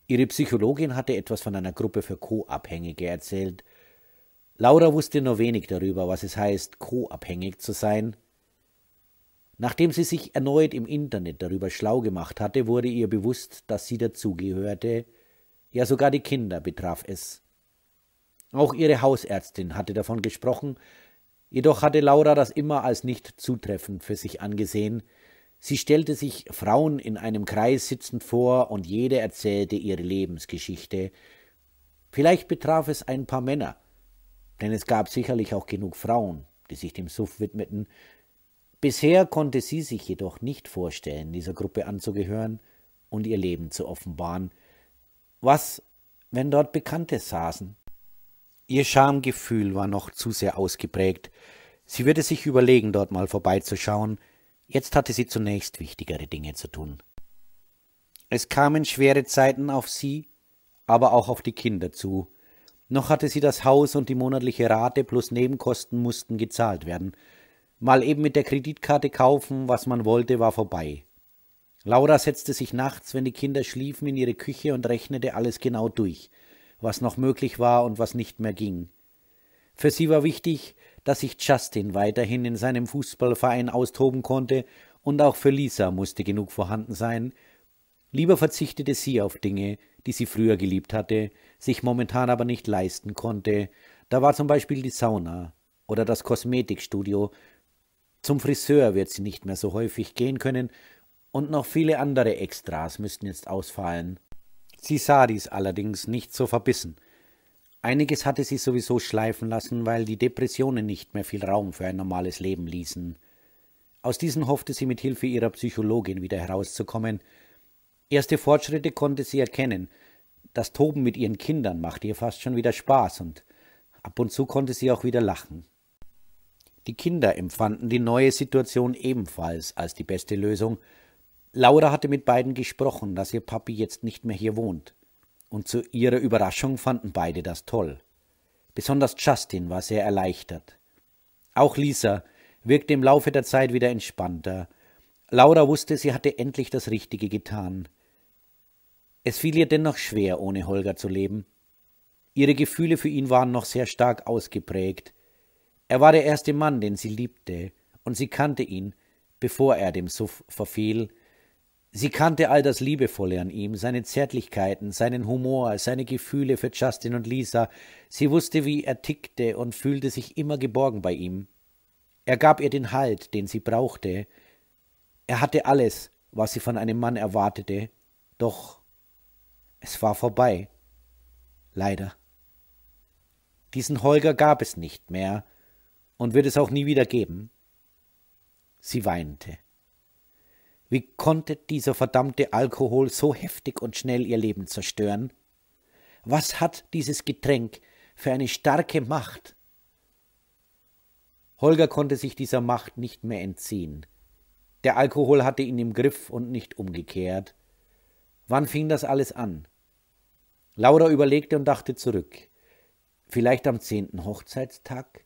Ihre Psychologin hatte etwas von einer Gruppe für Co-Abhängige erzählt. Laura wusste nur wenig darüber, was es heißt, co-abhängig zu sein. Nachdem sie sich erneut im Internet darüber schlau gemacht hatte, wurde ihr bewusst, dass sie dazugehörte, ja sogar die Kinder betraf es. Auch ihre Hausärztin hatte davon gesprochen, Jedoch hatte Laura das immer als nicht zutreffend für sich angesehen. Sie stellte sich Frauen in einem Kreis sitzend vor, und jede erzählte ihre Lebensgeschichte. Vielleicht betraf es ein paar Männer, denn es gab sicherlich auch genug Frauen, die sich dem Suff widmeten. Bisher konnte sie sich jedoch nicht vorstellen, dieser Gruppe anzugehören und ihr Leben zu offenbaren. Was, wenn dort Bekannte saßen, Ihr Schamgefühl war noch zu sehr ausgeprägt. Sie würde sich überlegen, dort mal vorbeizuschauen. Jetzt hatte sie zunächst wichtigere Dinge zu tun. Es kamen schwere Zeiten auf sie, aber auch auf die Kinder zu. Noch hatte sie das Haus und die monatliche Rate plus Nebenkosten mussten gezahlt werden. Mal eben mit der Kreditkarte kaufen, was man wollte, war vorbei. Laura setzte sich nachts, wenn die Kinder schliefen, in ihre Küche und rechnete alles genau durch – was noch möglich war und was nicht mehr ging. Für sie war wichtig, dass sich Justin weiterhin in seinem Fußballverein austoben konnte und auch für Lisa musste genug vorhanden sein. Lieber verzichtete sie auf Dinge, die sie früher geliebt hatte, sich momentan aber nicht leisten konnte. Da war zum Beispiel die Sauna oder das Kosmetikstudio. Zum Friseur wird sie nicht mehr so häufig gehen können und noch viele andere Extras müssten jetzt ausfallen. Sie sah dies allerdings nicht so verbissen. Einiges hatte sie sowieso schleifen lassen, weil die Depressionen nicht mehr viel Raum für ein normales Leben ließen. Aus diesen hoffte sie mit Hilfe ihrer Psychologin wieder herauszukommen. Erste Fortschritte konnte sie erkennen. Das Toben mit ihren Kindern machte ihr fast schon wieder Spaß und ab und zu konnte sie auch wieder lachen. Die Kinder empfanden die neue Situation ebenfalls als die beste Lösung, Laura hatte mit beiden gesprochen, dass ihr Papi jetzt nicht mehr hier wohnt. Und zu ihrer Überraschung fanden beide das toll. Besonders Justin war sehr erleichtert. Auch Lisa wirkte im Laufe der Zeit wieder entspannter. Laura wusste, sie hatte endlich das Richtige getan. Es fiel ihr dennoch schwer, ohne Holger zu leben. Ihre Gefühle für ihn waren noch sehr stark ausgeprägt. Er war der erste Mann, den sie liebte, und sie kannte ihn, bevor er dem Suff verfiel, Sie kannte all das Liebevolle an ihm, seine Zärtlichkeiten, seinen Humor, seine Gefühle für Justin und Lisa. Sie wusste, wie er tickte und fühlte sich immer geborgen bei ihm. Er gab ihr den Halt, den sie brauchte. Er hatte alles, was sie von einem Mann erwartete. Doch es war vorbei. Leider. Diesen Holger gab es nicht mehr und wird es auch nie wieder geben. Sie weinte. Wie konnte dieser verdammte Alkohol so heftig und schnell ihr Leben zerstören? Was hat dieses Getränk für eine starke Macht? Holger konnte sich dieser Macht nicht mehr entziehen. Der Alkohol hatte ihn im Griff und nicht umgekehrt. Wann fing das alles an? Laura überlegte und dachte zurück. Vielleicht am zehnten Hochzeitstag?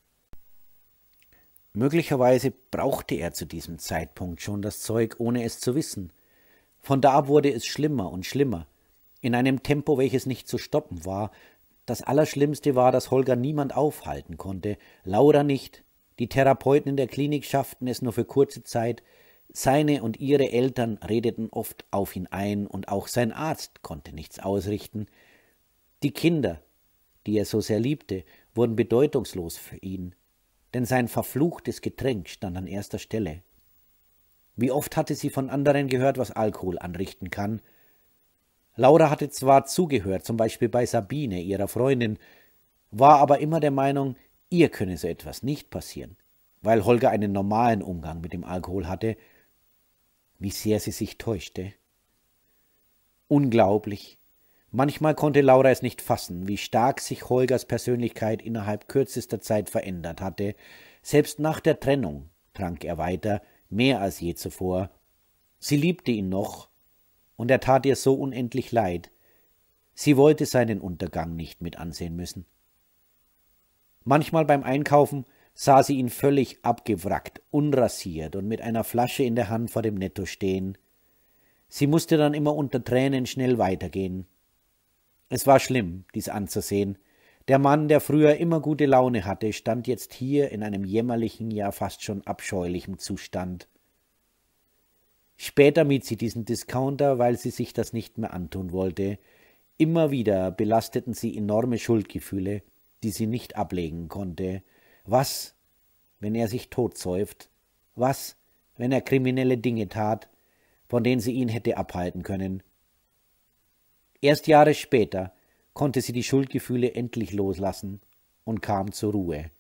Möglicherweise brauchte er zu diesem Zeitpunkt schon das Zeug, ohne es zu wissen. Von da ab wurde es schlimmer und schlimmer, in einem Tempo, welches nicht zu stoppen war. Das Allerschlimmste war, dass Holger niemand aufhalten konnte, Laura nicht, die Therapeuten in der Klinik schafften es nur für kurze Zeit, seine und ihre Eltern redeten oft auf ihn ein, und auch sein Arzt konnte nichts ausrichten. Die Kinder, die er so sehr liebte, wurden bedeutungslos für ihn, denn sein verfluchtes Getränk stand an erster Stelle. Wie oft hatte sie von anderen gehört, was Alkohol anrichten kann. Laura hatte zwar zugehört, zum Beispiel bei Sabine, ihrer Freundin, war aber immer der Meinung, ihr könne so etwas nicht passieren, weil Holger einen normalen Umgang mit dem Alkohol hatte. Wie sehr sie sich täuschte. Unglaublich, Manchmal konnte Laura es nicht fassen, wie stark sich Holgers Persönlichkeit innerhalb kürzester Zeit verändert hatte. Selbst nach der Trennung trank er weiter, mehr als je zuvor. Sie liebte ihn noch, und er tat ihr so unendlich leid. Sie wollte seinen Untergang nicht mit ansehen müssen. Manchmal beim Einkaufen sah sie ihn völlig abgewrackt, unrasiert und mit einer Flasche in der Hand vor dem Netto stehen. Sie musste dann immer unter Tränen schnell weitergehen. Es war schlimm, dies anzusehen. Der Mann, der früher immer gute Laune hatte, stand jetzt hier in einem jämmerlichen, ja fast schon abscheulichen Zustand. Später mied sie diesen Discounter, weil sie sich das nicht mehr antun wollte. Immer wieder belasteten sie enorme Schuldgefühle, die sie nicht ablegen konnte. Was, wenn er sich totsäuft? Was, wenn er kriminelle Dinge tat, von denen sie ihn hätte abhalten können? Erst Jahre später konnte sie die Schuldgefühle endlich loslassen und kam zur Ruhe.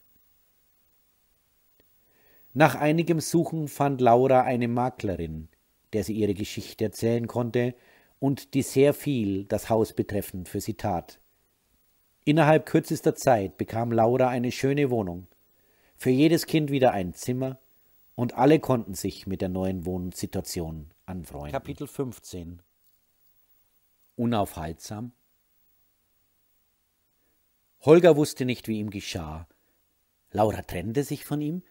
Nach einigem Suchen fand Laura eine Maklerin, der sie ihre Geschichte erzählen konnte und die sehr viel das Haus betreffend für sie tat. Innerhalb kürzester Zeit bekam Laura eine schöne Wohnung, für jedes Kind wieder ein Zimmer und alle konnten sich mit der neuen Wohnsituation anfreunden. Kapitel 15 unaufhaltsam? Holger wusste nicht, wie ihm geschah. Laura trennte sich von ihm?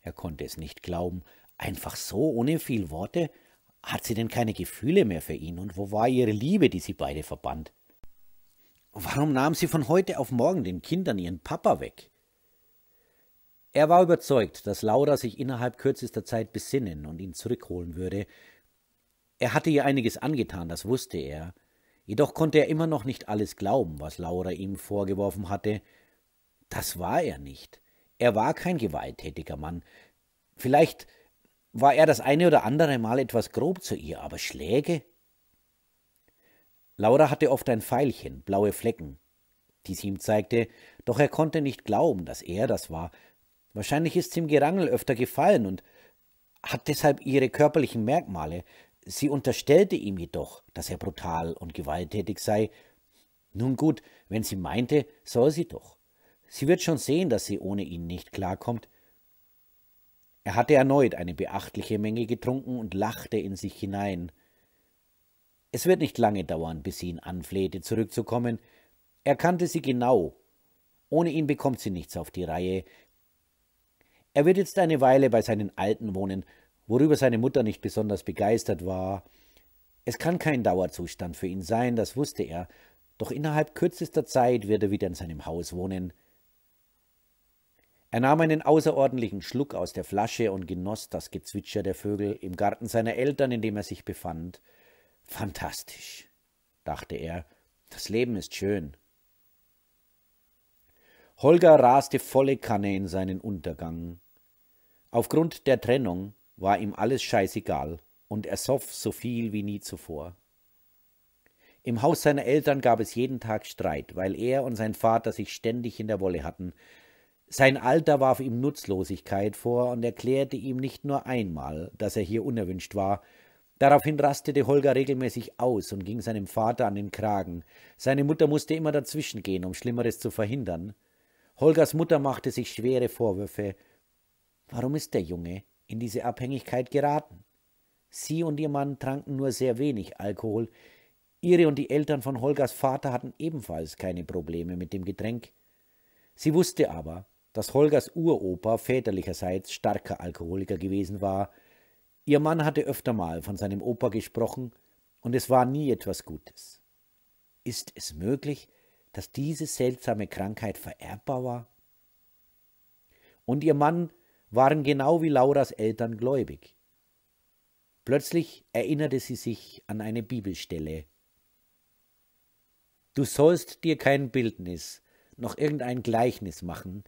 Er konnte es nicht glauben. Einfach so, ohne viel Worte? Hat sie denn keine Gefühle mehr für ihn? Und wo war ihre Liebe, die sie beide verband? Warum nahm sie von heute auf morgen den Kindern ihren Papa weg? Er war überzeugt, dass Laura sich innerhalb kürzester Zeit besinnen und ihn zurückholen würde. Er hatte ihr einiges angetan, das wusste er, Jedoch konnte er immer noch nicht alles glauben, was Laura ihm vorgeworfen hatte. Das war er nicht. Er war kein gewalttätiger Mann. Vielleicht war er das eine oder andere Mal etwas grob zu ihr, aber Schläge? Laura hatte oft ein Pfeilchen, blaue Flecken, die sie ihm zeigte, doch er konnte nicht glauben, dass er das war. Wahrscheinlich ist sie im Gerangel öfter gefallen und hat deshalb ihre körperlichen Merkmale, Sie unterstellte ihm jedoch, dass er brutal und gewalttätig sei. Nun gut, wenn sie meinte, soll sie doch. Sie wird schon sehen, dass sie ohne ihn nicht klarkommt. Er hatte erneut eine beachtliche Menge getrunken und lachte in sich hinein. Es wird nicht lange dauern, bis sie ihn anflehte, zurückzukommen. Er kannte sie genau. Ohne ihn bekommt sie nichts auf die Reihe. Er wird jetzt eine Weile bei seinen Alten wohnen worüber seine Mutter nicht besonders begeistert war. Es kann kein Dauerzustand für ihn sein, das wusste er, doch innerhalb kürzester Zeit wird er wieder in seinem Haus wohnen. Er nahm einen außerordentlichen Schluck aus der Flasche und genoss das Gezwitscher der Vögel im Garten seiner Eltern, in dem er sich befand. Fantastisch, dachte er, das Leben ist schön. Holger raste volle Kanne in seinen Untergang. Aufgrund der Trennung war ihm alles scheißegal und er soff so viel wie nie zuvor. Im Haus seiner Eltern gab es jeden Tag Streit, weil er und sein Vater sich ständig in der Wolle hatten. Sein Alter warf ihm Nutzlosigkeit vor und erklärte ihm nicht nur einmal, dass er hier unerwünscht war, Daraufhin rastete Holger regelmäßig aus und ging seinem Vater an den Kragen. Seine Mutter musste immer dazwischen gehen, um Schlimmeres zu verhindern. Holgers Mutter machte sich schwere Vorwürfe. Warum ist der Junge in diese Abhängigkeit geraten. Sie und ihr Mann tranken nur sehr wenig Alkohol. Ihre und die Eltern von Holgers Vater hatten ebenfalls keine Probleme mit dem Getränk. Sie wusste aber, dass Holgers Uropa väterlicherseits starker Alkoholiker gewesen war. Ihr Mann hatte öfter mal von seinem Opa gesprochen, und es war nie etwas Gutes. Ist es möglich, dass diese seltsame Krankheit vererbbar war? Und ihr Mann waren genau wie Lauras Eltern gläubig. Plötzlich erinnerte sie sich an eine Bibelstelle. Du sollst dir kein Bildnis noch irgendein Gleichnis machen,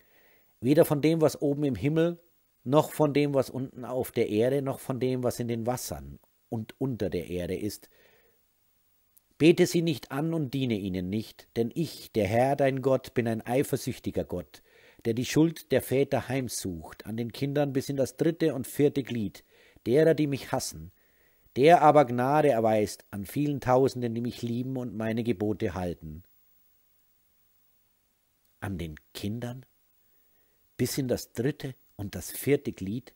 weder von dem, was oben im Himmel, noch von dem, was unten auf der Erde, noch von dem, was in den Wassern und unter der Erde ist. Bete sie nicht an und diene ihnen nicht, denn ich, der Herr, dein Gott, bin ein eifersüchtiger Gott, der die Schuld der Väter heimsucht, an den Kindern bis in das dritte und vierte Glied, derer, die mich hassen, der aber Gnade erweist an vielen Tausenden, die mich lieben und meine Gebote halten. An den Kindern bis in das dritte und das vierte Glied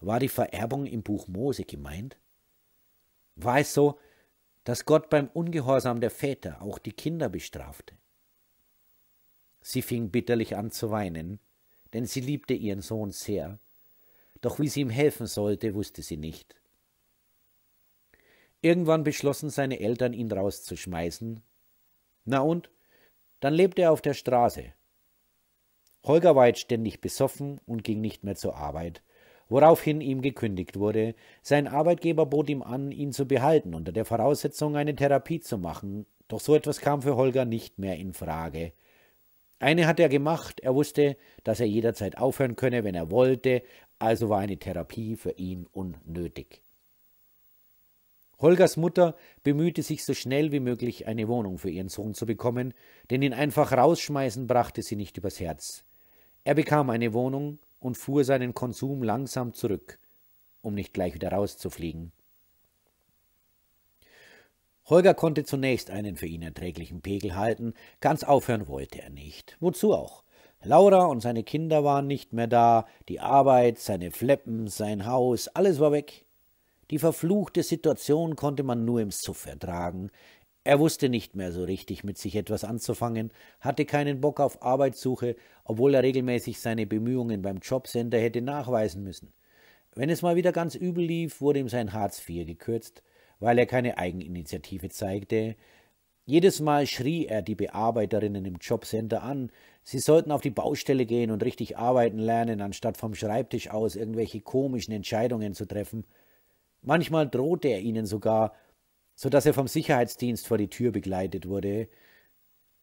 war die Vererbung im Buch Mose gemeint? War es so, dass Gott beim Ungehorsam der Väter auch die Kinder bestrafte? Sie fing bitterlich an zu weinen, denn sie liebte ihren Sohn sehr, doch wie sie ihm helfen sollte, wusste sie nicht. Irgendwann beschlossen seine Eltern, ihn rauszuschmeißen. Na und? Dann lebte er auf der Straße. Holger war jetzt ständig besoffen und ging nicht mehr zur Arbeit, woraufhin ihm gekündigt wurde. Sein Arbeitgeber bot ihm an, ihn zu behalten, unter der Voraussetzung, eine Therapie zu machen, doch so etwas kam für Holger nicht mehr in Frage. Eine hat er gemacht, er wusste, dass er jederzeit aufhören könne, wenn er wollte, also war eine Therapie für ihn unnötig. Holgers Mutter bemühte sich so schnell wie möglich eine Wohnung für ihren Sohn zu bekommen, denn ihn einfach rausschmeißen brachte sie nicht übers Herz. Er bekam eine Wohnung und fuhr seinen Konsum langsam zurück, um nicht gleich wieder rauszufliegen. Holger konnte zunächst einen für ihn erträglichen Pegel halten, ganz aufhören wollte er nicht. Wozu auch? Laura und seine Kinder waren nicht mehr da, die Arbeit, seine Fleppen, sein Haus, alles war weg. Die verfluchte Situation konnte man nur im Suff ertragen. Er wusste nicht mehr so richtig, mit sich etwas anzufangen, hatte keinen Bock auf Arbeitssuche, obwohl er regelmäßig seine Bemühungen beim Jobcenter hätte nachweisen müssen. Wenn es mal wieder ganz übel lief, wurde ihm sein Hartz IV gekürzt – weil er keine Eigeninitiative zeigte. Jedes Mal schrie er die Bearbeiterinnen im Jobcenter an, sie sollten auf die Baustelle gehen und richtig arbeiten lernen, anstatt vom Schreibtisch aus irgendwelche komischen Entscheidungen zu treffen. Manchmal drohte er ihnen sogar, so dass er vom Sicherheitsdienst vor die Tür begleitet wurde.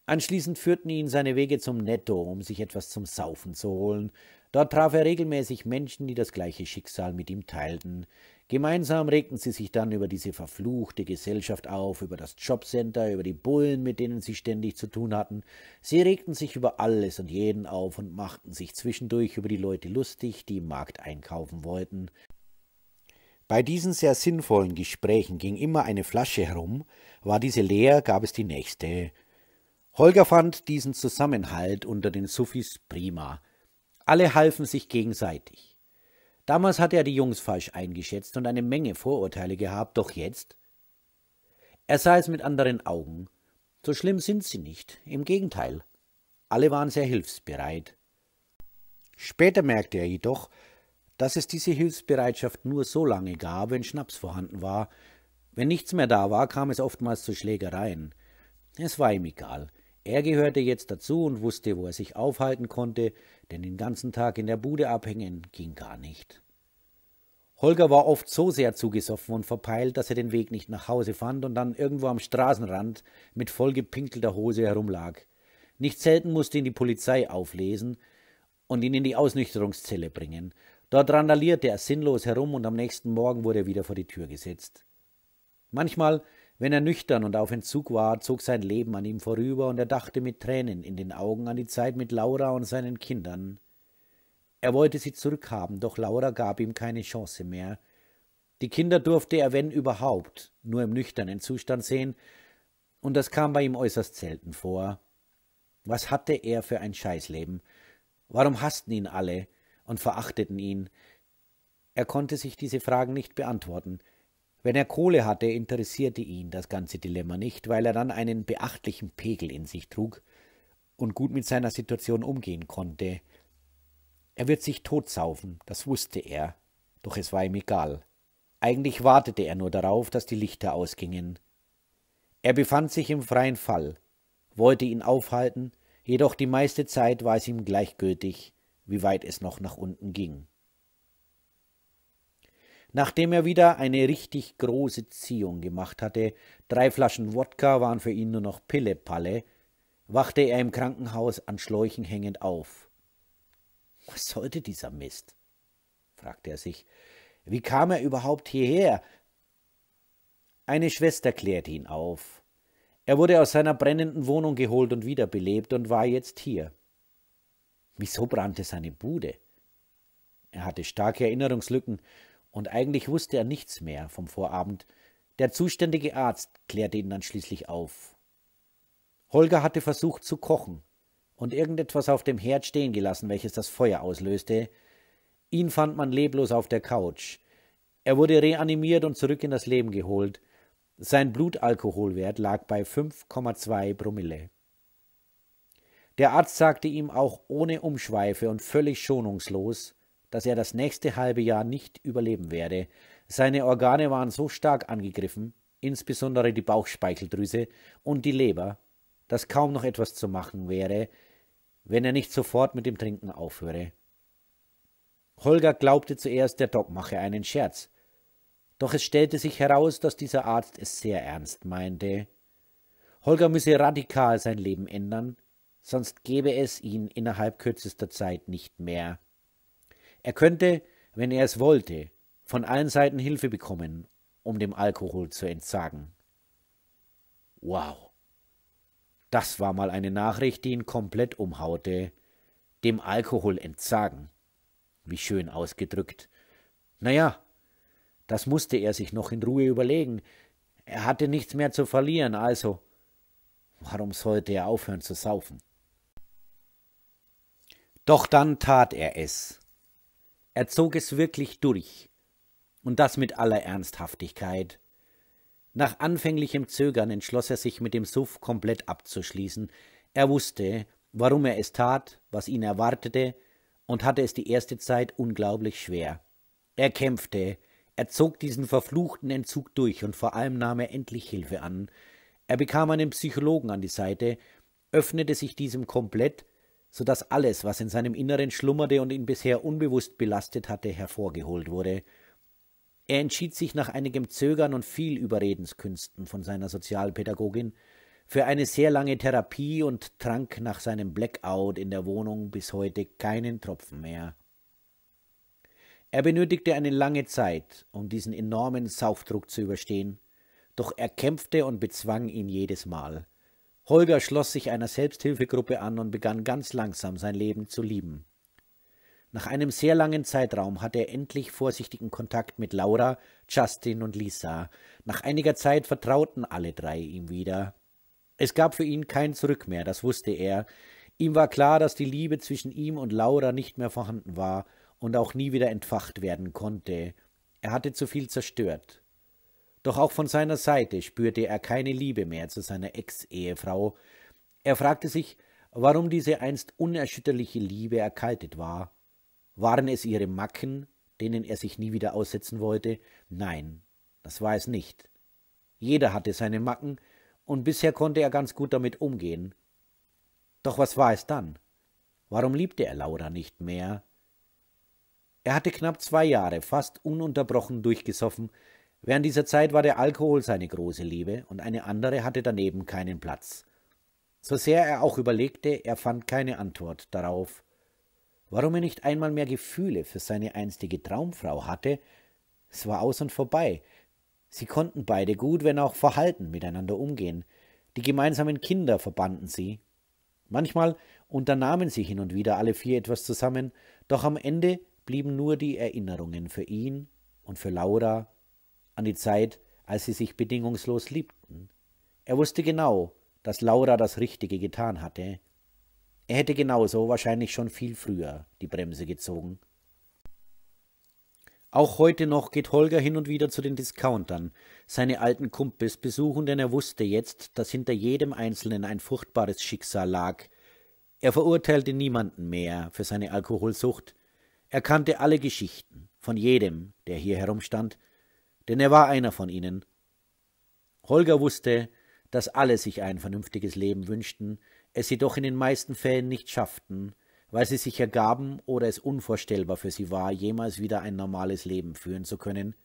Anschließend führten ihn seine Wege zum Netto, um sich etwas zum Saufen zu holen. Dort traf er regelmäßig Menschen, die das gleiche Schicksal mit ihm teilten. Gemeinsam regten sie sich dann über diese verfluchte Gesellschaft auf, über das Jobcenter, über die Bullen, mit denen sie ständig zu tun hatten. Sie regten sich über alles und jeden auf und machten sich zwischendurch über die Leute lustig, die im Markt einkaufen wollten. Bei diesen sehr sinnvollen Gesprächen ging immer eine Flasche herum, war diese leer, gab es die nächste. Holger fand diesen Zusammenhalt unter den Suffis prima. Alle halfen sich gegenseitig. Damals hatte er die Jungs falsch eingeschätzt und eine Menge Vorurteile gehabt, doch jetzt? Er sah es mit anderen Augen. So schlimm sind sie nicht, im Gegenteil. Alle waren sehr hilfsbereit. Später merkte er jedoch, dass es diese Hilfsbereitschaft nur so lange gab, wenn Schnaps vorhanden war. Wenn nichts mehr da war, kam es oftmals zu Schlägereien. Es war ihm egal. Er gehörte jetzt dazu und wusste, wo er sich aufhalten konnte, denn den ganzen Tag in der Bude abhängen ging gar nicht. Holger war oft so sehr zugesoffen und verpeilt, dass er den Weg nicht nach Hause fand und dann irgendwo am Straßenrand mit vollgepinkelter Hose herumlag. Nicht selten musste ihn die Polizei auflesen und ihn in die Ausnüchterungszelle bringen. Dort randalierte er sinnlos herum und am nächsten Morgen wurde er wieder vor die Tür gesetzt. Manchmal wenn er nüchtern und auf Entzug war, zog sein Leben an ihm vorüber und er dachte mit Tränen in den Augen an die Zeit mit Laura und seinen Kindern. Er wollte sie zurückhaben, doch Laura gab ihm keine Chance mehr. Die Kinder durfte er, wenn überhaupt, nur im nüchternen Zustand sehen, und das kam bei ihm äußerst selten vor. Was hatte er für ein Scheißleben? Warum hassten ihn alle und verachteten ihn? Er konnte sich diese Fragen nicht beantworten. Wenn er Kohle hatte, interessierte ihn das ganze Dilemma nicht, weil er dann einen beachtlichen Pegel in sich trug und gut mit seiner Situation umgehen konnte. Er wird sich totsaufen, das wusste er, doch es war ihm egal. Eigentlich wartete er nur darauf, dass die Lichter ausgingen. Er befand sich im freien Fall, wollte ihn aufhalten, jedoch die meiste Zeit war es ihm gleichgültig, wie weit es noch nach unten ging nachdem er wieder eine richtig große Ziehung gemacht hatte, drei Flaschen Wodka waren für ihn nur noch Pillepalle, wachte er im Krankenhaus an Schläuchen hängend auf. Was sollte dieser Mist? fragte er sich. Wie kam er überhaupt hierher? Eine Schwester klärte ihn auf. Er wurde aus seiner brennenden Wohnung geholt und wiederbelebt und war jetzt hier. Wieso brannte seine Bude? Er hatte starke Erinnerungslücken, und eigentlich wusste er nichts mehr vom Vorabend. Der zuständige Arzt klärte ihn dann schließlich auf. Holger hatte versucht zu kochen und irgendetwas auf dem Herd stehen gelassen, welches das Feuer auslöste. Ihn fand man leblos auf der Couch. Er wurde reanimiert und zurück in das Leben geholt. Sein Blutalkoholwert lag bei 5,2 Promille. Der Arzt sagte ihm auch ohne Umschweife und völlig schonungslos, dass er das nächste halbe Jahr nicht überleben werde. Seine Organe waren so stark angegriffen, insbesondere die Bauchspeicheldrüse und die Leber, dass kaum noch etwas zu machen wäre, wenn er nicht sofort mit dem Trinken aufhöre. Holger glaubte zuerst, der Doc mache einen Scherz, doch es stellte sich heraus, dass dieser Arzt es sehr ernst meinte. Holger müsse radikal sein Leben ändern, sonst gäbe es ihn innerhalb kürzester Zeit nicht mehr. Er könnte, wenn er es wollte, von allen Seiten Hilfe bekommen, um dem Alkohol zu entsagen. Wow. Das war mal eine Nachricht, die ihn komplett umhaute. Dem Alkohol entsagen. Wie schön ausgedrückt. Naja, das musste er sich noch in Ruhe überlegen. Er hatte nichts mehr zu verlieren, also warum sollte er aufhören zu saufen? Doch dann tat er es. Er zog es wirklich durch, und das mit aller Ernsthaftigkeit. Nach anfänglichem Zögern entschloss er sich, mit dem Suff komplett abzuschließen. Er wusste, warum er es tat, was ihn erwartete, und hatte es die erste Zeit unglaublich schwer. Er kämpfte, er zog diesen verfluchten Entzug durch und vor allem nahm er endlich Hilfe an. Er bekam einen Psychologen an die Seite, öffnete sich diesem komplett so dass alles, was in seinem Inneren schlummerte und ihn bisher unbewusst belastet hatte, hervorgeholt wurde. Er entschied sich nach einigem Zögern und viel Überredenskünsten von seiner Sozialpädagogin für eine sehr lange Therapie und trank nach seinem Blackout in der Wohnung bis heute keinen Tropfen mehr. Er benötigte eine lange Zeit, um diesen enormen Saufdruck zu überstehen, doch er kämpfte und bezwang ihn jedes Mal. Holger schloss sich einer Selbsthilfegruppe an und begann ganz langsam sein Leben zu lieben. Nach einem sehr langen Zeitraum hatte er endlich vorsichtigen Kontakt mit Laura, Justin und Lisa. Nach einiger Zeit vertrauten alle drei ihm wieder. Es gab für ihn kein Zurück mehr, das wusste er. Ihm war klar, dass die Liebe zwischen ihm und Laura nicht mehr vorhanden war und auch nie wieder entfacht werden konnte. Er hatte zu viel zerstört. Doch auch von seiner Seite spürte er keine Liebe mehr zu seiner Ex-Ehefrau. Er fragte sich, warum diese einst unerschütterliche Liebe erkaltet war. Waren es ihre Macken, denen er sich nie wieder aussetzen wollte? Nein, das war es nicht. Jeder hatte seine Macken, und bisher konnte er ganz gut damit umgehen. Doch was war es dann? Warum liebte er Laura nicht mehr? Er hatte knapp zwei Jahre fast ununterbrochen durchgesoffen, Während dieser Zeit war der Alkohol seine große Liebe, und eine andere hatte daneben keinen Platz. So sehr er auch überlegte, er fand keine Antwort darauf. Warum er nicht einmal mehr Gefühle für seine einstige Traumfrau hatte, es war aus und vorbei. Sie konnten beide gut, wenn auch verhalten, miteinander umgehen. Die gemeinsamen Kinder verbanden sie. Manchmal unternahmen sie hin und wieder alle vier etwas zusammen, doch am Ende blieben nur die Erinnerungen für ihn und für Laura an die Zeit, als sie sich bedingungslos liebten. Er wusste genau, dass Laura das Richtige getan hatte. Er hätte genauso wahrscheinlich schon viel früher die Bremse gezogen. Auch heute noch geht Holger hin und wieder zu den Discountern, seine alten Kumpels besuchen, denn er wusste jetzt, dass hinter jedem Einzelnen ein furchtbares Schicksal lag. Er verurteilte niemanden mehr für seine Alkoholsucht. Er kannte alle Geschichten von jedem, der hier herumstand, denn er war einer von ihnen. Holger wusste, dass alle sich ein vernünftiges Leben wünschten, es sie doch in den meisten Fällen nicht schafften, weil sie sich ergaben oder es unvorstellbar für sie war, jemals wieder ein normales Leben führen zu können.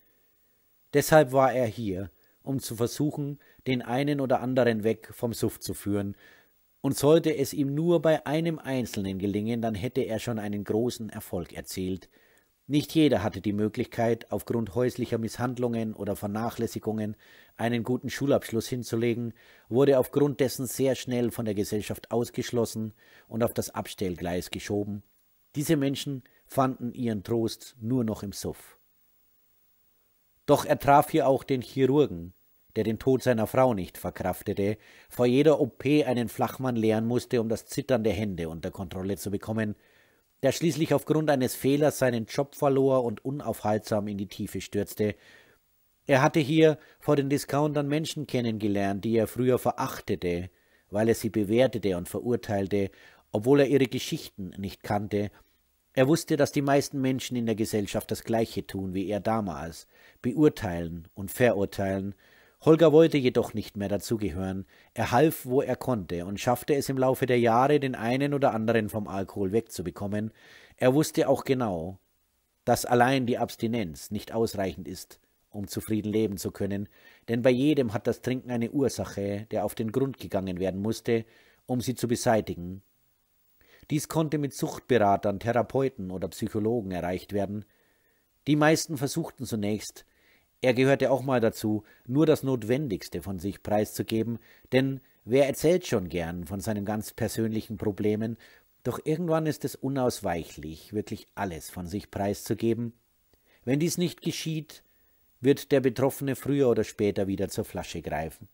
Deshalb war er hier, um zu versuchen, den einen oder anderen weg vom Suff zu führen, und sollte es ihm nur bei einem Einzelnen gelingen, dann hätte er schon einen großen Erfolg erzielt, nicht jeder hatte die Möglichkeit, aufgrund häuslicher Misshandlungen oder Vernachlässigungen einen guten Schulabschluss hinzulegen, wurde aufgrund dessen sehr schnell von der Gesellschaft ausgeschlossen und auf das Abstellgleis geschoben. Diese Menschen fanden ihren Trost nur noch im Suff. Doch er traf hier auch den Chirurgen, der den Tod seiner Frau nicht verkraftete, vor jeder OP einen Flachmann lehren musste, um das Zittern der Hände unter Kontrolle zu bekommen, der schließlich aufgrund eines Fehlers seinen Job verlor und unaufhaltsam in die Tiefe stürzte. Er hatte hier vor den Discountern Menschen kennengelernt, die er früher verachtete, weil er sie bewertete und verurteilte, obwohl er ihre Geschichten nicht kannte. Er wusste, dass die meisten Menschen in der Gesellschaft das Gleiche tun wie er damals, beurteilen und verurteilen, Holger wollte jedoch nicht mehr dazugehören. Er half, wo er konnte und schaffte es im Laufe der Jahre, den einen oder anderen vom Alkohol wegzubekommen. Er wusste auch genau, dass allein die Abstinenz nicht ausreichend ist, um zufrieden leben zu können, denn bei jedem hat das Trinken eine Ursache, der auf den Grund gegangen werden musste, um sie zu beseitigen. Dies konnte mit Suchtberatern, Therapeuten oder Psychologen erreicht werden. Die meisten versuchten zunächst, er gehörte auch mal dazu, nur das Notwendigste von sich preiszugeben, denn wer erzählt schon gern von seinen ganz persönlichen Problemen, doch irgendwann ist es unausweichlich, wirklich alles von sich preiszugeben. Wenn dies nicht geschieht, wird der Betroffene früher oder später wieder zur Flasche greifen.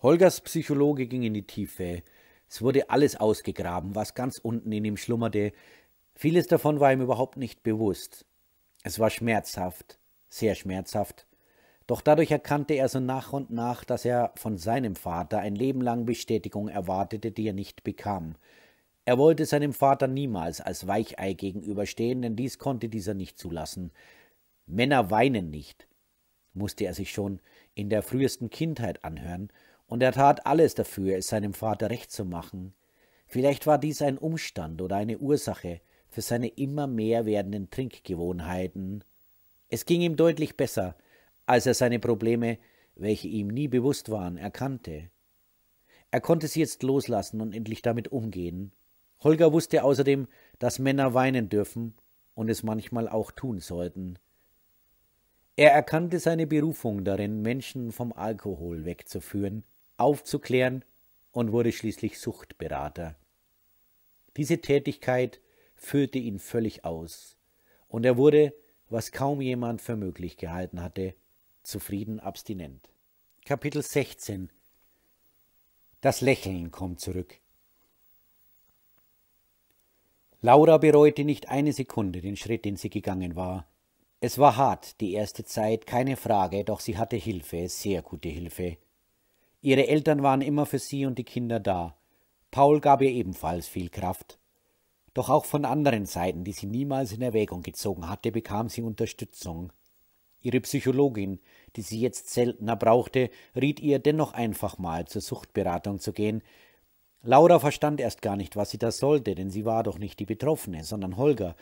Holgers Psychologe ging in die Tiefe. Es wurde alles ausgegraben, was ganz unten in ihm schlummerte. Vieles davon war ihm überhaupt nicht bewusst. Es war schmerzhaft, sehr schmerzhaft. Doch dadurch erkannte er so nach und nach, dass er von seinem Vater ein Leben lang Bestätigung erwartete, die er nicht bekam. Er wollte seinem Vater niemals als Weichei gegenüberstehen, denn dies konnte dieser nicht zulassen. Männer weinen nicht, musste er sich schon in der frühesten Kindheit anhören, und er tat alles dafür, es seinem Vater recht zu machen. Vielleicht war dies ein Umstand oder eine Ursache für seine immer mehr werdenden Trinkgewohnheiten, es ging ihm deutlich besser, als er seine Probleme, welche ihm nie bewusst waren, erkannte. Er konnte sie jetzt loslassen und endlich damit umgehen. Holger wusste außerdem, dass Männer weinen dürfen und es manchmal auch tun sollten. Er erkannte seine Berufung darin, Menschen vom Alkohol wegzuführen, aufzuklären und wurde schließlich Suchtberater. Diese Tätigkeit füllte ihn völlig aus, und er wurde was kaum jemand für möglich gehalten hatte, zufrieden abstinent. Kapitel 16 Das Lächeln kommt zurück. Laura bereute nicht eine Sekunde den Schritt, den sie gegangen war. Es war hart, die erste Zeit, keine Frage, doch sie hatte Hilfe, sehr gute Hilfe. Ihre Eltern waren immer für sie und die Kinder da. Paul gab ihr ebenfalls viel Kraft. Doch auch von anderen Seiten, die sie niemals in Erwägung gezogen hatte, bekam sie Unterstützung. Ihre Psychologin, die sie jetzt seltener brauchte, riet ihr dennoch einfach mal zur Suchtberatung zu gehen. Laura verstand erst gar nicht, was sie da sollte, denn sie war doch nicht die Betroffene, sondern Holger.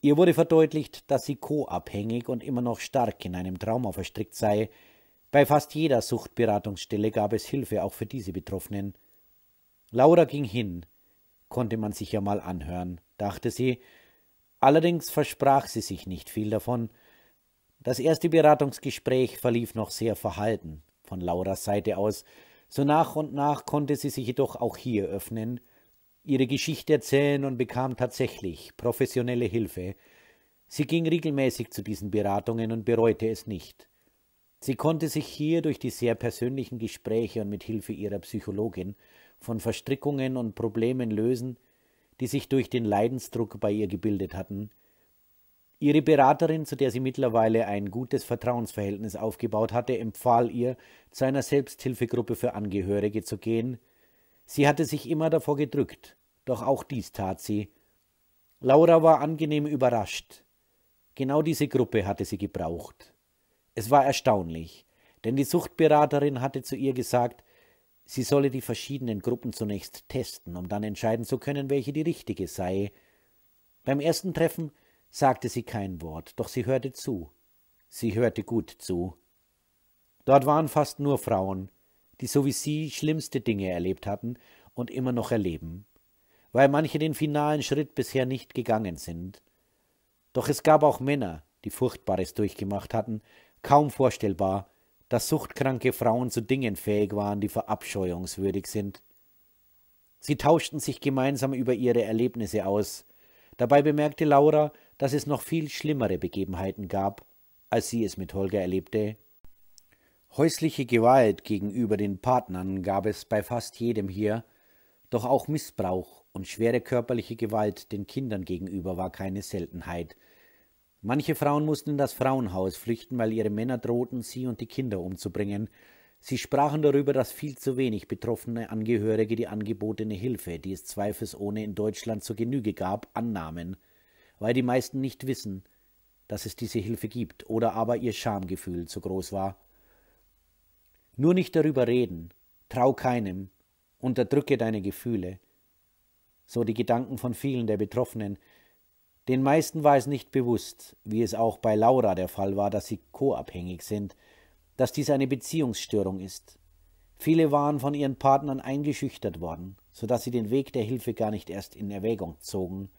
Ihr wurde verdeutlicht, dass sie co-abhängig und immer noch stark in einem Trauma verstrickt sei. Bei fast jeder Suchtberatungsstelle gab es Hilfe auch für diese Betroffenen. Laura ging hin, konnte man sich ja mal anhören, dachte sie, allerdings versprach sie sich nicht viel davon. Das erste Beratungsgespräch verlief noch sehr verhalten von Lauras Seite aus, so nach und nach konnte sie sich jedoch auch hier öffnen, ihre Geschichte erzählen und bekam tatsächlich professionelle Hilfe. Sie ging regelmäßig zu diesen Beratungen und bereute es nicht. Sie konnte sich hier durch die sehr persönlichen Gespräche und mit Hilfe ihrer Psychologin von Verstrickungen und Problemen lösen, die sich durch den Leidensdruck bei ihr gebildet hatten. Ihre Beraterin, zu der sie mittlerweile ein gutes Vertrauensverhältnis aufgebaut hatte, empfahl ihr, zu einer Selbsthilfegruppe für Angehörige zu gehen. Sie hatte sich immer davor gedrückt, doch auch dies tat sie. Laura war angenehm überrascht. Genau diese Gruppe hatte sie gebraucht. Es war erstaunlich, denn die Suchtberaterin hatte zu ihr gesagt, Sie solle die verschiedenen Gruppen zunächst testen, um dann entscheiden zu können, welche die richtige sei. Beim ersten Treffen sagte sie kein Wort, doch sie hörte zu. Sie hörte gut zu. Dort waren fast nur Frauen, die so wie sie schlimmste Dinge erlebt hatten und immer noch erleben, weil manche den finalen Schritt bisher nicht gegangen sind. Doch es gab auch Männer, die Furchtbares durchgemacht hatten, kaum vorstellbar, dass suchtkranke Frauen zu Dingen fähig waren, die verabscheuungswürdig sind. Sie tauschten sich gemeinsam über ihre Erlebnisse aus. Dabei bemerkte Laura, dass es noch viel schlimmere Begebenheiten gab, als sie es mit Holger erlebte. Häusliche Gewalt gegenüber den Partnern gab es bei fast jedem hier, doch auch Missbrauch und schwere körperliche Gewalt den Kindern gegenüber war keine Seltenheit – Manche Frauen mussten in das Frauenhaus flüchten, weil ihre Männer drohten, sie und die Kinder umzubringen. Sie sprachen darüber, dass viel zu wenig betroffene Angehörige die angebotene Hilfe, die es zweifelsohne in Deutschland zur Genüge gab, annahmen, weil die meisten nicht wissen, dass es diese Hilfe gibt oder aber ihr Schamgefühl zu groß war. Nur nicht darüber reden, trau keinem, unterdrücke deine Gefühle. So die Gedanken von vielen der Betroffenen, den meisten war es nicht bewusst, wie es auch bei Laura der Fall war, dass sie co-abhängig sind, dass dies eine Beziehungsstörung ist. Viele waren von ihren Partnern eingeschüchtert worden, so dass sie den Weg der Hilfe gar nicht erst in Erwägung zogen.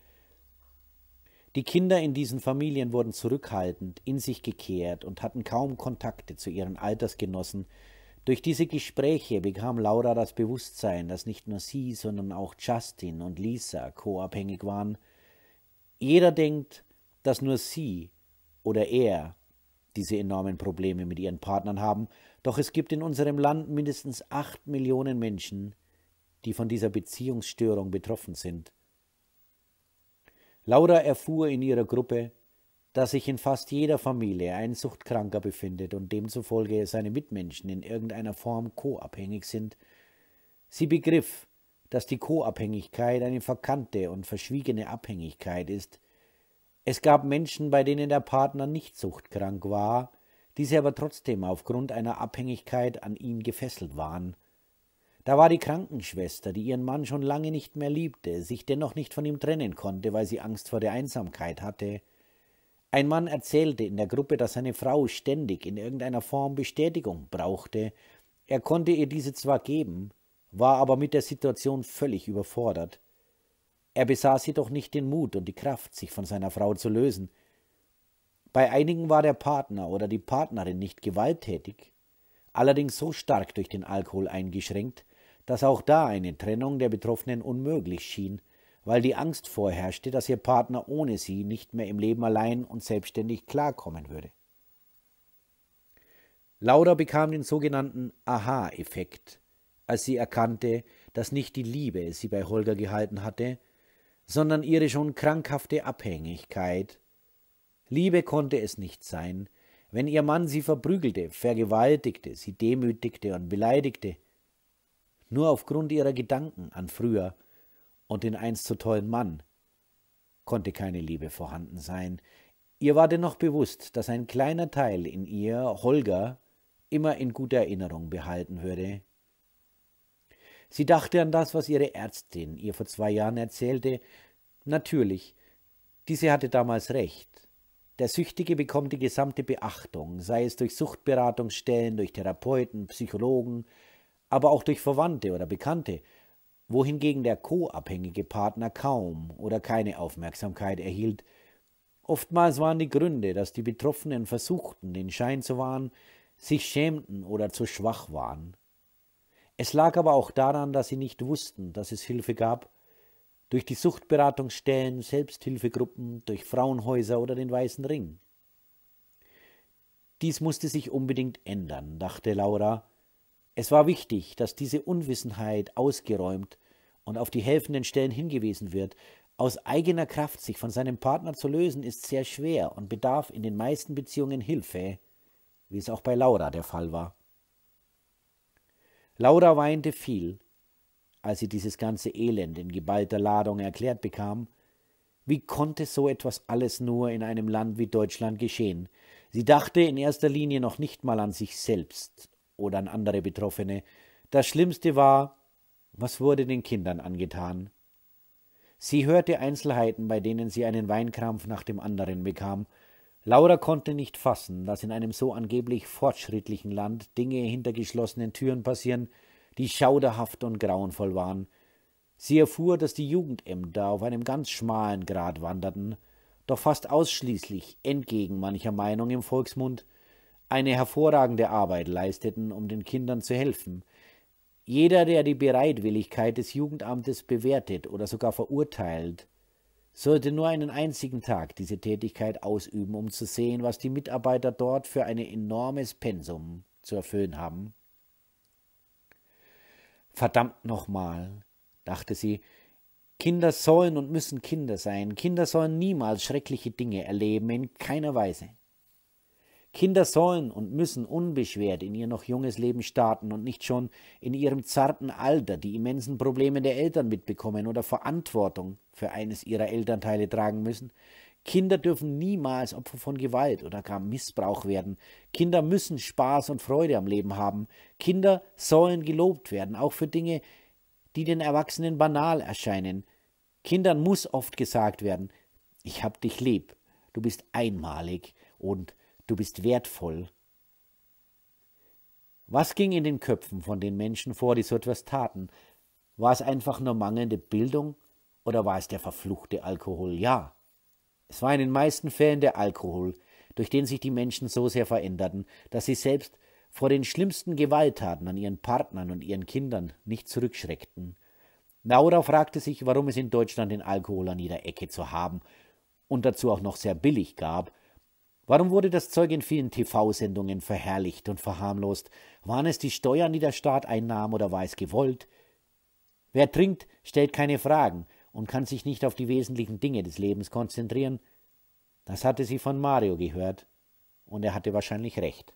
Die Kinder in diesen Familien wurden zurückhaltend, in sich gekehrt und hatten kaum Kontakte zu ihren Altersgenossen. Durch diese Gespräche bekam Laura das Bewusstsein, dass nicht nur sie, sondern auch Justin und Lisa co-abhängig waren – jeder denkt, dass nur sie oder er diese enormen Probleme mit ihren Partnern haben, doch es gibt in unserem Land mindestens acht Millionen Menschen, die von dieser Beziehungsstörung betroffen sind. Laura erfuhr in ihrer Gruppe, dass sich in fast jeder Familie ein Suchtkranker befindet und demzufolge seine Mitmenschen in irgendeiner Form co-abhängig sind. Sie begriff, dass die Co-Abhängigkeit eine verkannte und verschwiegene Abhängigkeit ist. Es gab Menschen, bei denen der Partner nicht suchtkrank war, diese aber trotzdem aufgrund einer Abhängigkeit an ihn gefesselt waren. Da war die Krankenschwester, die ihren Mann schon lange nicht mehr liebte, sich dennoch nicht von ihm trennen konnte, weil sie Angst vor der Einsamkeit hatte. Ein Mann erzählte in der Gruppe, dass seine Frau ständig in irgendeiner Form Bestätigung brauchte. Er konnte ihr diese zwar geben, war aber mit der Situation völlig überfordert. Er besaß jedoch nicht den Mut und die Kraft, sich von seiner Frau zu lösen. Bei einigen war der Partner oder die Partnerin nicht gewalttätig, allerdings so stark durch den Alkohol eingeschränkt, dass auch da eine Trennung der Betroffenen unmöglich schien, weil die Angst vorherrschte, dass ihr Partner ohne sie nicht mehr im Leben allein und selbstständig klarkommen würde. Laura bekam den sogenannten Aha-Effekt, als sie erkannte, dass nicht die Liebe sie bei Holger gehalten hatte, sondern ihre schon krankhafte Abhängigkeit. Liebe konnte es nicht sein, wenn ihr Mann sie verprügelte, vergewaltigte, sie demütigte und beleidigte, nur aufgrund ihrer Gedanken an früher und den einst so tollen Mann konnte keine Liebe vorhanden sein. Ihr war dennoch bewusst, dass ein kleiner Teil in ihr, Holger, immer in guter Erinnerung behalten würde, Sie dachte an das, was ihre Ärztin ihr vor zwei Jahren erzählte. Natürlich, diese hatte damals recht. Der Süchtige bekommt die gesamte Beachtung, sei es durch Suchtberatungsstellen, durch Therapeuten, Psychologen, aber auch durch Verwandte oder Bekannte, wohingegen der co-abhängige Partner kaum oder keine Aufmerksamkeit erhielt. Oftmals waren die Gründe, dass die Betroffenen versuchten, den Schein zu wahren, sich schämten oder zu schwach waren. Es lag aber auch daran, dass sie nicht wussten, dass es Hilfe gab, durch die Suchtberatungsstellen, Selbsthilfegruppen, durch Frauenhäuser oder den Weißen Ring. Dies musste sich unbedingt ändern, dachte Laura. Es war wichtig, dass diese Unwissenheit ausgeräumt und auf die helfenden Stellen hingewiesen wird. Aus eigener Kraft sich von seinem Partner zu lösen, ist sehr schwer und bedarf in den meisten Beziehungen Hilfe, wie es auch bei Laura der Fall war. Laura weinte viel, als sie dieses ganze Elend in geballter Ladung erklärt bekam. Wie konnte so etwas alles nur in einem Land wie Deutschland geschehen? Sie dachte in erster Linie noch nicht mal an sich selbst oder an andere Betroffene. Das Schlimmste war, was wurde den Kindern angetan? Sie hörte Einzelheiten, bei denen sie einen Weinkrampf nach dem anderen bekam, Laura konnte nicht fassen, dass in einem so angeblich fortschrittlichen Land Dinge hinter geschlossenen Türen passieren, die schauderhaft und grauenvoll waren. Sie erfuhr, dass die Jugendämter auf einem ganz schmalen Grat wanderten, doch fast ausschließlich entgegen mancher Meinung im Volksmund eine hervorragende Arbeit leisteten, um den Kindern zu helfen. Jeder, der die Bereitwilligkeit des Jugendamtes bewertet oder sogar verurteilt, sollte nur einen einzigen Tag diese Tätigkeit ausüben, um zu sehen, was die Mitarbeiter dort für ein enormes Pensum zu erfüllen haben. Verdammt nochmal, dachte sie, Kinder sollen und müssen Kinder sein, Kinder sollen niemals schreckliche Dinge erleben, in keiner Weise. Kinder sollen und müssen unbeschwert in ihr noch junges Leben starten und nicht schon in ihrem zarten Alter die immensen Probleme der Eltern mitbekommen oder Verantwortung für eines ihrer Elternteile tragen müssen. Kinder dürfen niemals Opfer von Gewalt oder gar Missbrauch werden. Kinder müssen Spaß und Freude am Leben haben. Kinder sollen gelobt werden, auch für Dinge, die den Erwachsenen banal erscheinen. Kindern muss oft gesagt werden, ich hab dich lieb, du bist einmalig und du bist wertvoll. Was ging in den Köpfen von den Menschen vor, die so etwas taten? War es einfach nur mangelnde Bildung oder war es der verfluchte Alkohol? Ja, es war in den meisten Fällen der Alkohol, durch den sich die Menschen so sehr veränderten, dass sie selbst vor den schlimmsten Gewalttaten an ihren Partnern und ihren Kindern nicht zurückschreckten. Laura fragte sich, warum es in Deutschland den Alkohol an jeder Ecke zu haben und dazu auch noch sehr billig gab Warum wurde das Zeug in vielen TV-Sendungen verherrlicht und verharmlost? Waren es die Steuern, die der Staat einnahm oder war es gewollt? Wer trinkt, stellt keine Fragen und kann sich nicht auf die wesentlichen Dinge des Lebens konzentrieren. Das hatte sie von Mario gehört und er hatte wahrscheinlich recht.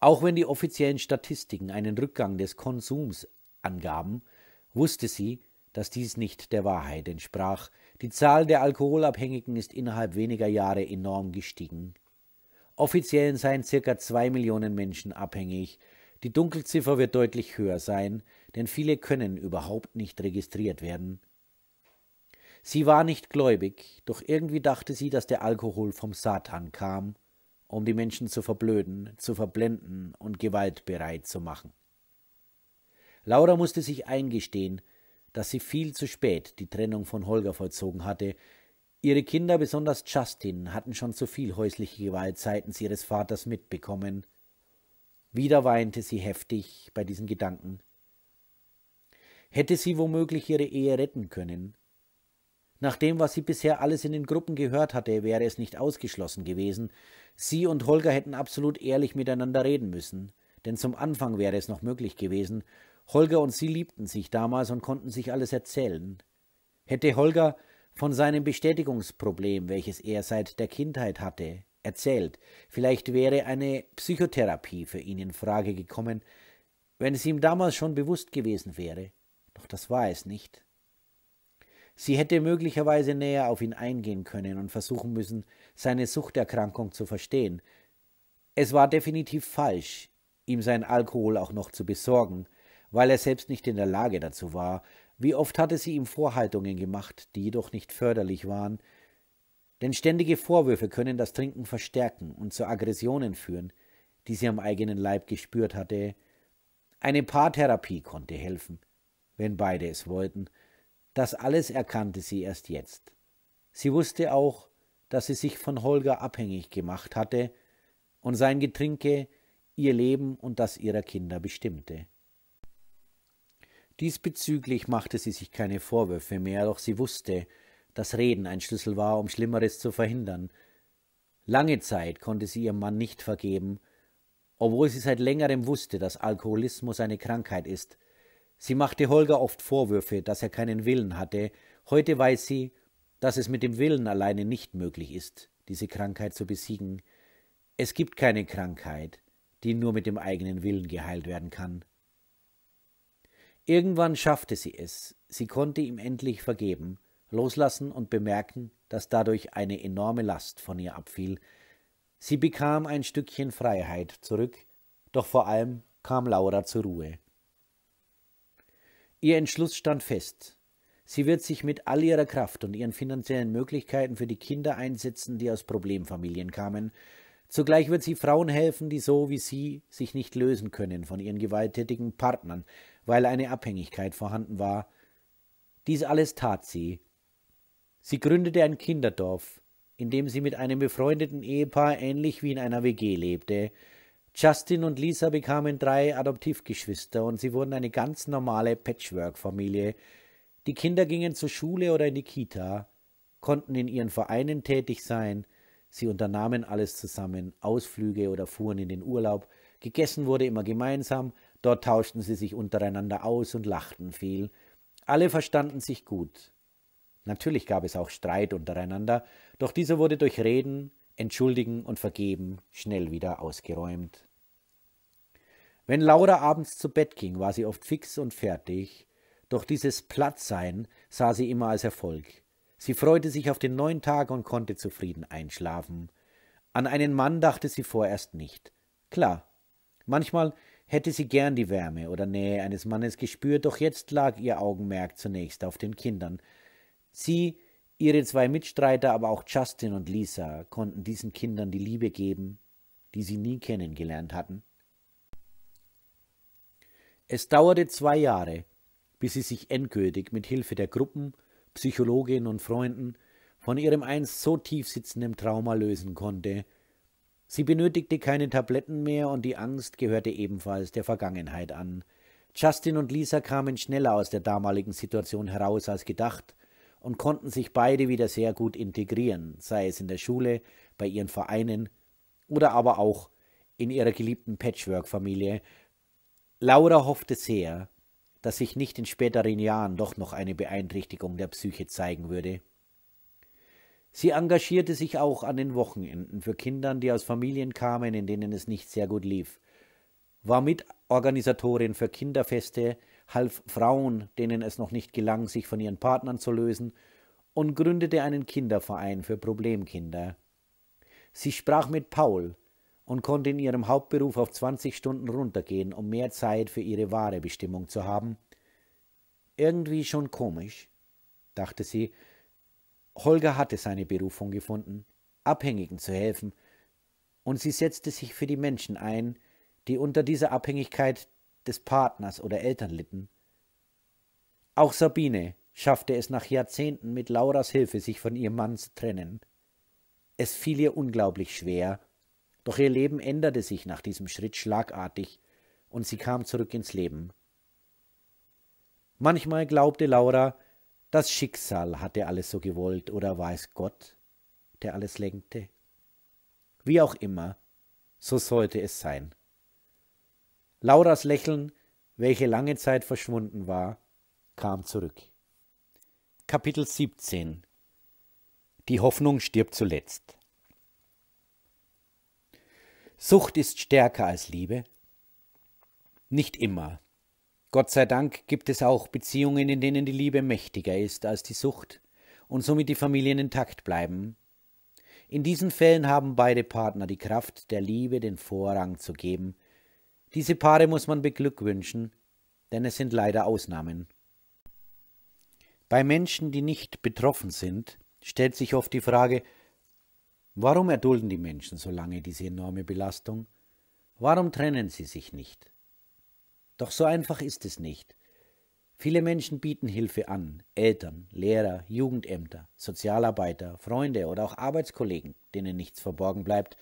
Auch wenn die offiziellen Statistiken einen Rückgang des Konsums angaben, wusste sie, dass dies nicht der Wahrheit entsprach, die Zahl der Alkoholabhängigen ist innerhalb weniger Jahre enorm gestiegen. Offiziell seien circa zwei Millionen Menschen abhängig. Die Dunkelziffer wird deutlich höher sein, denn viele können überhaupt nicht registriert werden. Sie war nicht gläubig, doch irgendwie dachte sie, dass der Alkohol vom Satan kam, um die Menschen zu verblöden, zu verblenden und gewaltbereit zu machen. Laura musste sich eingestehen, dass sie viel zu spät die Trennung von Holger vollzogen hatte. Ihre Kinder, besonders Justin, hatten schon zu viel häusliche Gewalt seitens ihres Vaters mitbekommen. Wieder weinte sie heftig bei diesen Gedanken. Hätte sie womöglich ihre Ehe retten können? Nach dem, was sie bisher alles in den Gruppen gehört hatte, wäre es nicht ausgeschlossen gewesen. Sie und Holger hätten absolut ehrlich miteinander reden müssen, denn zum Anfang wäre es noch möglich gewesen, Holger und sie liebten sich damals und konnten sich alles erzählen. Hätte Holger von seinem Bestätigungsproblem, welches er seit der Kindheit hatte, erzählt, vielleicht wäre eine Psychotherapie für ihn in Frage gekommen, wenn es ihm damals schon bewusst gewesen wäre, doch das war es nicht. Sie hätte möglicherweise näher auf ihn eingehen können und versuchen müssen, seine Suchterkrankung zu verstehen. Es war definitiv falsch, ihm sein Alkohol auch noch zu besorgen, weil er selbst nicht in der Lage dazu war. Wie oft hatte sie ihm Vorhaltungen gemacht, die jedoch nicht förderlich waren. Denn ständige Vorwürfe können das Trinken verstärken und zu Aggressionen führen, die sie am eigenen Leib gespürt hatte. Eine Paartherapie konnte helfen, wenn beide es wollten. Das alles erkannte sie erst jetzt. Sie wusste auch, dass sie sich von Holger abhängig gemacht hatte und sein Getränke ihr Leben und das ihrer Kinder bestimmte. Diesbezüglich machte sie sich keine Vorwürfe mehr, doch sie wusste, dass Reden ein Schlüssel war, um Schlimmeres zu verhindern. Lange Zeit konnte sie ihrem Mann nicht vergeben, obwohl sie seit längerem wusste, dass Alkoholismus eine Krankheit ist. Sie machte Holger oft Vorwürfe, dass er keinen Willen hatte, heute weiß sie, dass es mit dem Willen alleine nicht möglich ist, diese Krankheit zu besiegen. Es gibt keine Krankheit, die nur mit dem eigenen Willen geheilt werden kann. Irgendwann schaffte sie es. Sie konnte ihm endlich vergeben, loslassen und bemerken, dass dadurch eine enorme Last von ihr abfiel. Sie bekam ein Stückchen Freiheit zurück, doch vor allem kam Laura zur Ruhe. Ihr Entschluss stand fest. Sie wird sich mit all ihrer Kraft und ihren finanziellen Möglichkeiten für die Kinder einsetzen, die aus Problemfamilien kamen. Zugleich wird sie Frauen helfen, die so wie sie sich nicht lösen können von ihren gewalttätigen Partnern, weil eine Abhängigkeit vorhanden war. Dies alles tat sie. Sie gründete ein Kinderdorf, in dem sie mit einem befreundeten Ehepaar ähnlich wie in einer WG lebte. Justin und Lisa bekamen drei Adoptivgeschwister und sie wurden eine ganz normale Patchwork-Familie. Die Kinder gingen zur Schule oder in die Kita, konnten in ihren Vereinen tätig sein, sie unternahmen alles zusammen, Ausflüge oder fuhren in den Urlaub, gegessen wurde immer gemeinsam, Dort tauschten sie sich untereinander aus und lachten viel. Alle verstanden sich gut. Natürlich gab es auch Streit untereinander, doch dieser wurde durch Reden, Entschuldigen und Vergeben schnell wieder ausgeräumt. Wenn Laura abends zu Bett ging, war sie oft fix und fertig, doch dieses Plattsein sah sie immer als Erfolg. Sie freute sich auf den neuen Tag und konnte zufrieden einschlafen. An einen Mann dachte sie vorerst nicht. Klar, manchmal hätte sie gern die Wärme oder Nähe eines Mannes gespürt, doch jetzt lag ihr Augenmerk zunächst auf den Kindern. Sie, ihre zwei Mitstreiter, aber auch Justin und Lisa konnten diesen Kindern die Liebe geben, die sie nie kennengelernt hatten. Es dauerte zwei Jahre, bis sie sich endgültig mit Hilfe der Gruppen, Psychologinnen und Freunden von ihrem einst so tief sitzenden Trauma lösen konnte Sie benötigte keine Tabletten mehr und die Angst gehörte ebenfalls der Vergangenheit an. Justin und Lisa kamen schneller aus der damaligen Situation heraus als gedacht und konnten sich beide wieder sehr gut integrieren, sei es in der Schule, bei ihren Vereinen oder aber auch in ihrer geliebten Patchwork-Familie. Laura hoffte sehr, dass sich nicht in späteren Jahren doch noch eine Beeinträchtigung der Psyche zeigen würde. Sie engagierte sich auch an den Wochenenden für Kinder, die aus Familien kamen, in denen es nicht sehr gut lief, war Mitorganisatorin für Kinderfeste, half Frauen, denen es noch nicht gelang, sich von ihren Partnern zu lösen, und gründete einen Kinderverein für Problemkinder. Sie sprach mit Paul und konnte in ihrem Hauptberuf auf 20 Stunden runtergehen, um mehr Zeit für ihre wahre Bestimmung zu haben. Irgendwie schon komisch, dachte sie, Holger hatte seine Berufung gefunden, Abhängigen zu helfen, und sie setzte sich für die Menschen ein, die unter dieser Abhängigkeit des Partners oder Eltern litten. Auch Sabine schaffte es nach Jahrzehnten mit Lauras Hilfe, sich von ihrem Mann zu trennen. Es fiel ihr unglaublich schwer, doch ihr Leben änderte sich nach diesem Schritt schlagartig, und sie kam zurück ins Leben. Manchmal glaubte Laura, das Schicksal hatte alles so gewollt, oder war es Gott, der alles lenkte? Wie auch immer, so sollte es sein. Lauras Lächeln, welche lange Zeit verschwunden war, kam zurück. Kapitel 17 Die Hoffnung stirbt zuletzt. Sucht ist stärker als Liebe? Nicht immer. Gott sei Dank gibt es auch Beziehungen, in denen die Liebe mächtiger ist als die Sucht und somit die Familien intakt bleiben. In diesen Fällen haben beide Partner die Kraft der Liebe den Vorrang zu geben. Diese Paare muss man beglückwünschen, denn es sind leider Ausnahmen. Bei Menschen, die nicht betroffen sind, stellt sich oft die Frage, warum erdulden die Menschen so lange diese enorme Belastung? Warum trennen sie sich nicht? Doch so einfach ist es nicht. Viele Menschen bieten Hilfe an, Eltern, Lehrer, Jugendämter, Sozialarbeiter, Freunde oder auch Arbeitskollegen, denen nichts verborgen bleibt,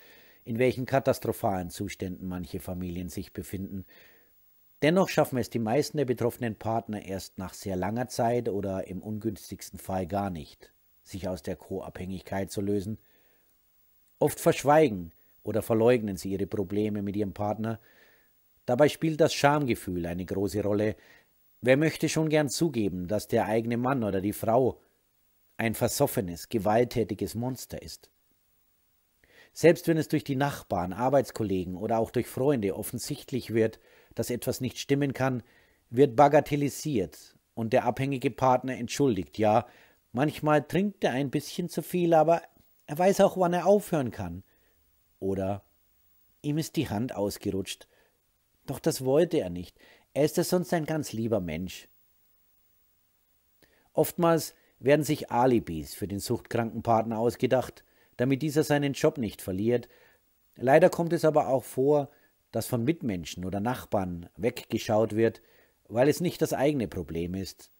in welchen katastrophalen Zuständen manche Familien sich befinden. Dennoch schaffen es die meisten der betroffenen Partner erst nach sehr langer Zeit oder im ungünstigsten Fall gar nicht, sich aus der Co-Abhängigkeit zu lösen. Oft verschweigen oder verleugnen sie ihre Probleme mit ihrem Partner, Dabei spielt das Schamgefühl eine große Rolle. Wer möchte schon gern zugeben, dass der eigene Mann oder die Frau ein versoffenes, gewalttätiges Monster ist? Selbst wenn es durch die Nachbarn, Arbeitskollegen oder auch durch Freunde offensichtlich wird, dass etwas nicht stimmen kann, wird bagatellisiert und der abhängige Partner entschuldigt. Ja, manchmal trinkt er ein bisschen zu viel, aber er weiß auch, wann er aufhören kann. Oder ihm ist die Hand ausgerutscht, doch das wollte er nicht. Er ist ja sonst ein ganz lieber Mensch. Oftmals werden sich Alibis für den suchtkranken Partner ausgedacht, damit dieser seinen Job nicht verliert. Leider kommt es aber auch vor, dass von Mitmenschen oder Nachbarn weggeschaut wird, weil es nicht das eigene Problem ist.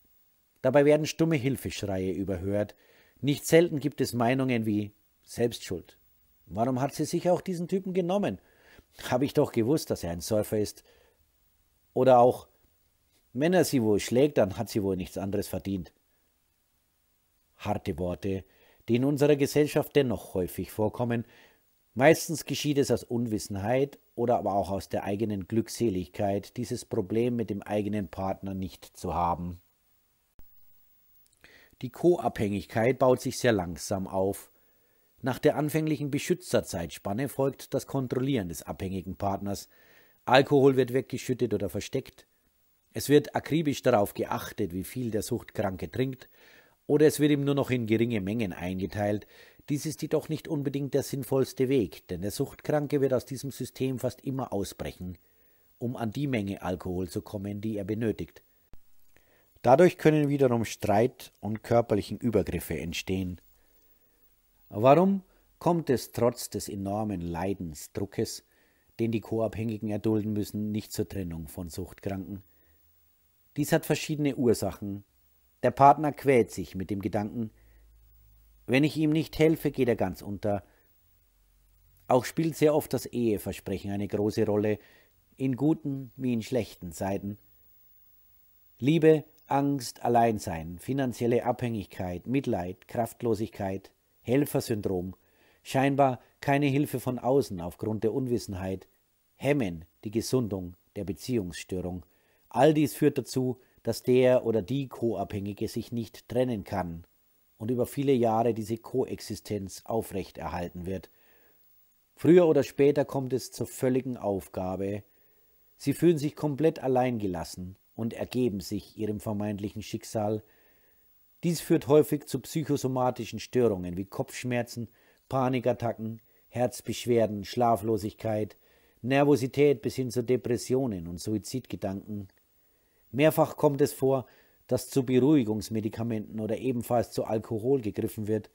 Dabei werden stumme Hilfeschreie überhört. Nicht selten gibt es Meinungen wie Selbstschuld. Warum hat sie sich auch diesen Typen genommen? Habe ich doch gewusst, dass er ein Säufer ist. Oder auch, wenn er sie wohl schlägt, dann hat sie wohl nichts anderes verdient. Harte Worte, die in unserer Gesellschaft dennoch häufig vorkommen. Meistens geschieht es aus Unwissenheit oder aber auch aus der eigenen Glückseligkeit, dieses Problem mit dem eigenen Partner nicht zu haben. Die Co-Abhängigkeit baut sich sehr langsam auf. Nach der anfänglichen Beschützerzeitspanne folgt das Kontrollieren des abhängigen Partners. Alkohol wird weggeschüttet oder versteckt. Es wird akribisch darauf geachtet, wie viel der Suchtkranke trinkt, oder es wird ihm nur noch in geringe Mengen eingeteilt. Dies ist jedoch nicht unbedingt der sinnvollste Weg, denn der Suchtkranke wird aus diesem System fast immer ausbrechen, um an die Menge Alkohol zu kommen, die er benötigt. Dadurch können wiederum Streit und körperliche Übergriffe entstehen. Warum kommt es trotz des enormen Leidensdruckes, den die Co-Abhängigen erdulden müssen, nicht zur Trennung von Suchtkranken? Dies hat verschiedene Ursachen. Der Partner quält sich mit dem Gedanken, wenn ich ihm nicht helfe, geht er ganz unter. Auch spielt sehr oft das Eheversprechen eine große Rolle, in guten wie in schlechten Zeiten. Liebe, Angst, Alleinsein, finanzielle Abhängigkeit, Mitleid, Kraftlosigkeit, Helfersyndrom, scheinbar keine Hilfe von außen aufgrund der Unwissenheit, hemmen die Gesundung der Beziehungsstörung. All dies führt dazu, dass der oder die Co-Abhängige sich nicht trennen kann und über viele Jahre diese Koexistenz aufrechterhalten wird. Früher oder später kommt es zur völligen Aufgabe. Sie fühlen sich komplett alleingelassen und ergeben sich ihrem vermeintlichen Schicksal, dies führt häufig zu psychosomatischen Störungen wie Kopfschmerzen, Panikattacken, Herzbeschwerden, Schlaflosigkeit, Nervosität bis hin zu Depressionen und Suizidgedanken. Mehrfach kommt es vor, dass zu Beruhigungsmedikamenten oder ebenfalls zu Alkohol gegriffen wird,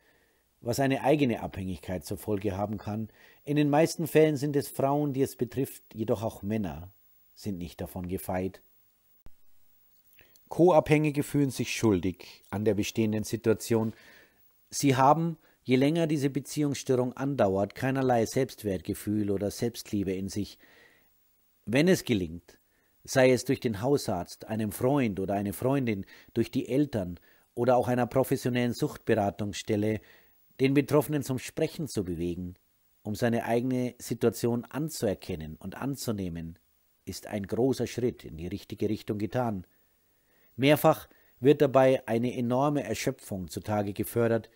was eine eigene Abhängigkeit zur Folge haben kann. In den meisten Fällen sind es Frauen, die es betrifft, jedoch auch Männer sind nicht davon gefeit. Co-Abhängige fühlen sich schuldig an der bestehenden Situation. Sie haben, je länger diese Beziehungsstörung andauert, keinerlei Selbstwertgefühl oder Selbstliebe in sich. Wenn es gelingt, sei es durch den Hausarzt, einem Freund oder eine Freundin, durch die Eltern oder auch einer professionellen Suchtberatungsstelle, den Betroffenen zum Sprechen zu bewegen, um seine eigene Situation anzuerkennen und anzunehmen, ist ein großer Schritt in die richtige Richtung getan. Mehrfach wird dabei eine enorme Erschöpfung zutage gefördert,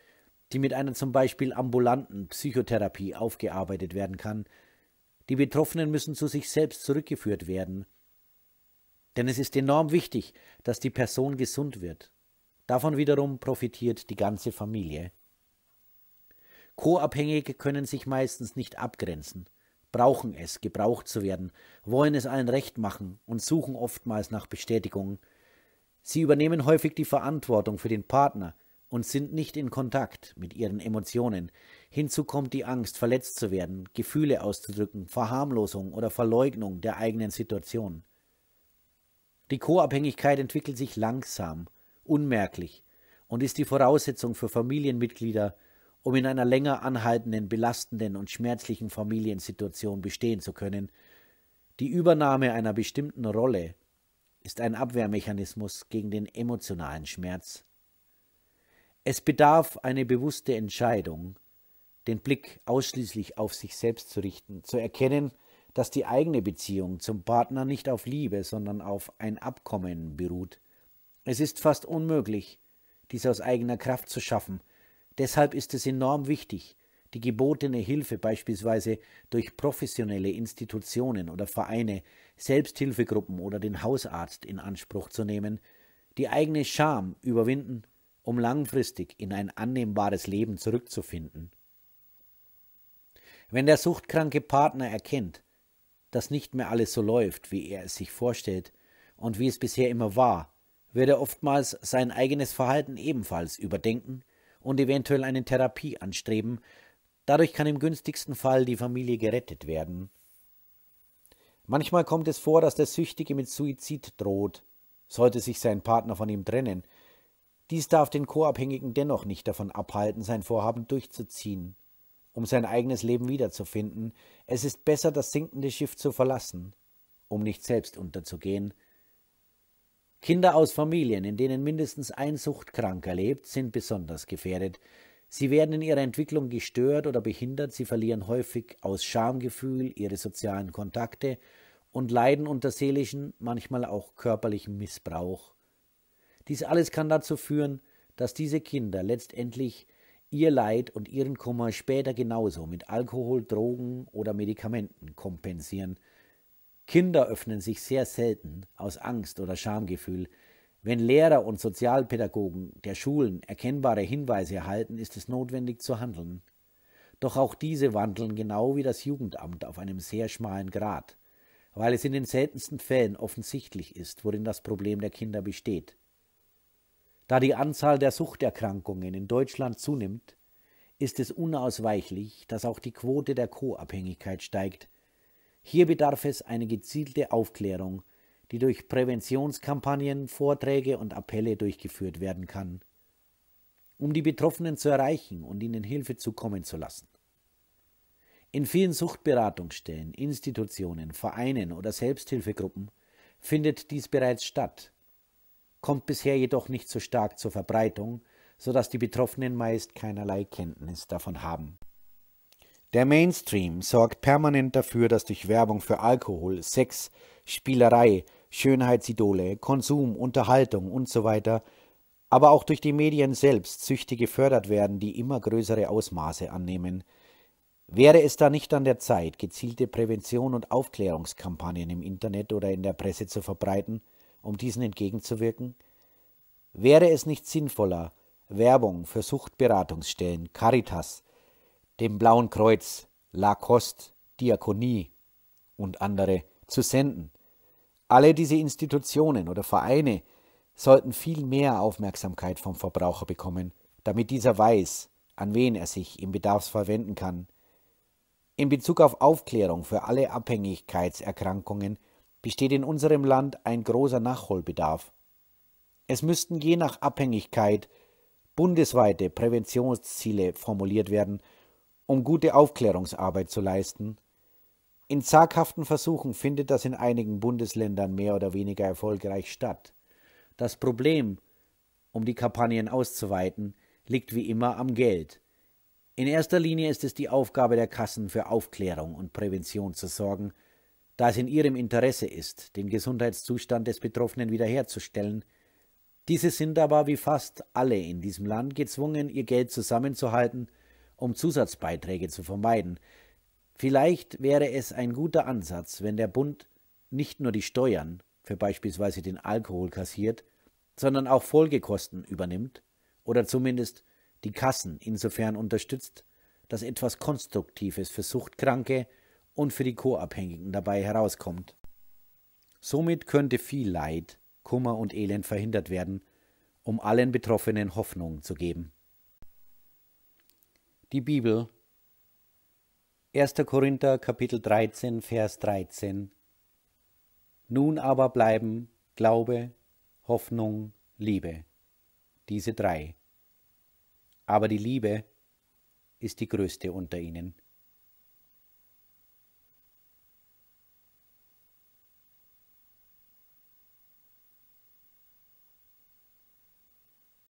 die mit einer zum Beispiel ambulanten Psychotherapie aufgearbeitet werden kann. Die Betroffenen müssen zu sich selbst zurückgeführt werden. Denn es ist enorm wichtig, dass die Person gesund wird. Davon wiederum profitiert die ganze Familie. Co-Abhängige können sich meistens nicht abgrenzen, brauchen es, gebraucht zu werden, wollen es allen recht machen und suchen oftmals nach Bestätigung – Sie übernehmen häufig die Verantwortung für den Partner und sind nicht in Kontakt mit ihren Emotionen. Hinzu kommt die Angst, verletzt zu werden, Gefühle auszudrücken, Verharmlosung oder Verleugnung der eigenen Situation. Die Co-Abhängigkeit entwickelt sich langsam, unmerklich und ist die Voraussetzung für Familienmitglieder, um in einer länger anhaltenden, belastenden und schmerzlichen Familiensituation bestehen zu können. Die Übernahme einer bestimmten Rolle ist ein Abwehrmechanismus gegen den emotionalen Schmerz. Es bedarf eine bewusste Entscheidung, den Blick ausschließlich auf sich selbst zu richten, zu erkennen, dass die eigene Beziehung zum Partner nicht auf Liebe, sondern auf ein Abkommen beruht. Es ist fast unmöglich, dies aus eigener Kraft zu schaffen. Deshalb ist es enorm wichtig, die gebotene Hilfe beispielsweise durch professionelle Institutionen oder Vereine, Selbsthilfegruppen oder den Hausarzt in Anspruch zu nehmen, die eigene Scham überwinden, um langfristig in ein annehmbares Leben zurückzufinden. Wenn der suchtkranke Partner erkennt, dass nicht mehr alles so läuft, wie er es sich vorstellt und wie es bisher immer war, wird er oftmals sein eigenes Verhalten ebenfalls überdenken und eventuell eine Therapie anstreben, Dadurch kann im günstigsten Fall die Familie gerettet werden. Manchmal kommt es vor, dass der Süchtige mit Suizid droht, sollte sich sein Partner von ihm trennen. Dies darf den Co-Abhängigen dennoch nicht davon abhalten, sein Vorhaben durchzuziehen, um sein eigenes Leben wiederzufinden. Es ist besser, das sinkende Schiff zu verlassen, um nicht selbst unterzugehen. Kinder aus Familien, in denen mindestens ein Suchtkranker lebt, sind besonders gefährdet. Sie werden in ihrer Entwicklung gestört oder behindert, sie verlieren häufig aus Schamgefühl ihre sozialen Kontakte und leiden unter seelischen, manchmal auch körperlichen Missbrauch. Dies alles kann dazu führen, dass diese Kinder letztendlich ihr Leid und ihren Kummer später genauso mit Alkohol, Drogen oder Medikamenten kompensieren. Kinder öffnen sich sehr selten aus Angst oder Schamgefühl, wenn Lehrer und Sozialpädagogen der Schulen erkennbare Hinweise erhalten, ist es notwendig zu handeln. Doch auch diese wandeln genau wie das Jugendamt auf einem sehr schmalen Grat, weil es in den seltensten Fällen offensichtlich ist, worin das Problem der Kinder besteht. Da die Anzahl der Suchterkrankungen in Deutschland zunimmt, ist es unausweichlich, dass auch die Quote der Co-Abhängigkeit steigt. Hier bedarf es eine gezielte Aufklärung die durch Präventionskampagnen, Vorträge und Appelle durchgeführt werden kann, um die Betroffenen zu erreichen und ihnen Hilfe zukommen zu lassen. In vielen Suchtberatungsstellen, Institutionen, Vereinen oder Selbsthilfegruppen findet dies bereits statt, kommt bisher jedoch nicht so stark zur Verbreitung, sodass die Betroffenen meist keinerlei Kenntnis davon haben. Der Mainstream sorgt permanent dafür, dass durch Werbung für Alkohol, Sex, Spielerei, Schönheitsidole, Konsum, Unterhaltung und so weiter, aber auch durch die Medien selbst Süchte gefördert werden, die immer größere Ausmaße annehmen. Wäre es da nicht an der Zeit, gezielte Prävention und Aufklärungskampagnen im Internet oder in der Presse zu verbreiten, um diesen entgegenzuwirken? Wäre es nicht sinnvoller, Werbung für Suchtberatungsstellen, Caritas, dem Blauen Kreuz, La Coste, Diakonie und andere zu senden, alle diese Institutionen oder Vereine sollten viel mehr Aufmerksamkeit vom Verbraucher bekommen, damit dieser weiß, an wen er sich im Bedarfsfall wenden kann. In Bezug auf Aufklärung für alle Abhängigkeitserkrankungen besteht in unserem Land ein großer Nachholbedarf. Es müssten je nach Abhängigkeit bundesweite Präventionsziele formuliert werden, um gute Aufklärungsarbeit zu leisten in zaghaften Versuchen findet das in einigen Bundesländern mehr oder weniger erfolgreich statt. Das Problem, um die Kampagnen auszuweiten, liegt wie immer am Geld. In erster Linie ist es die Aufgabe der Kassen, für Aufklärung und Prävention zu sorgen, da es in ihrem Interesse ist, den Gesundheitszustand des Betroffenen wiederherzustellen. Diese sind aber wie fast alle in diesem Land gezwungen, ihr Geld zusammenzuhalten, um Zusatzbeiträge zu vermeiden, Vielleicht wäre es ein guter Ansatz, wenn der Bund nicht nur die Steuern für beispielsweise den Alkohol kassiert, sondern auch Folgekosten übernimmt oder zumindest die Kassen insofern unterstützt, dass etwas Konstruktives für Suchtkranke und für die Co-Abhängigen dabei herauskommt. Somit könnte viel Leid, Kummer und Elend verhindert werden, um allen Betroffenen Hoffnung zu geben. Die Bibel 1. Korinther Kapitel 13, Vers 13 Nun aber bleiben Glaube, Hoffnung, Liebe, diese drei. Aber die Liebe ist die größte unter ihnen.